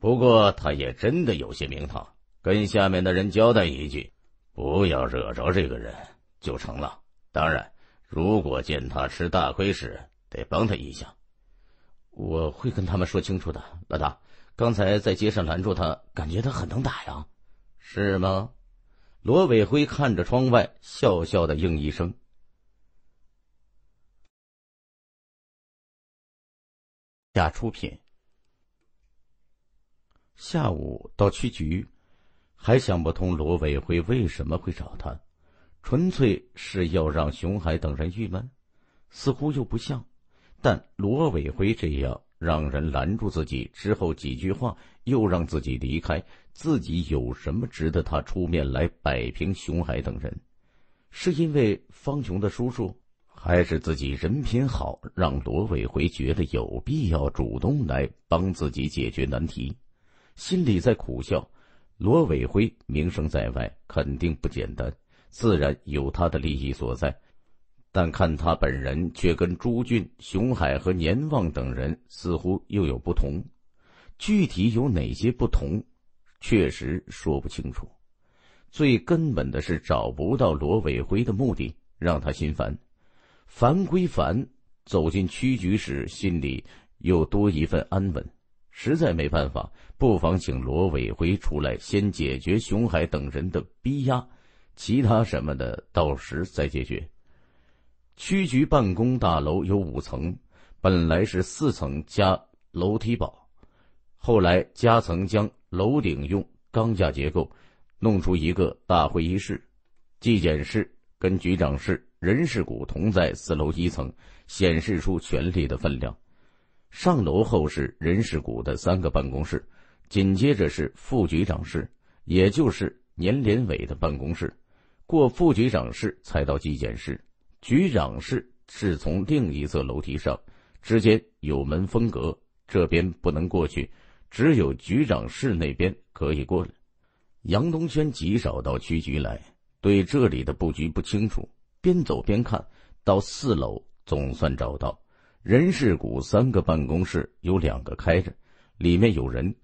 不过他也真的有些名堂，跟下面的人交代一句，不要惹着这个人就成了。当然，如果见他吃大亏时，得帮他一下。我会跟他们说清楚的，老大。刚才在街上拦住他，感觉他很能打呀，是吗？罗伟辉看着窗外，笑笑的应一声。下出品。下午到区局，还想不通罗伟辉为什么会找他，纯粹是要让熊海等人郁闷，似乎又不像。但罗伟辉这样让人拦住自己之后，几句话又让自己离开，自己有什么值得他出面来摆平熊海等人？是因为方琼的叔叔，还是自己人品好，让罗伟辉觉得有必要主动来帮自己解决难题？心里在苦笑，罗伟辉名声在外，肯定不简单，自然有他的利益所在。但看他本人，却跟朱俊、熊海和年旺等人似乎又有不同。具体有哪些不同，确实说不清楚。最根本的是找不到罗伟辉的目的，让他心烦。烦归烦，走进屈局时，心里又多一份安稳。实在没办法，不妨请罗伟辉出来，先解决熊海等人的逼压，其他什么的，到时再解决。区局办公大楼有五层，本来是四层加楼梯堡，后来加层将楼顶用钢架结构弄出一个大会议室，纪检室跟局长室、人事股同在四楼一层，显示出权力的分量。上楼后是人事股的三个办公室，紧接着是副局长室，也就是年联委的办公室。过副局长室才到纪检室，局长室是从另一侧楼梯上，之间有门分隔，这边不能过去，只有局长室那边可以过来。杨东轩极少到区局来，对这里的布局不清楚，边走边看到四楼，总算找到。人事股三个办公室有两个开着，里面有人。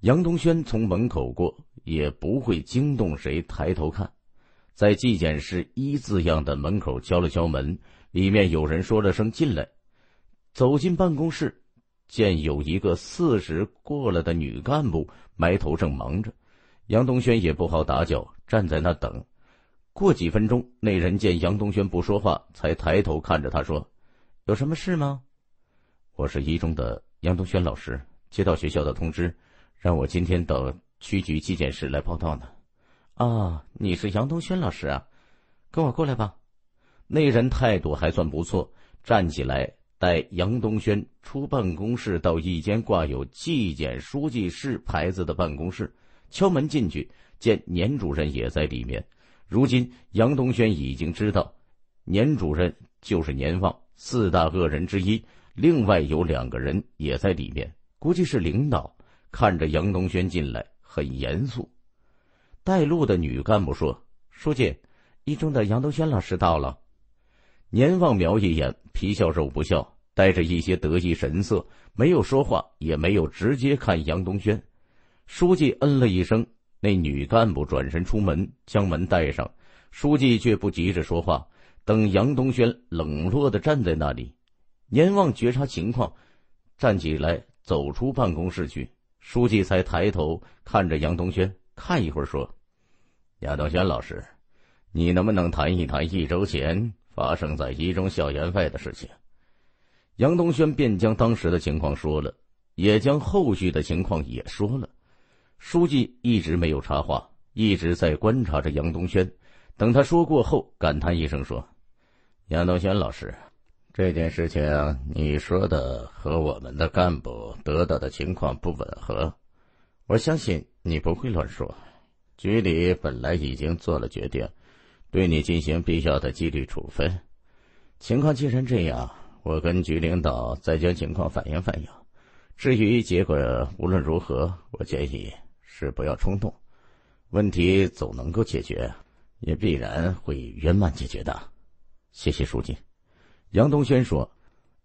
杨东轩从门口过也不会惊动谁，抬头看，在纪检室一字样的门口敲了敲门，里面有人说了声进来。走进办公室，见有一个四十过了的女干部埋头正忙着，杨东轩也不好打搅，站在那等。过几分钟，那人见杨东轩不说话，才抬头看着他说。有什么事吗？我是一中的杨东轩老师，接到学校的通知，让我今天到区局纪检室来报道呢。啊，你是杨东轩老师啊，跟我过来吧。那人态度还算不错，站起来带杨东轩出办公室，到一间挂有纪检书记室牌子的办公室，敲门进去，见年主任也在里面。如今杨东轩已经知道，年主任就是年旺。四大恶人之一，另外有两个人也在里面，估计是领导。看着杨东轩进来，很严肃。带路的女干部说：“书记，一中的杨东轩老师到了。”年望瞄一眼，皮笑肉不笑，带着一些得意神色，没有说话，也没有直接看杨东轩。书记嗯了一声。那女干部转身出门，将门带上。书记却不急着说话。等杨东轩冷落的站在那里，阎望觉察情况，站起来走出办公室去。书记才抬头看着杨东轩，看一会儿说：“杨东轩老师，你能不能谈一谈一周前发生在一中小园外的事情？”杨东轩便将当时的情况说了，也将后续的情况也说了。书记一直没有插话，一直在观察着杨东轩。等他说过后，感叹一声说。杨东轩老师，这件事情你说的和我们的干部得到的情况不吻合，我相信你不会乱说。局里本来已经做了决定，对你进行必要的纪律处分。情况既然这样，我跟局领导再将情况反映反映。至于结果，无论如何，我建议是不要冲动，问题总能够解决，也必然会圆满解决的。谢谢书记，杨东轩说：“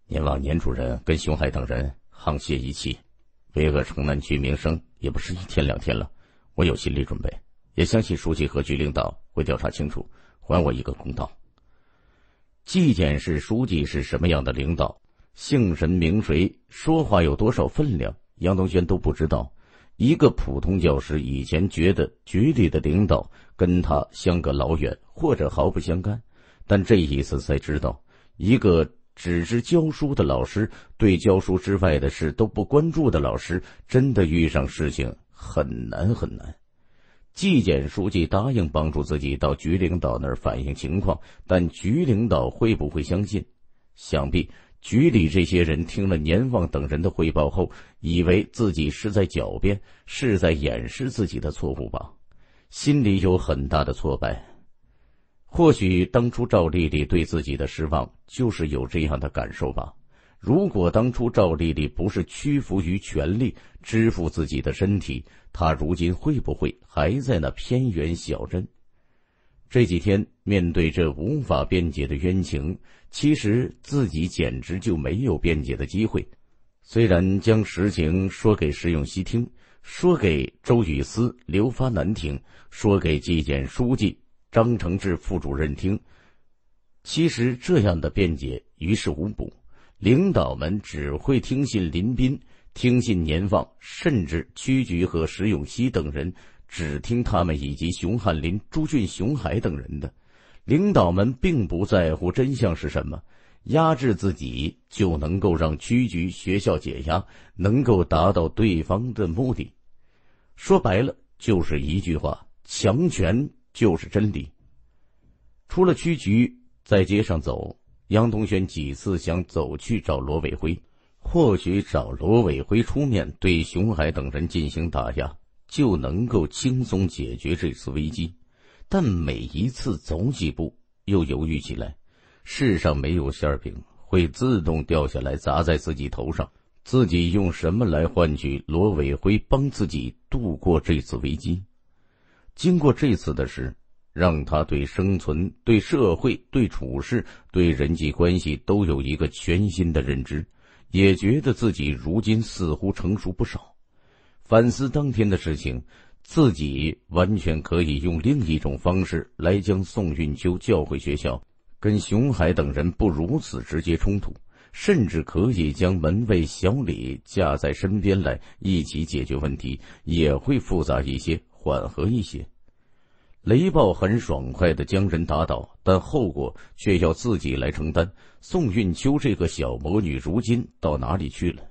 您往年主任跟熊海等人沆瀣一气，为恶城南区名声也不是一天两天了。我有心理准备，也相信书记和局领导会调查清楚，还我一个公道。”纪检室书记是什么样的领导？姓谁名谁？说话有多少分量？杨东轩都不知道。一个普通教师以前觉得局里的领导跟他相隔老远，或者毫不相干。但这一次才知道，一个只知教书的老师，对教书之外的事都不关注的老师，真的遇上事情很难很难。纪检书记答应帮助自己到局领导那儿反映情况，但局领导会不会相信？想必局里这些人听了年旺等人的汇报后，以为自己是在狡辩，是在掩饰自己的错误吧，心里有很大的挫败。或许当初赵丽丽对自己的失望就是有这样的感受吧。如果当初赵丽丽不是屈服于权力，支付自己的身体，她如今会不会还在那偏远小镇？这几天面对这无法辩解的冤情，其实自己简直就没有辩解的机会。虽然将实情说给石永熙听，说给周雨思、刘发南听，说给纪检书记。张承志副主任听，其实这样的辩解于事无补。领导们只会听信林斌，听信年放，甚至区局和石永熙等人，只听他们以及熊汉林、朱俊、熊海等人的。领导们并不在乎真相是什么，压制自己就能够让区局学校解压，能够达到对方的目的。说白了就是一句话：强权。就是真理。出了区局，在街上走，杨同轩几次想走去找罗伟辉，或许找罗伟辉出面对熊海等人进行打压，就能够轻松解决这次危机。但每一次走几步，又犹豫起来。世上没有馅饼会自动掉下来砸在自己头上，自己用什么来换取罗伟辉帮自己度过这次危机？经过这次的事，让他对生存、对社会、对处事、对人际关系都有一个全新的认知，也觉得自己如今似乎成熟不少。反思当天的事情，自己完全可以用另一种方式来将宋运秋叫回学校，跟熊海等人不如此直接冲突，甚至可以将门卫小李架在身边来一起解决问题，也会复杂一些。缓和一些，雷暴很爽快的将人打倒，但后果却要自己来承担。宋运秋这个小魔女如今到哪里去了？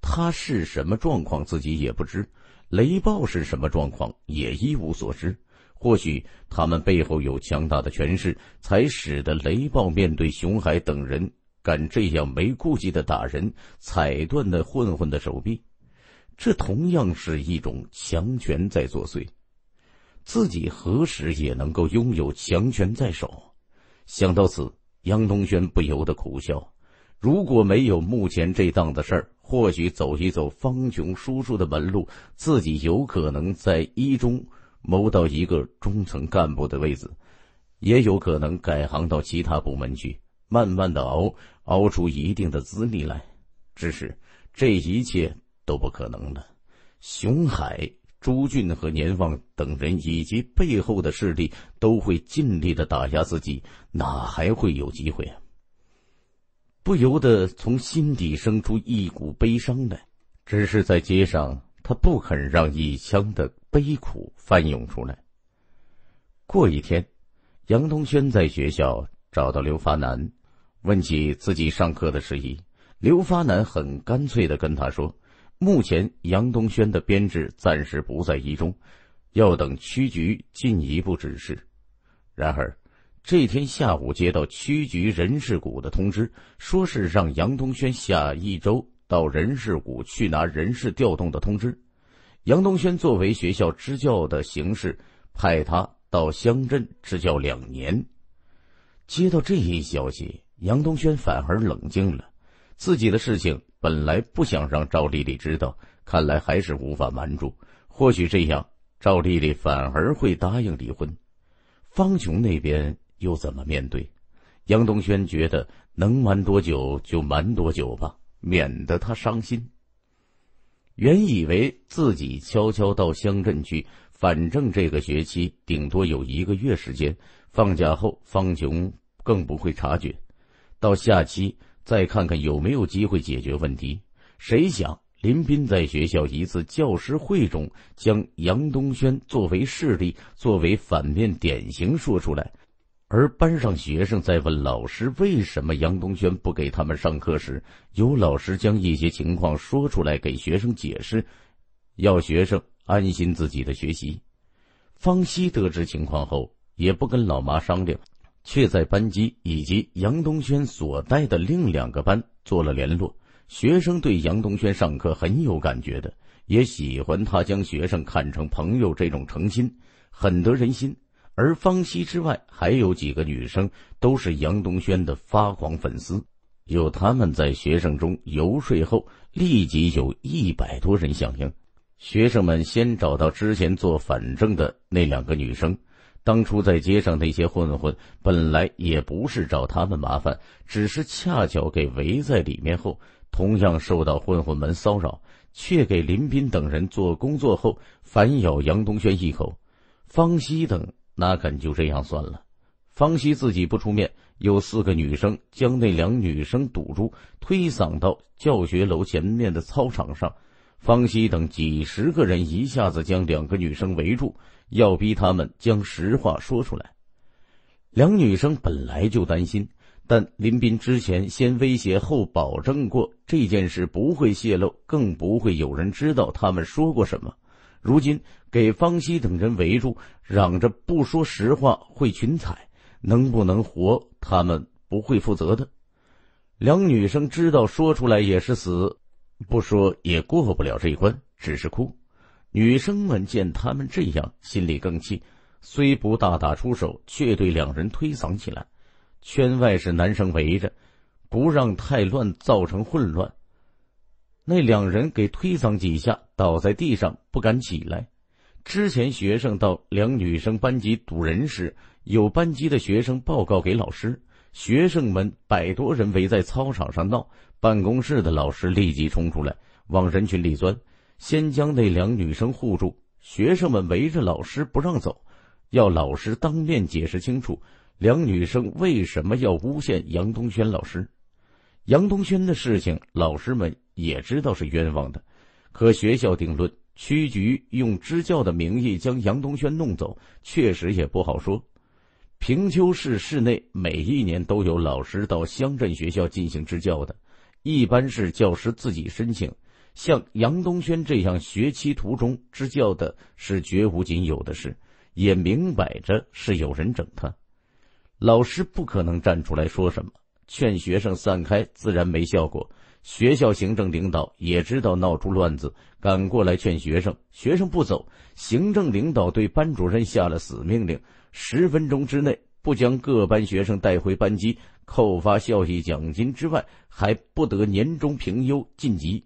她是什么状况，自己也不知。雷暴是什么状况，也一无所知。或许他们背后有强大的权势，才使得雷暴面对熊海等人敢这样没顾忌的打人，踩断那混混的手臂。这同样是一种强权在作祟，自己何时也能够拥有强权在手？想到此，杨东轩不由得苦笑。如果没有目前这档子事儿，或许走一走方琼叔叔的门路，自己有可能在一中谋到一个中层干部的位子，也有可能改行到其他部门去，慢慢的熬，熬出一定的资历来。只是这一切。都不可能了。熊海、朱俊和年旺等人以及背后的势力都会尽力的打压自己，哪还会有机会啊？不由得从心底生出一股悲伤来。只是在街上，他不肯让一腔的悲苦翻涌出来。过一天，杨东轩在学校找到刘发南，问起自己上课的事宜。刘发南很干脆的跟他说。目前，杨东轩的编制暂时不在一中，要等区局进一步指示。然而，这天下午接到区局人事股的通知，说是让杨东轩下一周到人事股去拿人事调动的通知。杨东轩作为学校支教的形式，派他到乡镇支教两年。接到这一消息，杨东轩反而冷静了。自己的事情本来不想让赵丽丽知道，看来还是无法瞒住。或许这样，赵丽丽反而会答应离婚。方琼那边又怎么面对？杨东轩觉得能瞒多久就瞒多久吧，免得他伤心。原以为自己悄悄到乡镇去，反正这个学期顶多有一个月时间，放假后方琼更不会察觉。到下期。再看看有没有机会解决问题。谁想林斌在学校一次教师会中，将杨东轩作为势力、作为反面典型说出来，而班上学生在问老师为什么杨东轩不给他们上课时，有老师将一些情况说出来给学生解释，要学生安心自己的学习。方西得知情况后，也不跟老妈商量。却在班级以及杨东轩所带的另两个班做了联络。学生对杨东轩上课很有感觉的，也喜欢他将学生看成朋友这种诚心，很得人心。而方希之外，还有几个女生都是杨东轩的发狂粉丝，有他们在学生中游说后，立即有一百多人响应。学生们先找到之前做反正的那两个女生。当初在街上那些混混本来也不是找他们麻烦，只是恰巧给围在里面后，同样受到混混们骚扰，却给林斌等人做工作后反咬杨东轩一口。方西等哪肯就这样算了？方西自己不出面，有四个女生将那两女生堵住，推搡到教学楼前面的操场上。方西等几十个人一下子将两个女生围住。要逼他们将实话说出来。两女生本来就担心，但林斌之前先威胁后保证过这件事不会泄露，更不会有人知道他们说过什么。如今给方西等人围住，嚷着不说实话会群踩，能不能活他们不会负责的。两女生知道说出来也是死，不说也过不了这一关，只是哭。女生们见他们这样，心里更气，虽不大打出手，却对两人推搡起来。圈外是男生围着，不让太乱造成混乱。那两人给推搡几下，倒在地上，不敢起来。之前学生到两女生班级堵人时，有班级的学生报告给老师，学生们百多人围在操场上闹，办公室的老师立即冲出来，往人群里钻。先将那两女生护住，学生们围着老师不让走，要老师当面解释清楚两女生为什么要诬陷杨东轩老师。杨东轩的事情，老师们也知道是冤枉的，可学校定论，区局用支教的名义将杨东轩弄走，确实也不好说。平丘市市内每一年都有老师到乡镇学校进行支教的，一般是教师自己申请。像杨东轩这样学期途中支教的是绝无仅有的事，也明摆着是有人整他。老师不可能站出来说什么，劝学生散开，自然没效果。学校行政领导也知道闹出乱子，赶过来劝学生，学生不走。行政领导对班主任下了死命令：十分钟之内不将各班学生带回班级，扣发校益奖金之外，还不得年终评优晋级。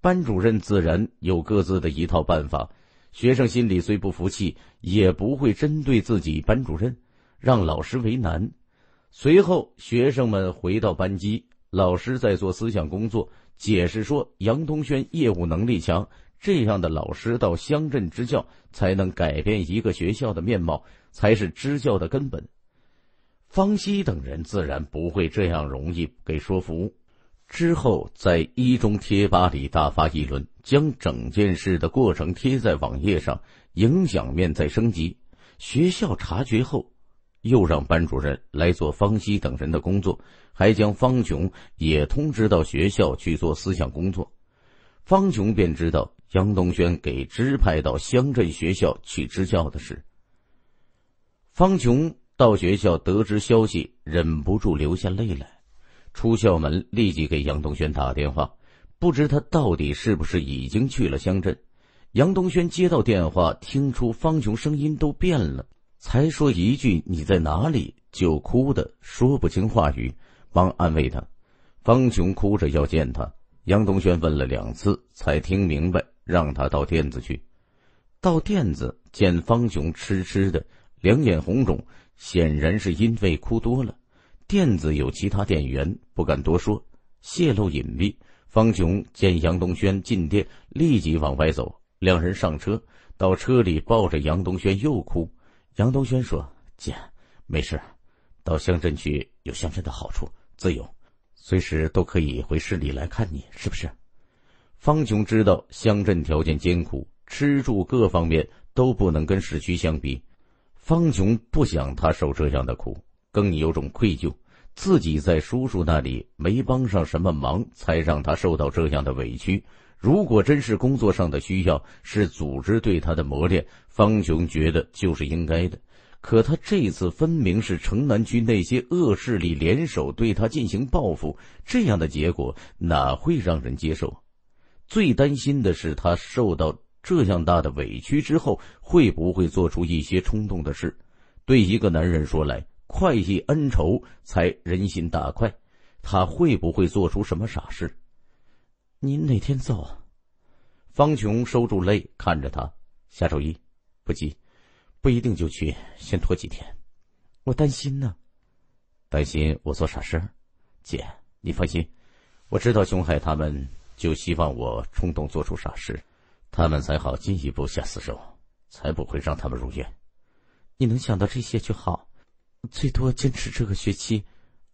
班主任自然有各自的一套办法，学生心里虽不服气，也不会针对自己班主任，让老师为难。随后，学生们回到班级，老师在做思想工作，解释说：“杨东轩业务能力强，这样的老师到乡镇支教，才能改变一个学校的面貌，才是支教的根本。”方西等人自然不会这样容易给说服。之后，在一中贴吧里大发议论，将整件事的过程贴在网页上，影响面在升级。学校察觉后，又让班主任来做方西等人的工作，还将方琼也通知到学校去做思想工作。方琼便知道杨东轩给支派到乡镇学校去支教的事。方琼到学校得知消息，忍不住流下泪来。出校门，立即给杨东轩打电话，不知他到底是不是已经去了乡镇。杨东轩接到电话，听出方琼声音都变了，才说一句“你在哪里”，就哭的说不清话语，忙安慰他。方琼哭着要见他，杨东轩问了两次，才听明白，让他到店子去。到店子见方琼，痴痴的，两眼红肿，显然是因为哭多了。店子有其他店员不敢多说，泄露隐秘。方琼见杨东轩进店，立即往外走。两人上车，到车里抱着杨东轩又哭。杨东轩说：“姐，没事，到乡镇去有乡镇的好处，自由，随时都可以回市里来看你，是不是？”方琼知道乡镇条件艰苦，吃住各方面都不能跟市区相比，方琼不想他受这样的苦。更有种愧疚，自己在叔叔那里没帮上什么忙，才让他受到这样的委屈。如果真是工作上的需要，是组织对他的磨练，方雄觉得就是应该的。可他这次分明是城南区那些恶势力联手对他进行报复，这样的结果哪会让人接受？最担心的是，他受到这样大的委屈之后，会不会做出一些冲动的事？对一个男人说来，快意恩仇，才人心大快。他会不会做出什么傻事？您哪天走？方琼收住泪，看着他。下周一，不急，不一定就去，先拖几天。我担心呢，担心我做傻事。姐，你放心，我知道。熊海他们就希望我冲动做出傻事，他们才好进一步下死手，才不会让他们如愿。你能想到这些就好。最多坚持这个学期，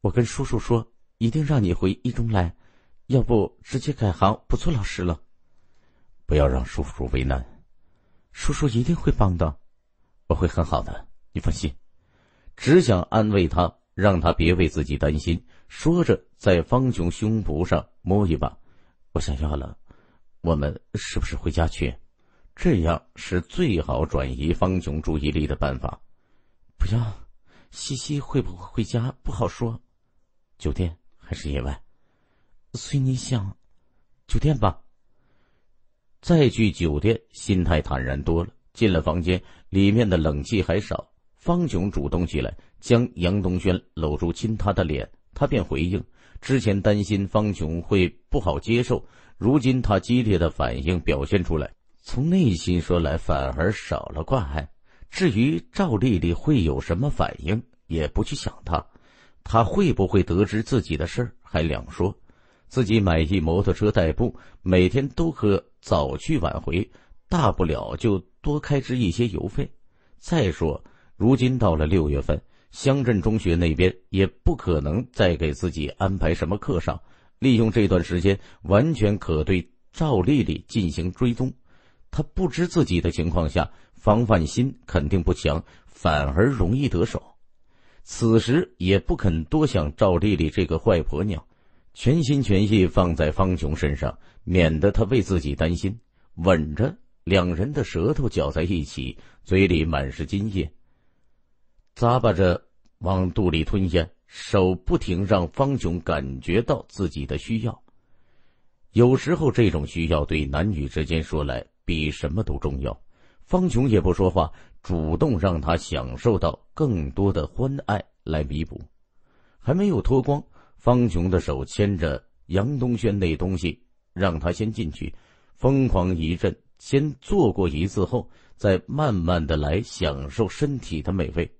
我跟叔叔说，一定让你回一中来，要不直接改行不做老师了。不要让叔叔为难，叔叔一定会帮的，我会很好的，你放心。只想安慰他，让他别为自己担心。说着，在方琼胸脯上摸一把。我想要了，我们是不是回家去？这样是最好转移方琼注意力的办法。不要。西西会不会回家不好说，酒店还是野外，随你想，酒店吧。再去酒店，心态坦然多了。进了房间，里面的冷气还少。方琼主动起来，将杨东轩搂住，亲他的脸，他便回应。之前担心方琼会不好接受，如今他激烈的反应表现出来，从内心说来，反而少了挂碍。至于赵丽丽会有什么反应，也不去想她，她会不会得知自己的事还两说。自己买一摩托车代步，每天都可早去晚回，大不了就多开支一些油费。再说，如今到了六月份，乡镇中学那边也不可能再给自己安排什么课上，利用这段时间，完全可对赵丽丽进行追踪。他不知自己的情况下，防范心肯定不强，反而容易得手。此时也不肯多想赵丽丽这个坏婆娘，全心全意放在方琼身上，免得她为自己担心。吻着，两人的舌头搅在一起，嘴里满是津液。咂巴着往肚里吞咽，手不停让方琼感觉到自己的需要。有时候这种需要对男女之间说来。比什么都重要。方琼也不说话，主动让他享受到更多的欢爱来弥补。还没有脱光，方琼的手牵着杨东轩那东西，让他先进去，疯狂一阵，先做过一次后，再慢慢的来享受身体的美味。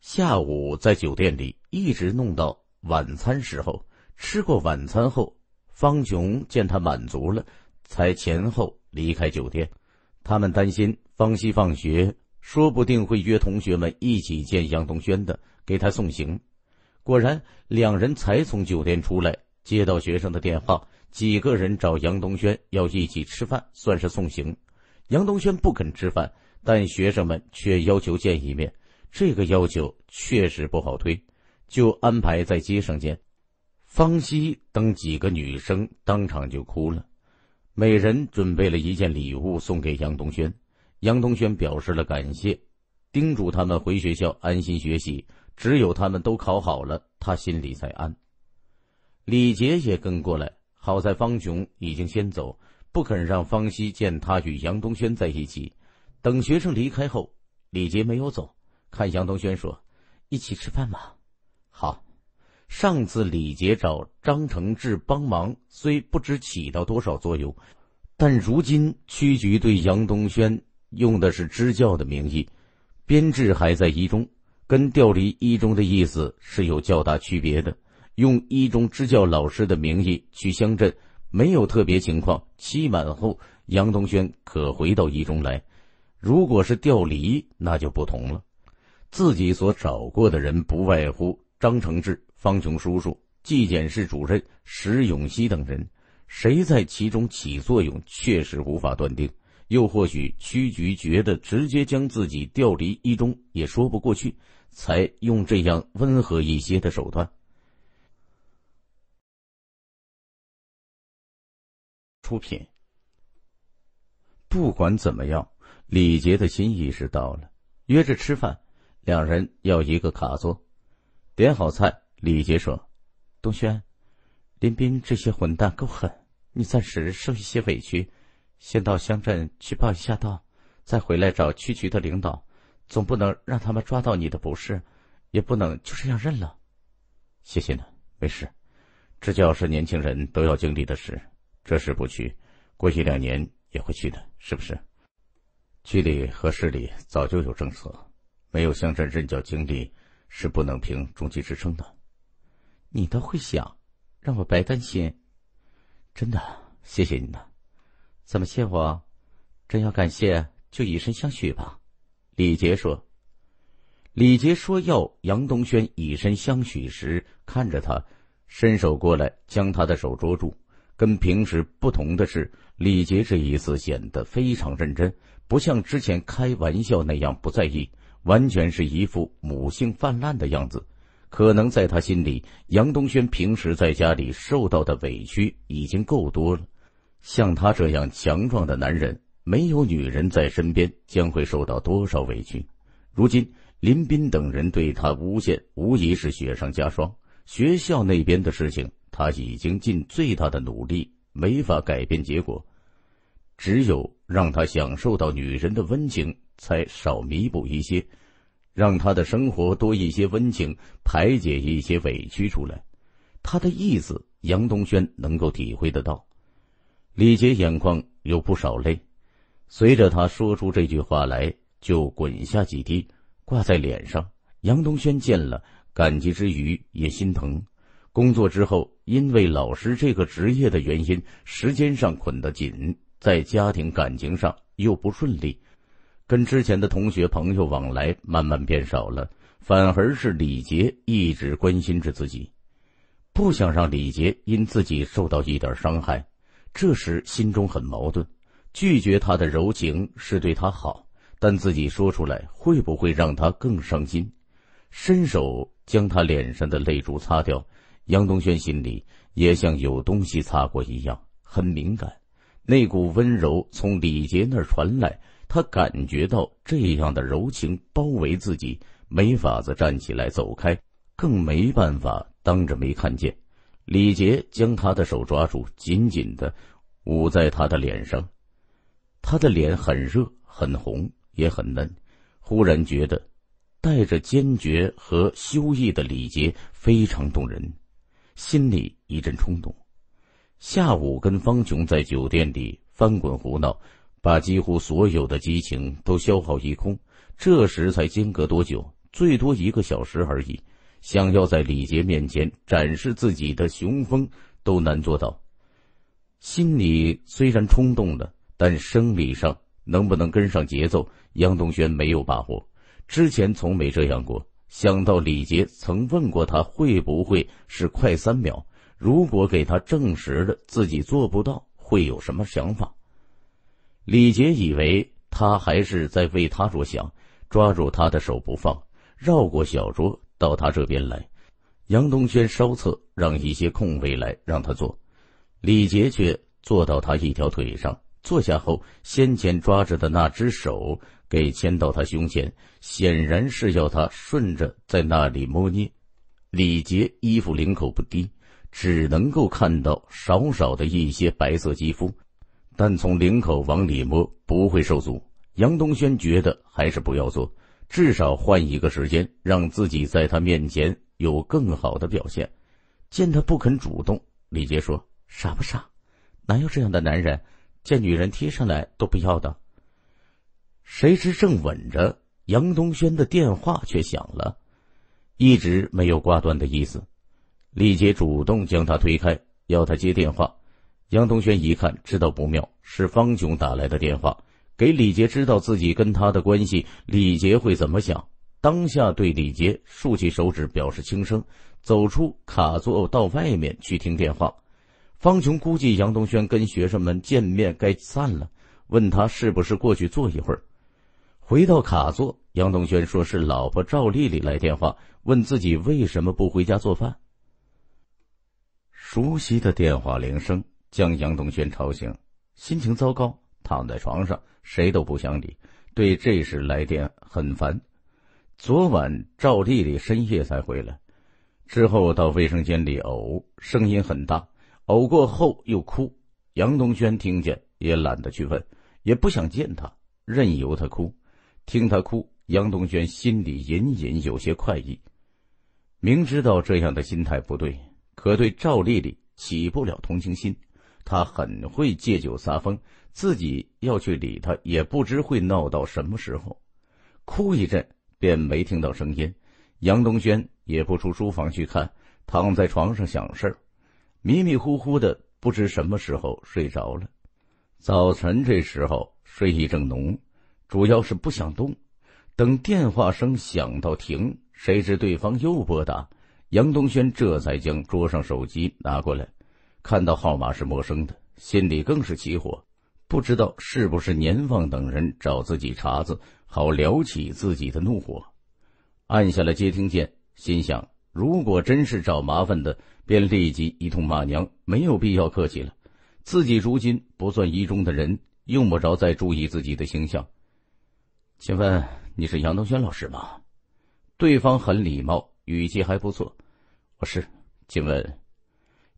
下午在酒店里一直弄到晚餐时候，吃过晚餐后，方琼见他满足了，才前后。离开酒店，他们担心方西放学说不定会约同学们一起见杨东轩的，给他送行。果然，两人才从酒店出来，接到学生的电话，几个人找杨东轩要一起吃饭，算是送行。杨东轩不肯吃饭，但学生们却要求见一面，这个要求确实不好推，就安排在街上见。方西等几个女生当场就哭了。每人准备了一件礼物送给杨东轩，杨东轩表示了感谢，叮嘱他们回学校安心学习。只有他们都考好了，他心里才安。李杰也跟过来，好在方琼已经先走，不肯让方西见他与杨东轩在一起。等学生离开后，李杰没有走，看杨东轩说：“一起吃饭吧。”好。上次李杰找张承志帮忙，虽不知起到多少作用，但如今区局对杨东轩用的是支教的名义，编制还在一中，跟调离一中的意思是有较大区别的。用一中支教老师的名义去乡镇，没有特别情况，期满后杨东轩可回到一中来。如果是调离，那就不同了。自己所找过的人，不外乎张承志。方琼叔叔、纪检室主任石永熙等人，谁在其中起作用，确实无法断定。又或许区局觉得直接将自己调离一中也说不过去，才用这样温和一些的手段。出品。不管怎么样，李杰的心意识到了，约着吃饭，两人要一个卡座，点好菜。李杰说：“东轩，林斌这些混蛋够狠，你暂时受一些委屈，先到乡镇去报一下到，再回来找区局的领导，总不能让他们抓到你的不是，也不能就这样认了。谢谢呢，没事，支教是年轻人都要经历的事，这事不去，过一两年也会去的，是不是？区里和市里早就有政策，没有乡镇任教经历是不能评中级职称的。”你倒会想，让我白担心，真的谢谢你呢。怎么谢我？真要感谢，就以身相许吧。李杰说。李杰说要杨东轩以身相许时，看着他，伸手过来将他的手捉住。跟平时不同的是，李杰这一次显得非常认真，不像之前开玩笑那样不在意，完全是一副母性泛滥的样子。可能在他心里，杨东轩平时在家里受到的委屈已经够多了。像他这样强壮的男人，没有女人在身边，将会受到多少委屈？如今林斌等人对他诬陷，无疑是雪上加霜。学校那边的事情，他已经尽最大的努力，没法改变结果。只有让他享受到女人的温情，才少弥补一些。让他的生活多一些温情，排解一些委屈出来。他的意思，杨东轩能够体会得到。李杰眼眶有不少泪，随着他说出这句话来，就滚下几滴，挂在脸上。杨东轩见了，感激之余也心疼。工作之后，因为老师这个职业的原因，时间上捆得紧，在家庭感情上又不顺利。跟之前的同学朋友往来慢慢变少了，反而是李杰一直关心着自己，不想让李杰因自己受到一点伤害。这时心中很矛盾，拒绝他的柔情是对他好，但自己说出来会不会让他更伤心？伸手将他脸上的泪珠擦掉，杨东轩心里也像有东西擦过一样，很敏感。那股温柔从李杰那儿传来。他感觉到这样的柔情包围自己，没法子站起来走开，更没办法当着没看见。李杰将他的手抓住，紧紧的捂在他的脸上。他的脸很热，很红，也很嫩。忽然觉得，带着坚决和羞意的李杰非常动人，心里一阵冲动。下午跟方琼在酒店里翻滚胡闹。把几乎所有的激情都消耗一空，这时才间隔多久？最多一个小时而已。想要在李杰面前展示自己的雄风，都难做到。心里虽然冲动了，但生理上能不能跟上节奏，杨东轩没有把握。之前从没这样过。想到李杰曾问过他会不会是快三秒，如果给他证实了自己做不到，会有什么想法？李杰以为他还是在为他着想，抓住他的手不放，绕过小桌到他这边来。杨东轩稍侧，让一些空位来让他坐，李杰却坐到他一条腿上。坐下后，先前抓着的那只手给牵到他胸前，显然是要他顺着在那里摸捏。李杰衣服领口不低，只能够看到少少的一些白色肌肤。但从领口往里摸不会受阻。杨东轩觉得还是不要做，至少换一个时间，让自己在他面前有更好的表现。见他不肯主动，李杰说：“傻不傻？哪有这样的男人，见女人贴上来都不要的？”谁知正稳着，杨东轩的电话却响了，一直没有挂断的意思。李杰主动将他推开，要他接电话。杨东轩一看，知道不妙，是方琼打来的电话，给李杰。知道自己跟他的关系，李杰会怎么想？当下对李杰竖起手指，表示轻声，走出卡座，到外面去听电话。方琼估计杨东轩跟学生们见面该散了，问他是不是过去坐一会儿。回到卡座，杨东轩说是老婆赵丽丽来电话，问自己为什么不回家做饭。熟悉的电话铃声。将杨东轩吵醒，心情糟糕，躺在床上，谁都不想理，对这时来电很烦。昨晚赵丽丽深夜才回来，之后到卫生间里呕，声音很大，呕过后又哭。杨东轩听见也懒得去问，也不想见他，任由他哭，听他哭，杨东轩心里隐隐有些快意。明知道这样的心态不对，可对赵丽丽起不了同情心。他很会借酒撒疯，自己要去理他，也不知会闹到什么时候。哭一阵，便没听到声音。杨东轩也不出书房去看，躺在床上想事儿，迷迷糊糊的，不知什么时候睡着了。早晨这时候，睡意正浓，主要是不想动。等电话声响到停，谁知对方又拨打，杨东轩这才将桌上手机拿过来。看到号码是陌生的，心里更是起火，不知道是不是年放等人找自己茬子，好撩起自己的怒火。按下了接听键，心想：如果真是找麻烦的，便立即一通骂娘，没有必要客气了。自己如今不算一中的人，用不着再注意自己的形象。请问你是杨东轩老师吗？对方很礼貌，语气还不错。我是，请问。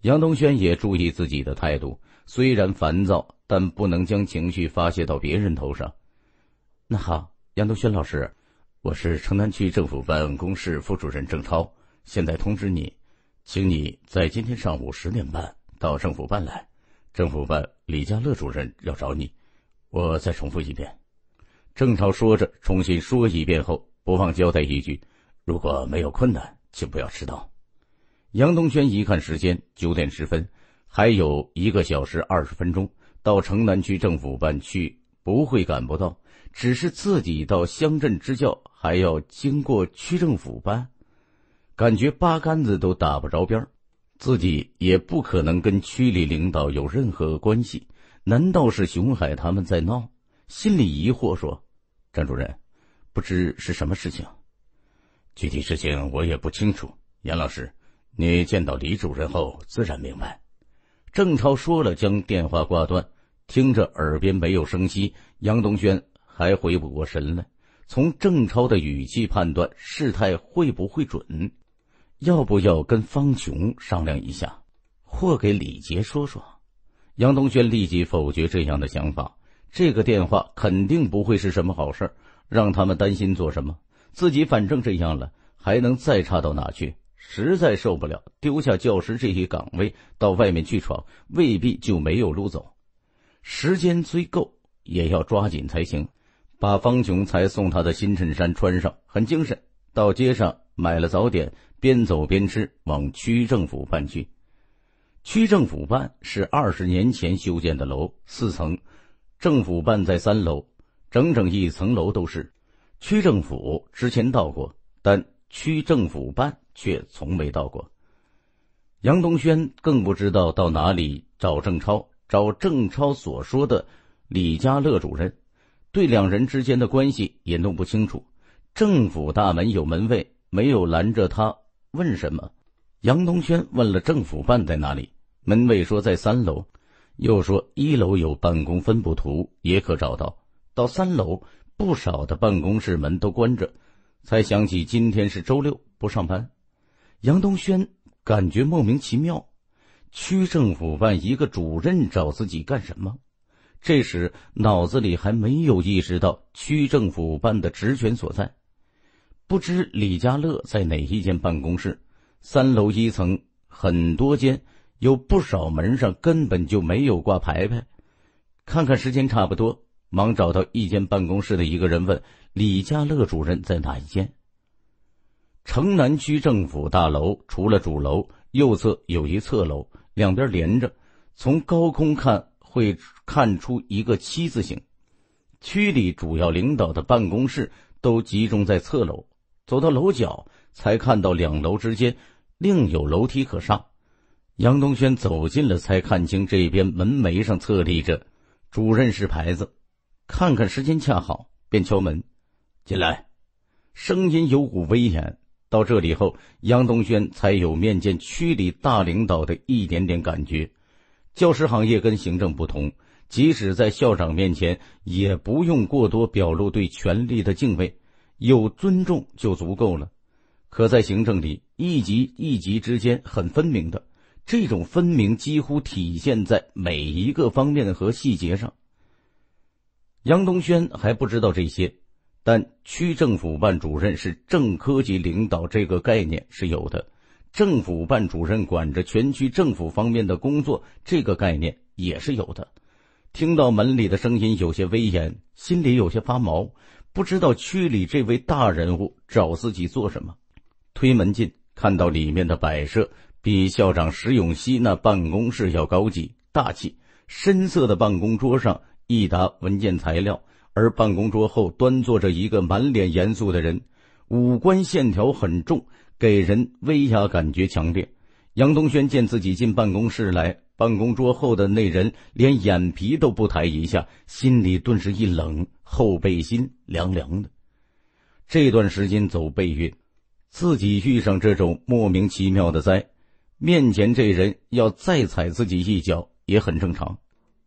杨东轩也注意自己的态度，虽然烦躁，但不能将情绪发泄到别人头上。那好，杨东轩老师，我是城南区政府办公室副主任郑超。现在通知你，请你在今天上午十点半到政府办来。政府办李家乐主任要找你。我再重复一遍。郑超说着，重新说一遍后，不忘交代一句：“如果没有困难，请不要迟到。”杨东轩一看时间，九点十分，还有一个小时二十分钟到城南区政府办去，不会赶不到。只是自己到乡镇支教，还要经过区政府办，感觉八竿子都打不着边儿，自己也不可能跟区里领导有任何关系。难道是熊海他们在闹？心里疑惑说：“张主任，不知是什么事情？具体事情我也不清楚，杨老师。”你见到李主任后，自然明白。郑超说了，将电话挂断，听着耳边没有声息，杨东轩还回不过神来。从郑超的语气判断，事态会不会准？要不要跟方琼商量一下，或给李杰说说？杨东轩立即否决这样的想法。这个电话肯定不会是什么好事让他们担心做什么？自己反正这样了，还能再差到哪去？实在受不了，丢下教师这一岗位到外面去闯，未必就没有路走。时间虽够，也要抓紧才行。把方琼才送他的新衬衫穿上，很精神。到街上买了早点，边走边吃，往区政府办去。区政府办是二十年前修建的楼，四层，政府办在三楼，整整一层楼都是。区政府之前到过，但。区政府办却从没到过，杨东轩更不知道到哪里找郑超，找郑超所说的李家乐主任，对两人之间的关系也弄不清楚。政府大门有门卫，没有拦着他问什么。杨东轩问了政府办在哪里，门卫说在三楼，又说一楼有办公分布图，也可找到。到三楼，不少的办公室门都关着。才想起今天是周六不上班，杨东轩感觉莫名其妙，区政府办一个主任找自己干什么？这时脑子里还没有意识到区政府办的职权所在，不知李家乐在哪一间办公室？三楼一层很多间，有不少门上根本就没有挂牌牌。看看时间差不多。忙找到一间办公室的一个人，问：“李家乐主任在哪一间？”城南区政府大楼除了主楼，右侧有一侧楼，两边连着，从高空看会看出一个“七”字形。区里主要领导的办公室都集中在侧楼。走到楼角，才看到两楼之间另有楼梯可上。杨东轩走近了，才看清这边门楣上侧立着“主任室”牌子。看看时间，恰好，便敲门，进来，声音有股威严。到这里后，杨东轩才有面见区里大领导的一点点感觉。教师行业跟行政不同，即使在校长面前，也不用过多表露对权力的敬畏，有尊重就足够了。可在行政里，一级一级之间很分明的，这种分明几乎体现在每一个方面和细节上。杨东轩还不知道这些，但区政府办主任是正科级领导，这个概念是有的；政府办主任管着全区政府方面的工作，这个概念也是有的。听到门里的声音有些威严，心里有些发毛，不知道区里这位大人物找自己做什么。推门进，看到里面的摆设比校长石永熙那办公室要高级、大气，深色的办公桌上。一沓文件材料，而办公桌后端坐着一个满脸严肃的人，五官线条很重，给人威压感觉强烈。杨东轩见自己进办公室来，办公桌后的那人连眼皮都不抬一下，心里顿时一冷，后背心凉凉的。这段时间走背运，自己遇上这种莫名其妙的灾，面前这人要再踩自己一脚也很正常。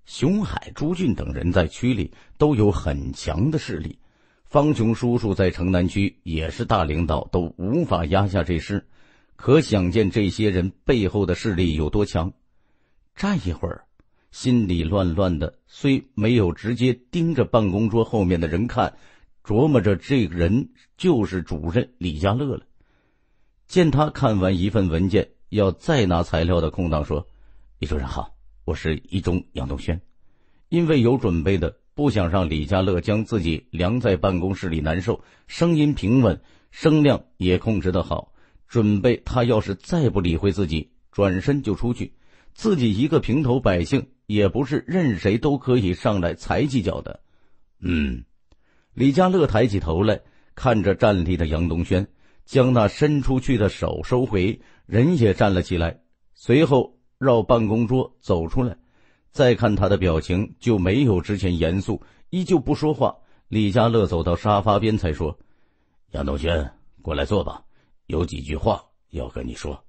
熊海、朱俊等人在区里都有很强的势力，方琼叔叔在城南区也是大领导，都无法压下这事，可想见这些人背后的势力有多强。站一会儿，心里乱乱的，虽没有直接盯着办公桌后面的人看，琢磨着这个人就是主任李家乐了。见他看完一份文件，要再拿材料的空档，说：“李主任好。”我是一中杨东轩，因为有准备的，不想让李家乐将自己凉在办公室里难受。声音平稳，声量也控制的好。准备他要是再不理会自己，转身就出去。自己一个平头百姓，也不是任谁都可以上来踩几脚的。嗯，李家乐抬起头来看着站立的杨东轩，将那伸出去的手收回，人也站了起来，随后。绕办公桌走出来，再看他的表情就没有之前严肃，依旧不说话。李佳乐走到沙发边才说：“杨东轩，过来坐吧，有几句话要跟你说。”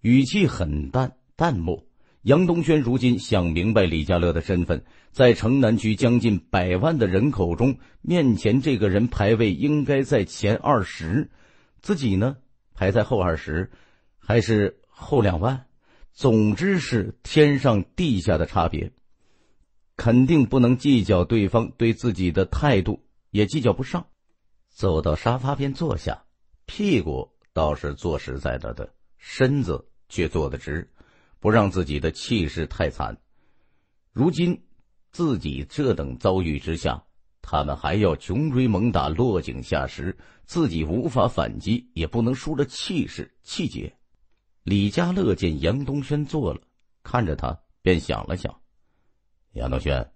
语气很淡淡漠。杨东轩如今想明白李佳乐的身份，在城南区将近百万的人口中，面前这个人排位应该在前二十，自己呢排在后二十，还是后两万？总之是天上地下的差别，肯定不能计较对方对自己的态度，也计较不上。走到沙发边坐下，屁股倒是坐实在了的，身子却坐得直，不让自己的气势太惨。如今自己这等遭遇之下，他们还要穷追猛打、落井下石，自己无法反击，也不能输了气势气节。李家乐见杨东轩坐了，看着他，便想了想：“杨东轩，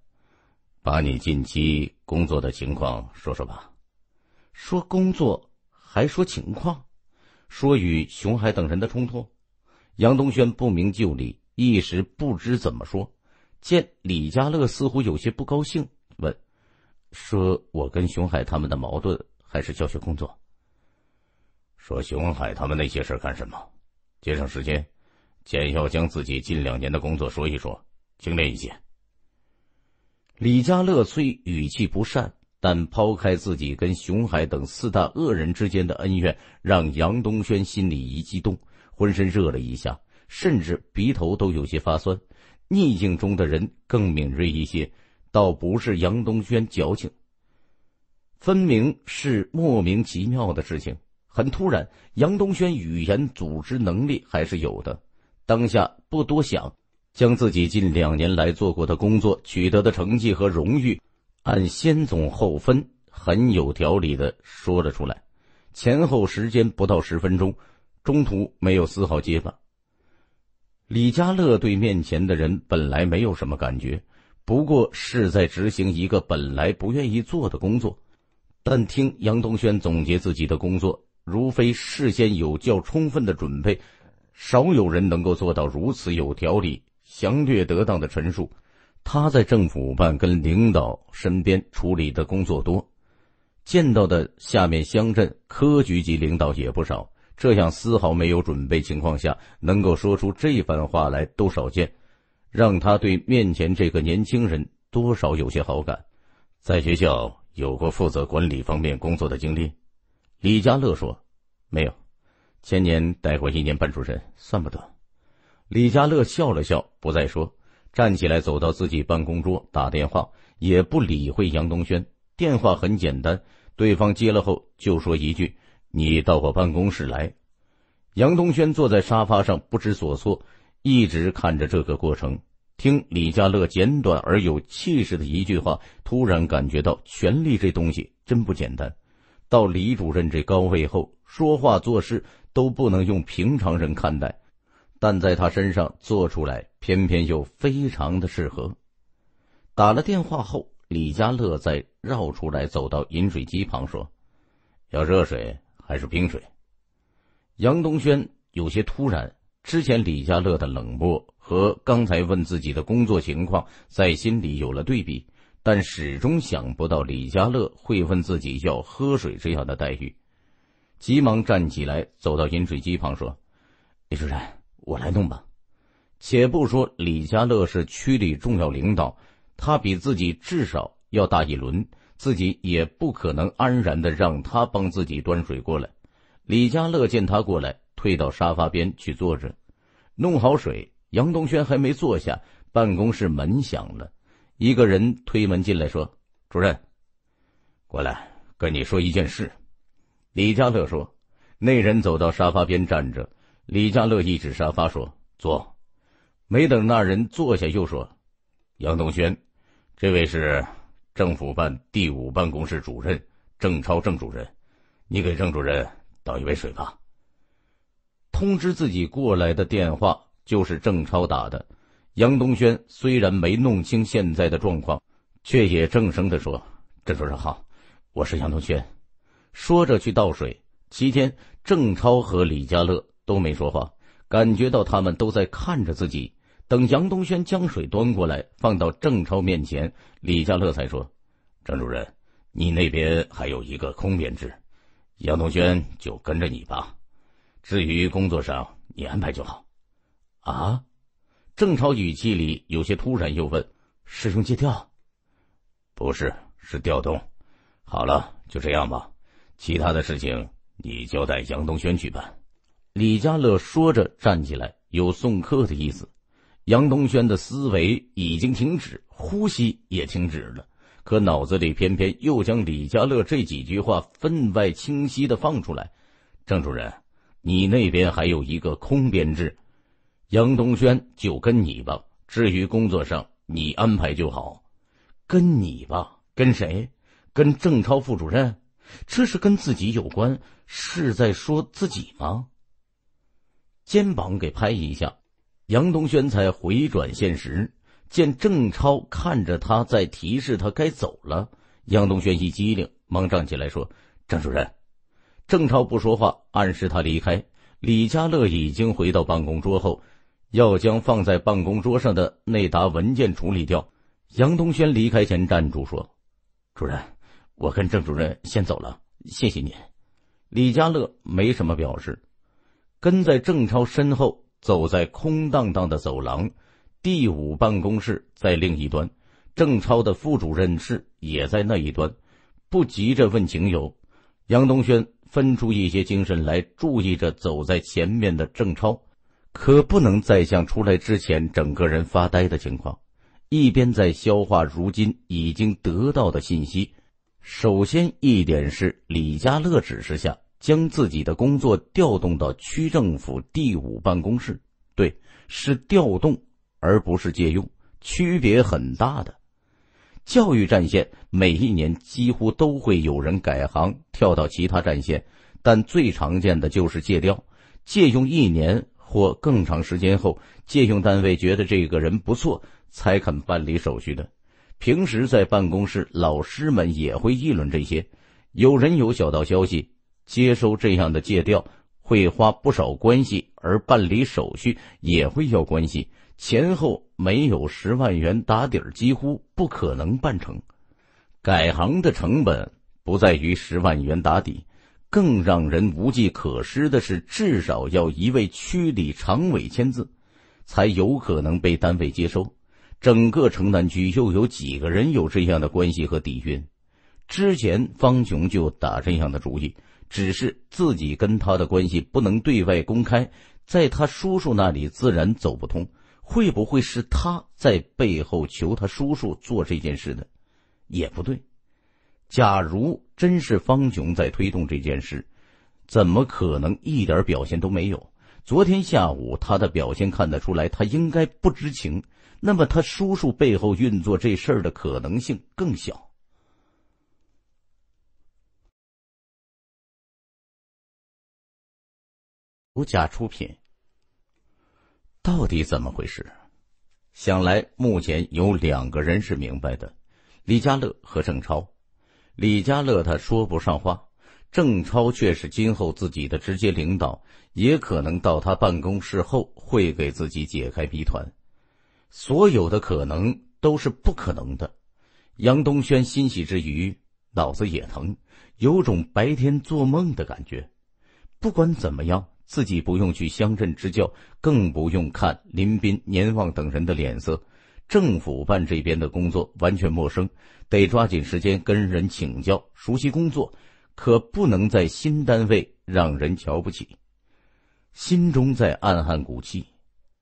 把你近期工作的情况说说吧。”“说工作，还说情况，说与熊海等人的冲突。”杨东轩不明就里，一时不知怎么说。见李家乐似乎有些不高兴，问：“说我跟熊海他们的矛盾，还是教学工作？”“说熊海他们那些事干什么？”节省时间，简要将自己近两年的工作说一说，精炼一些。李家乐虽语气不善，但抛开自己跟熊海等四大恶人之间的恩怨，让杨东轩心里一激动，浑身热了一下，甚至鼻头都有些发酸。逆境中的人更敏锐一些，倒不是杨东轩矫情，分明是莫名其妙的事情。很突然，杨东轩语言组织能力还是有的。当下不多想，将自己近两年来做过的工作、取得的成绩和荣誉，按先总后分，很有条理的说了出来。前后时间不到十分钟，中途没有丝毫结巴。李家乐对面前的人本来没有什么感觉，不过是在执行一个本来不愿意做的工作，但听杨东轩总结自己的工作。如非事先有较充分的准备，少有人能够做到如此有条理、详略得当的陈述。他在政府办跟领导身边处理的工作多，见到的下面乡镇科局级领导也不少。这样丝毫没有准备情况下能够说出这番话来都少见，让他对面前这个年轻人多少有些好感。在学校有过负责管理方面工作的经历。李家乐说：“没有，前年待过一年半主任，算不得。”李家乐笑了笑，不再说，站起来走到自己办公桌，打电话，也不理会杨东轩。电话很简单，对方接了后就说一句：“你到我办公室来。”杨东轩坐在沙发上，不知所措，一直看着这个过程，听李家乐简短而有气势的一句话，突然感觉到权力这东西真不简单。到李主任这高位后，说话做事都不能用平常人看待，但在他身上做出来，偏偏又非常的适合。打了电话后，李家乐再绕出来，走到饮水机旁说：“要热水还是冰水？”杨东轩有些突然，之前李家乐的冷漠和刚才问自己的工作情况，在心里有了对比。但始终想不到李家乐会问自己要喝水这样的待遇，急忙站起来走到饮水机旁说：“李主任，我来弄吧。”且不说李家乐是区里重要领导，他比自己至少要大一轮，自己也不可能安然的让他帮自己端水过来。李家乐见他过来，退到沙发边去坐着，弄好水，杨东轩还没坐下，办公室门响了。一个人推门进来，说：“主任，过来跟你说一件事。”李佳乐说：“那人走到沙发边站着。”李佳乐一指沙发说：“坐。”没等那人坐下，又说：“杨东轩，这位是政府办第五办公室主任郑超，郑主任，你给郑主任倒一杯水吧。”通知自己过来的电话就是郑超打的。杨东轩虽然没弄清现在的状况，却也正声的说：“郑主任好，我是杨东轩。”说着去倒水。期间，郑超和李家乐都没说话，感觉到他们都在看着自己。等杨东轩将水端过来放到郑超面前，李家乐才说：“郑主任，你那边还有一个空编制，杨东轩就跟着你吧。至于工作上，你安排就好。”啊。郑超语气里有些突然，又问：“师兄借调，不是，是调动。好了，就这样吧。其他的事情你交代杨东轩去办。”李家乐说着站起来，有送客的意思。杨东轩的思维已经停止，呼吸也停止了，可脑子里偏偏又将李家乐这几句话分外清晰的放出来：“郑主任，你那边还有一个空编制。”杨东轩就跟你吧，至于工作上你安排就好，跟你吧，跟谁？跟郑超副主任，这是跟自己有关，是在说自己吗？肩膀给拍一下，杨东轩才回转现实，见郑超看着他，在提示他该走了。杨东轩一激灵，忙站起来说：“郑主任。”郑超不说话，暗示他离开。李家乐已经回到办公桌后。要将放在办公桌上的那沓文件处理掉。杨东轩离开前站住说：“主任，我跟郑主任先走了，谢谢您。”李家乐没什么表示，跟在郑超身后走在空荡荡的走廊。第五办公室在另一端，郑超的副主任室也在那一端。不急着问情由，杨东轩分出一些精神来注意着走在前面的郑超。可不能再像出来之前整个人发呆的情况。一边在消化如今已经得到的信息，首先一点是李家乐指示下，将自己的工作调动到区政府第五办公室。对，是调动，而不是借用，区别很大的。教育战线每一年几乎都会有人改行跳到其他战线，但最常见的就是借调、借用一年。或更长时间后，借用单位觉得这个人不错，才肯办理手续的。平时在办公室，老师们也会议论这些。有人有小道消息，接收这样的借调会花不少关系，而办理手续也会要关系。前后没有十万元打底，几乎不可能办成。改行的成本不在于十万元打底。更让人无计可施的是，至少要一位区里常委签字，才有可能被单位接收。整个城南区又有几个人有这样的关系和底蕴？之前方雄就打这样的主意，只是自己跟他的关系不能对外公开，在他叔叔那里自然走不通。会不会是他在背后求他叔叔做这件事的？也不对。假如真是方琼在推动这件事，怎么可能一点表现都没有？昨天下午他的表现看得出来，他应该不知情。那么他叔叔背后运作这事儿的可能性更小。独家出品。到底怎么回事？想来目前有两个人是明白的：李佳乐和郑超。李家乐他说不上话，郑超却是今后自己的直接领导，也可能到他办公室后会给自己解开谜团。所有的可能都是不可能的。杨东轩欣喜之余，脑子也疼，有种白天做梦的感觉。不管怎么样，自己不用去乡镇支教，更不用看林斌、年旺等人的脸色。政府办这边的工作完全陌生，得抓紧时间跟人请教，熟悉工作，可不能在新单位让人瞧不起。心中在暗暗鼓气，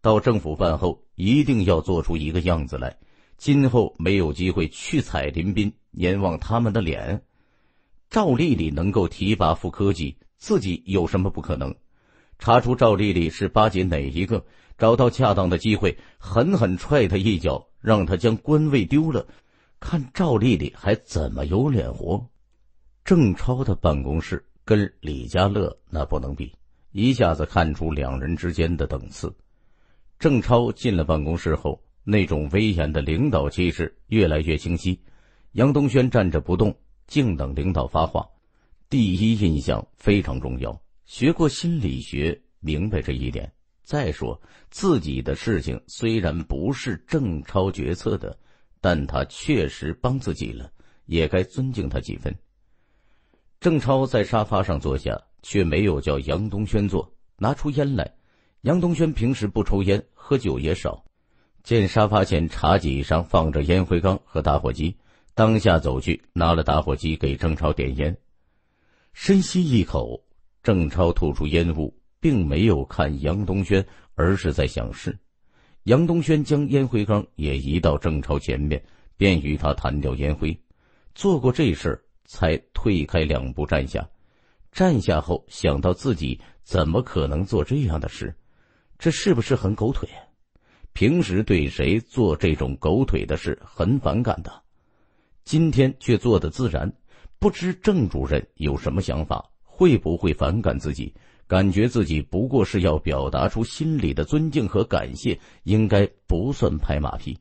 到政府办后一定要做出一个样子来，今后没有机会去踩林斌、阎王他们的脸。赵丽丽能够提拔副科级，自己有什么不可能？查出赵丽丽是巴结哪一个？找到恰当的机会，狠狠踹他一脚，让他将官位丢了，看赵丽丽还怎么有脸活。郑超的办公室跟李家乐那不能比，一下子看出两人之间的等次。郑超进了办公室后，那种威严的领导气势越来越清晰。杨东轩站着不动，静等领导发话。第一印象非常重要，学过心理学，明白这一点。再说自己的事情虽然不是郑超决策的，但他确实帮自己了，也该尊敬他几分。郑超在沙发上坐下，却没有叫杨东轩坐，拿出烟来。杨东轩平时不抽烟，喝酒也少，见沙发前茶几上放着烟灰缸和打火机，当下走去拿了打火机给郑超点烟，深吸一口，郑超吐出烟雾。并没有看杨东轩，而是在想事。杨东轩将烟灰缸也移到郑超前面，便与他弹掉烟灰。做过这事儿，才退开两步站下。站下后，想到自己怎么可能做这样的事，这是不是很狗腿？平时对谁做这种狗腿的事很反感的，今天却做的自然。不知郑主任有什么想法，会不会反感自己？感觉自己不过是要表达出心里的尊敬和感谢，应该不算拍马屁。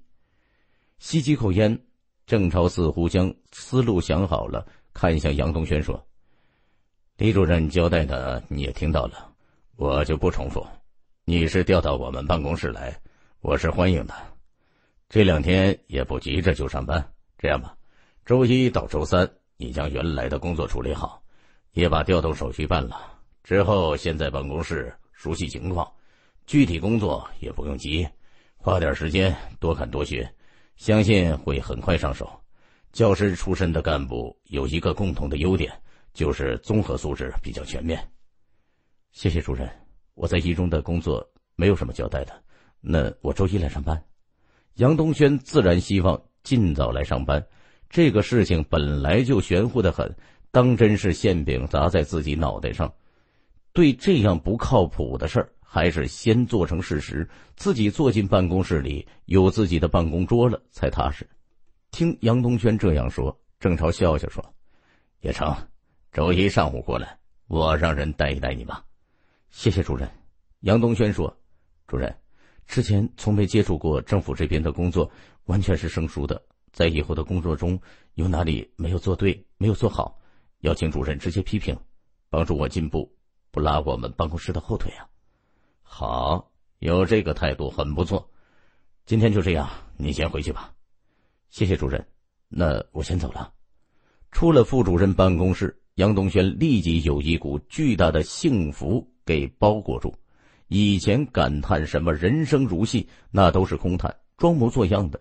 吸几口烟，郑超似乎将思路想好了，看向杨东轩说：“李主任交代的你也听到了，我就不重复。你是调到我们办公室来，我是欢迎的。这两天也不急着就上班，这样吧，周一到周三你将原来的工作处理好，也把调动手续办了。”之后先在办公室熟悉情况，具体工作也不用急，花点时间多看多学，相信会很快上手。教师出身的干部有一个共同的优点，就是综合素质比较全面。谢谢主任，我在一中的工作没有什么交代的。那我周一来上班。杨东轩自然希望尽早来上班，这个事情本来就玄乎的很，当真是馅饼砸在自己脑袋上。对这样不靠谱的事儿，还是先做成事实。自己坐进办公室里，有自己的办公桌了，才踏实。听杨东轩这样说，郑超笑笑说：“也成，周一上午过来，我让人带一带你吧。”谢谢主任。杨东轩说：“主任，之前从没接触过政府这边的工作，完全是生疏的。在以后的工作中，有哪里没有做对、没有做好，要请主任直接批评，帮助我进步。”不拉我们办公室的后腿啊！好，有这个态度很不错。今天就这样，你先回去吧。谢谢主任，那我先走了。出了副主任办公室，杨东轩立即有一股巨大的幸福给包裹住。以前感叹什么人生如戏，那都是空谈，装模作样的。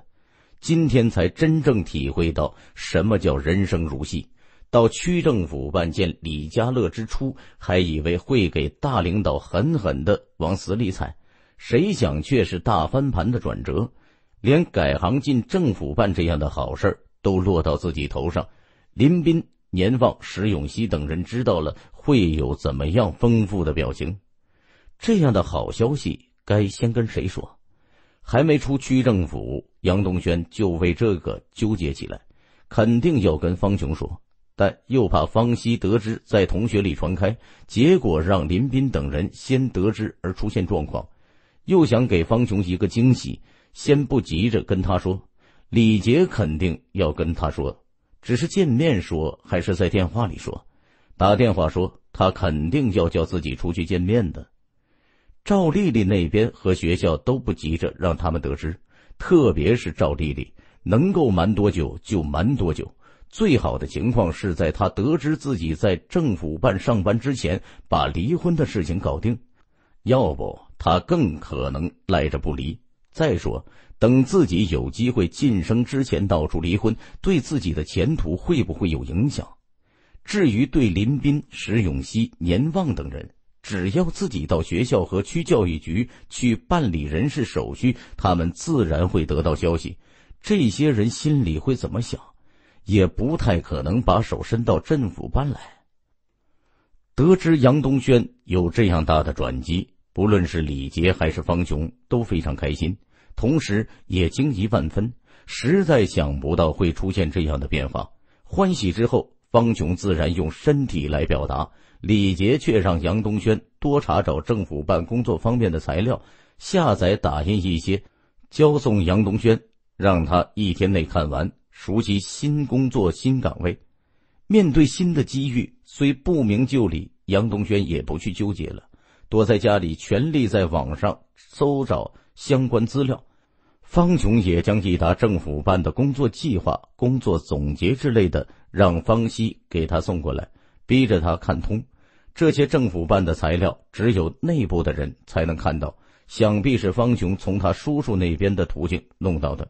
今天才真正体会到什么叫人生如戏。到区政府办见李家乐之初还以为会给大领导狠狠的往死里踩，谁想却是大翻盘的转折，连改行进政府办这样的好事都落到自己头上。林斌、年放、石永熙等人知道了会有怎么样丰富的表情？这样的好消息该先跟谁说？还没出区政府，杨东轩就为这个纠结起来，肯定要跟方琼说。但又怕方西得知，在同学里传开，结果让林斌等人先得知而出现状况，又想给方琼一个惊喜，先不急着跟他说。李杰肯定要跟他说，只是见面说还是在电话里说？打电话说，他肯定要叫自己出去见面的。赵丽丽那边和学校都不急着让他们得知，特别是赵丽丽，能够瞒多久就瞒多久。最好的情况是在他得知自己在政府办上班之前，把离婚的事情搞定。要不，他更可能赖着不离。再说，等自己有机会晋升之前，到处离婚，对自己的前途会不会有影响？至于对林斌、石永熙、年旺等人，只要自己到学校和区教育局去办理人事手续，他们自然会得到消息。这些人心里会怎么想？也不太可能把手伸到政府办来。得知杨东轩有这样大的转机，不论是李杰还是方雄都非常开心，同时也惊疑万分，实在想不到会出现这样的变化。欢喜之后，方雄自然用身体来表达，李杰却让杨东轩多查找政府办工作方面的材料，下载打印一些，交送杨东轩，让他一天内看完。熟悉新工作、新岗位，面对新的机遇，虽不明就里，杨东轩也不去纠结了，躲在家里，全力在网上搜找相关资料。方雄也将抵达政府办的工作计划、工作总结之类的让方西给他送过来，逼着他看通。这些政府办的材料只有内部的人才能看到，想必是方雄从他叔叔那边的途径弄到的。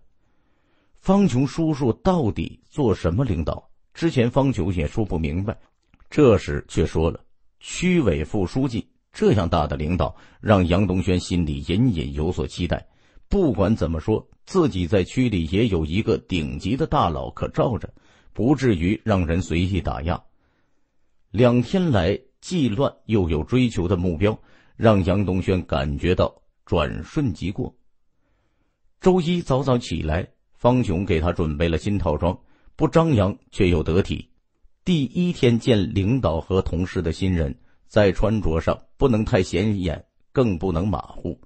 方琼叔叔到底做什么领导？之前方琼也说不明白，这时却说了区委副书记这样大的领导，让杨东轩心里隐隐有所期待。不管怎么说，自己在区里也有一个顶级的大佬可罩着，不至于让人随意打压。两天来既乱又有追求的目标，让杨东轩感觉到转瞬即过。周一早早起来。方琼给他准备了新套装，不张扬却又得体。第一天见领导和同事的新人，在穿着上不能太显眼，更不能马虎。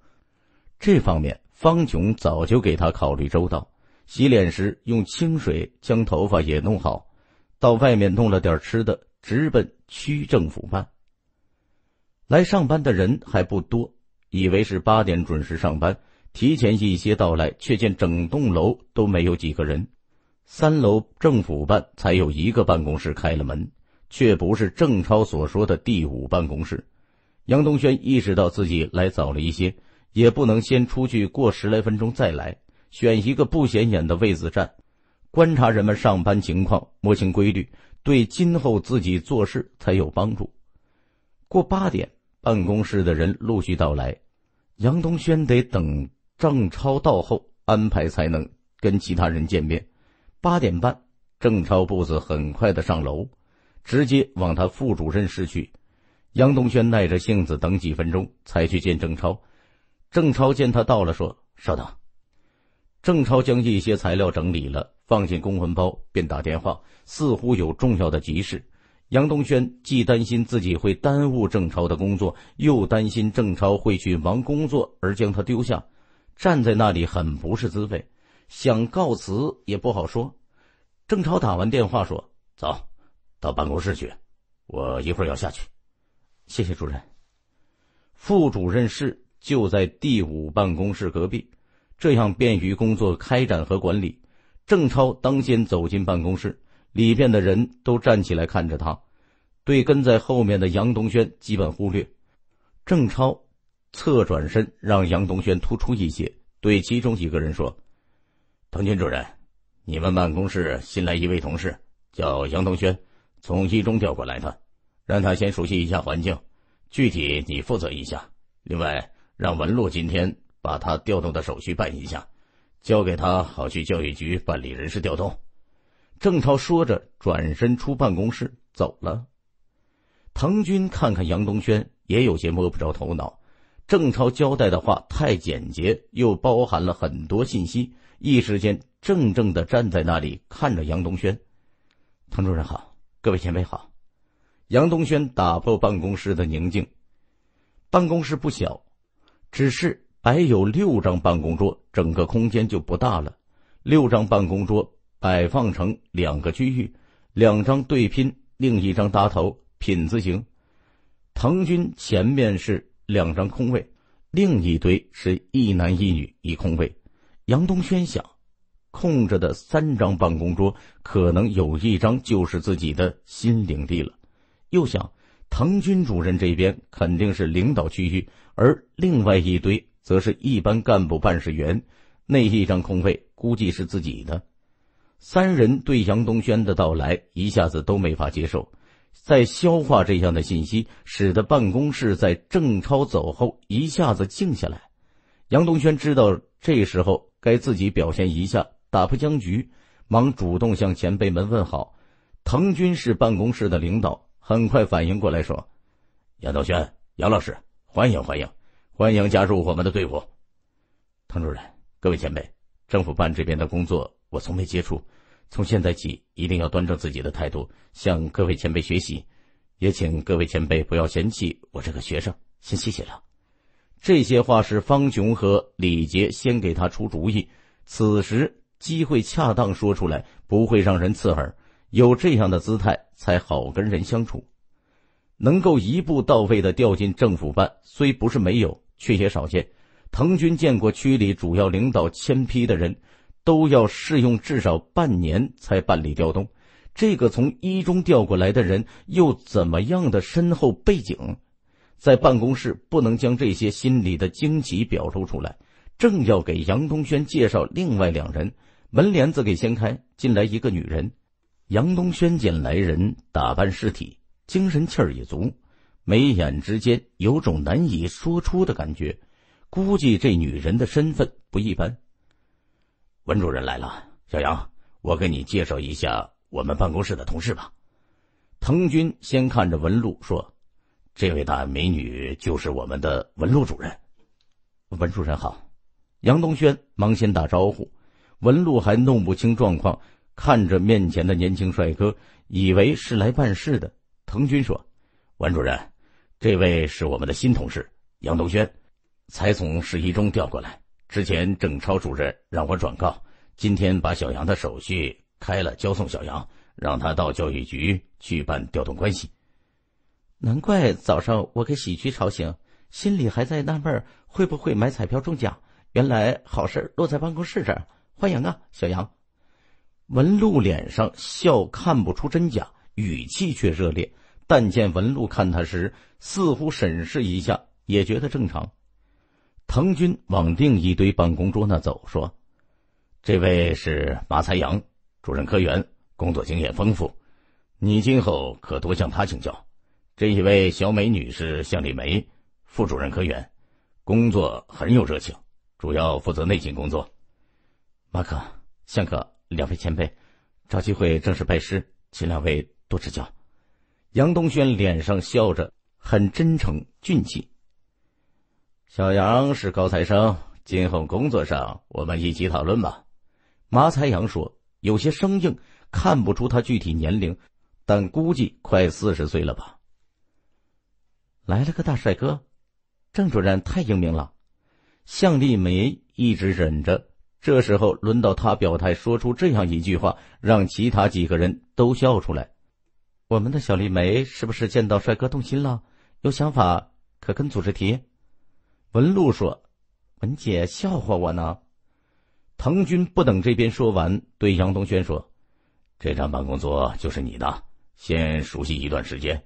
这方面，方琼早就给他考虑周到。洗脸时用清水将头发也弄好，到外面弄了点吃的，直奔区政府办。来上班的人还不多，以为是八点准时上班。提前一些到来，却见整栋楼都没有几个人。三楼政府办才有一个办公室开了门，却不是郑超所说的第五办公室。杨东轩意识到自己来早了一些，也不能先出去过十来分钟再来，选一个不显眼的位子站，观察人们上班情况，摸清规律，对今后自己做事才有帮助。过八点，办公室的人陆续到来，杨东轩得等。郑超到后安排才能跟其他人见面。八点半，郑超步子很快的上楼，直接往他副主任室去。杨东轩耐着性子等几分钟才去见郑超。郑超见他到了，说：“稍等。”郑超将一些材料整理了，放进公文包，便打电话，似乎有重要的急事。杨东轩既担心自己会耽误郑超的工作，又担心郑超会去忙工作而将他丢下。站在那里很不是滋味，想告辞也不好说。郑超打完电话说：“走，到办公室去，我一会儿要下去。”谢谢主任。副主任室就在第五办公室隔壁，这样便于工作开展和管理。郑超当先走进办公室，里边的人都站起来看着他，对跟在后面的杨东轩基本忽略。郑超。侧转身，让杨东轩突出一些，对其中一个人说：“腾军主任，你们办公室新来一位同事，叫杨东轩，从一中调过来的，让他先熟悉一下环境，具体你负责一下。另外，让文露今天把他调动的手续办一下，交给他好去教育局办理人事调动。”郑超说着，转身出办公室走了。唐军看看杨东轩，也有些摸不着头脑。郑超交代的话太简洁，又包含了很多信息。一时间，怔怔的站在那里看着杨东轩。唐主任好，各位前辈好。杨东轩打破办公室的宁静。办公室不小，只是摆有六张办公桌，整个空间就不大了。六张办公桌摆放成两个区域，两张对拼，另一张搭头，品字形。唐军前面是。两张空位，另一堆是一男一女一空位。杨东轩想，空着的三张办公桌可能有一张就是自己的新领地了。又想，唐军主任这边肯定是领导区域，而另外一堆则是一般干部办事员，那一张空位估计是自己的。三人对杨东轩的到来一下子都没法接受。在消化这样的信息，使得办公室在郑超走后一下子静下来。杨东轩知道这时候该自己表现一下，打破僵局，忙主动向前辈们问好。滕军是办公室的领导，很快反应过来，说：“杨道轩，杨老师，欢迎欢迎，欢迎加入我们的队伍。”滕主任，各位前辈，政府办这边的工作我从没接触。从现在起，一定要端正自己的态度，向各位前辈学习，也请各位前辈不要嫌弃我这个学生。先谢谢了。这些话是方雄和李杰先给他出主意，此时机会恰当说出来，不会让人刺耳。有这样的姿态才好跟人相处，能够一步到位的调进政府办，虽不是没有，却也少见。藤军见过区里主要领导签批的人。都要试用至少半年才办理调动，这个从一中调过来的人又怎么样的深厚背景？在办公室不能将这些心里的惊奇表露出来，正要给杨东轩介绍另外两人，门帘子给掀开，进来一个女人。杨东轩见来人打扮尸体，精神气儿也足，眉眼之间有种难以说出的感觉，估计这女人的身份不一般。文主任来了，小杨，我给你介绍一下我们办公室的同事吧。藤军先看着文露说：“这位大美女就是我们的文露主任。”文主任好。杨东轩忙先打招呼。文露还弄不清状况，看着面前的年轻帅哥，以为是来办事的。藤军说：“文主任，这位是我们的新同事杨东轩，才从市一中调过来。”之前郑超主任让我转告，今天把小杨的手续开了，交送小杨，让他到教育局去办调动关系。难怪早上我给喜鹊吵醒，心里还在纳闷会不会买彩票中奖，原来好事落在办公室这儿。欢迎啊，小杨！文露脸上笑看不出真假，语气却热烈。但见文露看他时，似乎审视一下，也觉得正常。滕军往另一堆办公桌那走，说：“这位是马才阳，主任科员，工作经验丰富，你今后可多向他请教。这一位小美女是向立梅，副主任科员，工作很有热情，主要负责内勤工作。马可、向可两位前辈，找机会正式拜师，请两位多指教。”杨东轩脸上笑着，很真诚俊气。小杨是高材生，今后工作上我们一起讨论吧。马才阳说，有些生硬，看不出他具体年龄，但估计快四十岁了吧。来了个大帅哥，郑主任太英明了。向丽梅一直忍着，这时候轮到他表态，说出这样一句话，让其他几个人都笑出来。我们的小丽梅是不是见到帅哥动心了？有想法可跟组织提。文露说：“文姐笑话我呢。”藤军不等这边说完，对杨东轩说：“这张办公桌就是你的，先熟悉一段时间，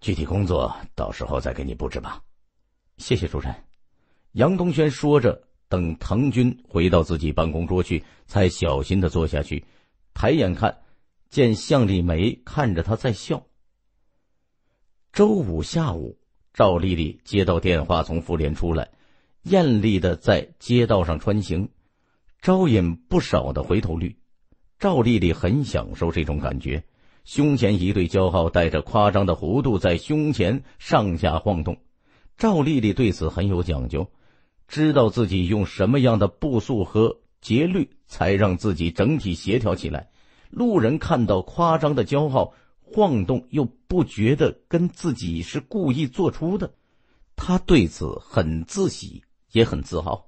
具体工作到时候再给你布置吧。”谢谢主任。杨东轩说着，等藤军回到自己办公桌去，才小心的坐下去，抬眼看见向丽梅看着他在笑。周五下午。赵丽丽接到电话，从妇联出来，艳丽的在街道上穿行，招引不少的回头率。赵丽丽很享受这种感觉，胸前一对骄傲带着夸张的弧度在胸前上下晃动。赵丽丽对此很有讲究，知道自己用什么样的步速和节律才让自己整体协调起来。路人看到夸张的骄傲。晃动又不觉得跟自己是故意做出的，他对此很自喜也很自豪，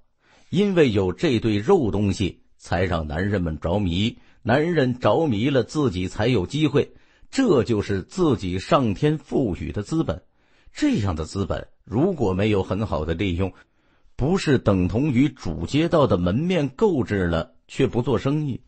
因为有这对肉东西才让男人们着迷，男人着迷了自己才有机会，这就是自己上天赋予的资本。这样的资本如果没有很好的利用，不是等同于主街道的门面购置了却不做生意。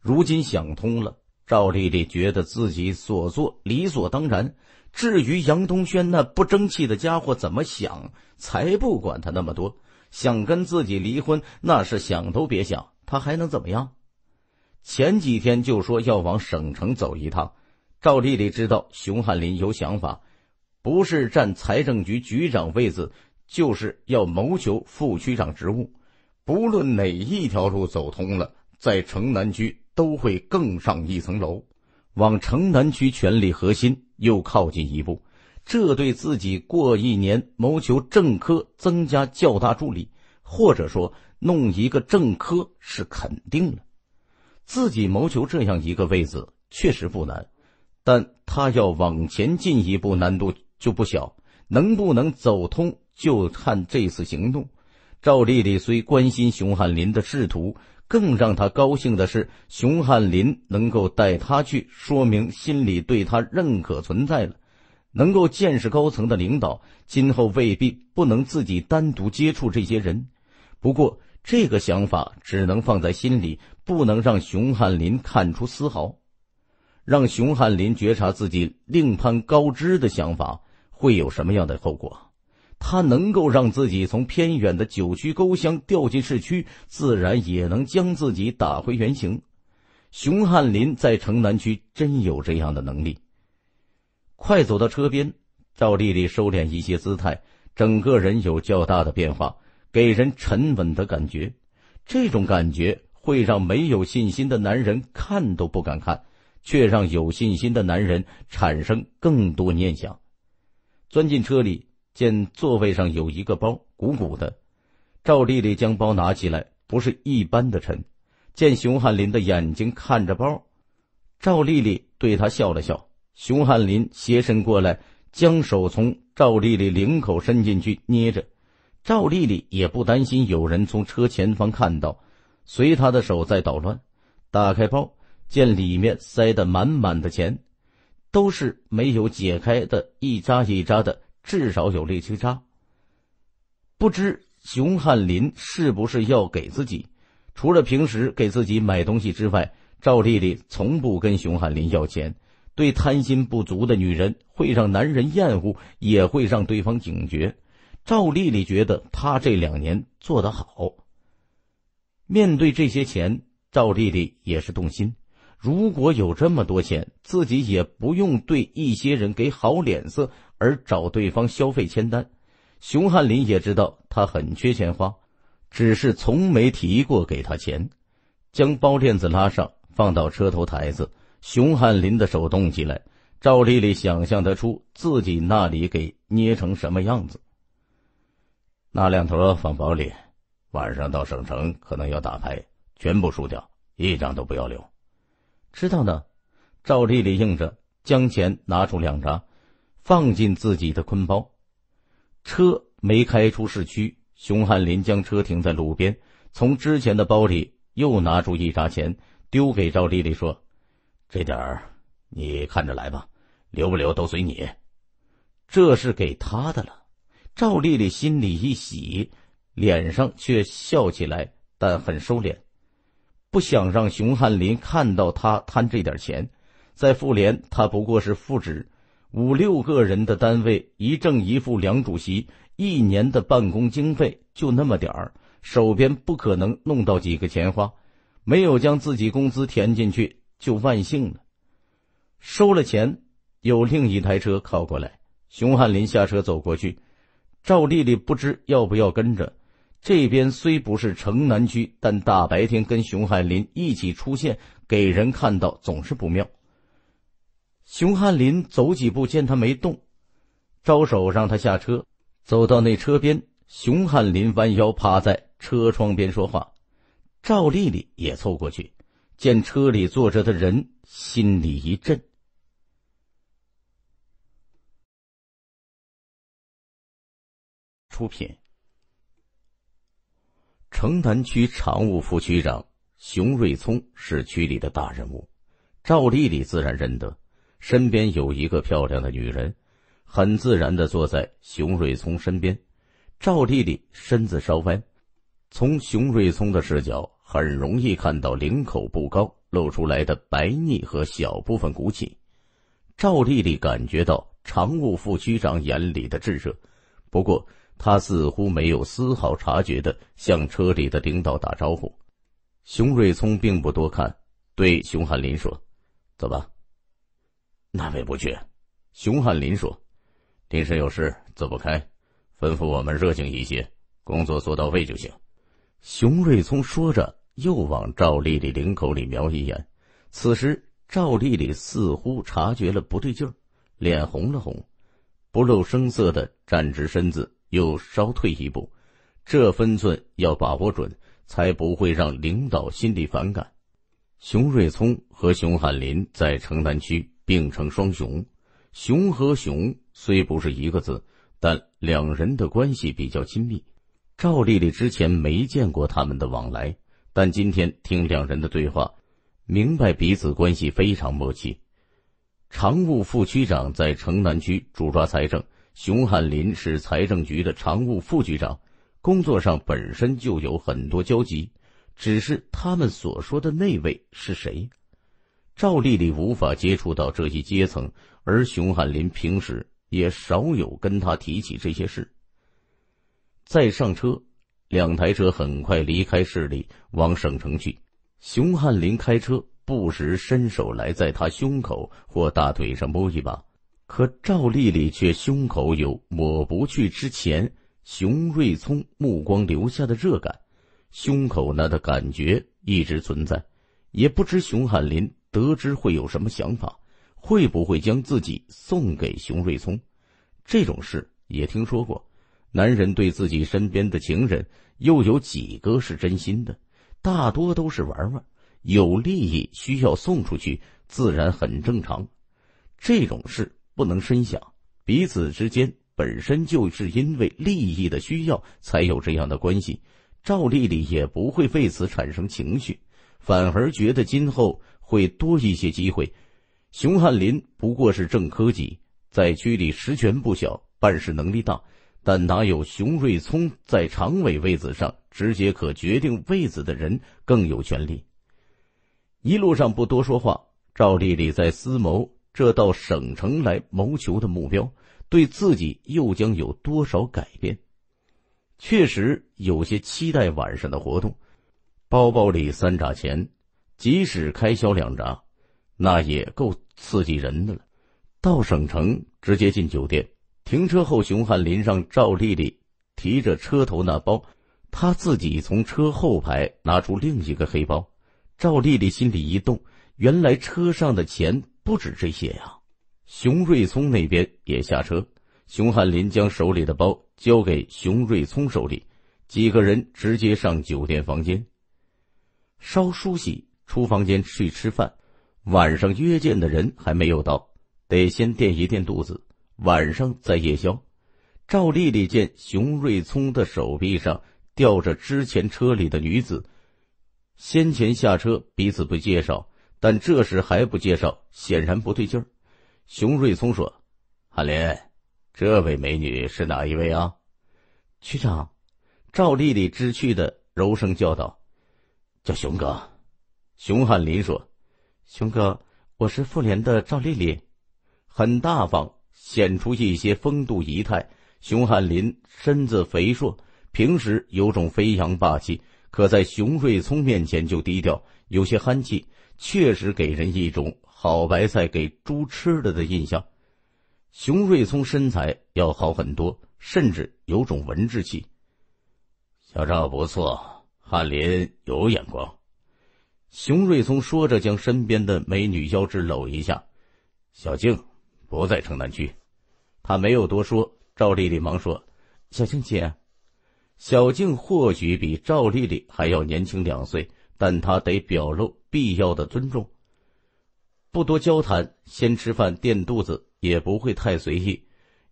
如今想通了。赵丽丽觉得自己所做理所当然。至于杨东轩那不争气的家伙怎么想，才不管他那么多。想跟自己离婚，那是想都别想。他还能怎么样？前几天就说要往省城走一趟。赵丽丽知道熊汉林有想法，不是占财政局局长位子，就是要谋求副区长职务。不论哪一条路走通了，在城南区。都会更上一层楼，往城南区权力核心又靠近一步。这对自己过一年谋求正科增加较大助力，或者说弄一个正科是肯定了。自己谋求这样一个位置确实不难，但他要往前进一步，难度就不小。能不能走通，就看这次行动。赵丽丽虽关心熊汉林的仕途。更让他高兴的是，熊汉林能够带他去，说明心里对他认可存在了。能够见识高层的领导，今后未必不能自己单独接触这些人。不过，这个想法只能放在心里，不能让熊汉林看出丝毫，让熊汉林觉察自己另攀高枝的想法会有什么样的后果。他能够让自己从偏远的九曲沟乡调进市区，自然也能将自己打回原形。熊汉林在城南区真有这样的能力。快走到车边，赵丽丽收敛一些姿态，整个人有较大的变化，给人沉稳的感觉。这种感觉会让没有信心的男人看都不敢看，却让有信心的男人产生更多念想。钻进车里。见座位上有一个包，鼓鼓的。赵丽丽将包拿起来，不是一般的沉。见熊汉林的眼睛看着包，赵丽丽对他笑了笑。熊汉林斜身过来，将手从赵丽丽领口伸进去，捏着。赵丽丽也不担心有人从车前方看到，随他的手在捣乱。打开包，见里面塞得满满的钱，都是没有解开的一扎一扎的。至少有力七扎。不知熊汉林是不是要给自己？除了平时给自己买东西之外，赵丽丽从不跟熊汉林要钱。对贪心不足的女人，会让男人厌恶，也会让对方警觉。赵丽丽觉得她这两年做得好。面对这些钱，赵丽丽也是动心。如果有这么多钱，自己也不用对一些人给好脸色而找对方消费签单。熊汉林也知道他很缺钱花，只是从没提过给他钱。将包链子拉上，放到车头台子。熊汉林的手动起来，赵丽丽想象得出自己那里给捏成什么样子。那两头放包里，晚上到省城可能要打牌，全部输掉，一张都不要留。知道呢，赵丽丽应着，将钱拿出两扎，放进自己的坤包。车没开出市区，熊汉林将车停在路边，从之前的包里又拿出一扎钱，丢给赵丽丽说：“这点儿，你看着来吧，留不留都随你。”这是给他的了。赵丽丽心里一喜，脸上却笑起来，但很收敛。不想让熊汉林看到他贪这点钱，在妇联他不过是副职，五六个人的单位，一正一副两主席，一年的办公经费就那么点儿，手边不可能弄到几个钱花，没有将自己工资填进去就万幸了。收了钱，有另一台车靠过来，熊汉林下车走过去，赵丽丽不知要不要跟着。这边虽不是城南区，但大白天跟熊汉林一起出现，给人看到总是不妙。熊汉林走几步，见他没动，招手让他下车，走到那车边。熊汉林弯腰趴在车窗边说话，赵丽丽也凑过去，见车里坐着的人，心里一震。出品。城南区常务副区长熊瑞聪是区里的大人物，赵丽丽自然认得。身边有一个漂亮的女人，很自然的坐在熊瑞聪身边。赵丽丽身子稍歪，从熊瑞聪的视角很容易看到领口不高露出来的白腻和小部分鼓起。赵丽丽感觉到常务副区长眼里的炙热，不过。他似乎没有丝毫察觉的向车里的领导打招呼，熊瑞聪并不多看，对熊汉林说：“走吧。”哪位不去？熊汉林说：“临时有事走不开，吩咐我们热情一些，工作做到位就行。”熊瑞聪说着又往赵丽丽领口里瞄一眼。此时赵丽丽似乎察觉了不对劲儿，脸红了红，不露声色的站直身子。又稍退一步，这分寸要把握准，才不会让领导心里反感。熊瑞聪和熊汉林在城南区并称双雄，熊和熊虽不是一个字，但两人的关系比较亲密。赵丽丽之前没见过他们的往来，但今天听两人的对话，明白彼此关系非常默契。常务副区长在城南区主抓财政。熊汉林是财政局的常务副局长，工作上本身就有很多交集。只是他们所说的那位是谁，赵丽丽无法接触到这一阶层，而熊汉林平时也少有跟他提起这些事。再上车，两台车很快离开市里，往省城去。熊汉林开车，不时伸手来在他胸口或大腿上摸一把。可赵丽丽却胸口有抹不去之前熊瑞聪目光留下的热感，胸口那的感觉一直存在。也不知熊汉林得知会有什么想法，会不会将自己送给熊瑞聪？这种事也听说过，男人对自己身边的情人又有几个是真心的？大多都是玩玩，有利益需要送出去，自然很正常。这种事。不能深想，彼此之间本身就是因为利益的需要才有这样的关系。赵丽丽也不会为此产生情绪，反而觉得今后会多一些机会。熊汉林不过是正科级，在区里实权不小，办事能力大，但哪有熊瑞聪在常委位子上直接可决定位子的人更有权利？一路上不多说话，赵丽丽在思谋。这到省城来谋求的目标，对自己又将有多少改变？确实有些期待晚上的活动。包包里三扎钱，即使开销两扎，那也够刺激人的了。到省城直接进酒店，停车后，熊汉林让赵丽丽提着车头那包，他自己从车后排拿出另一个黑包。赵丽丽心里一动，原来车上的钱。不止这些呀，熊瑞聪那边也下车。熊汉林将手里的包交给熊瑞聪手里，几个人直接上酒店房间，稍梳洗，出房间去吃饭。晚上约见的人还没有到，得先垫一垫肚子，晚上再夜宵。赵丽丽见熊瑞聪的手臂上吊着之前车里的女子，先前下车彼此不介绍。但这时还不介绍，显然不对劲儿。熊瑞聪说：“汉林，这位美女是哪一位啊？”区长赵丽丽知趣的柔声叫道：“叫熊哥。”熊汉林说：“熊哥，我是妇联的赵丽丽，很大方，显出一些风度仪态。”熊汉林身子肥硕，平时有种飞扬霸气，可在熊瑞聪面前就低调，有些憨气。确实给人一种好白菜给猪吃了的印象。熊瑞聪身材要好很多，甚至有种文质气。小赵不错，翰林有眼光。熊瑞聪说着，将身边的美女腰肢搂一下。小静不在城南区，他没有多说。赵丽丽忙说：“小静姐。”小静或许比赵丽丽还要年轻两岁。但他得表露必要的尊重，不多交谈，先吃饭垫肚子，也不会太随意。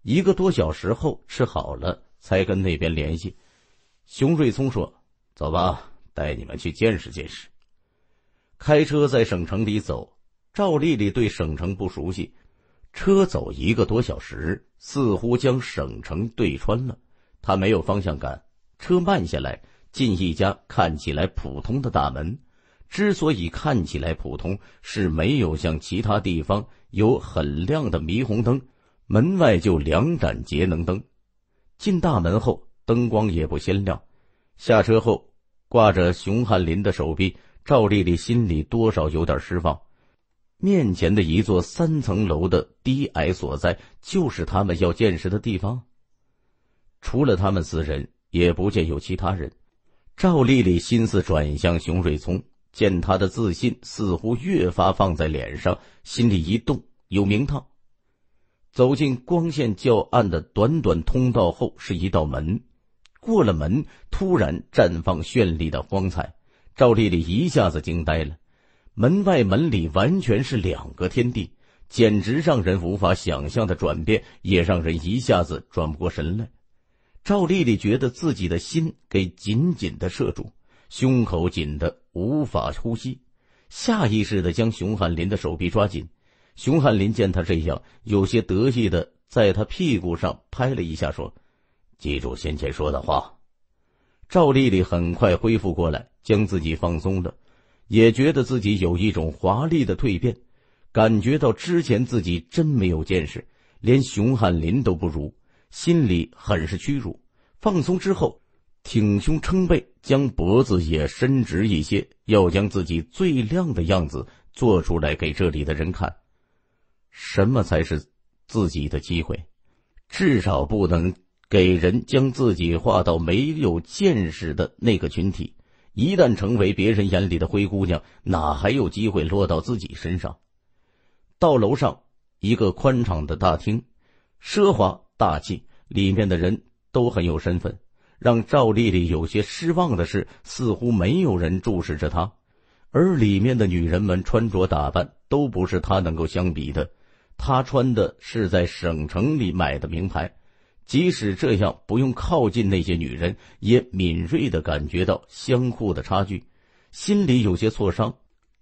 一个多小时后吃好了，才跟那边联系。熊瑞聪说：“走吧，带你们去见识见识。”开车在省城里走，赵丽丽对省城不熟悉，车走一个多小时，似乎将省城对穿了。她没有方向感，车慢下来。进一家看起来普通的大门，之所以看起来普通，是没有像其他地方有很亮的霓虹灯。门外就两盏节能灯。进大门后，灯光也不鲜亮。下车后，挂着熊汉林的手臂，赵丽丽心里多少有点失望。面前的一座三层楼的低矮所在，就是他们要见识的地方。除了他们四人，也不见有其他人。赵丽丽心思转向熊瑞聪，见他的自信似乎越发放在脸上，心里一动，有名堂。走进光线较暗的短短通道后，是一道门。过了门，突然绽放绚丽的光彩，赵丽丽一下子惊呆了。门外门里完全是两个天地，简直让人无法想象的转变，也让人一下子转不过神来。赵丽丽觉得自己的心给紧紧的摄住，胸口紧的无法呼吸，下意识的将熊汉林的手臂抓紧。熊汉林见他这样，有些得意的在他屁股上拍了一下，说：“记住先前说的话。”赵丽丽很快恢复过来，将自己放松了，也觉得自己有一种华丽的蜕变，感觉到之前自己真没有见识，连熊汉林都不如。心里很是屈辱，放松之后，挺胸撑背，将脖子也伸直一些，要将自己最靓的样子做出来给这里的人看。什么才是自己的机会？至少不能给人将自己画到没有见识的那个群体。一旦成为别人眼里的灰姑娘，哪还有机会落到自己身上？到楼上一个宽敞的大厅，奢华。大气里面的人都很有身份，让赵丽丽有些失望的是，似乎没有人注视着她，而里面的女人们穿着打扮都不是她能够相比的。她穿的是在省城里买的名牌，即使这样，不用靠近那些女人，也敏锐的感觉到相互的差距，心里有些挫伤。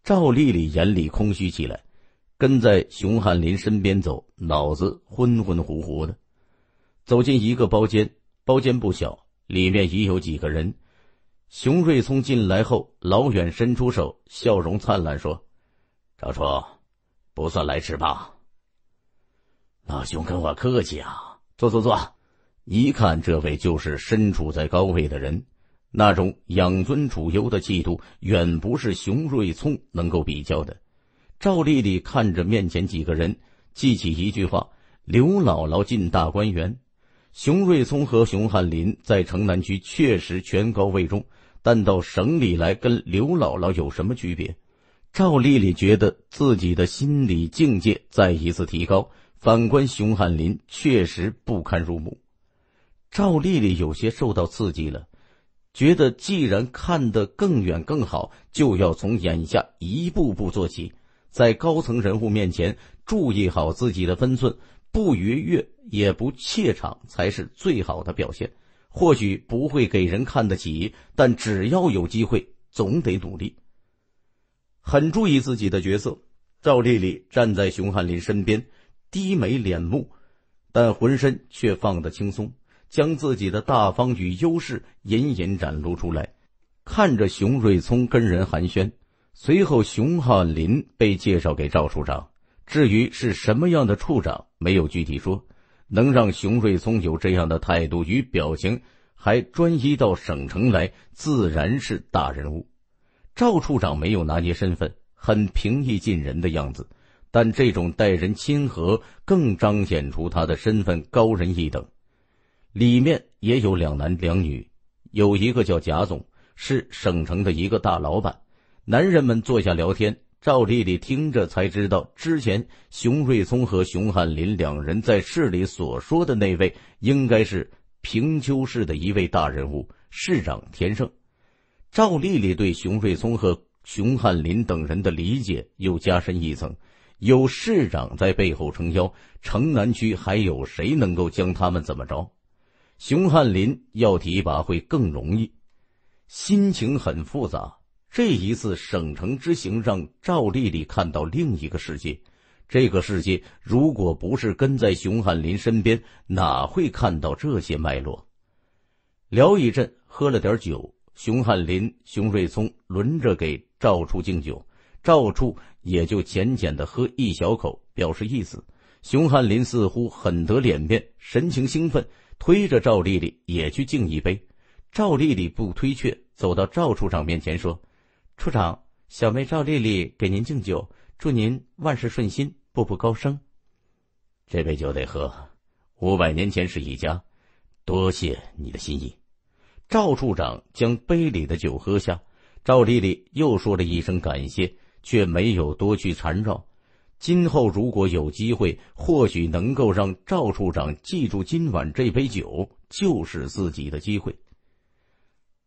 赵丽丽眼里空虚起来，跟在熊汉林身边走，脑子昏昏糊糊的。走进一个包间，包间不小，里面已有几个人。熊瑞聪进来后，老远伸出手，笑容灿烂说：“赵处，不算来迟吧？老兄跟我客气啊，坐坐坐。”一看这位就是身处在高位的人，那种养尊处优的气度，远不是熊瑞聪能够比较的。赵丽丽看着面前几个人，记起一句话：“刘姥姥进大观园。”熊瑞聪和熊汉林在城南区确实权高位重，但到省里来跟刘姥姥有什么区别？赵丽丽觉得自己的心理境界再一次提高。反观熊汉林，确实不堪入目。赵丽丽有些受到刺激了，觉得既然看得更远更好，就要从眼下一步步做起，在高层人物面前注意好自己的分寸。不逾越，也不怯场，才是最好的表现。或许不会给人看得起，但只要有机会，总得努力。很注意自己的角色，赵丽丽站在熊汉林身边，低眉敛目，但浑身却放得轻松，将自己的大方与优势隐隐展露出来。看着熊瑞聪跟人寒暄，随后熊汉林被介绍给赵处长。至于是什么样的处长，没有具体说。能让熊瑞松有这样的态度与表情，还专一到省城来，自然是大人物。赵处长没有拿捏身份，很平易近人的样子，但这种待人亲和，更彰显出他的身份高人一等。里面也有两男两女，有一个叫贾总，是省城的一个大老板。男人们坐下聊天。赵丽丽听着才知道，之前熊瑞聪和熊汉林两人在市里所说的那位，应该是平丘市的一位大人物，市长田胜。赵丽丽对熊瑞聪和熊汉林等人的理解又加深一层：有市长在背后撑腰，城南区还有谁能够将他们怎么着？熊汉林要提拔会更容易，心情很复杂。这一次省城之行让赵丽丽看到另一个世界，这个世界如果不是跟在熊汉林身边，哪会看到这些脉络？聊一阵，喝了点酒，熊汉林、熊瑞聪轮着给赵处敬酒，赵处也就浅浅的喝一小口，表示意思。熊汉林似乎很得脸面，神情兴奋，推着赵丽丽也去敬一杯。赵丽丽不推却，走到赵处长面前说。处长，小妹赵丽丽给您敬酒，祝您万事顺心，步步高升。这杯酒得喝。五百年前是一家，多谢你的心意。赵处长将杯里的酒喝下。赵丽丽又说了一声感谢，却没有多去缠绕。今后如果有机会，或许能够让赵处长记住今晚这杯酒就是自己的机会。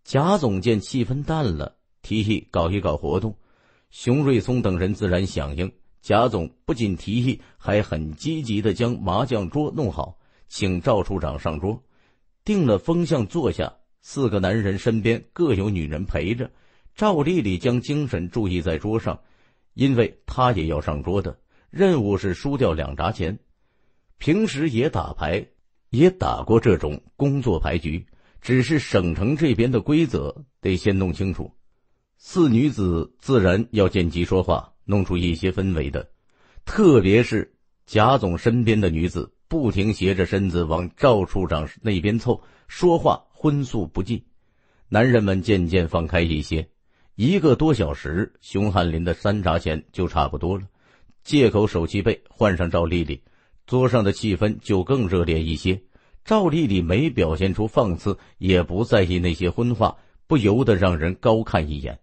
贾总见气氛淡了。提议搞一搞活动，熊瑞松等人自然响应。贾总不仅提议，还很积极的将麻将桌弄好，请赵处长上桌。定了风向，坐下，四个男人身边各有女人陪着。赵丽丽将精神注意在桌上，因为她也要上桌的。任务是输掉两扎钱。平时也打牌，也打过这种工作牌局，只是省城这边的规则得先弄清楚。四女子自然要见机说话，弄出一些氛围的，特别是贾总身边的女子，不停斜着身子往赵处长那边凑，说话荤素不忌。男人们渐渐放开一些，一个多小时，熊汉林的三闸钱就差不多了。借口手气背，换上赵丽丽，桌上的气氛就更热烈一些。赵丽丽没表现出放肆，也不在意那些荤话，不由得让人高看一眼。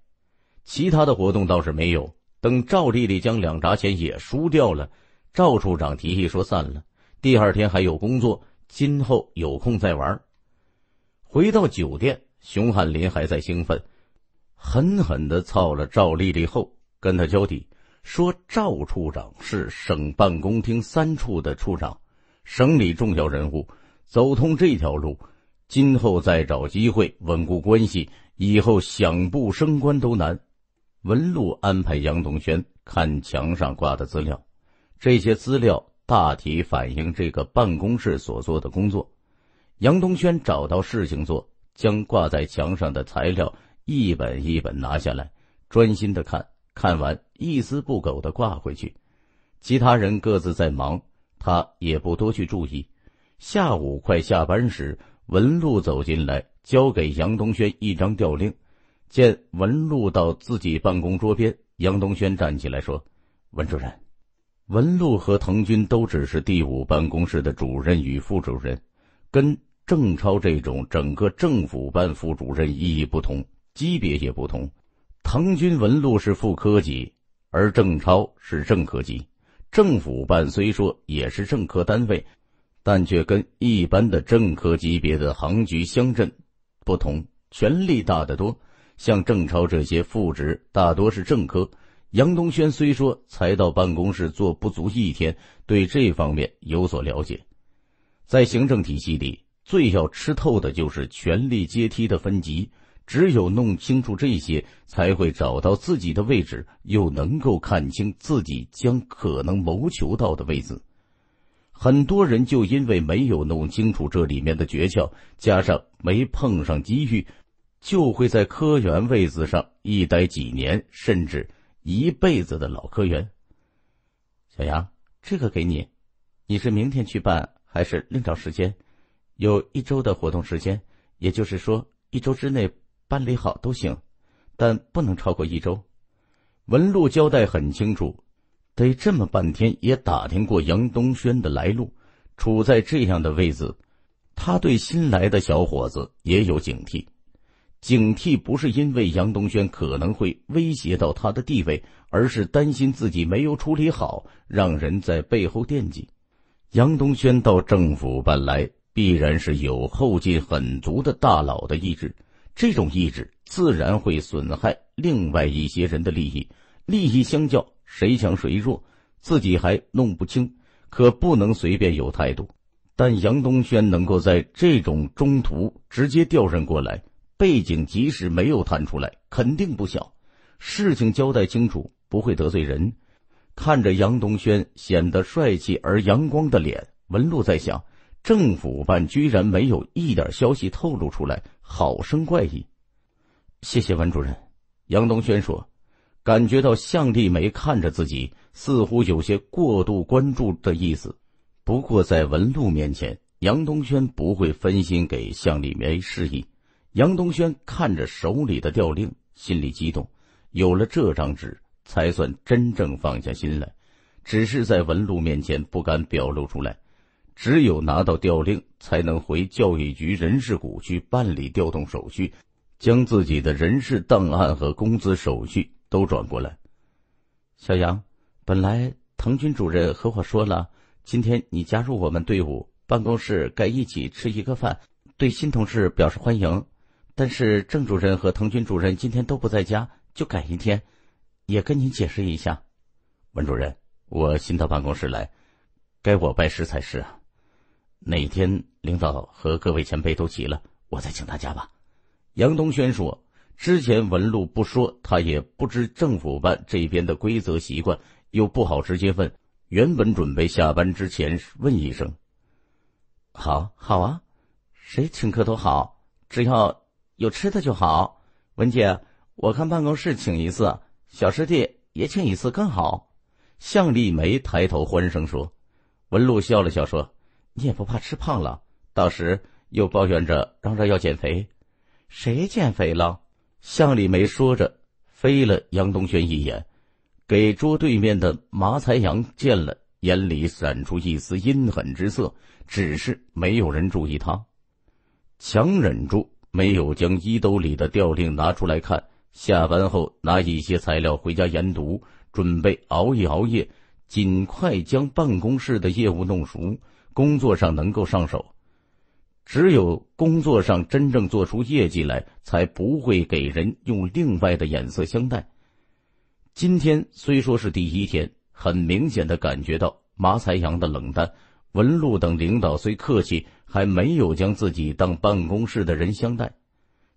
其他的活动倒是没有。等赵丽丽将两沓钱也输掉了，赵处长提议说散了。第二天还有工作，今后有空再玩。回到酒店，熊汉林还在兴奋，狠狠的操了赵丽丽后，跟他交底说：赵处长是省办公厅三处的处长，省里重要人物，走通这条路，今后再找机会稳固关系，以后想不升官都难。文禄安排杨东轩看墙上挂的资料，这些资料大体反映这个办公室所做的工作。杨东轩找到事情做，将挂在墙上的材料一本一本拿下来，专心的看，看完一丝不苟的挂回去。其他人各自在忙，他也不多去注意。下午快下班时，文禄走进来，交给杨东轩一张调令。见文露到自己办公桌边，杨东轩站起来说：“文主任，文露和滕军都只是第五办公室的主任与副主任，跟郑超这种整个政府办副主任意义不同，级别也不同。滕军、文露是副科级，而郑超是正科级。政府办虽说也是正科单位，但却跟一般的正科级别的行局、乡镇不同，权力大得多。”像郑超这些副职大多是政科。杨东轩虽说才到办公室坐不足一天，对这方面有所了解。在行政体系里，最要吃透的就是权力阶梯的分级。只有弄清楚这些，才会找到自己的位置，又能够看清自己将可能谋求到的位置。很多人就因为没有弄清楚这里面的诀窍，加上没碰上机遇。就会在科员位子上一待几年，甚至一辈子的老科员。小杨，这个给你，你是明天去办，还是另找时间？有一周的活动时间，也就是说一周之内办理好都行，但不能超过一周。文禄交代很清楚，得这么半天也打听过杨东轩的来路，处在这样的位子，他对新来的小伙子也有警惕。警惕不是因为杨东轩可能会威胁到他的地位，而是担心自己没有处理好，让人在背后惦记。杨东轩到政府办来，必然是有后劲很足的大佬的意志，这种意志自然会损害另外一些人的利益。利益相较，谁强谁弱，自己还弄不清，可不能随便有态度。但杨东轩能够在这种中途直接调任过来。背景即使没有谈出来，肯定不小。事情交代清楚，不会得罪人。看着杨东轩显得帅气而阳光的脸，文璐在想：政府办居然没有一点消息透露出来，好生怪异。谢谢文主任。杨东轩说：“感觉到向丽梅看着自己，似乎有些过度关注的意思。不过在文璐面前，杨东轩不会分心给向丽梅示意。”杨东轩看着手里的调令，心里激动。有了这张纸，才算真正放下心来。只是在文禄面前不敢表露出来。只有拿到调令，才能回教育局人事股去办理调动手续，将自己的人事档案和工资手续都转过来。小杨，本来滕军主任和我说了，今天你加入我们队伍，办公室该一起吃一个饭，对新同事表示欢迎。但是郑主任和腾军主任今天都不在家，就改一天，也跟您解释一下。文主任，我新到办公室来，该我拜师才是啊。哪天领导和各位前辈都齐了，我再请大家吧。杨东轩说：“之前文路不说，他也不知政府办这边的规则习惯，又不好直接问。原本准备下班之前问一声。”好，好啊，谁请客都好，只要。有吃的就好，文姐，我看办公室请一次，小师弟也请一次更好。向丽梅抬头欢声说：“文露笑了笑说，你也不怕吃胖了，到时又抱怨着嚷嚷要减肥，谁减肥了？”向丽梅说着，飞了杨东轩一眼，给桌对面的麻才阳见了，眼里闪出一丝阴狠之色，只是没有人注意他，强忍住。没有将衣兜里的调令拿出来看。下班后拿一些材料回家研读，准备熬一熬夜，尽快将办公室的业务弄熟，工作上能够上手。只有工作上真正做出业绩来，才不会给人用另外的眼色相待。今天虽说是第一天，很明显的感觉到马才阳的冷淡。文禄等领导虽客气。还没有将自己当办公室的人相待，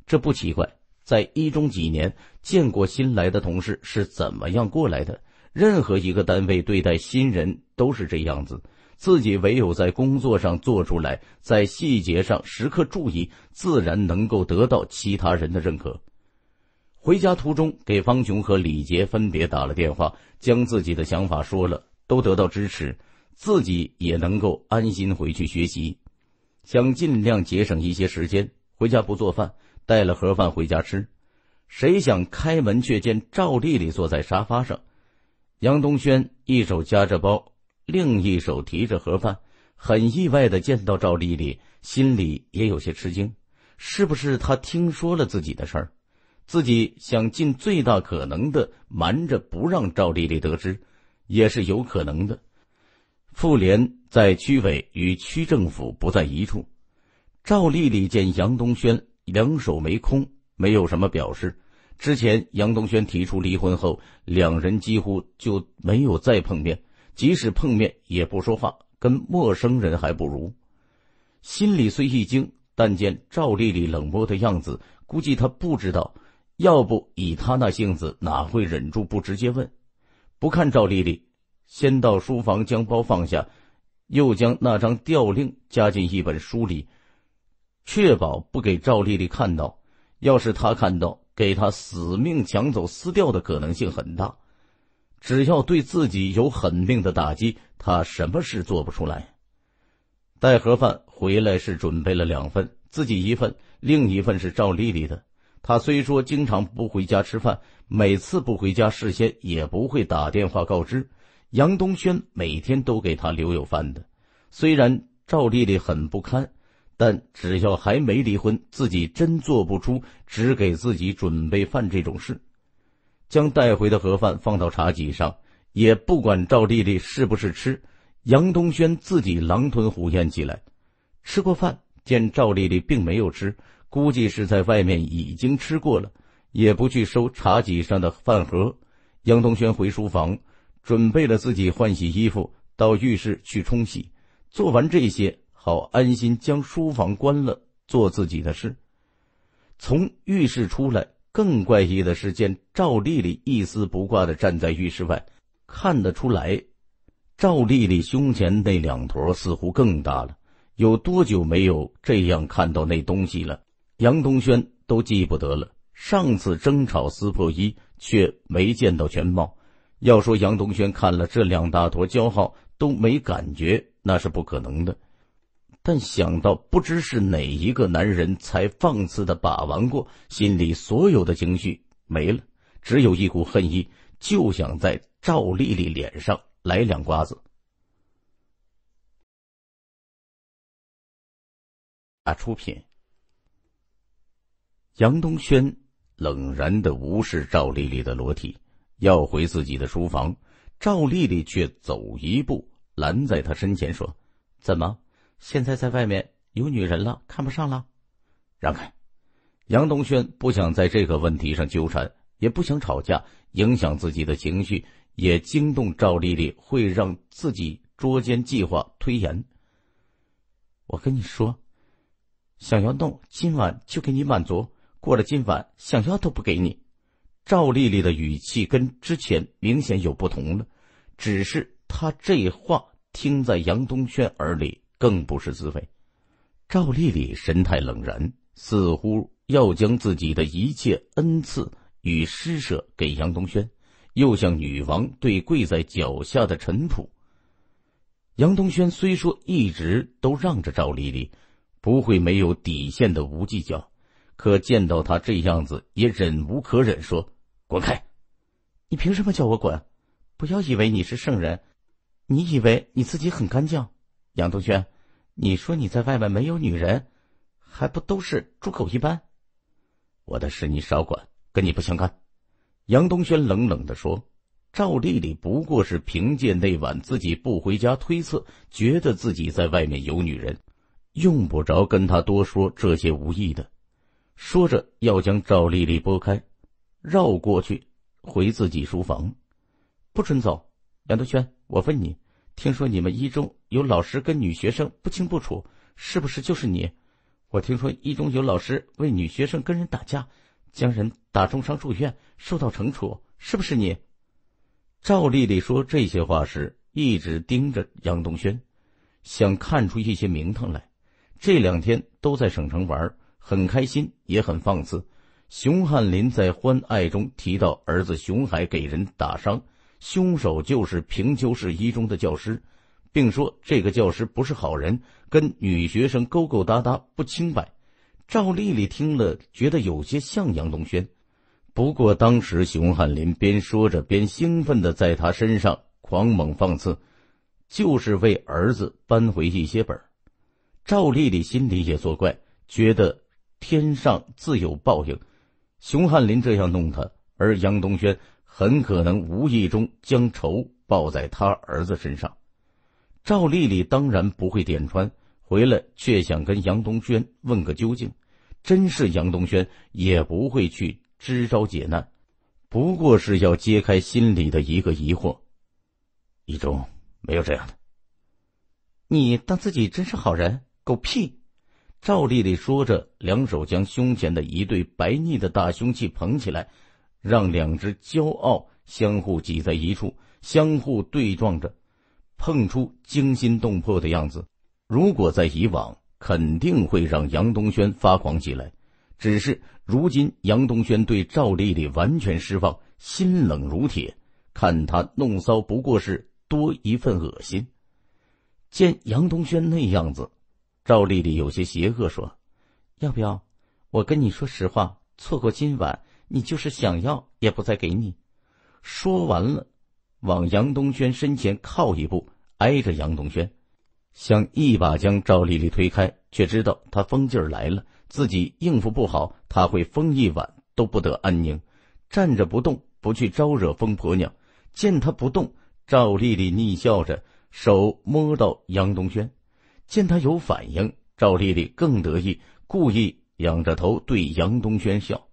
这不奇怪。在一中几年见过新来的同事是怎么样过来的，任何一个单位对待新人都是这样子。自己唯有在工作上做出来，在细节上时刻注意，自然能够得到其他人的认可。回家途中给方琼和李杰分别打了电话，将自己的想法说了，都得到支持，自己也能够安心回去学习。想尽量节省一些时间，回家不做饭，带了盒饭回家吃。谁想开门，却见赵丽丽坐在沙发上。杨东轩一手夹着包，另一手提着盒饭，很意外的见到赵丽丽，心里也有些吃惊。是不是他听说了自己的事儿？自己想尽最大可能的瞒着，不让赵丽丽得知，也是有可能的。妇联。在区委与区政府不在一处，赵丽丽见杨东轩两手没空，没有什么表示。之前杨东轩提出离婚后，两人几乎就没有再碰面，即使碰面也不说话，跟陌生人还不如。心里虽一惊，但见赵丽丽冷漠的样子，估计她不知道。要不以他那性子，哪会忍住不直接问？不看赵丽丽，先到书房将包放下。又将那张调令加进一本书里，确保不给赵丽丽看到。要是她看到，给她死命抢走撕掉的可能性很大。只要对自己有狠命的打击，他什么事做不出来。带盒饭回来是准备了两份，自己一份，另一份是赵丽丽的。她虽说经常不回家吃饭，每次不回家事先也不会打电话告知。杨东轩每天都给他留有饭的，虽然赵丽丽很不堪，但只要还没离婚，自己真做不出只给自己准备饭这种事。将带回的盒饭放到茶几上，也不管赵丽丽是不是吃，杨东轩自己狼吞虎咽起来。吃过饭，见赵丽丽并没有吃，估计是在外面已经吃过了，也不去收茶几上的饭盒。杨东轩回书房。准备了自己换洗衣服，到浴室去冲洗。做完这些，好安心将书房关了，做自己的事。从浴室出来，更怪异的是见赵丽丽一丝不挂的站在浴室外。看得出来，赵丽丽胸前那两坨似乎更大了。有多久没有这样看到那东西了？杨东轩都记不得了。上次争吵撕破衣，却没见到全貌。要说杨东轩看了这两大坨胶号都没感觉，那是不可能的。但想到不知是哪一个男人才放肆的把玩过，心里所有的情绪没了，只有一股恨意，就想在赵丽丽脸上来两瓜子。啊！出品。杨东轩冷然的无视赵丽丽的裸体。要回自己的书房，赵丽丽却走一步拦在他身前说：“怎么，现在在外面有女人了，看不上了？让开！”杨东轩不想在这个问题上纠缠，也不想吵架，影响自己的情绪，也惊动赵丽丽，会让自己捉奸计划推延。我跟你说，想要弄，今晚就给你满足，过了今晚，想要都不给你。赵丽丽的语气跟之前明显有不同了，只是她这话听在杨东轩耳里更不是滋味。赵丽丽神态冷然，似乎要将自己的一切恩赐与施舍给杨东轩，又像女王对跪在脚下的尘仆。杨东轩虽说一直都让着赵丽丽，不会没有底线的无计较，可见到她这样子也忍无可忍，说。滚开！你凭什么叫我滚？不要以为你是圣人，你以为你自己很干净？杨东轩，你说你在外面没有女人，还不都是猪狗一般？我的事你少管，跟你不相干。杨东轩冷冷地说：“赵丽丽不过是凭借那晚自己不回家推测，觉得自己在外面有女人，用不着跟他多说这些无意的。”说着，要将赵丽丽拨开。绕过去，回自己书房，不准走。杨东轩，我问你，听说你们一中有老师跟女学生不清不楚，是不是就是你？我听说一中有老师为女学生跟人打架，将人打重伤住院，受到惩处，是不是你？赵丽丽说这些话时，一直盯着杨东轩，想看出一些名堂来。这两天都在省城玩，很开心，也很放肆。熊汉林在欢爱中提到，儿子熊海给人打伤，凶手就是平丘市一中的教师，并说这个教师不是好人，跟女学生勾勾搭搭不清白。赵丽丽听了，觉得有些像杨东轩。不过当时熊汉林边说着边兴奋地在他身上狂猛放肆，就是为儿子扳回一些本。赵丽丽心里也作怪，觉得天上自有报应。熊汉林这样弄他，而杨东轩很可能无意中将仇报在他儿子身上。赵丽丽当然不会点穿，回来却想跟杨东轩问个究竟。真是杨东轩，也不会去支招解难，不过是要揭开心里的一个疑惑。一中没有这样的。你当自己真是好人？狗屁！赵丽丽说着，两手将胸前的一对白腻的大胸器捧起来，让两只骄傲相互挤在一处，相互对撞着，碰出惊心动魄的样子。如果在以往，肯定会让杨东轩发狂起来。只是如今杨东轩对赵丽丽完全释放，心冷如铁，看他弄骚不过是多一份恶心。见杨东轩那样子。赵丽丽有些邪恶说：“要不要？我跟你说实话，错过今晚，你就是想要也不再给你。”说完了，往杨东轩身前靠一步，挨着杨东轩，想一把将赵丽丽推开，却知道她疯劲儿来了，自己应付不好，她会疯一晚都不得安宁。站着不动，不去招惹疯婆娘。见他不动，赵丽丽逆笑着，手摸到杨东轩。见他有反应，赵丽丽更得意，故意仰着头对杨东轩笑。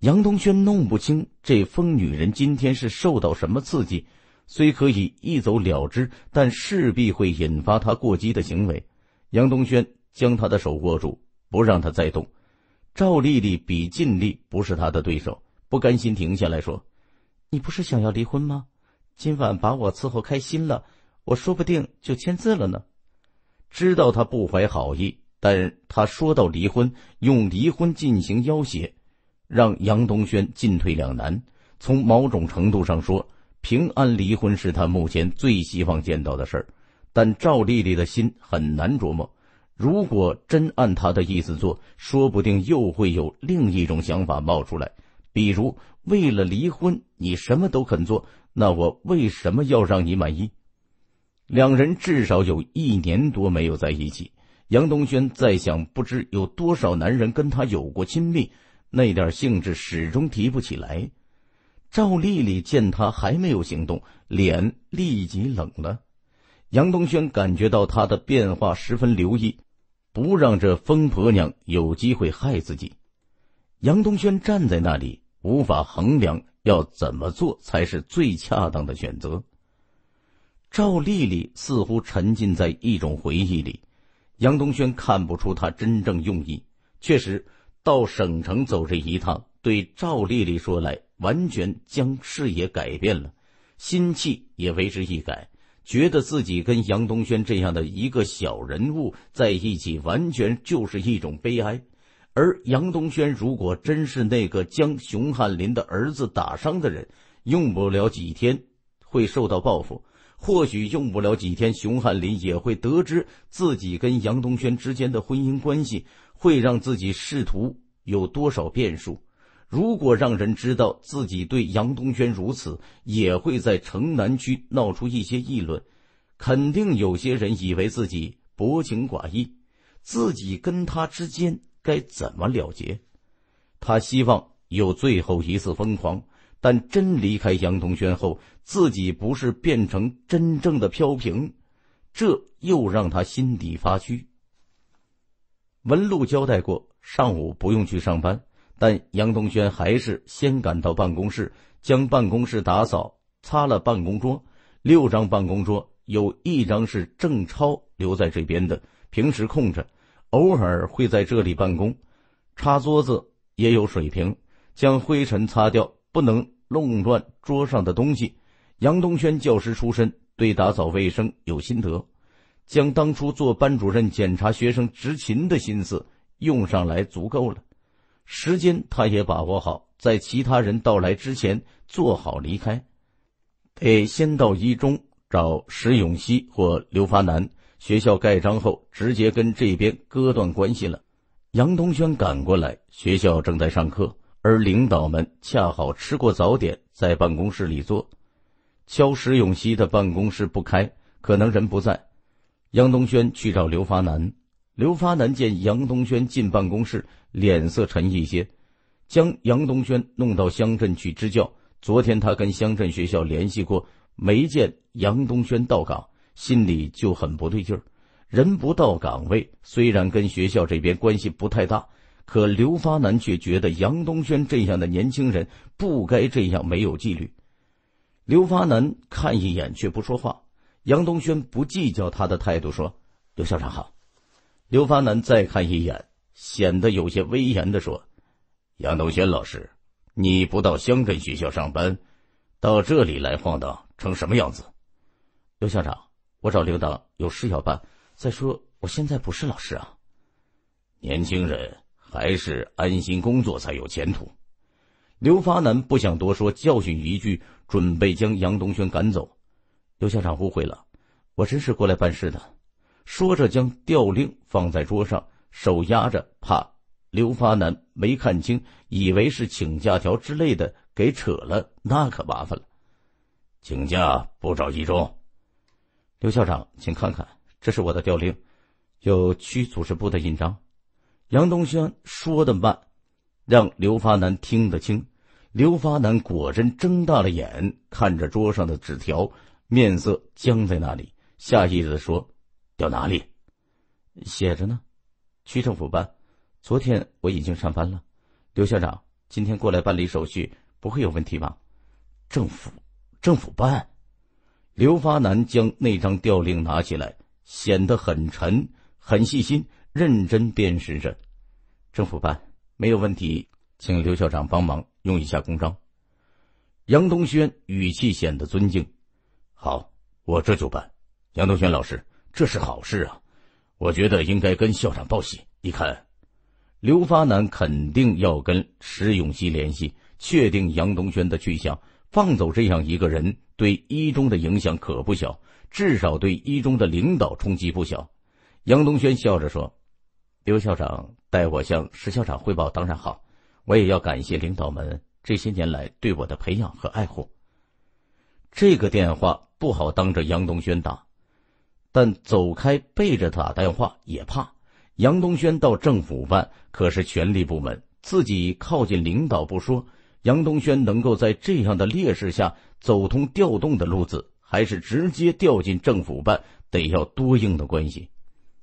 杨东轩弄不清这疯女人今天是受到什么刺激，虽可以一走了之，但势必会引发她过激的行为。杨东轩将她的手握住，不让她再动。赵丽丽比尽力不是他的对手，不甘心停下来说：“你不是想要离婚吗？今晚把我伺候开心了，我说不定就签字了呢。”知道他不怀好意，但他说到离婚，用离婚进行要挟，让杨东轩进退两难。从某种程度上说，平安离婚是他目前最希望见到的事儿。但赵丽丽的心很难琢磨。如果真按他的意思做，说不定又会有另一种想法冒出来。比如，为了离婚，你什么都肯做，那我为什么要让你满意？两人至少有一年多没有在一起。杨东轩在想，不知有多少男人跟他有过亲密，那点兴致始终提不起来。赵丽丽见他还没有行动，脸立即冷了。杨东轩感觉到他的变化，十分留意，不让这疯婆娘有机会害自己。杨东轩站在那里，无法衡量要怎么做才是最恰当的选择。赵丽丽似乎沉浸在一种回忆里，杨东轩看不出她真正用意。确实，到省城走这一趟，对赵丽丽说来，完全将视野改变了，心气也为之一改，觉得自己跟杨东轩这样的一个小人物在一起，完全就是一种悲哀。而杨东轩如果真是那个将熊汉林的儿子打伤的人，用不了几天会受到报复。或许用不了几天，熊汉林也会得知自己跟杨东轩之间的婚姻关系会让自己仕途有多少变数。如果让人知道自己对杨东轩如此，也会在城南区闹出一些议论。肯定有些人以为自己薄情寡义，自己跟他之间该怎么了结？他希望有最后一次疯狂，但真离开杨东轩后。自己不是变成真正的飘萍，这又让他心底发虚。文露交代过，上午不用去上班，但杨东轩还是先赶到办公室，将办公室打扫、擦了办公桌。六张办公桌，有一张是郑超留在这边的，平时空着，偶尔会在这里办公。擦桌子也有水平，将灰尘擦掉，不能弄乱桌上的东西。杨东轩教师出身，对打扫卫生有心得，将当初做班主任检查学生执勤的心思用上来，足够了。时间他也把握好，在其他人到来之前做好离开。得先到一中找石永熙或刘发南，学校盖章后，直接跟这边割断关系了。杨东轩赶过来，学校正在上课，而领导们恰好吃过早点，在办公室里坐。肖石永熙的办公室不开，可能人不在。杨东轩去找刘发南。刘发南见杨东轩进办公室，脸色沉一些，将杨东轩弄到乡镇去支教。昨天他跟乡镇学校联系过，没见杨东轩到岗，心里就很不对劲儿。人不到岗位，虽然跟学校这边关系不太大，可刘发南却觉得杨东轩这样的年轻人不该这样，没有纪律。刘发南看一眼，却不说话。杨东轩不计较他的态度，说：“刘校长好。”刘发南再看一眼，显得有些威严的说：“杨东轩老师，你不到乡镇学校上班，到这里来晃荡，成什么样子？”刘校长，我找领导有事要办。再说，我现在不是老师啊。年轻人还是安心工作才有前途。刘发南不想多说，教训一句，准备将杨东轩赶走。刘校长误会了，我真是过来办事的。说着，将调令放在桌上，手压着，怕刘发南没看清，以为是请假条之类的，给扯了，那可麻烦了。请假不找一中，刘校长，请看看，这是我的调令，有区组织部的印章。杨东轩说的慢，让刘发南听得清。刘发南果真睁大了眼，看着桌上的纸条，面色僵在那里，下意识地说：“掉哪里？写着呢，区政府办。昨天我已经上班了。刘校长今天过来办理手续，不会有问题吧？”“政府，政府办。”刘发南将那张调令拿起来，显得很沉，很细心，认真辨识着。“政府办没有问题，请刘校长帮忙。”用一下公章，杨东轩语气显得尊敬。好，我这就办。杨东轩老师，这是好事啊，我觉得应该跟校长报喜。你看，刘发南肯定要跟石永熙联系，确定杨东轩的去向。放走这样一个人，对一中的影响可不小，至少对一中的领导冲击不小。杨东轩笑着说：“刘校长代我向石校长汇报，当然好。”我也要感谢领导们这些年来对我的培养和爱护。这个电话不好当着杨东轩打，但走开背着打电话也怕。杨东轩到政府办可是权力部门，自己靠近领导不说，杨东轩能够在这样的劣势下走通调动的路子，还是直接调进政府办，得要多硬的关系。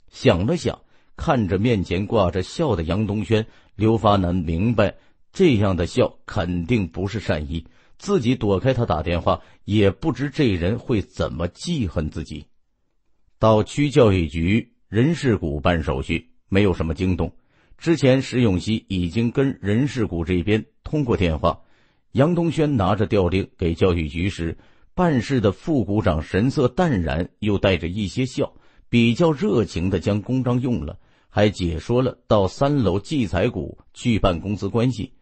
想了想，看着面前挂着笑的杨东轩。刘发南明白，这样的笑肯定不是善意。自己躲开他打电话，也不知这人会怎么记恨自己。到区教育局人事股办手续，没有什么惊动。之前石永熙已经跟人事股这边通过电话。杨东轩拿着调令给教育局时，办事的副股长神色淡然，又带着一些笑，比较热情的将公章用了。还解说了到三楼记财股去办公司关系，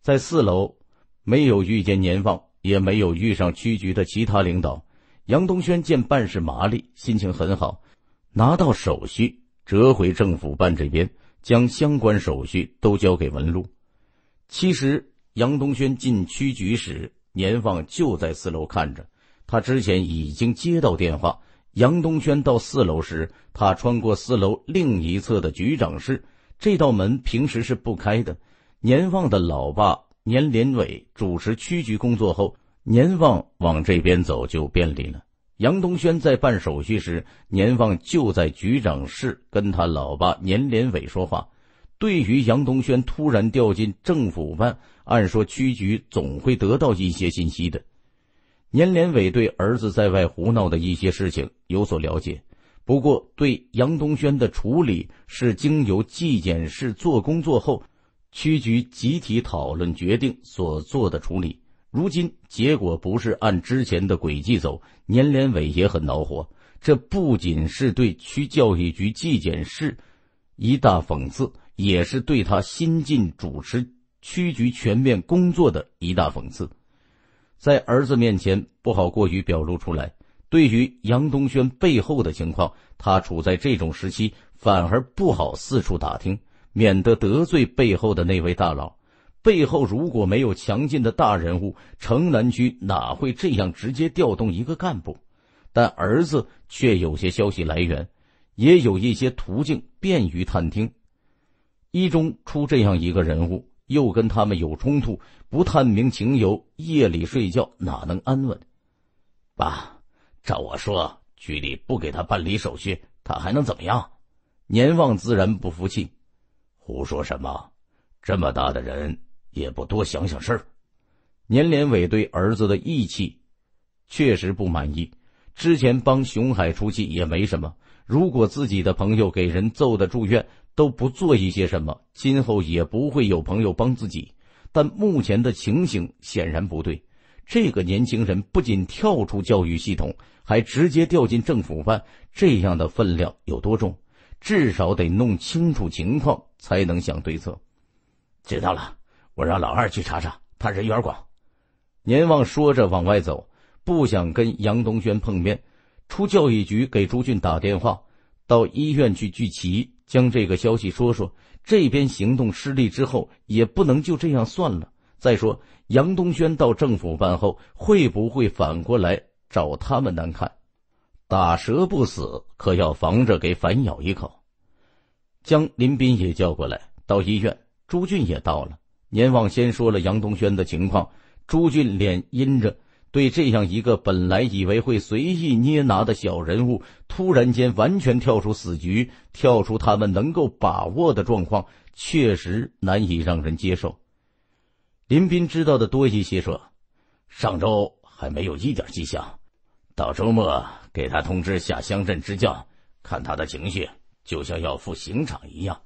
在四楼没有遇见年放，也没有遇上区局的其他领导。杨东轩见办事麻利，心情很好，拿到手续折回政府办这边，将相关手续都交给文禄。其实杨东轩进区局时，年放就在四楼看着他，之前已经接到电话。杨东轩到四楼时，他穿过四楼另一侧的局长室，这道门平时是不开的。年旺的老爸年连伟主持区局工作后，年旺往这边走就便利了。杨东轩在办手续时，年旺就在局长室跟他老爸年连伟说话。对于杨东轩突然调进政府办，按说区局总会得到一些信息的。年连伟对儿子在外胡闹的一些事情有所了解，不过对杨东轩的处理是经由纪检室做工作后，区局集体讨论决定所做的处理。如今结果不是按之前的轨迹走，年连伟也很恼火。这不仅是对区教育局纪检室一大讽刺，也是对他新晋主持区局全面工作的一大讽刺。在儿子面前不好过于表露出来。对于杨东轩背后的情况，他处在这种时期，反而不好四处打听，免得得罪背后的那位大佬。背后如果没有强劲的大人物，城南区哪会这样直接调动一个干部？但儿子却有些消息来源，也有一些途径便于探听。一中出这样一个人物。又跟他们有冲突，不探明情由，夜里睡觉哪能安稳？爸，照我说，局里不给他办理手续，他还能怎么样？年旺自然不服气，胡说什么？这么大的人，也不多想想事儿。年连伟对儿子的义气确实不满意，之前帮熊海出气也没什么，如果自己的朋友给人揍的住院。都不做一些什么，今后也不会有朋友帮自己。但目前的情形显然不对。这个年轻人不仅跳出教育系统，还直接掉进政府办，这样的分量有多重？至少得弄清楚情况，才能想对策。知道了，我让老二去查查，他人缘广。年旺说着往外走，不想跟杨东轩碰面，出教育局给朱俊打电话，到医院去聚齐。将这个消息说说，这边行动失利之后，也不能就这样算了。再说杨东轩到政府办后，会不会反过来找他们难看？打蛇不死，可要防着给反咬一口。将林斌也叫过来，到医院。朱俊也到了。年旺先说了杨东轩的情况，朱俊脸阴着。对这样一个本来以为会随意捏拿的小人物，突然间完全跳出死局，跳出他们能够把握的状况，确实难以让人接受。林斌知道的多一些说，上周还没有一点迹象，到周末给他通知下乡镇支教，看他的情绪就像要赴刑场一样。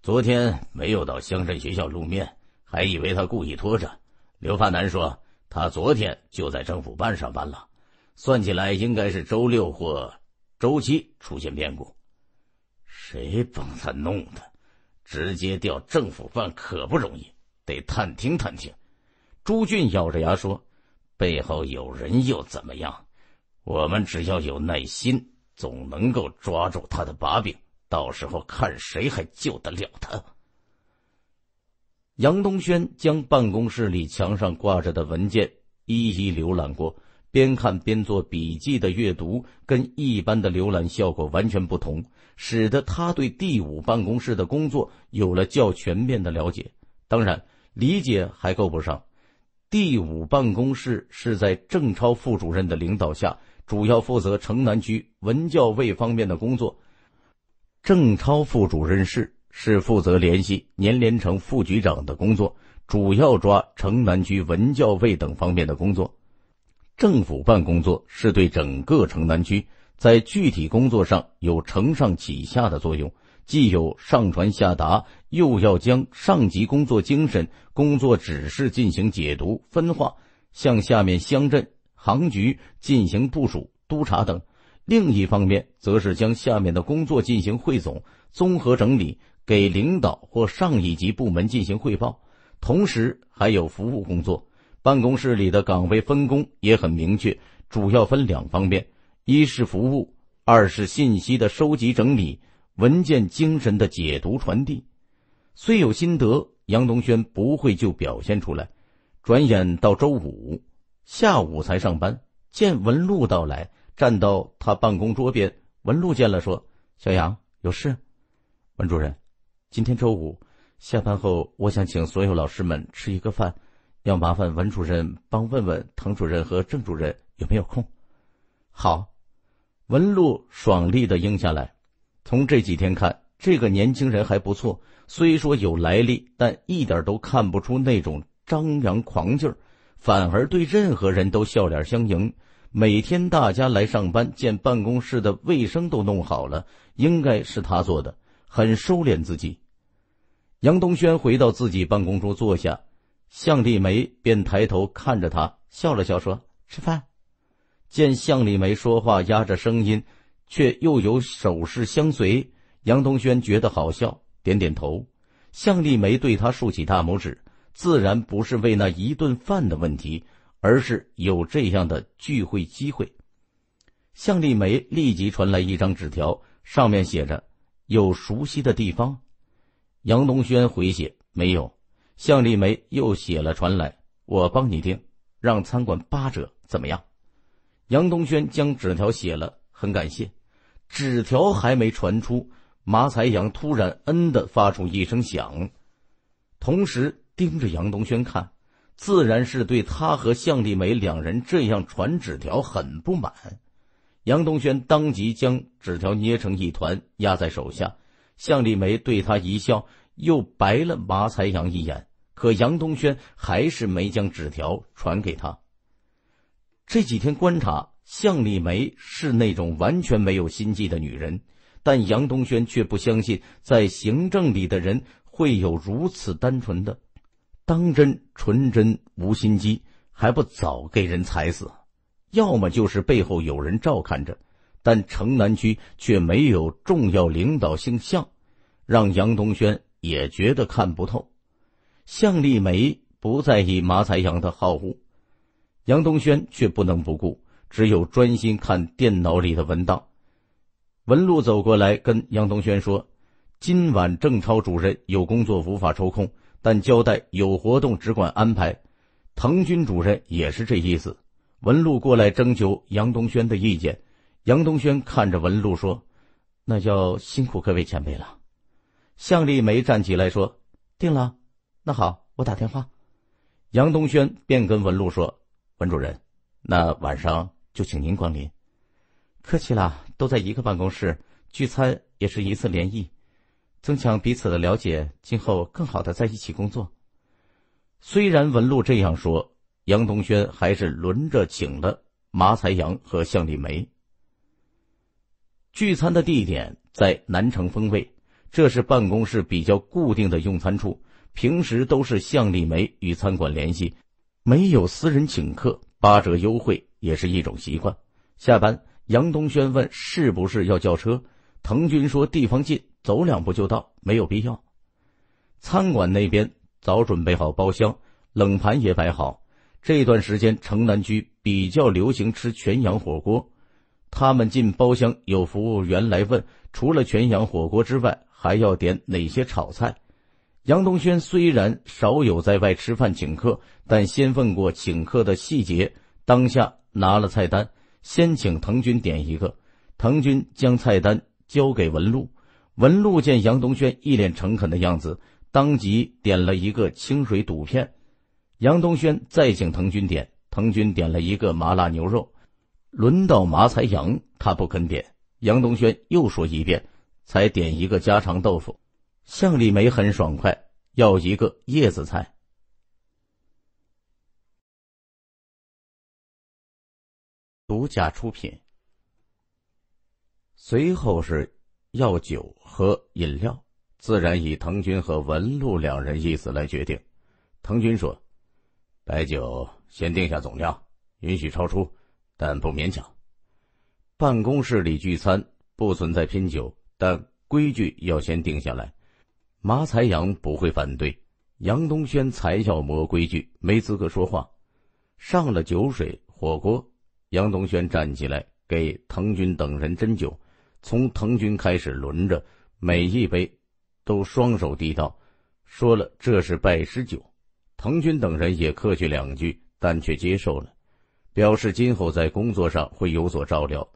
昨天没有到乡镇学校露面，还以为他故意拖着。刘发南说。他昨天就在政府办上班了，算起来应该是周六或周七出现变故，谁帮他弄的？直接调政府办可不容易，得探听探听。朱俊咬着牙说：“背后有人又怎么样？我们只要有耐心，总能够抓住他的把柄。到时候看谁还救得了他。”杨东轩将办公室里墙上挂着的文件一一浏览过，边看边做笔记的阅读跟一般的浏览效果完全不同，使得他对第五办公室的工作有了较全面的了解。当然，理解还够不上。第五办公室是在郑超副主任的领导下，主要负责城南区文教卫方面的工作。郑超副主任是。是负责联系年连成副局长的工作，主要抓城南区文教卫等方面的工作。政府办工作是对整个城南区在具体工作上有承上启下的作用，既有上传下达，又要将上级工作精神、工作指示进行解读、分化，向下面乡镇、行局进行部署、督查等；另一方面，则是将下面的工作进行汇总、综合整理。给领导或上一级部门进行汇报，同时还有服务工作。办公室里的岗位分工也很明确，主要分两方面：一是服务，二是信息的收集整理、文件精神的解读传递。虽有心得，杨东轩不会就表现出来。转眼到周五下午才上班，见文露到来，站到他办公桌边。文露见了说：“小杨，有事？”文主任。今天周五，下班后我想请所有老师们吃一个饭，要麻烦文主任帮问问滕主任和郑主任有没有空。好，文露爽利的应下来。从这几天看，这个年轻人还不错，虽说有来历，但一点都看不出那种张扬狂劲儿，反而对任何人都笑脸相迎。每天大家来上班，见办公室的卫生都弄好了，应该是他做的，很收敛自己。杨东轩回到自己办公桌坐下，向丽梅便抬头看着他，笑了笑说：“吃饭。”见向丽梅说话压着声音，却又有手势相随，杨东轩觉得好笑，点点头。向丽梅对他竖起大拇指，自然不是为那一顿饭的问题，而是有这样的聚会机会。向丽梅立即传来一张纸条，上面写着：“有熟悉的地方。”杨东轩回写没有，向丽梅又写了传来，我帮你订，让餐馆八折怎么样？杨东轩将纸条写了，很感谢。纸条还没传出，马彩阳突然“嗯”的发出一声响，同时盯着杨东轩看，自然是对他和向丽梅两人这样传纸条很不满。杨东轩当即将纸条捏成一团，压在手下。向丽梅对他一笑，又白了马才阳一眼。可杨东轩还是没将纸条传给他。这几天观察，向丽梅是那种完全没有心计的女人，但杨东轩却不相信，在行政里的人会有如此单纯的，当真纯真无心机，还不早给人踩死？要么就是背后有人照看着。但城南区却没有重要领导姓向，让杨东轩也觉得看不透。向丽梅不在意马彩阳的好恶，杨东轩却不能不顾，只有专心看电脑里的文档。文路走过来跟杨东轩说：“今晚郑超主任有工作无法抽空，但交代有活动只管安排。滕军主任也是这意思。”文路过来征求杨东轩的意见。杨东轩看着文露说：“那要辛苦各位前辈了。”向丽梅站起来说：“定了，那好，我打电话。”杨东轩便跟文露说：“文主任，那晚上就请您光临。”“客气了，都在一个办公室聚餐，也是一次联谊，增强彼此的了解，今后更好的在一起工作。”虽然文露这样说，杨东轩还是轮着请了马才阳和向丽梅。聚餐的地点在南城风味，这是办公室比较固定的用餐处，平时都是向丽梅与餐馆联系，没有私人请客，八折优惠也是一种习惯。下班，杨东轩问是不是要叫车，滕军说地方近，走两步就到，没有必要。餐馆那边早准备好包厢，冷盘也摆好。这段时间城南区比较流行吃全羊火锅。他们进包厢，有服务员来问，除了全羊火锅之外，还要点哪些炒菜？杨东轩虽然少有在外吃饭请客，但先问过请客的细节，当下拿了菜单，先请滕军点一个。滕军将菜单交给文禄，文禄见杨东轩一脸诚恳的样子，当即点了一个清水肚片。杨东轩再请滕军点，滕军点了一个麻辣牛肉。轮到马才阳，他不肯点。杨东轩又说一遍，才点一个家常豆腐。向丽梅很爽快，要一个叶子菜。独家出品。随后是药酒和饮料，自然以藤军和文禄两人意思来决定。藤军说：“白酒先定下总量，允许超出。”但不勉强。办公室里聚餐不存在拼酒，但规矩要先定下来。马才阳不会反对，杨东轩才要磨规矩，没资格说话。上了酒水火锅，杨东轩站起来给滕军等人斟酒，从滕军开始轮着，每一杯都双手递到，说了这是拜师酒。滕军等人也客气两句，但却接受了。表示今后在工作上会有所照料。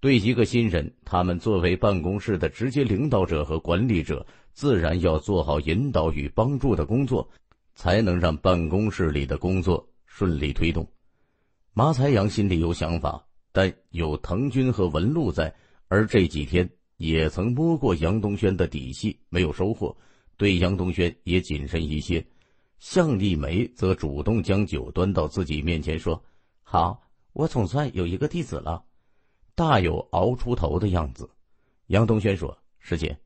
对一个新人，他们作为办公室的直接领导者和管理者，自然要做好引导与帮助的工作，才能让办公室里的工作顺利推动。马才阳心里有想法，但有藤军和文禄在，而这几天也曾摸过杨东轩的底细，没有收获，对杨东轩也谨慎一些。向丽梅则主动将酒端到自己面前，说。好，我总算有一个弟子了，大有熬出头的样子。杨东轩说：“师姐，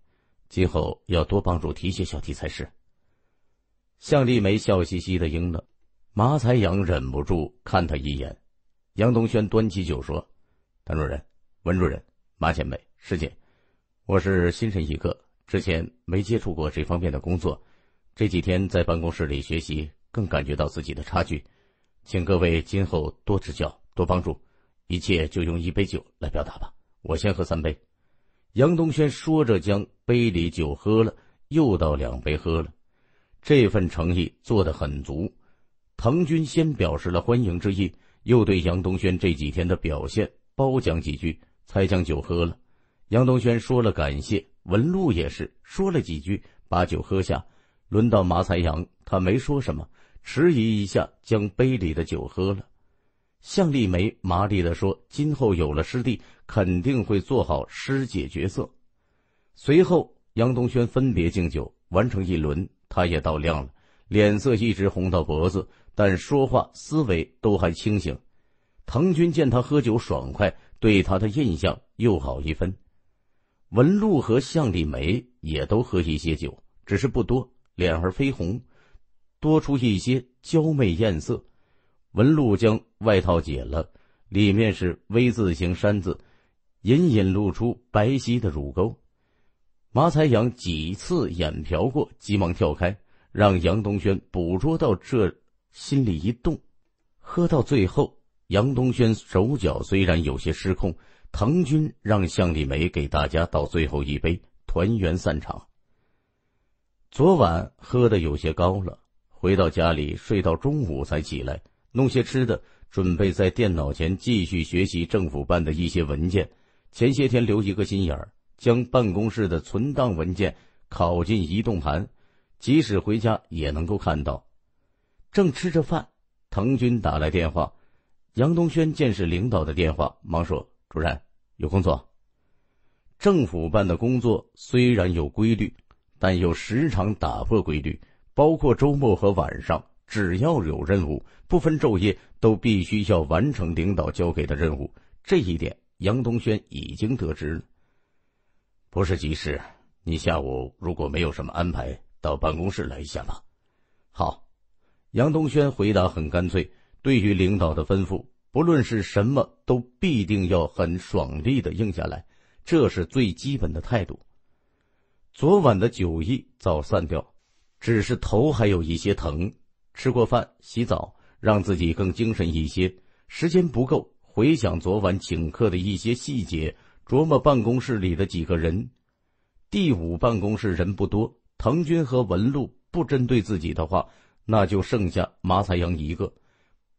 今后要多帮助提携小弟才是。”向丽梅笑嘻嘻的应了。马彩阳忍不住看他一眼。杨东轩端起酒说：“唐主任、文主任、马前辈、师姐，我是新神一个，之前没接触过这方面的工作，这几天在办公室里学习，更感觉到自己的差距。”请各位今后多指教，多帮助，一切就用一杯酒来表达吧。我先喝三杯。杨东轩说着，将杯里酒喝了，又倒两杯喝了。这份诚意做得很足。唐军先表示了欢迎之意，又对杨东轩这几天的表现褒奖几句，才将酒喝了。杨东轩说了感谢，文禄也是说了几句，把酒喝下。轮到马才阳，他没说什么。迟疑一下，将杯里的酒喝了。向丽梅麻利地说：“今后有了师弟，肯定会做好师姐角色。”随后，杨东轩分别敬酒，完成一轮，他也倒亮了，脸色一直红到脖子，但说话思维都还清醒。滕军见他喝酒爽快，对他的印象又好一分。文露和向丽梅也都喝一些酒，只是不多，脸儿绯红。多出一些娇媚艳色，纹路将外套解了，里面是 V 字形衫子，隐隐露出白皙的乳沟。马彩阳几次眼瞟过，急忙跳开，让杨东轩捕捉到这，心里一动。喝到最后，杨东轩手脚虽然有些失控，唐军让向丽梅给大家倒最后一杯，团圆散场。昨晚喝的有些高了。回到家里，睡到中午才起来，弄些吃的，准备在电脑前继续学习政府办的一些文件。前些天留一个心眼儿，将办公室的存档文件拷进移动盘，即使回家也能够看到。正吃着饭，腾军打来电话。杨东轩见是领导的电话，忙说：“主任有工作。”政府办的工作虽然有规律，但又时常打破规律。包括周末和晚上，只要有任务，不分昼夜，都必须要完成领导交给的任务。这一点，杨东轩已经得知了。不是急事，你下午如果没有什么安排，到办公室来一下吧。好，杨东轩回答很干脆。对于领导的吩咐，不论是什么，都必定要很爽利的应下来，这是最基本的态度。昨晚的酒意早散掉。只是头还有一些疼，吃过饭、洗澡，让自己更精神一些。时间不够，回想昨晚请客的一些细节，琢磨办公室里的几个人。第五办公室人不多，藤军和文禄不针对自己的话，那就剩下马才阳一个。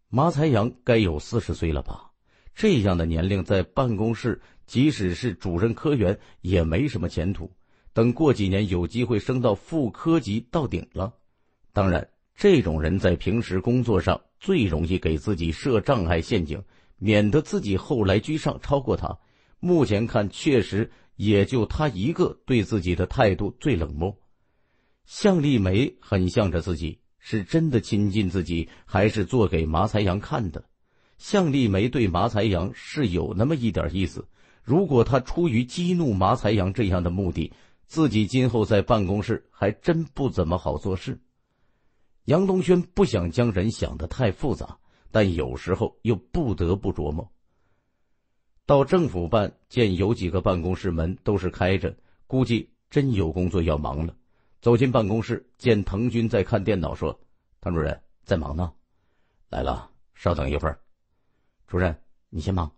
马才阳该有四十岁了吧？这样的年龄在办公室，即使是主任科员，也没什么前途。等过几年有机会升到副科级到顶了，当然，这种人在平时工作上最容易给自己设障碍陷阱，免得自己后来居上超过他。目前看，确实也就他一个对自己的态度最冷漠。向丽梅很向着自己，是真的亲近自己，还是做给马才阳看的？向丽梅对马才阳是有那么一点意思。如果他出于激怒马才阳这样的目的，自己今后在办公室还真不怎么好做事。杨东轩不想将人想得太复杂，但有时候又不得不琢磨。到政府办见，有几个办公室门都是开着，估计真有工作要忙了。走进办公室，见滕军在看电脑，说：“唐主任在忙呢。”来了，稍等一会儿。主任，你先忙。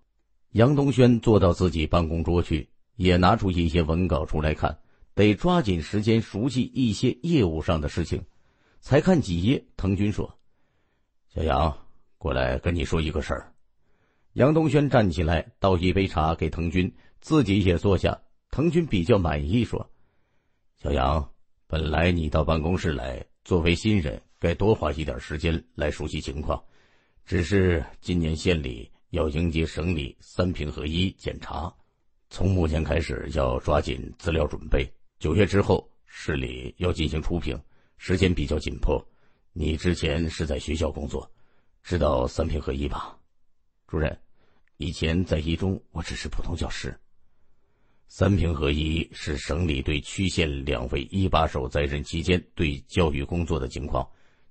杨东轩坐到自己办公桌去，也拿出一些文稿出来看。得抓紧时间熟悉一些业务上的事情。才看几页，藤军说：“小杨，过来跟你说一个事儿。”杨东轩站起来倒一杯茶给藤军，自己也坐下。藤军比较满意说：“小杨，本来你到办公室来，作为新人该多花一点时间来熟悉情况。只是今年县里要迎接省里‘三评合一’检查，从目前开始要抓紧资料准备。”九月之后，市里要进行初评，时间比较紧迫。你之前是在学校工作，知道“三评合一”吧？主任，以前在一中，我只是普通教师。“三评合一”是省里对区县两位一把手在任期间对教育工作的情况、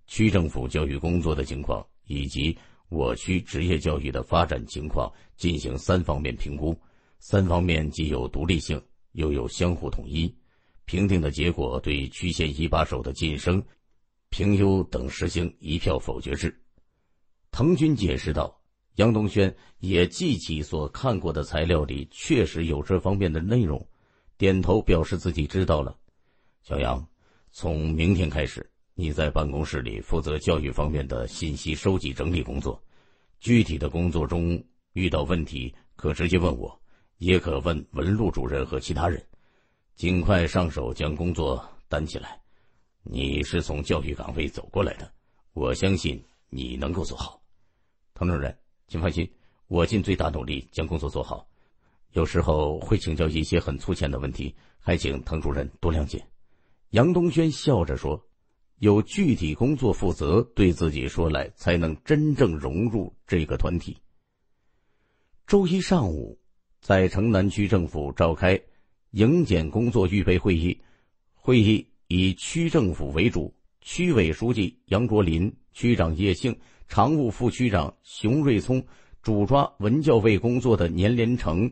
区政府教育工作的情况，以及我区职业教育的发展情况进行三方面评估，三方面既有独立性，又有相互统一。评定的结果对区县一把手的晋升、评优等实行一票否决制。滕军解释道：“杨东轩也记起所看过的材料里确实有这方面的内容，点头表示自己知道了。”小杨，从明天开始，你在办公室里负责教育方面的信息收集整理工作。具体的工作中遇到问题，可直接问我，也可问文路主任和其他人。尽快上手，将工作担起来。你是从教育岗位走过来的，我相信你能够做好。唐主任，请放心，我尽最大努力将工作做好。有时候会请教一些很粗浅的问题，还请唐主任多谅解。杨东轩笑着说：“有具体工作负责，对自己说来，才能真正融入这个团体。”周一上午，在城南区政府召开。迎检工作预备会议，会议以区政府为主，区委书记杨卓林，区长叶庆，常务副区长熊瑞聪，主抓文教卫工作的年连成，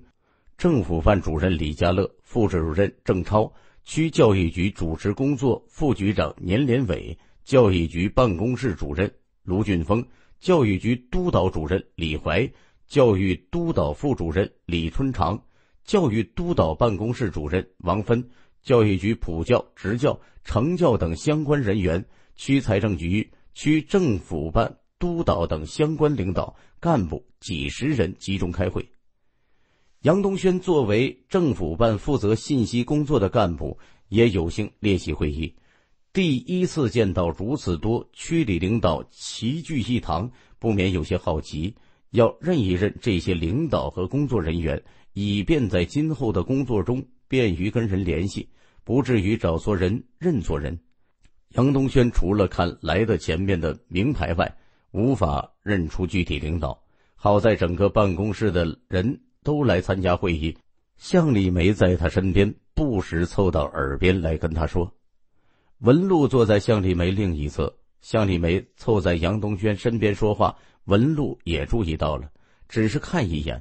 政府办主任李家乐，副主任郑超，区教育局主持工作副局长年连伟，教育局办公室主任卢俊峰，教育局督导主任李怀，教育督导副主任李春长。教育督导办公室主任王芬、教育局普教、职教、成教等相关人员，区财政局、区政府办督导等相关领导干部几十人集中开会。杨东轩作为政府办负责信息工作的干部，也有幸列席会议。第一次见到如此多区里领导齐聚一堂，不免有些好奇，要认一认这些领导和工作人员。以便在今后的工作中便于跟人联系，不至于找错人、认错人。杨东轩除了看来的前面的名牌外，无法认出具体领导。好在整个办公室的人都来参加会议，向丽梅在他身边，不时凑到耳边来跟他说。文露坐在向丽梅另一侧，向丽梅凑在杨东轩身边说话，文露也注意到了，只是看一眼。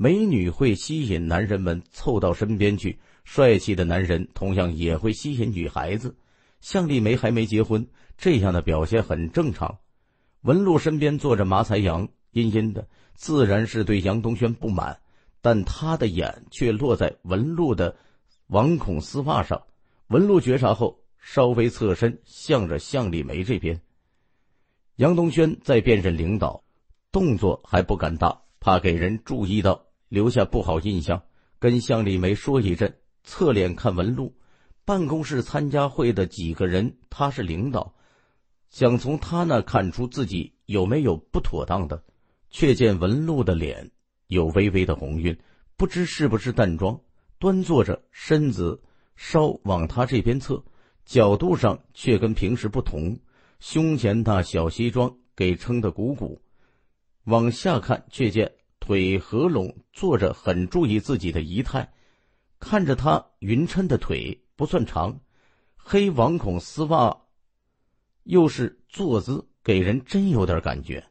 美女会吸引男人们凑到身边去，帅气的男人同样也会吸引女孩子。向丽梅还没结婚，这样的表现很正常。文露身边坐着麻财阳，阴阴的，自然是对杨东轩不满，但他的眼却落在文露的网孔丝袜上。文露觉察后，稍微侧身，向着向丽梅这边。杨东轩在辨认领导，动作还不敢大，怕给人注意到。留下不好印象，跟向丽梅说一阵。侧脸看文露，办公室参加会的几个人，他是领导，想从他那看出自己有没有不妥当的，却见文露的脸有微微的红晕，不知是不是淡妆。端坐着，身子稍往他这边侧，角度上却跟平时不同，胸前大小西装给撑得鼓鼓。往下看，却见。腿合拢坐着，很注意自己的仪态。看着他匀称的腿不算长，黑网孔丝袜，又是坐姿，给人真有点感觉。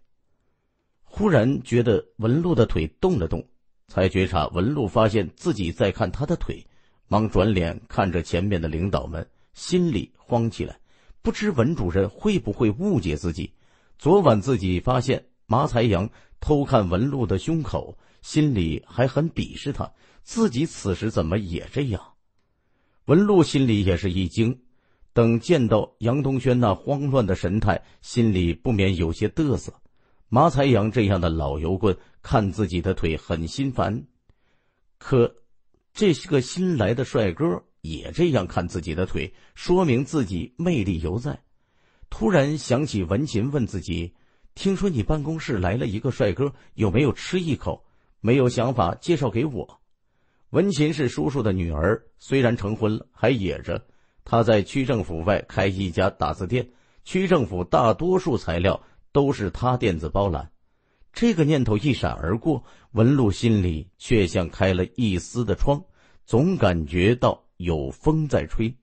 忽然觉得文露的腿动了动，才觉察文露发现自己在看他的腿，忙转脸看着前面的领导们，心里慌起来，不知文主任会不会误解自己。昨晚自己发现马才阳。偷看文露的胸口，心里还很鄙视他。自己此时怎么也这样？文露心里也是一惊。等见到杨东轩那慌乱的神态，心里不免有些得瑟。马才阳这样的老油棍看自己的腿很心烦，可这个新来的帅哥也这样看自己的腿，说明自己魅力犹在。突然想起文琴，问自己。听说你办公室来了一个帅哥，有没有吃一口？没有想法，介绍给我。文琴是叔叔的女儿，虽然成婚了，还野着。他在区政府外开一家打字店，区政府大多数材料都是他店子包揽。这个念头一闪而过，文露心里却像开了一丝的窗，总感觉到有风在吹。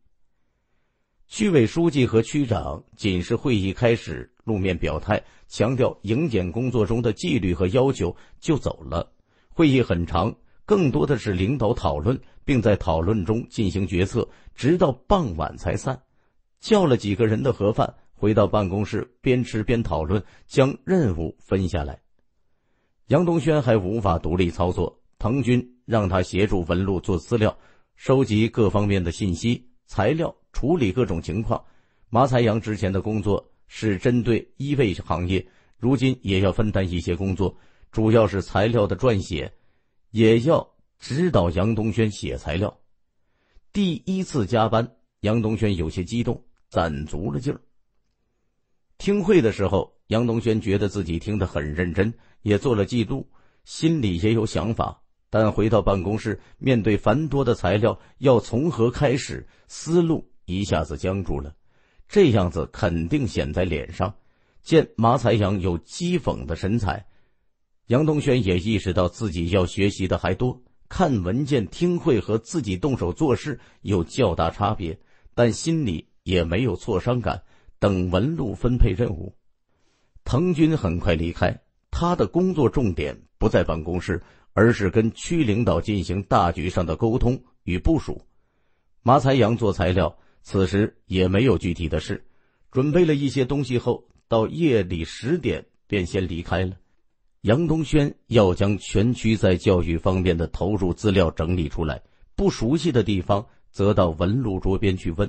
区委书记和区长，仅是会议开始。露面表态，强调迎检工作中的纪律和要求，就走了。会议很长，更多的是领导讨论，并在讨论中进行决策，直到傍晚才散。叫了几个人的盒饭，回到办公室，边吃边讨论，将任务分下来。杨东轩还无法独立操作，滕军让他协助文禄做资料收集，各方面的信息材料处理各种情况。马才阳之前的工作。是针对一位行业，如今也要分担一些工作，主要是材料的撰写，也要指导杨东轩写材料。第一次加班，杨东轩有些激动，攒足了劲儿。听会的时候，杨东轩觉得自己听得很认真，也做了记录，心里也有想法，但回到办公室，面对繁多的材料，要从何开始？思路一下子僵住了。这样子肯定显在脸上。见马才阳有讥讽的神采，杨东轩也意识到自己要学习的还多，看文件、听会和自己动手做事有较大差别，但心里也没有挫伤感。等文路分配任务，滕军很快离开。他的工作重点不在办公室，而是跟区领导进行大局上的沟通与部署。马才阳做材料。此时也没有具体的事，准备了一些东西后，到夜里十点便先离开了。杨东轩要将全区在教育方面的投入资料整理出来，不熟悉的地方则到文路桌边去问。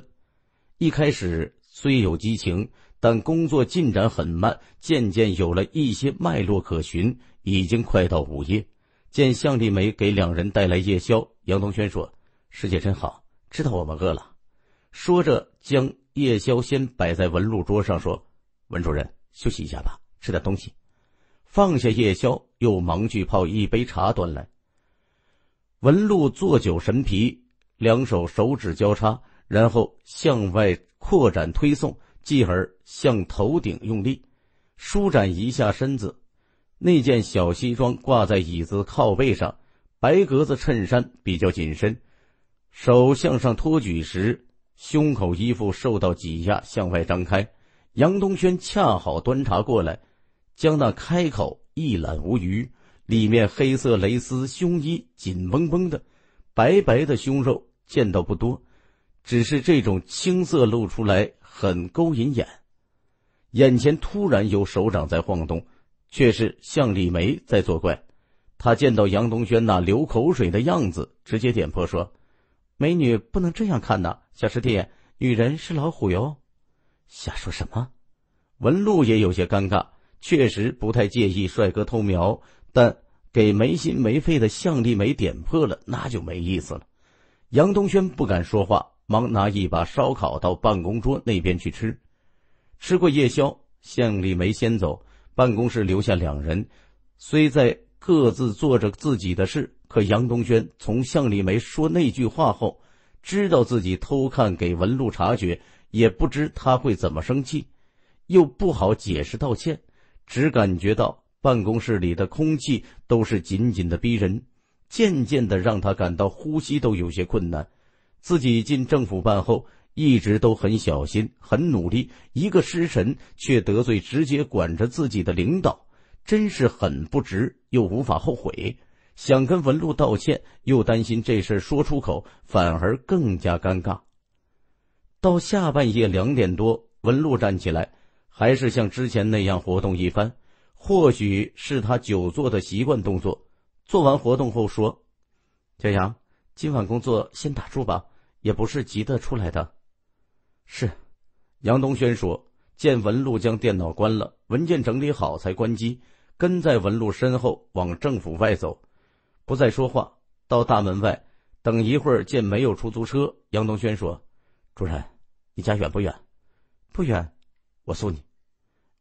一开始虽有激情，但工作进展很慢，渐渐有了一些脉络可循。已经快到午夜，见向丽梅给两人带来夜宵，杨东轩说：“师姐真好，知道我们饿了。”说着，将夜宵先摆在文禄桌上，说：“文主任，休息一下吧，吃点东西。”放下夜宵，又忙去泡一杯茶，端来。文禄坐久神疲，两手手指交叉，然后向外扩展推送，继而向头顶用力，舒展一下身子。那件小西装挂在椅子靠背上，白格子衬衫比较紧身，手向上托举时。胸口衣服受到挤压，向外张开。杨东轩恰好端茶过来，将那开口一览无余。里面黑色蕾丝胸衣紧绷绷的，白白的胸肉见到不多，只是这种青色露出来很勾引眼。眼前突然有手掌在晃动，却是向李梅在作怪。他见到杨东轩那流口水的样子，直接点破说：“美女不能这样看呐。”小师弟，女人是老虎哟！瞎说什么？文露也有些尴尬，确实不太介意帅哥偷瞄，但给没心没肺的向丽梅点破了，那就没意思了。杨东轩不敢说话，忙拿一把烧烤到办公桌那边去吃。吃过夜宵，向丽梅先走，办公室留下两人。虽在各自做着自己的事，可杨东轩从向丽梅说那句话后。知道自己偷看给文禄察觉，也不知他会怎么生气，又不好解释道歉，只感觉到办公室里的空气都是紧紧的逼人，渐渐的让他感到呼吸都有些困难。自己进政府办后一直都很小心很努力，一个失神却得罪直接管着自己的领导，真是很不值，又无法后悔。想跟文露道歉，又担心这事说出口反而更加尴尬。到下半夜两点多，文露站起来，还是像之前那样活动一番，或许是他久坐的习惯动作。做完活动后说：“小杨，今晚工作先打住吧，也不是急得出来的。”是，杨东轩说。见文露将电脑关了，文件整理好才关机，跟在文露身后往政府外走。不再说话，到大门外等一会儿。见没有出租车，杨东轩说：“主任，你家远不远？不远，我送你。”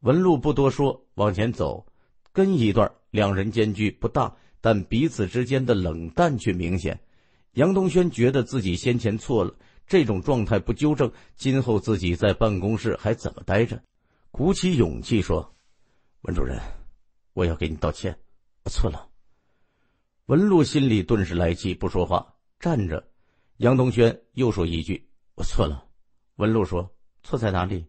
文路不多说，往前走，跟一段，两人间距不大，但彼此之间的冷淡却明显。杨东轩觉得自己先前错了，这种状态不纠正，今后自己在办公室还怎么待着？鼓起勇气说：“文主任，我要给你道歉，我错了。”文露心里顿时来气，不说话，站着。杨东轩又说一句：“我错了。”文露说：“错在哪里？”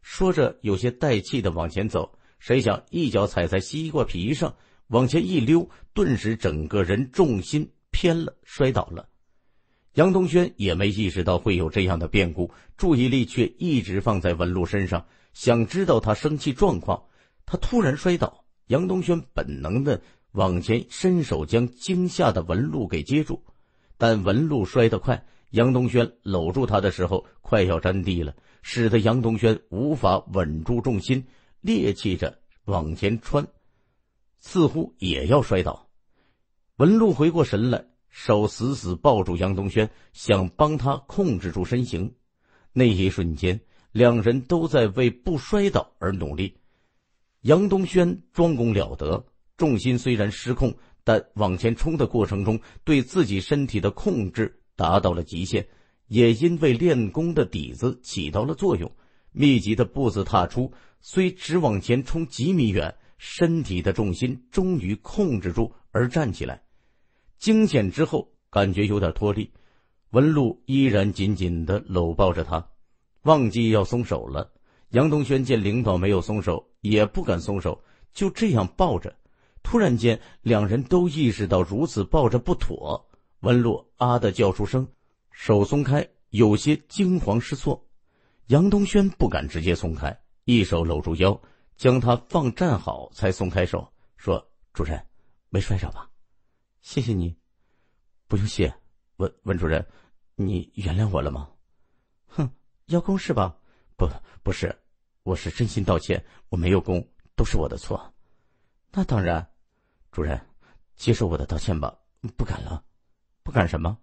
说着，有些带气的往前走。谁想一脚踩在西瓜皮上，往前一溜，顿时整个人重心偏了，摔倒了。杨东轩也没意识到会有这样的变故，注意力却一直放在文露身上，想知道他生气状况。他突然摔倒，杨东轩本能的。往前伸手将惊吓的纹路给接住，但纹路摔得快。杨东轩搂住他的时候快要沾地了，使得杨东轩无法稳住重心，趔趄着往前穿，似乎也要摔倒。纹路回过神来，手死死抱住杨东轩，想帮他控制住身形。那一瞬间，两人都在为不摔倒而努力。杨东轩装功了得。重心虽然失控，但往前冲的过程中，对自己身体的控制达到了极限，也因为练功的底子起到了作用。密集的步子踏出，虽只往前冲几米远，身体的重心终于控制住而站起来。惊险之后，感觉有点脱力，文露依然紧紧的搂抱着他，忘记要松手了。杨东轩见领导没有松手，也不敢松手，就这样抱着。突然间，两人都意识到如此抱着不妥，文洛啊的叫出声，手松开，有些惊慌失措。杨东轩不敢直接松开，一手搂住腰，将他放站好，才松开手，说：“主任，没摔着吧？谢谢你，不用谢。”文文主任，你原谅我了吗？哼，邀功是吧？不，不是，我是真心道歉，我没有功，都是我的错。那当然。主任，接受我的道歉吧。不敢了，不敢什么？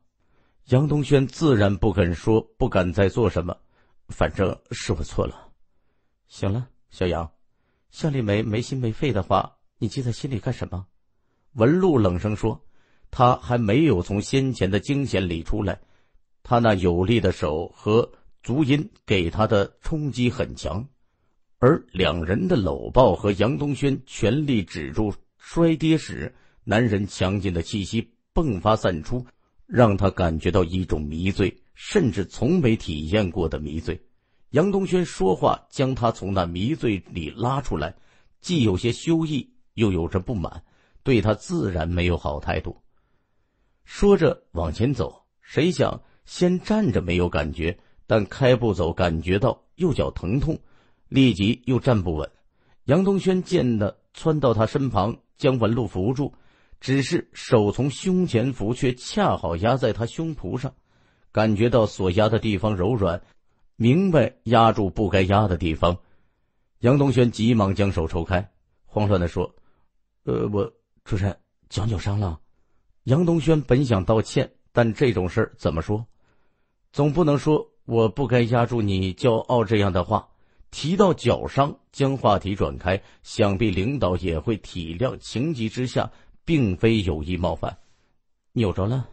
杨东轩自然不肯说不敢再做什么，反正是我错了。行了，小杨，向丽梅没心没肺的话，你记在心里干什么？文露冷声说：“他还没有从先前的惊险里出来，他那有力的手和足音给他的冲击很强，而两人的搂抱和杨东轩全力止住。”摔跌时，男人强劲的气息迸发散出，让他感觉到一种迷醉，甚至从没体验过的迷醉。杨东轩说话将他从那迷醉里拉出来，既有些羞意，又有着不满，对他自然没有好态度。说着往前走，谁想先站着没有感觉，但开步走感觉到右脚疼痛，立即又站不稳。杨东轩见的窜到他身旁。将纹路扶住，只是手从胸前扶，却恰好压在他胸脯上，感觉到所压的地方柔软，明白压住不该压的地方。杨东轩急忙将手抽开，慌乱地说：“呃，我主任脚扭伤了。”杨东轩本想道歉，但这种事怎么说，总不能说我不该压住你骄傲这样的话。提到脚伤，将话题转开，想必领导也会体谅。情急之下，并非有意冒犯。扭着了，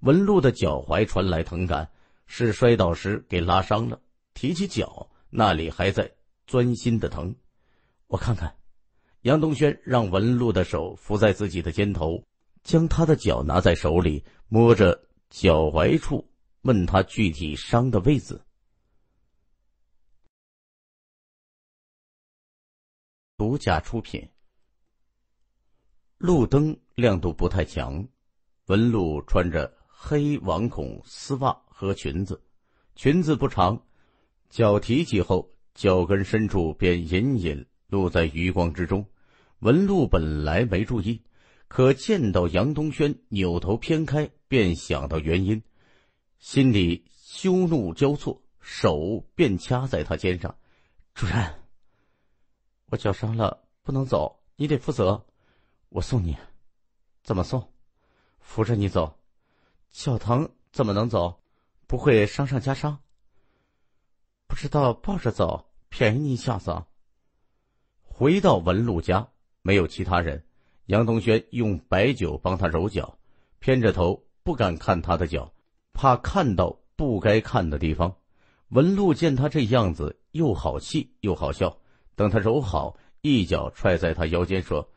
文露的脚踝传来疼感，是摔倒时给拉伤了。提起脚，那里还在钻心的疼。我看看，杨东轩让文露的手扶在自己的肩头，将她的脚拿在手里，摸着脚踝处，问她具体伤的位置。独家出品。路灯亮度不太强，文露穿着黑网孔丝袜和裙子，裙子不长，脚提起后，脚跟深处便隐隐露在余光之中。文露本来没注意，可见到杨东轩扭头偏开，便想到原因，心里羞怒交错，手便掐在他肩上，主任。我脚伤了，不能走，你得负责。我送你，怎么送？扶着你走，脚疼怎么能走？不会伤上加伤。不知道抱着走便宜你一下子。回到文露家，没有其他人，杨东轩用白酒帮他揉脚，偏着头不敢看他的脚，怕看到不该看的地方。文露见他这样子，又好气又好笑。等他揉好，一脚踹在他腰间，说：“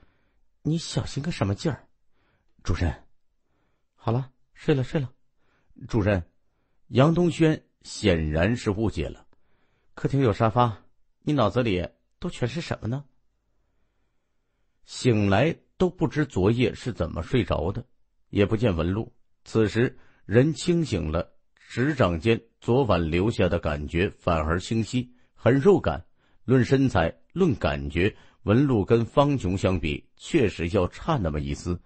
你小心个什么劲儿？”主任，好了，睡了，睡了。主任，杨东轩显然是误解了。客厅有沙发，你脑子里都全是什么呢？醒来都不知昨夜是怎么睡着的，也不见纹路。此时人清醒了，指掌间昨晚留下的感觉反而清晰，很肉感。论身材，论感觉，文露跟方琼相比，确实要差那么一丝，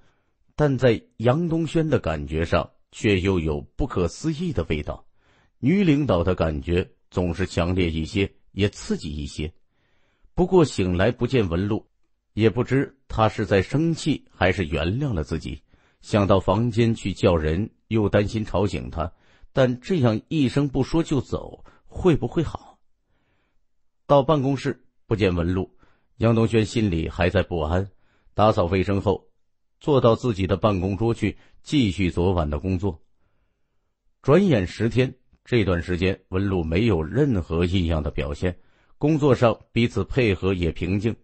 但在杨东轩的感觉上，却又有不可思议的味道。女领导的感觉总是强烈一些，也刺激一些。不过醒来不见文路，也不知他是在生气还是原谅了自己。想到房间去叫人，又担心吵醒他，但这样一声不说就走，会不会好？到办公室不见文露，杨东轩心里还在不安。打扫卫生后，坐到自己的办公桌去，继续昨晚的工作。转眼十天，这段时间文露没有任何异样的表现，工作上彼此配合也平静。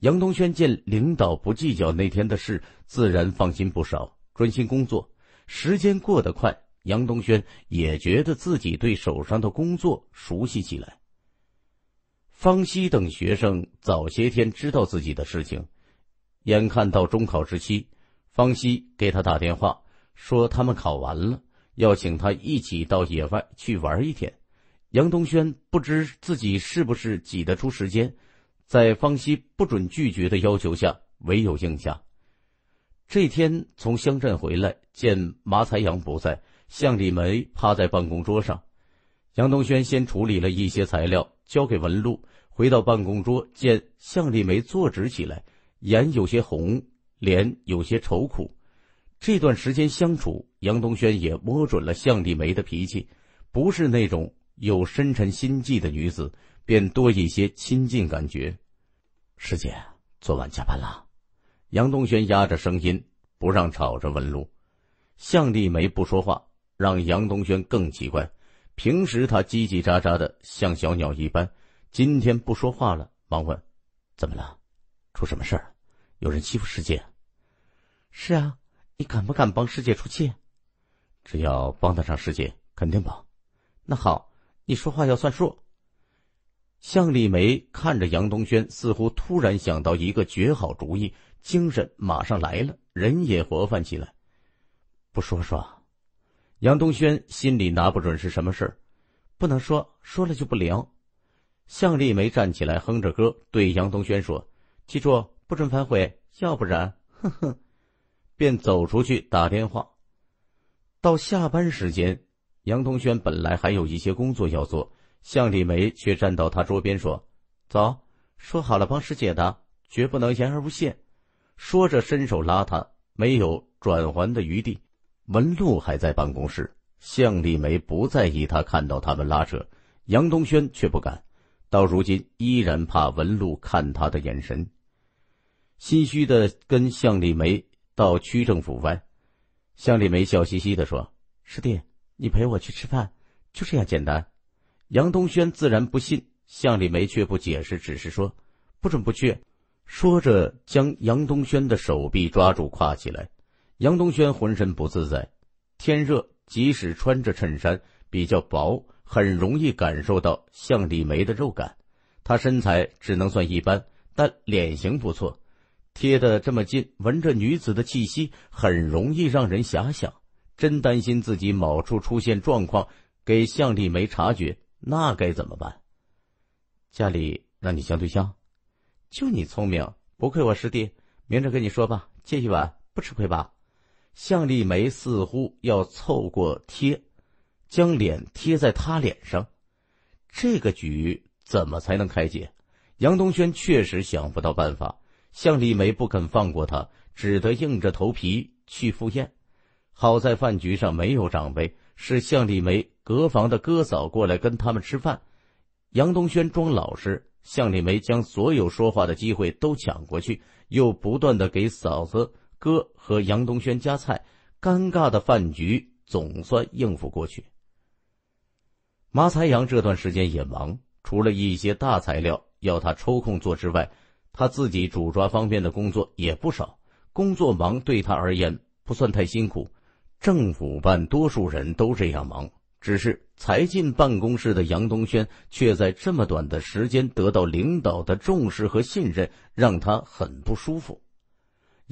杨东轩见领导不计较那天的事，自然放心不少，专心工作。时间过得快，杨东轩也觉得自己对手上的工作熟悉起来。方西等学生早些天知道自己的事情，眼看到中考时期，方西给他打电话说他们考完了，要请他一起到野外去玩一天。杨东轩不知自己是不是挤得出时间，在方西不准拒绝的要求下，唯有应下。这天从乡镇回来，见马才阳不在，向李梅趴在办公桌上。杨东轩先处理了一些材料，交给文露。回到办公桌，见向丽梅坐直起来，眼有些红，脸有些愁苦。这段时间相处，杨东轩也摸准了向丽梅的脾气，不是那种有深沉心计的女子，便多一些亲近感觉。师姐，昨晚加班了。杨东轩压着声音，不让吵着文露。向丽梅不说话，让杨东轩更奇怪。平时他叽叽喳喳的，像小鸟一般，今天不说话了，忙问：“怎么了？出什么事儿？有人欺负师姐？”“是啊，你敢不敢帮师姐出气？”“只要帮得上师姐，肯定帮。”“那好，你说话要算数。”向丽梅看着杨东轩，似乎突然想到一个绝好主意，精神马上来了，人也活泛起来，不说说。杨东轩心里拿不准是什么事儿，不能说，说了就不灵。向丽梅站起来，哼着歌对杨东轩说：“记住，不准反悔，要不然……哼哼，便走出去打电话。到下班时间，杨东轩本来还有一些工作要做，向丽梅却站到他桌边说：“走，说好了帮师姐的，绝不能言而无信。”说着伸手拉他，没有转还的余地。文露还在办公室，向丽梅不在意他看到他们拉扯，杨东轩却不敢，到如今依然怕文露看他的眼神，心虚的跟向丽梅到区政府外，向丽梅笑嘻嘻的说：“师弟，你陪我去吃饭，就这样简单。”杨东轩自然不信，向丽梅却不解释，只是说：“不准不去。”说着将杨东轩的手臂抓住，挎起来。杨东轩浑身不自在，天热，即使穿着衬衫比较薄，很容易感受到向丽梅的肉感。她身材只能算一般，但脸型不错。贴得这么近，闻着女子的气息，很容易让人遐想。真担心自己某处出现状况，给向丽梅察觉，那该怎么办？家里让你相对象，就你聪明，不愧我师弟。明着跟你说吧，借一碗不吃亏吧。向丽梅似乎要凑过贴，将脸贴在他脸上，这个局怎么才能开解？杨东轩确实想不到办法，向丽梅不肯放过他，只得硬着头皮去赴宴。好在饭局上没有长辈，是向丽梅隔房的哥嫂过来跟他们吃饭。杨东轩装老实，向丽梅将所有说话的机会都抢过去，又不断的给嫂子。哥和杨东轩夹菜，尴尬的饭局总算应付过去。马才阳这段时间也忙，除了一些大材料要他抽空做之外，他自己主抓方面的工作也不少。工作忙对他而言不算太辛苦，政府办多数人都这样忙。只是才进办公室的杨东轩，却在这么短的时间得到领导的重视和信任，让他很不舒服。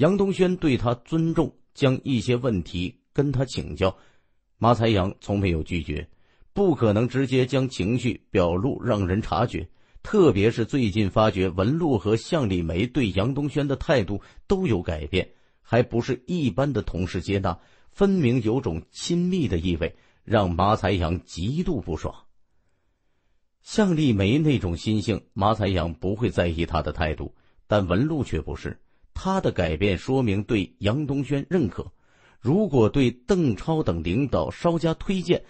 杨东轩对他尊重，将一些问题跟他请教，马才阳从没有拒绝，不可能直接将情绪表露让人察觉。特别是最近发觉文露和向丽梅对杨东轩的态度都有改变，还不是一般的同事接纳，分明有种亲密的意味，让马才阳极度不爽。向丽梅那种心性，马才阳不会在意她的态度，但文露却不是。他的改变说明对杨东轩认可，如果对邓超等领导稍加推荐，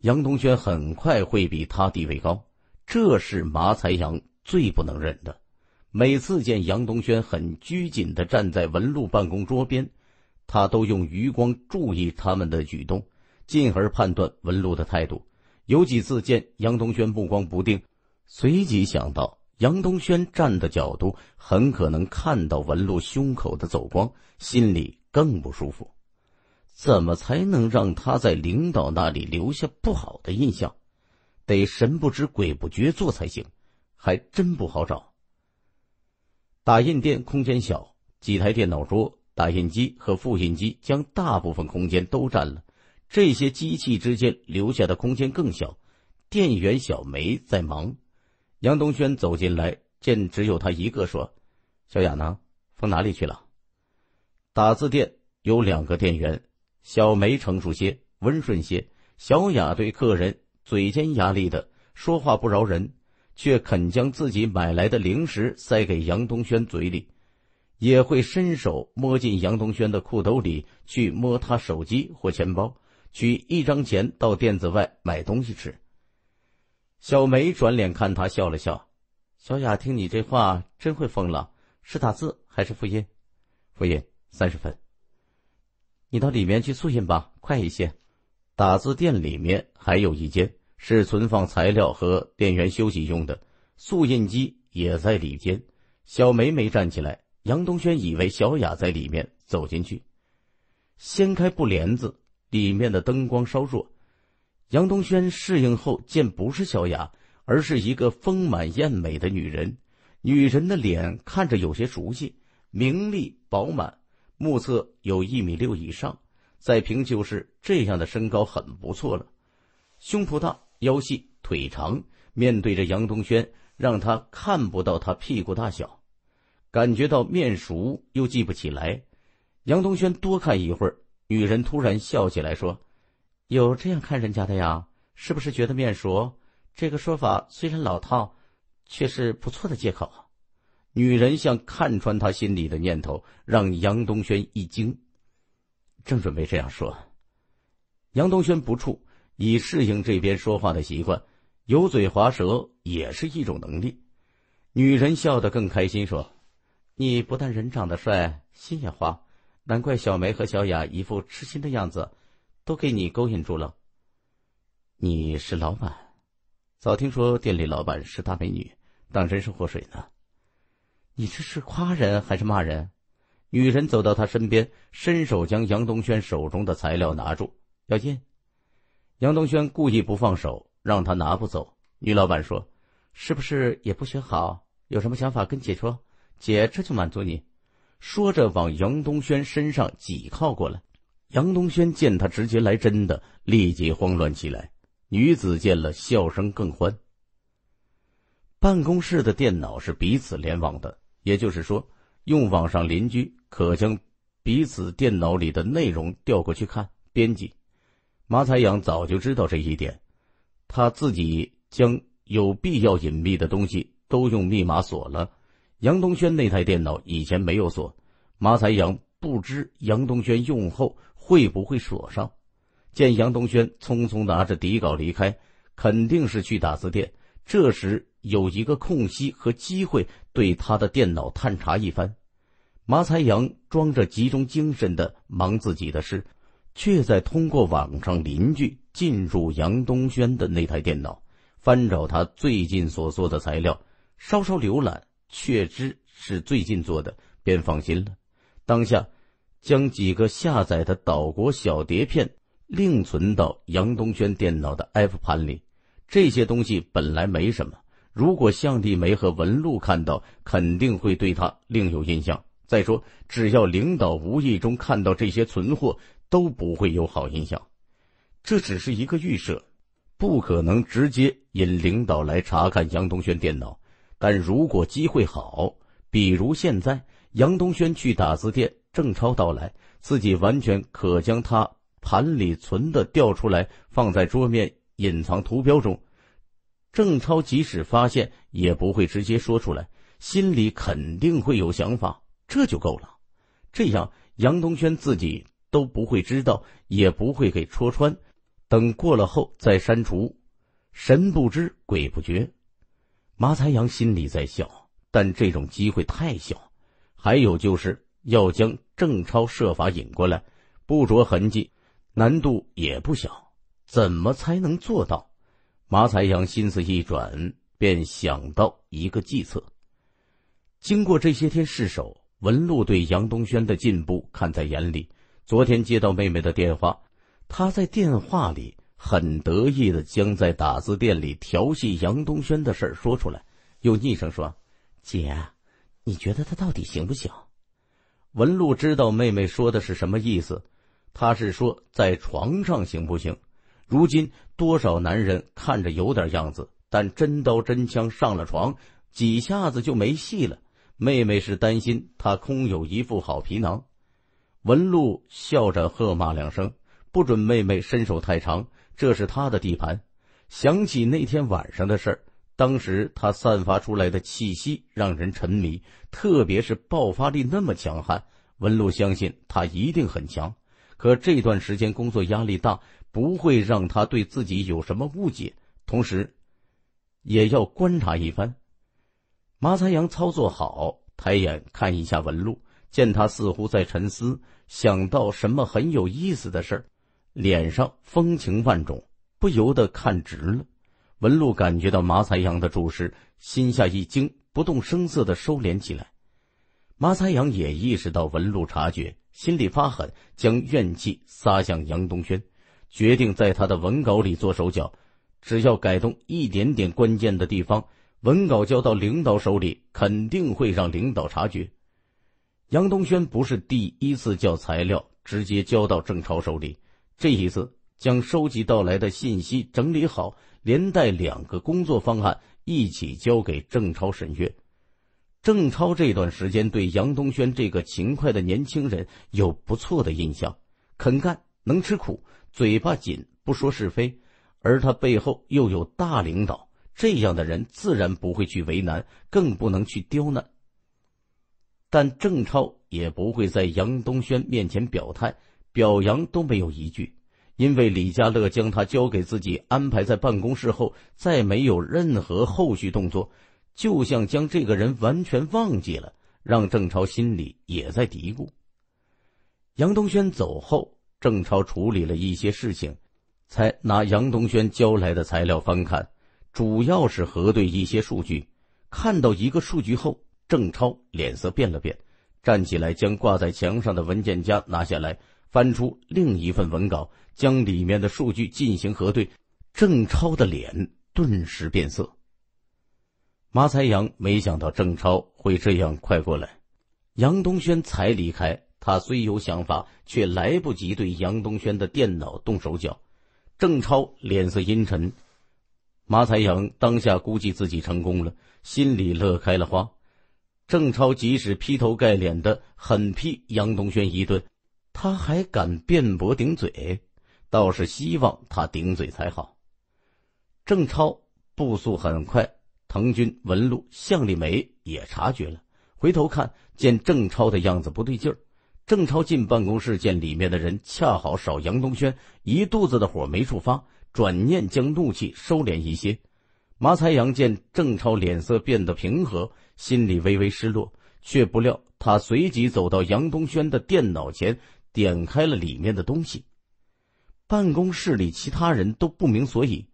杨东轩很快会比他地位高，这是马才阳最不能忍的。每次见杨东轩很拘谨地站在文禄办公桌边，他都用余光注意他们的举动，进而判断文禄的态度。有几次见杨东轩目光不定，随即想到。杨东轩站的角度，很可能看到文露胸口的走光，心里更不舒服。怎么才能让他在领导那里留下不好的印象？得神不知鬼不觉做才行，还真不好找。打印店空间小，几台电脑桌、打印机和复印机将大部分空间都占了，这些机器之间留下的空间更小。店员小梅在忙。杨东轩走进来，见只有他一个，说：“小雅呢？放哪里去了？”打字店有两个店员，小梅成熟些，温顺些；小雅对客人嘴尖牙利的，说话不饶人，却肯将自己买来的零食塞给杨东轩嘴里，也会伸手摸进杨东轩的裤兜里去摸他手机或钱包，取一张钱到店子外买东西吃。小梅转脸看他笑了笑，小雅听你这话真会疯了，是打字还是复印？复印三十分。你到里面去速印吧，快一些。打字店里面还有一间，是存放材料和店员休息用的，速印机也在里间。小梅没站起来，杨东轩以为小雅在里面，走进去，掀开布帘子，里面的灯光稍弱。杨东轩适应后，见不是小雅，而是一个丰满艳美的女人。女人的脸看着有些熟悉，明丽饱满，目测有一米六以上。在平就是这样的身高很不错了，胸脯大，腰细，腿长。面对着杨东轩，让他看不到他屁股大小，感觉到面熟又记不起来。杨东轩多看一会儿，女人突然笑起来说。有这样看人家的呀？是不是觉得面熟？这个说法虽然老套，却是不错的借口。女人像看穿他心里的念头，让杨东轩一惊。正准备这样说，杨东轩不怵，以适应这边说话的习惯，油嘴滑舌也是一种能力。女人笑得更开心，说：“你不但人长得帅，心也花，难怪小梅和小雅一副痴心的样子。”都给你勾引住了。你是老板，早听说店里老板是大美女，当真是祸水呢。你这是夸人还是骂人？女人走到他身边，伸手将杨东轩手中的材料拿住，小心。杨东轩故意不放手，让他拿不走。女老板说：“是不是也不学好？有什么想法跟姐说，姐这就满足你。”说着往杨东轩身上挤靠过来。杨东轩见他直接来真的，立即慌乱起来。女子见了，笑声更欢。办公室的电脑是彼此联网的，也就是说，用网上邻居可将彼此电脑里的内容调过去看。编辑，马彩阳早就知道这一点，他自己将有必要隐秘的东西都用密码锁了。杨东轩那台电脑以前没有锁，马彩阳不知杨东轩用后。会不会锁上？见杨东轩匆匆拿着底稿离开，肯定是去打字店。这时有一个空隙和机会，对他的电脑探查一番。马才阳装着集中精神的忙自己的事，却在通过网上邻居进入杨东轩的那台电脑，翻找他最近所做的材料，稍稍浏览，确知是最近做的，便放心了。当下。将几个下载的岛国小碟片另存到杨东轩电脑的 F 盘里。这些东西本来没什么，如果向地梅和文露看到，肯定会对他另有印象。再说，只要领导无意中看到这些存货，都不会有好印象。这只是一个预设，不可能直接引领导来查看杨东轩电脑。但如果机会好，比如现在杨东轩去打字店。郑超到来，自己完全可将他盘里存的调出来，放在桌面隐藏图标中。郑超即使发现，也不会直接说出来，心里肯定会有想法，这就够了。这样，杨东轩自己都不会知道，也不会给戳穿。等过了后，再删除，神不知鬼不觉。马才阳心里在笑，但这种机会太小。还有就是要将。郑超设法引过来，不着痕迹，难度也不小。怎么才能做到？马彩阳心思一转，便想到一个计策。经过这些天试手，文露对杨东轩的进步看在眼里。昨天接到妹妹的电话，她在电话里很得意的将在打字店里调戏杨东轩的事说出来，又腻声说：“姐，你觉得他到底行不行？”文露知道妹妹说的是什么意思，她是说在床上行不行？如今多少男人看着有点样子，但真刀真枪上了床，几下子就没戏了。妹妹是担心他空有一副好皮囊。文露笑着喝骂两声，不准妹妹伸手太长，这是他的地盘。想起那天晚上的事儿。当时他散发出来的气息让人沉迷，特别是爆发力那么强悍，文路相信他一定很强。可这段时间工作压力大，不会让他对自己有什么误解。同时，也要观察一番。麻三阳操作好，抬眼看一下文路，见他似乎在沉思，想到什么很有意思的事儿，脸上风情万种，不由得看直了。文路感觉到马才阳的注视，心下一惊，不动声色的收敛起来。马才阳也意识到文路察觉，心里发狠，将怨气撒向杨东轩，决定在他的文稿里做手脚。只要改动一点点关键的地方，文稿交到领导手里，肯定会让领导察觉。杨东轩不是第一次叫材料直接交到郑超手里，这一次将收集到来的信息整理好。连带两个工作方案一起交给郑超审阅。郑超这段时间对杨东轩这个勤快的年轻人有不错的印象，肯干、能吃苦、嘴巴紧，不说是非。而他背后又有大领导，这样的人自然不会去为难，更不能去刁难。但郑超也不会在杨东轩面前表态，表扬都没有一句。因为李家乐将他交给自己安排在办公室后，再没有任何后续动作，就像将这个人完全忘记了，让郑超心里也在嘀咕。杨东轩走后，郑超处理了一些事情，才拿杨东轩交来的材料翻看，主要是核对一些数据。看到一个数据后，郑超脸色变了变，站起来将挂在墙上的文件夹拿下来。翻出另一份文稿，将里面的数据进行核对。郑超的脸顿时变色。马才阳没想到郑超会这样快过来。杨东轩才离开，他虽有想法，却来不及对杨东轩的电脑动手脚。郑超脸色阴沉，马才阳当下估计自己成功了，心里乐开了花。郑超即使劈头盖脸的狠批杨东轩一顿。他还敢辩驳顶嘴，倒是希望他顶嘴才好。郑超步速很快，藤军、文路向立梅也察觉了，回头看见郑超的样子不对劲儿。郑超进办公室，见里面的人恰好少杨东轩，一肚子的火没处发，转念将怒气收敛一些。马才阳见郑超脸色变得平和，心里微微失落，却不料他随即走到杨东轩的电脑前。点开了里面的东西，办公室里其他人都不明所以。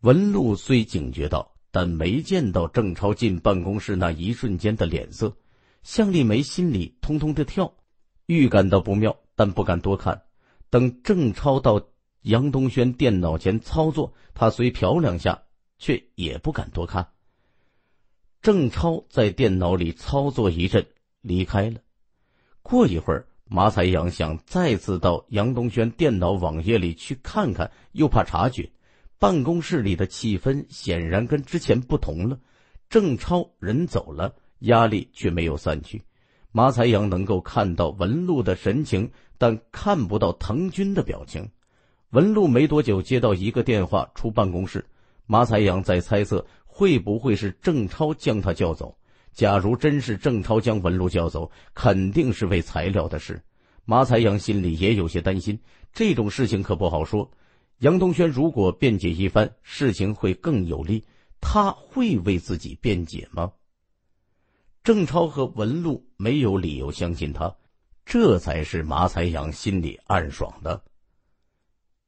文露虽警觉到，但没见到郑超进办公室那一瞬间的脸色。向丽梅心里通通的跳，预感到不妙，但不敢多看。等郑超到杨东轩电脑前操作，他随瞟两下，却也不敢多看。郑超在电脑里操作一阵，离开了。过一会儿。马彩阳想再次到杨东轩电脑网页里去看看，又怕察觉。办公室里的气氛显然跟之前不同了。郑超人走了，压力却没有散去。马彩阳能够看到文露的神情，但看不到滕军的表情。文露没多久接到一个电话，出办公室。马彩阳在猜测，会不会是郑超将他叫走？假如真是郑超将文露叫走，肯定是为材料的事。马彩阳心里也有些担心，这种事情可不好说。杨东轩如果辩解一番，事情会更有利。他会为自己辩解吗？郑超和文露没有理由相信他，这才是马彩阳心里暗爽的。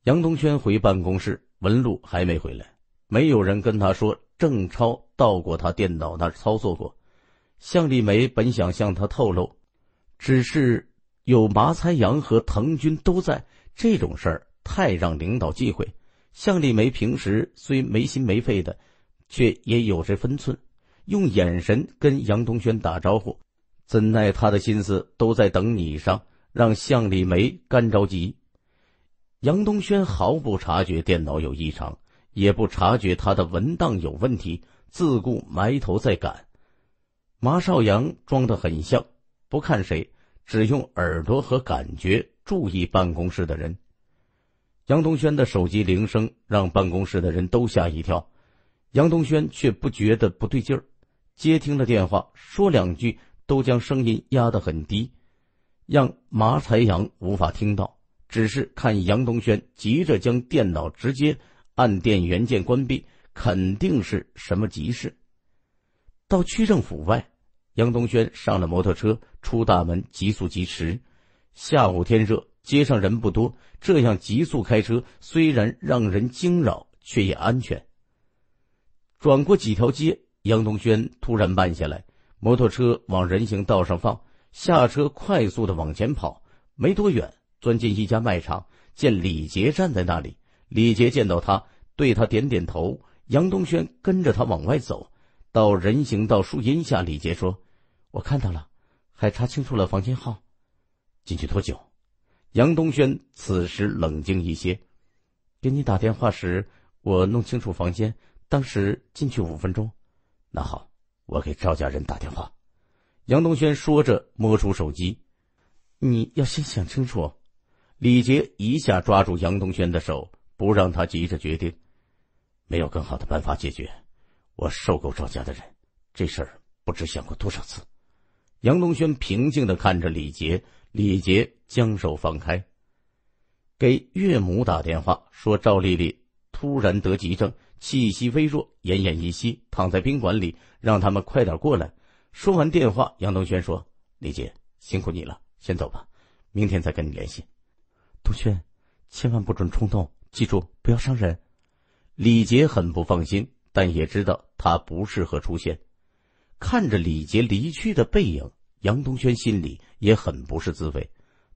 杨东轩回办公室，文露还没回来，没有人跟他说郑超到过他电脑那操作过。向丽梅本想向他透露，只是有麻才阳和藤军都在，这种事儿太让领导忌讳。向丽梅平时虽没心没肺的，却也有着分寸，用眼神跟杨东轩打招呼。怎奈他的心思都在等你上，让向丽梅干着急。杨东轩毫不察觉电脑有异常，也不察觉他的文档有问题，自顾埋头在赶。马少阳装的很像，不看谁，只用耳朵和感觉注意办公室的人。杨东轩的手机铃声让办公室的人都吓一跳，杨东轩却不觉得不对劲儿，接听了电话，说两句都将声音压得很低，让马才阳无法听到，只是看杨东轩急着将电脑直接按电源键关闭，肯定是什么急事。到区政府外，杨东轩上了摩托车，出大门，急速疾驰。下午天热，街上人不多，这样急速开车虽然让人惊扰，却也安全。转过几条街，杨东轩突然慢下来，摩托车往人行道上放下车，快速的往前跑。没多远，钻进一家卖场，见李杰站在那里。李杰见到他，对他点点头。杨东轩跟着他往外走。到人行道树荫下，李杰说：“我看到了，还查清楚了房间号。进去多久？”杨东轩此时冷静一些：“给你打电话时，我弄清楚房间，当时进去五分钟。”“那好，我给赵家人打电话。”杨东轩说着摸出手机。“你要先想清楚。”李杰一下抓住杨东轩的手，不让他急着决定。“没有更好的办法解决。”我受够赵家的人，这事儿不知想过多少次。杨东轩平静的看着李杰，李杰将手放开，给岳母打电话说：“赵丽丽突然得急症，气息微弱，奄奄一息，躺在宾馆里，让他们快点过来。”说完电话，杨东轩说：“李杰，辛苦你了，先走吧，明天再跟你联系。”东轩，千万不准冲动，记住不要伤人。李杰很不放心。但也知道他不适合出现，看着李杰离去的背影，杨东轩心里也很不是滋味。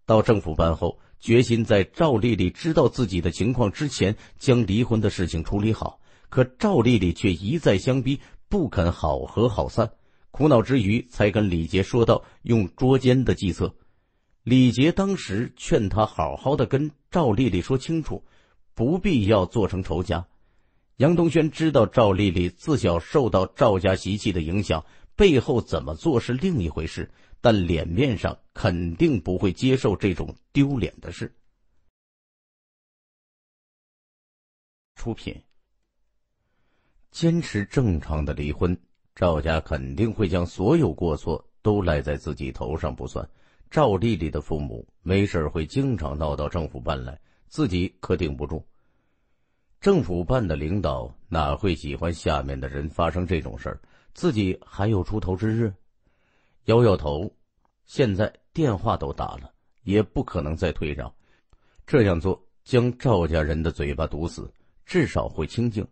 到政府办后，决心在赵丽丽知道自己的情况之前，将离婚的事情处理好。可赵丽丽却一再相逼，不肯好合好散。苦恼之余，才跟李杰说到用捉奸的计策。李杰当时劝他好好的跟赵丽丽说清楚，不必要做成仇家。杨东轩知道赵丽丽自小受到赵家习气的影响，背后怎么做是另一回事，但脸面上肯定不会接受这种丢脸的事。出品。坚持正常的离婚，赵家肯定会将所有过错都赖在自己头上。不算，赵丽丽的父母没事会经常闹到政府办来，自己可顶不住。政府办的领导哪会喜欢下面的人发生这种事儿？自己还有出头之日，摇摇头。现在电话都打了，也不可能再退让。这样做，将赵家人的嘴巴堵死，至少会清静。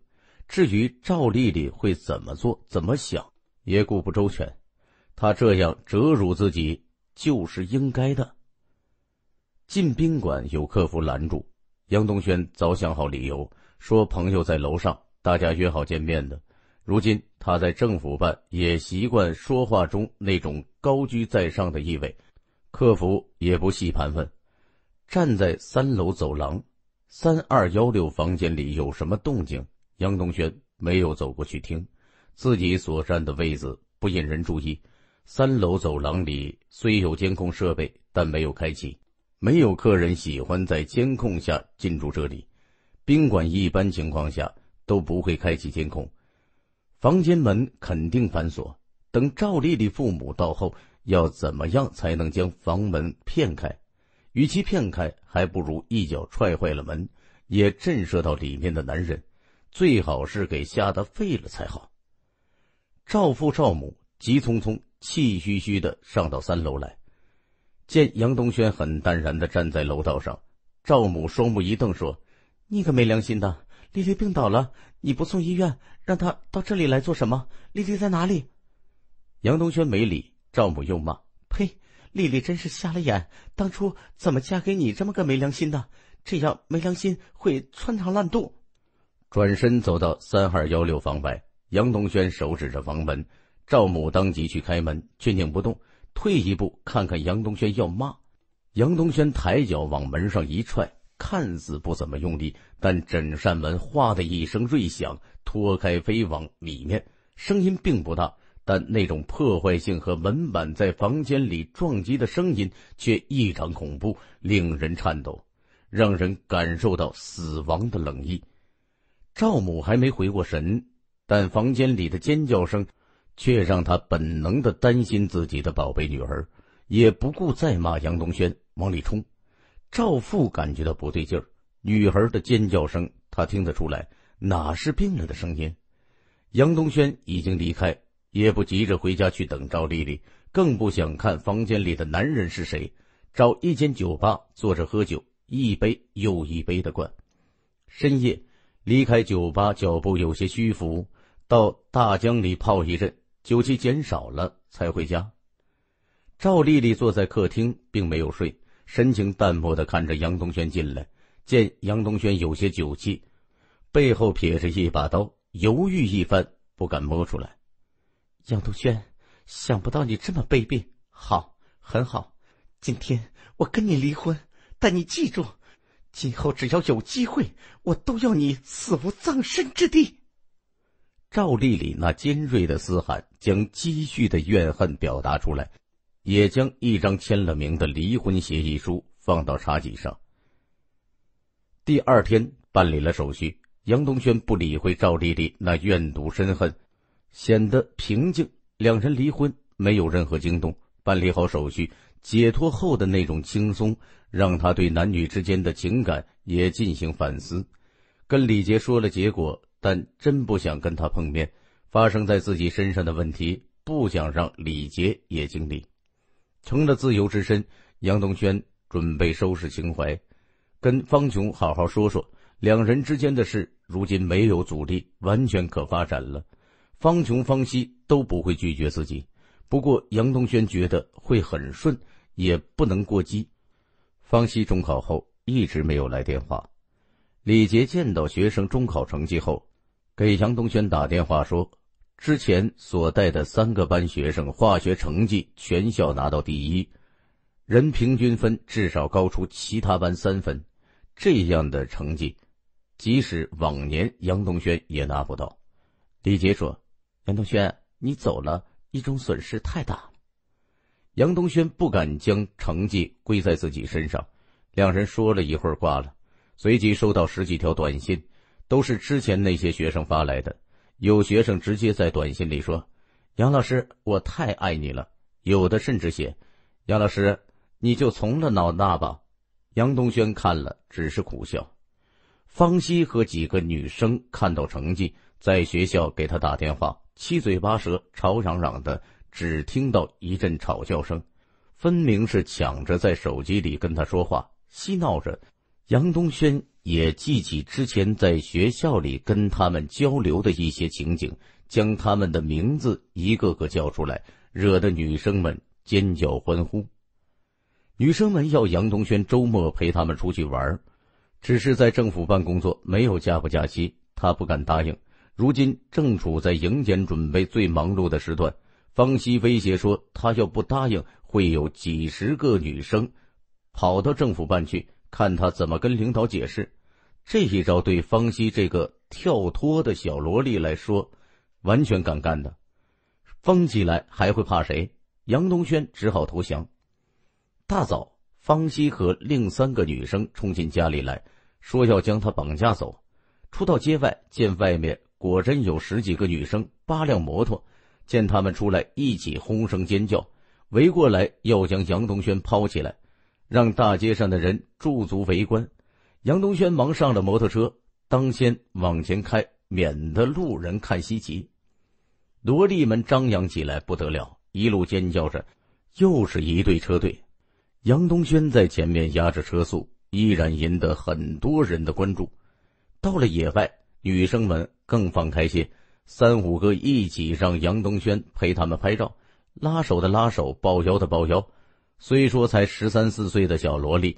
至于赵丽丽会怎么做、怎么想，也顾不周全。他这样折辱自己，就是应该的。进宾馆有客服拦住，杨东轩早想好理由。说朋友在楼上，大家约好见面的。如今他在政府办，也习惯说话中那种高居在上的意味。客服也不细盘问，站在三楼走廊三二幺六房间里有什么动静？杨东轩没有走过去听，自己所站的位子不引人注意。三楼走廊里虽有监控设备，但没有开启，没有客人喜欢在监控下进驻这里。宾馆一般情况下都不会开启监控，房间门肯定反锁。等赵丽丽父母到后，要怎么样才能将房门骗开？与其骗开，还不如一脚踹坏了门，也震慑到里面的男人。最好是给吓得废了才好。赵父赵母急匆匆、气吁吁的上到三楼来，见杨东轩很淡然的站在楼道上，赵母双目一瞪说。你个没良心的！丽丽病倒了，你不送医院，让她到这里来做什么？丽丽在哪里？杨东轩没理赵母，又骂：“呸！丽丽真是瞎了眼，当初怎么嫁给你这么个没良心的？这样没良心会穿肠烂肚。”转身走到三二幺六房外，杨东轩手指着房门，赵母当即去开门，却拧不动，退一步看看杨东轩要骂，杨东轩抬脚往门上一踹。看似不怎么用力，但整扇门“哗”的一声锐响，脱开飞往里面。声音并不大，但那种破坏性和门板在房间里撞击的声音却异常恐怖，令人颤抖，让人感受到死亡的冷意。赵母还没回过神，但房间里的尖叫声却让她本能的担心自己的宝贝女儿，也不顾再骂杨东轩，往里冲。赵父感觉到不对劲儿，女孩的尖叫声，他听得出来，哪是病了的声音。杨东轩已经离开，也不急着回家去等赵丽丽，更不想看房间里的男人是谁。找一间酒吧坐着喝酒，一杯又一杯的灌。深夜离开酒吧，脚步有些虚浮，到大江里泡一阵，酒气减少了才回家。赵丽丽坐在客厅，并没有睡。神情淡漠的看着杨东轩进来，见杨东轩有些酒气，背后撇着一把刀，犹豫一番，不敢摸出来。杨东轩，想不到你这么卑鄙！好，很好，今天我跟你离婚，但你记住，今后只要有机会，我都要你死无葬身之地。赵丽丽那尖锐的嘶喊，将积蓄的怨恨表达出来。也将一张签了名的离婚协议书放到茶几上。第二天办理了手续，杨东轩不理会赵丽丽那怨毒深恨，显得平静。两人离婚没有任何惊动，办理好手续，解脱后的那种轻松，让他对男女之间的情感也进行反思。跟李杰说了结果，但真不想跟他碰面。发生在自己身上的问题，不想让李杰也经历。成了自由之身，杨东轩准备收拾情怀，跟方琼好好说说两人之间的事。如今没有阻力，完全可发展了。方琼、方西都不会拒绝自己。不过杨东轩觉得会很顺，也不能过激。方西中考后一直没有来电话。李杰见到学生中考成绩后，给杨东轩打电话说。之前所带的三个班学生化学成绩全校拿到第一，人平均分至少高出其他班三分，这样的成绩，即使往年杨东轩也拿不到。李杰说：“杨东轩，你走了一中损失太大了。”杨东轩不敢将成绩归在自己身上，两人说了一会儿挂了，随即收到十几条短信，都是之前那些学生发来的。有学生直接在短信里说：“杨老师，我太爱你了。”有的甚至写：“杨老师，你就从了老大吧。”杨东轩看了只是苦笑。方西和几个女生看到成绩，在学校给他打电话，七嘴八舌，吵嚷嚷的，只听到一阵吵叫声，分明是抢着在手机里跟他说话，嬉闹着。杨东轩。也记起之前在学校里跟他们交流的一些情景，将他们的名字一个个叫出来，惹得女生们尖叫欢呼。女生们要杨东轩周末陪他们出去玩，只是在政府办工作，没有假不假期，他不敢答应。如今正处在迎检准备最忙碌的时段，方西威胁说，他要不答应，会有几十个女生跑到政府办去看他怎么跟领导解释。这一招对方西这个跳脱的小萝莉来说，完全敢干的。疯起来还会怕谁？杨东轩只好投降。大早，方西和另三个女生冲进家里来，说要将他绑架走。出到街外，见外面果真有十几个女生，八辆摩托。见他们出来，一起哄声尖叫，围过来要将杨东轩抛起来，让大街上的人驻足围观。杨东轩忙上了摩托车，当先往前开，免得路人看稀奇。萝莉们张扬起来不得了，一路尖叫着，又是一队车队。杨东轩在前面压着车速，依然赢得很多人的关注。到了野外，女生们更放开些，三五个一起让杨东轩陪他们拍照，拉手的拉手，抱腰的抱腰。虽说才十三四岁的小萝莉。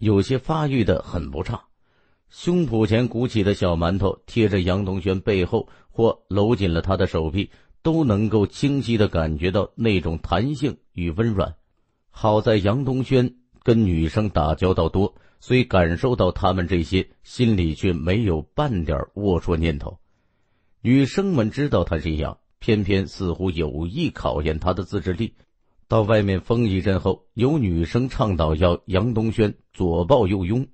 有些发育的很不差，胸脯前鼓起的小馒头贴着杨东轩背后，或搂紧了他的手臂，都能够清晰的感觉到那种弹性与温软。好在杨东轩跟女生打交道多，虽感受到他们这些，心里却没有半点龌龊念头。女生们知道他这样，偏偏似乎有意考验他的自制力。到外面疯一阵后，有女生倡导要杨东轩左抱右拥，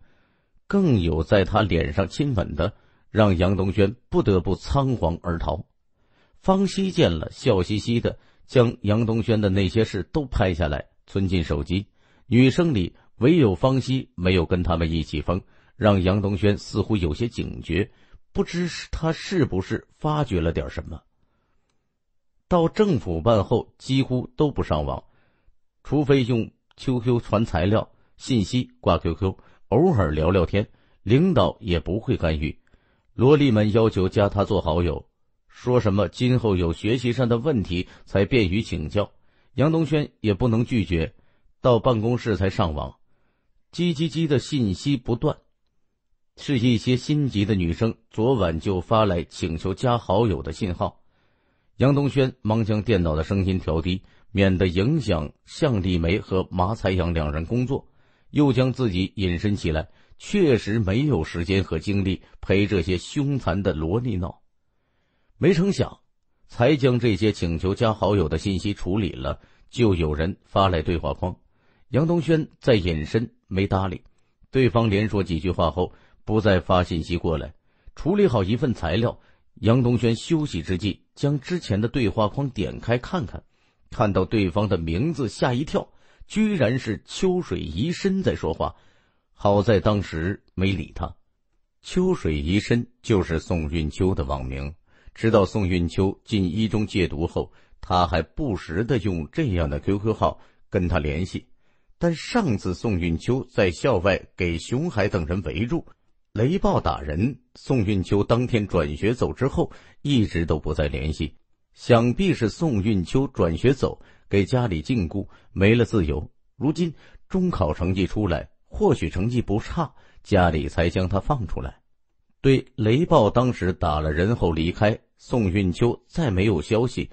更有在他脸上亲吻的，让杨东轩不得不仓皇而逃。方西见了，笑嘻嘻的将杨东轩的那些事都拍下来，存进手机。女生里唯有方西没有跟他们一起疯，让杨东轩似乎有些警觉，不知他是不是发觉了点什么。到政府办后几乎都不上网，除非用 QQ 传材料、信息，挂 QQ，偶尔聊聊天。领导也不会干预。萝莉们要求加他做好友，说什么今后有学习上的问题才便于请教。杨东轩也不能拒绝。到办公室才上网，叽叽叽的信息不断，是一些心急的女生昨晚就发来请求加好友的信号。杨东轩忙将电脑的声音调低，免得影响向丽梅和马彩阳两人工作，又将自己隐身起来。确实没有时间和精力陪这些凶残的萝莉闹。没成想，才将这些请求加好友的信息处理了，就有人发来对话框。杨东轩在隐身，没搭理。对方连说几句话后，不再发信息过来。处理好一份材料，杨东轩休息之际。将之前的对话框点开看看，看到对方的名字吓一跳，居然是秋水遗深在说话。好在当时没理他。秋水遗深就是宋运秋的网名。直到宋运秋进一中戒毒后，他还不时的用这样的 QQ 号跟他联系。但上次宋运秋在校外给熊海等人围住。雷暴打人，宋运秋当天转学走之后，一直都不再联系，想必是宋运秋转学走给家里禁锢没了自由。如今中考成绩出来，或许成绩不差，家里才将他放出来。对雷暴当时打了人后离开，宋运秋再没有消息，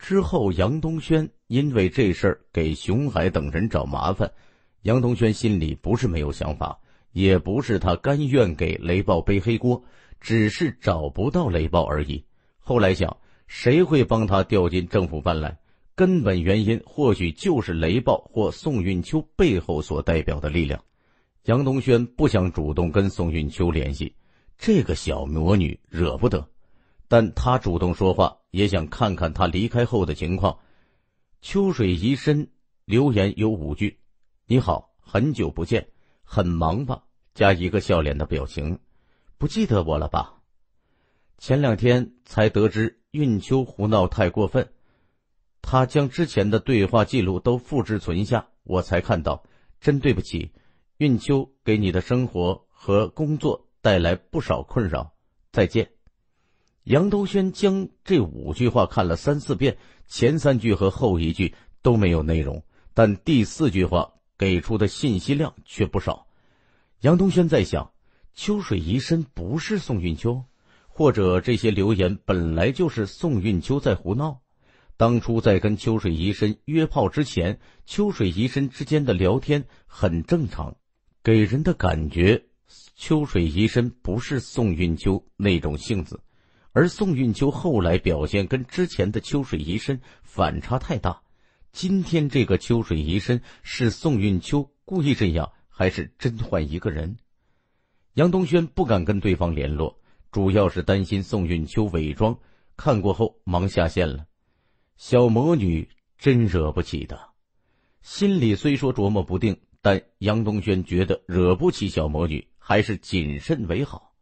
之后杨东轩因为这事儿给熊海等人找麻烦，杨东轩心里不是没有想法。也不是他甘愿给雷暴背黑锅，只是找不到雷暴而已。后来想，谁会帮他掉进政府办来？根本原因或许就是雷暴或宋运秋背后所代表的力量。杨东轩不想主动跟宋运秋联系，这个小魔女惹不得。但他主动说话，也想看看他离开后的情况。秋水一深，留言有五句：“你好，很久不见，很忙吧？”加一个笑脸的表情，不记得我了吧？前两天才得知运秋胡闹太过分，他将之前的对话记录都复制存下，我才看到。真对不起，运秋给你的生活和工作带来不少困扰。再见。杨东轩将这五句话看了三四遍，前三句和后一句都没有内容，但第四句话给出的信息量却不少。杨东轩在想：秋水遗身不是宋运秋，或者这些流言本来就是宋运秋在胡闹。当初在跟秋水遗身约炮之前，秋水遗身之间的聊天很正常，给人的感觉秋水遗身不是宋运秋那种性子，而宋运秋后来表现跟之前的秋水遗身反差太大。今天这个秋水遗身是宋运秋故意这样。还是真换一个人，杨东轩不敢跟对方联络，主要是担心宋运秋伪装看过后忙下线了。小魔女真惹不起的，心里虽说琢磨不定，但杨东轩觉得惹不起小魔女还是谨慎为好。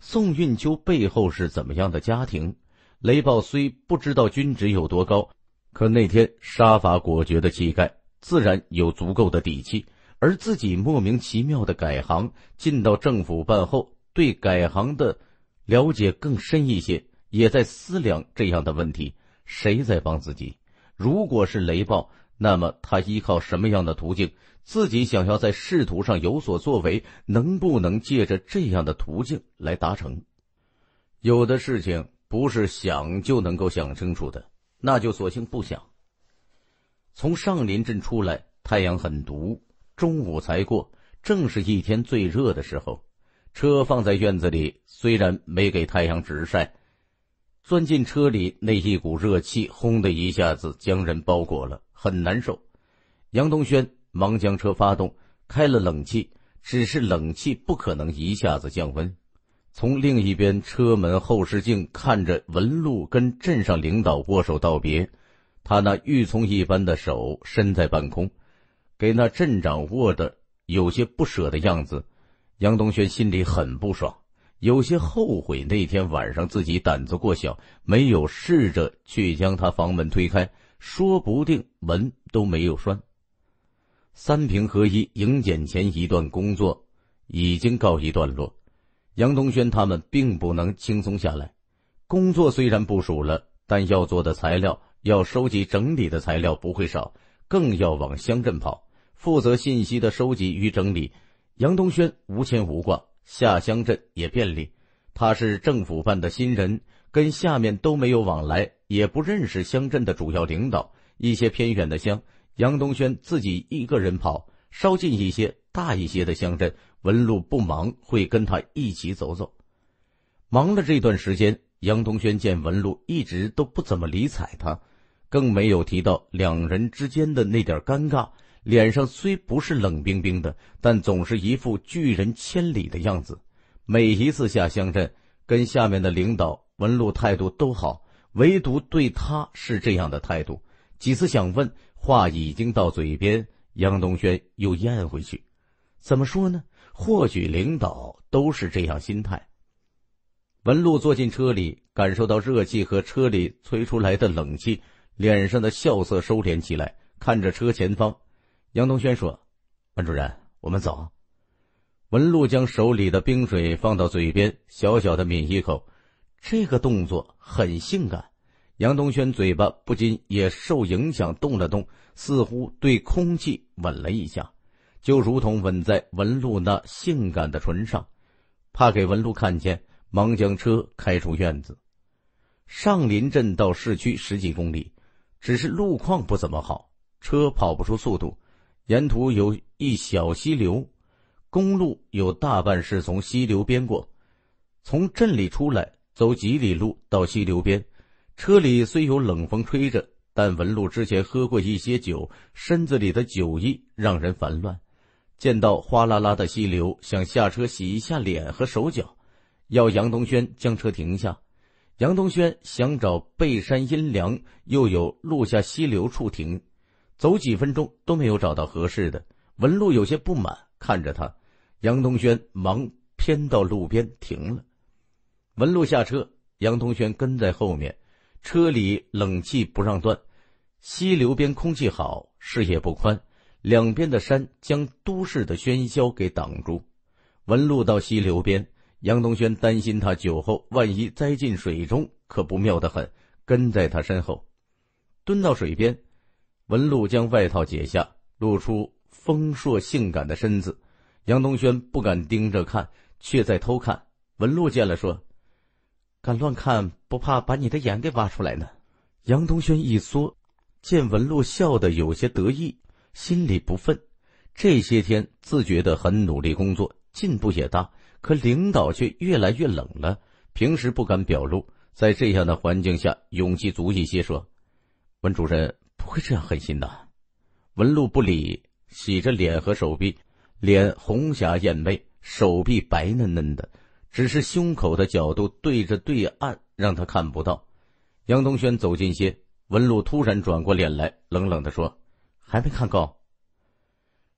宋运秋背后是怎么样的家庭？雷暴虽不知道军职有多高，可那天杀伐果决的气概，自然有足够的底气。而自己莫名其妙的改行，进到政府办后，对改行的了解更深一些，也在思量这样的问题：谁在帮自己？如果是雷暴，那么他依靠什么样的途径？自己想要在仕途上有所作为，能不能借着这样的途径来达成？有的事情不是想就能够想清楚的，那就索性不想。从上林镇出来，太阳很毒。中午才过，正是一天最热的时候。车放在院子里，虽然没给太阳直晒，钻进车里那一股热气，轰的一下子将人包裹了，很难受。杨东轩忙将车发动，开了冷气，只是冷气不可能一下子降温。从另一边车门后视镜看着文路跟镇上领导握手道别，他那玉葱一般的手伸在半空。给那镇长握的有些不舍的样子，杨东轩心里很不爽，有些后悔那天晚上自己胆子过小，没有试着去将他房门推开，说不定门都没有拴。三平合一迎检前一段工作已经告一段落，杨东轩他们并不能轻松下来。工作虽然部署了，但要做的材料、要收集整理的材料不会少，更要往乡镇跑。负责信息的收集与整理，杨东轩无牵无挂，下乡镇也便利。他是政府办的新人，跟下面都没有往来，也不认识乡镇的主要领导。一些偏远的乡，杨东轩自己一个人跑；稍近一些、大一些的乡镇，文路不忙会跟他一起走走。忙的这段时间，杨东轩见文路一直都不怎么理睬他，更没有提到两人之间的那点尴尬。脸上虽不是冷冰冰的，但总是一副拒人千里的样子。每一次下乡镇，跟下面的领导文露态度都好，唯独对他是这样的态度。几次想问，话已经到嘴边，杨东轩又咽回去。怎么说呢？或许领导都是这样心态。文露坐进车里，感受到热气和车里吹出来的冷气，脸上的笑色收敛起来，看着车前方。杨东轩说：“班主任，我们走。”文露将手里的冰水放到嘴边，小小的抿一口，这个动作很性感。杨东轩嘴巴不禁也受影响，动了动，似乎对空气吻了一下，就如同吻在文露那性感的唇上。怕给文露看见，忙将车开出院子。上林镇到市区十几公里，只是路况不怎么好，车跑不出速度。沿途有一小溪流，公路有大半是从溪流边过。从镇里出来，走几里路到溪流边，车里虽有冷风吹着，但文禄之前喝过一些酒，身子里的酒意让人烦乱。见到哗啦啦的溪流，想下车洗一下脸和手脚，要杨东轩将车停下。杨东轩想找背山阴凉又有路下溪流处停。走几分钟都没有找到合适的，文露有些不满，看着他，杨东轩忙偏到路边停了。文露下车，杨东轩跟在后面，车里冷气不让断。溪流边空气好，视野不宽，两边的山将都市的喧嚣给挡住。文露到溪流边，杨东轩担心他酒后万一栽进水中可不妙的很，跟在他身后，蹲到水边。文露将外套解下，露出丰硕性感的身子。杨东轩不敢盯着看，却在偷看。文露见了，说：“敢乱看，不怕把你的眼给挖出来呢？”杨东轩一缩，见文露笑得有些得意，心里不忿。这些天自觉的很努力工作，进步也大，可领导却越来越冷了。平时不敢表露，在这样的环境下，勇气足一些，说：“文主任。”不会这样狠心的。文露不理，洗着脸和手臂，脸红霞艳媚，手臂白嫩嫩的，只是胸口的角度对着对岸，让他看不到。杨东轩走近些，文露突然转过脸来，冷冷的说：“还没看够。”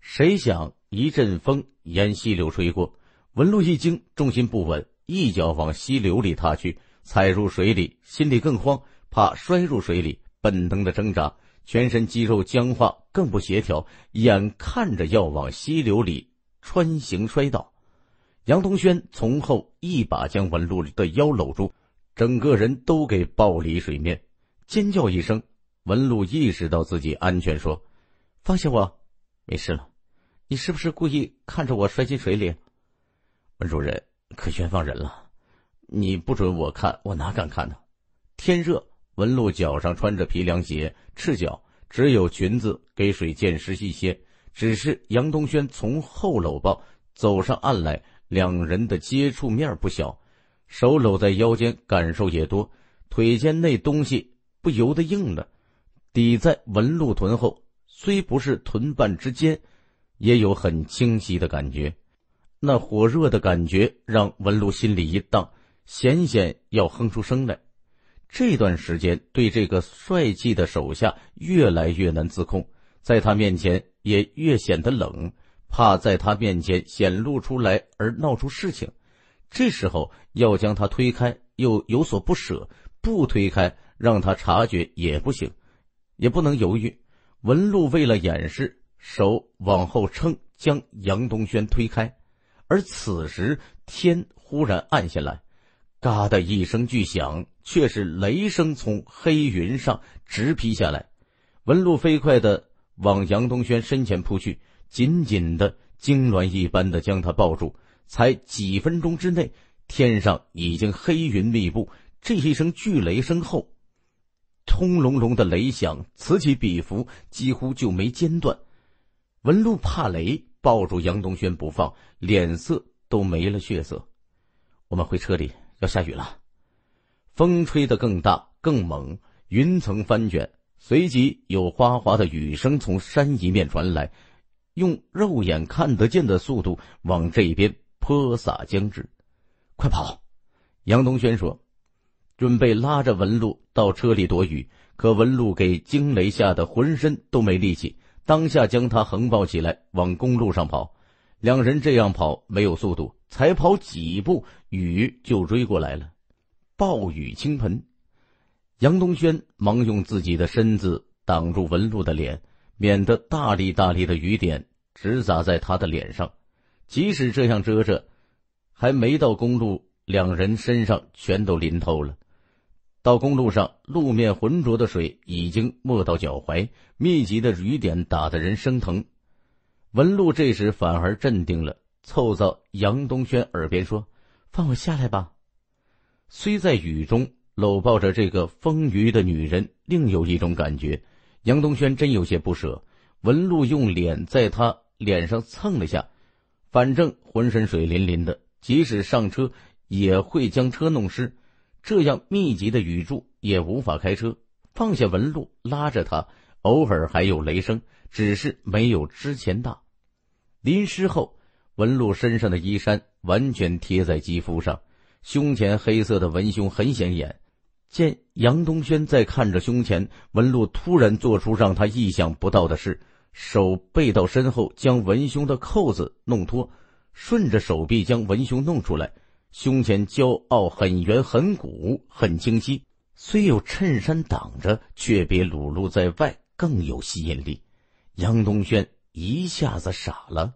谁想一阵风沿溪流吹过，文露一惊，重心不稳，一脚往溪流里踏去，踩入水里，心里更慌，怕摔入水里，本能的挣扎。全身肌肉僵化，更不协调，眼看着要往溪流里穿行摔倒，杨东轩从后一把将文露的腰搂住，整个人都给抱离水面，尖叫一声，文露意识到自己安全，说：“放下我，没事了。你是不是故意看着我摔进水里？”文主任可冤枉人了，你不准我看，我哪敢看呢？天热。文露脚上穿着皮凉鞋，赤脚，只有裙子给水溅湿一些。只是杨东轩从后搂抱走上岸来，两人的接触面不小，手搂在腰间，感受也多。腿间那东西不由得硬了，抵在文露臀后，虽不是臀瓣之间，也有很清晰的感觉。那火热的感觉让文露心里一荡，险险要哼出声来。这段时间，对这个帅气的手下越来越难自控，在他面前也越显得冷，怕在他面前显露出来而闹出事情。这时候要将他推开，又有所不舍；不推开，让他察觉也不行，也不能犹豫。文禄为了掩饰，手往后撑，将杨东轩推开。而此时，天忽然暗下来。“嘎”的一声巨响，却是雷声从黑云上直劈下来，文露飞快的往杨东轩身前扑去，紧紧的痉挛一般的将他抱住。才几分钟之内，天上已经黑云密布。这一声巨雷声后，轰隆隆的雷响此起彼伏，几乎就没间断。文露怕雷，抱住杨东轩不放，脸色都没了血色。我们回车里。要下雨了，风吹得更大更猛，云层翻卷，随即有哗哗的雨声从山一面传来，用肉眼看得见的速度往这边泼洒将至。快跑！杨东轩说，准备拉着文露到车里躲雨，可文露给惊雷吓得浑身都没力气，当下将他横抱起来往公路上跑。两人这样跑没有速度，才跑几步，雨就追过来了，暴雨倾盆。杨东轩忙用自己的身子挡住文露的脸，免得大力大力的雨点直砸在他的脸上。即使这样遮着，还没到公路，两人身上全都淋透了。到公路上，路面浑浊的水已经没到脚踝，密集的雨点打得人生疼。文露这时反而镇定了，凑到杨东轩耳边说：“放我下来吧。”虽在雨中，搂抱着这个丰腴的女人，另有一种感觉。杨东轩真有些不舍。文露用脸在他脸上蹭了下，反正浑身水淋淋的，即使上车也会将车弄湿。这样密集的雨柱也无法开车。放下文禄，拉着他，偶尔还有雷声。只是没有之前大，淋湿后，文露身上的衣衫完全贴在肌肤上，胸前黑色的文胸很显眼。见杨东轩在看着胸前，文露突然做出让他意想不到的事，手背到身后，将文胸的扣子弄脱，顺着手臂将文胸弄出来，胸前骄傲很圆很鼓很清晰，虽有衬衫挡着，却比裸露在外更有吸引力。杨东轩一下子傻了。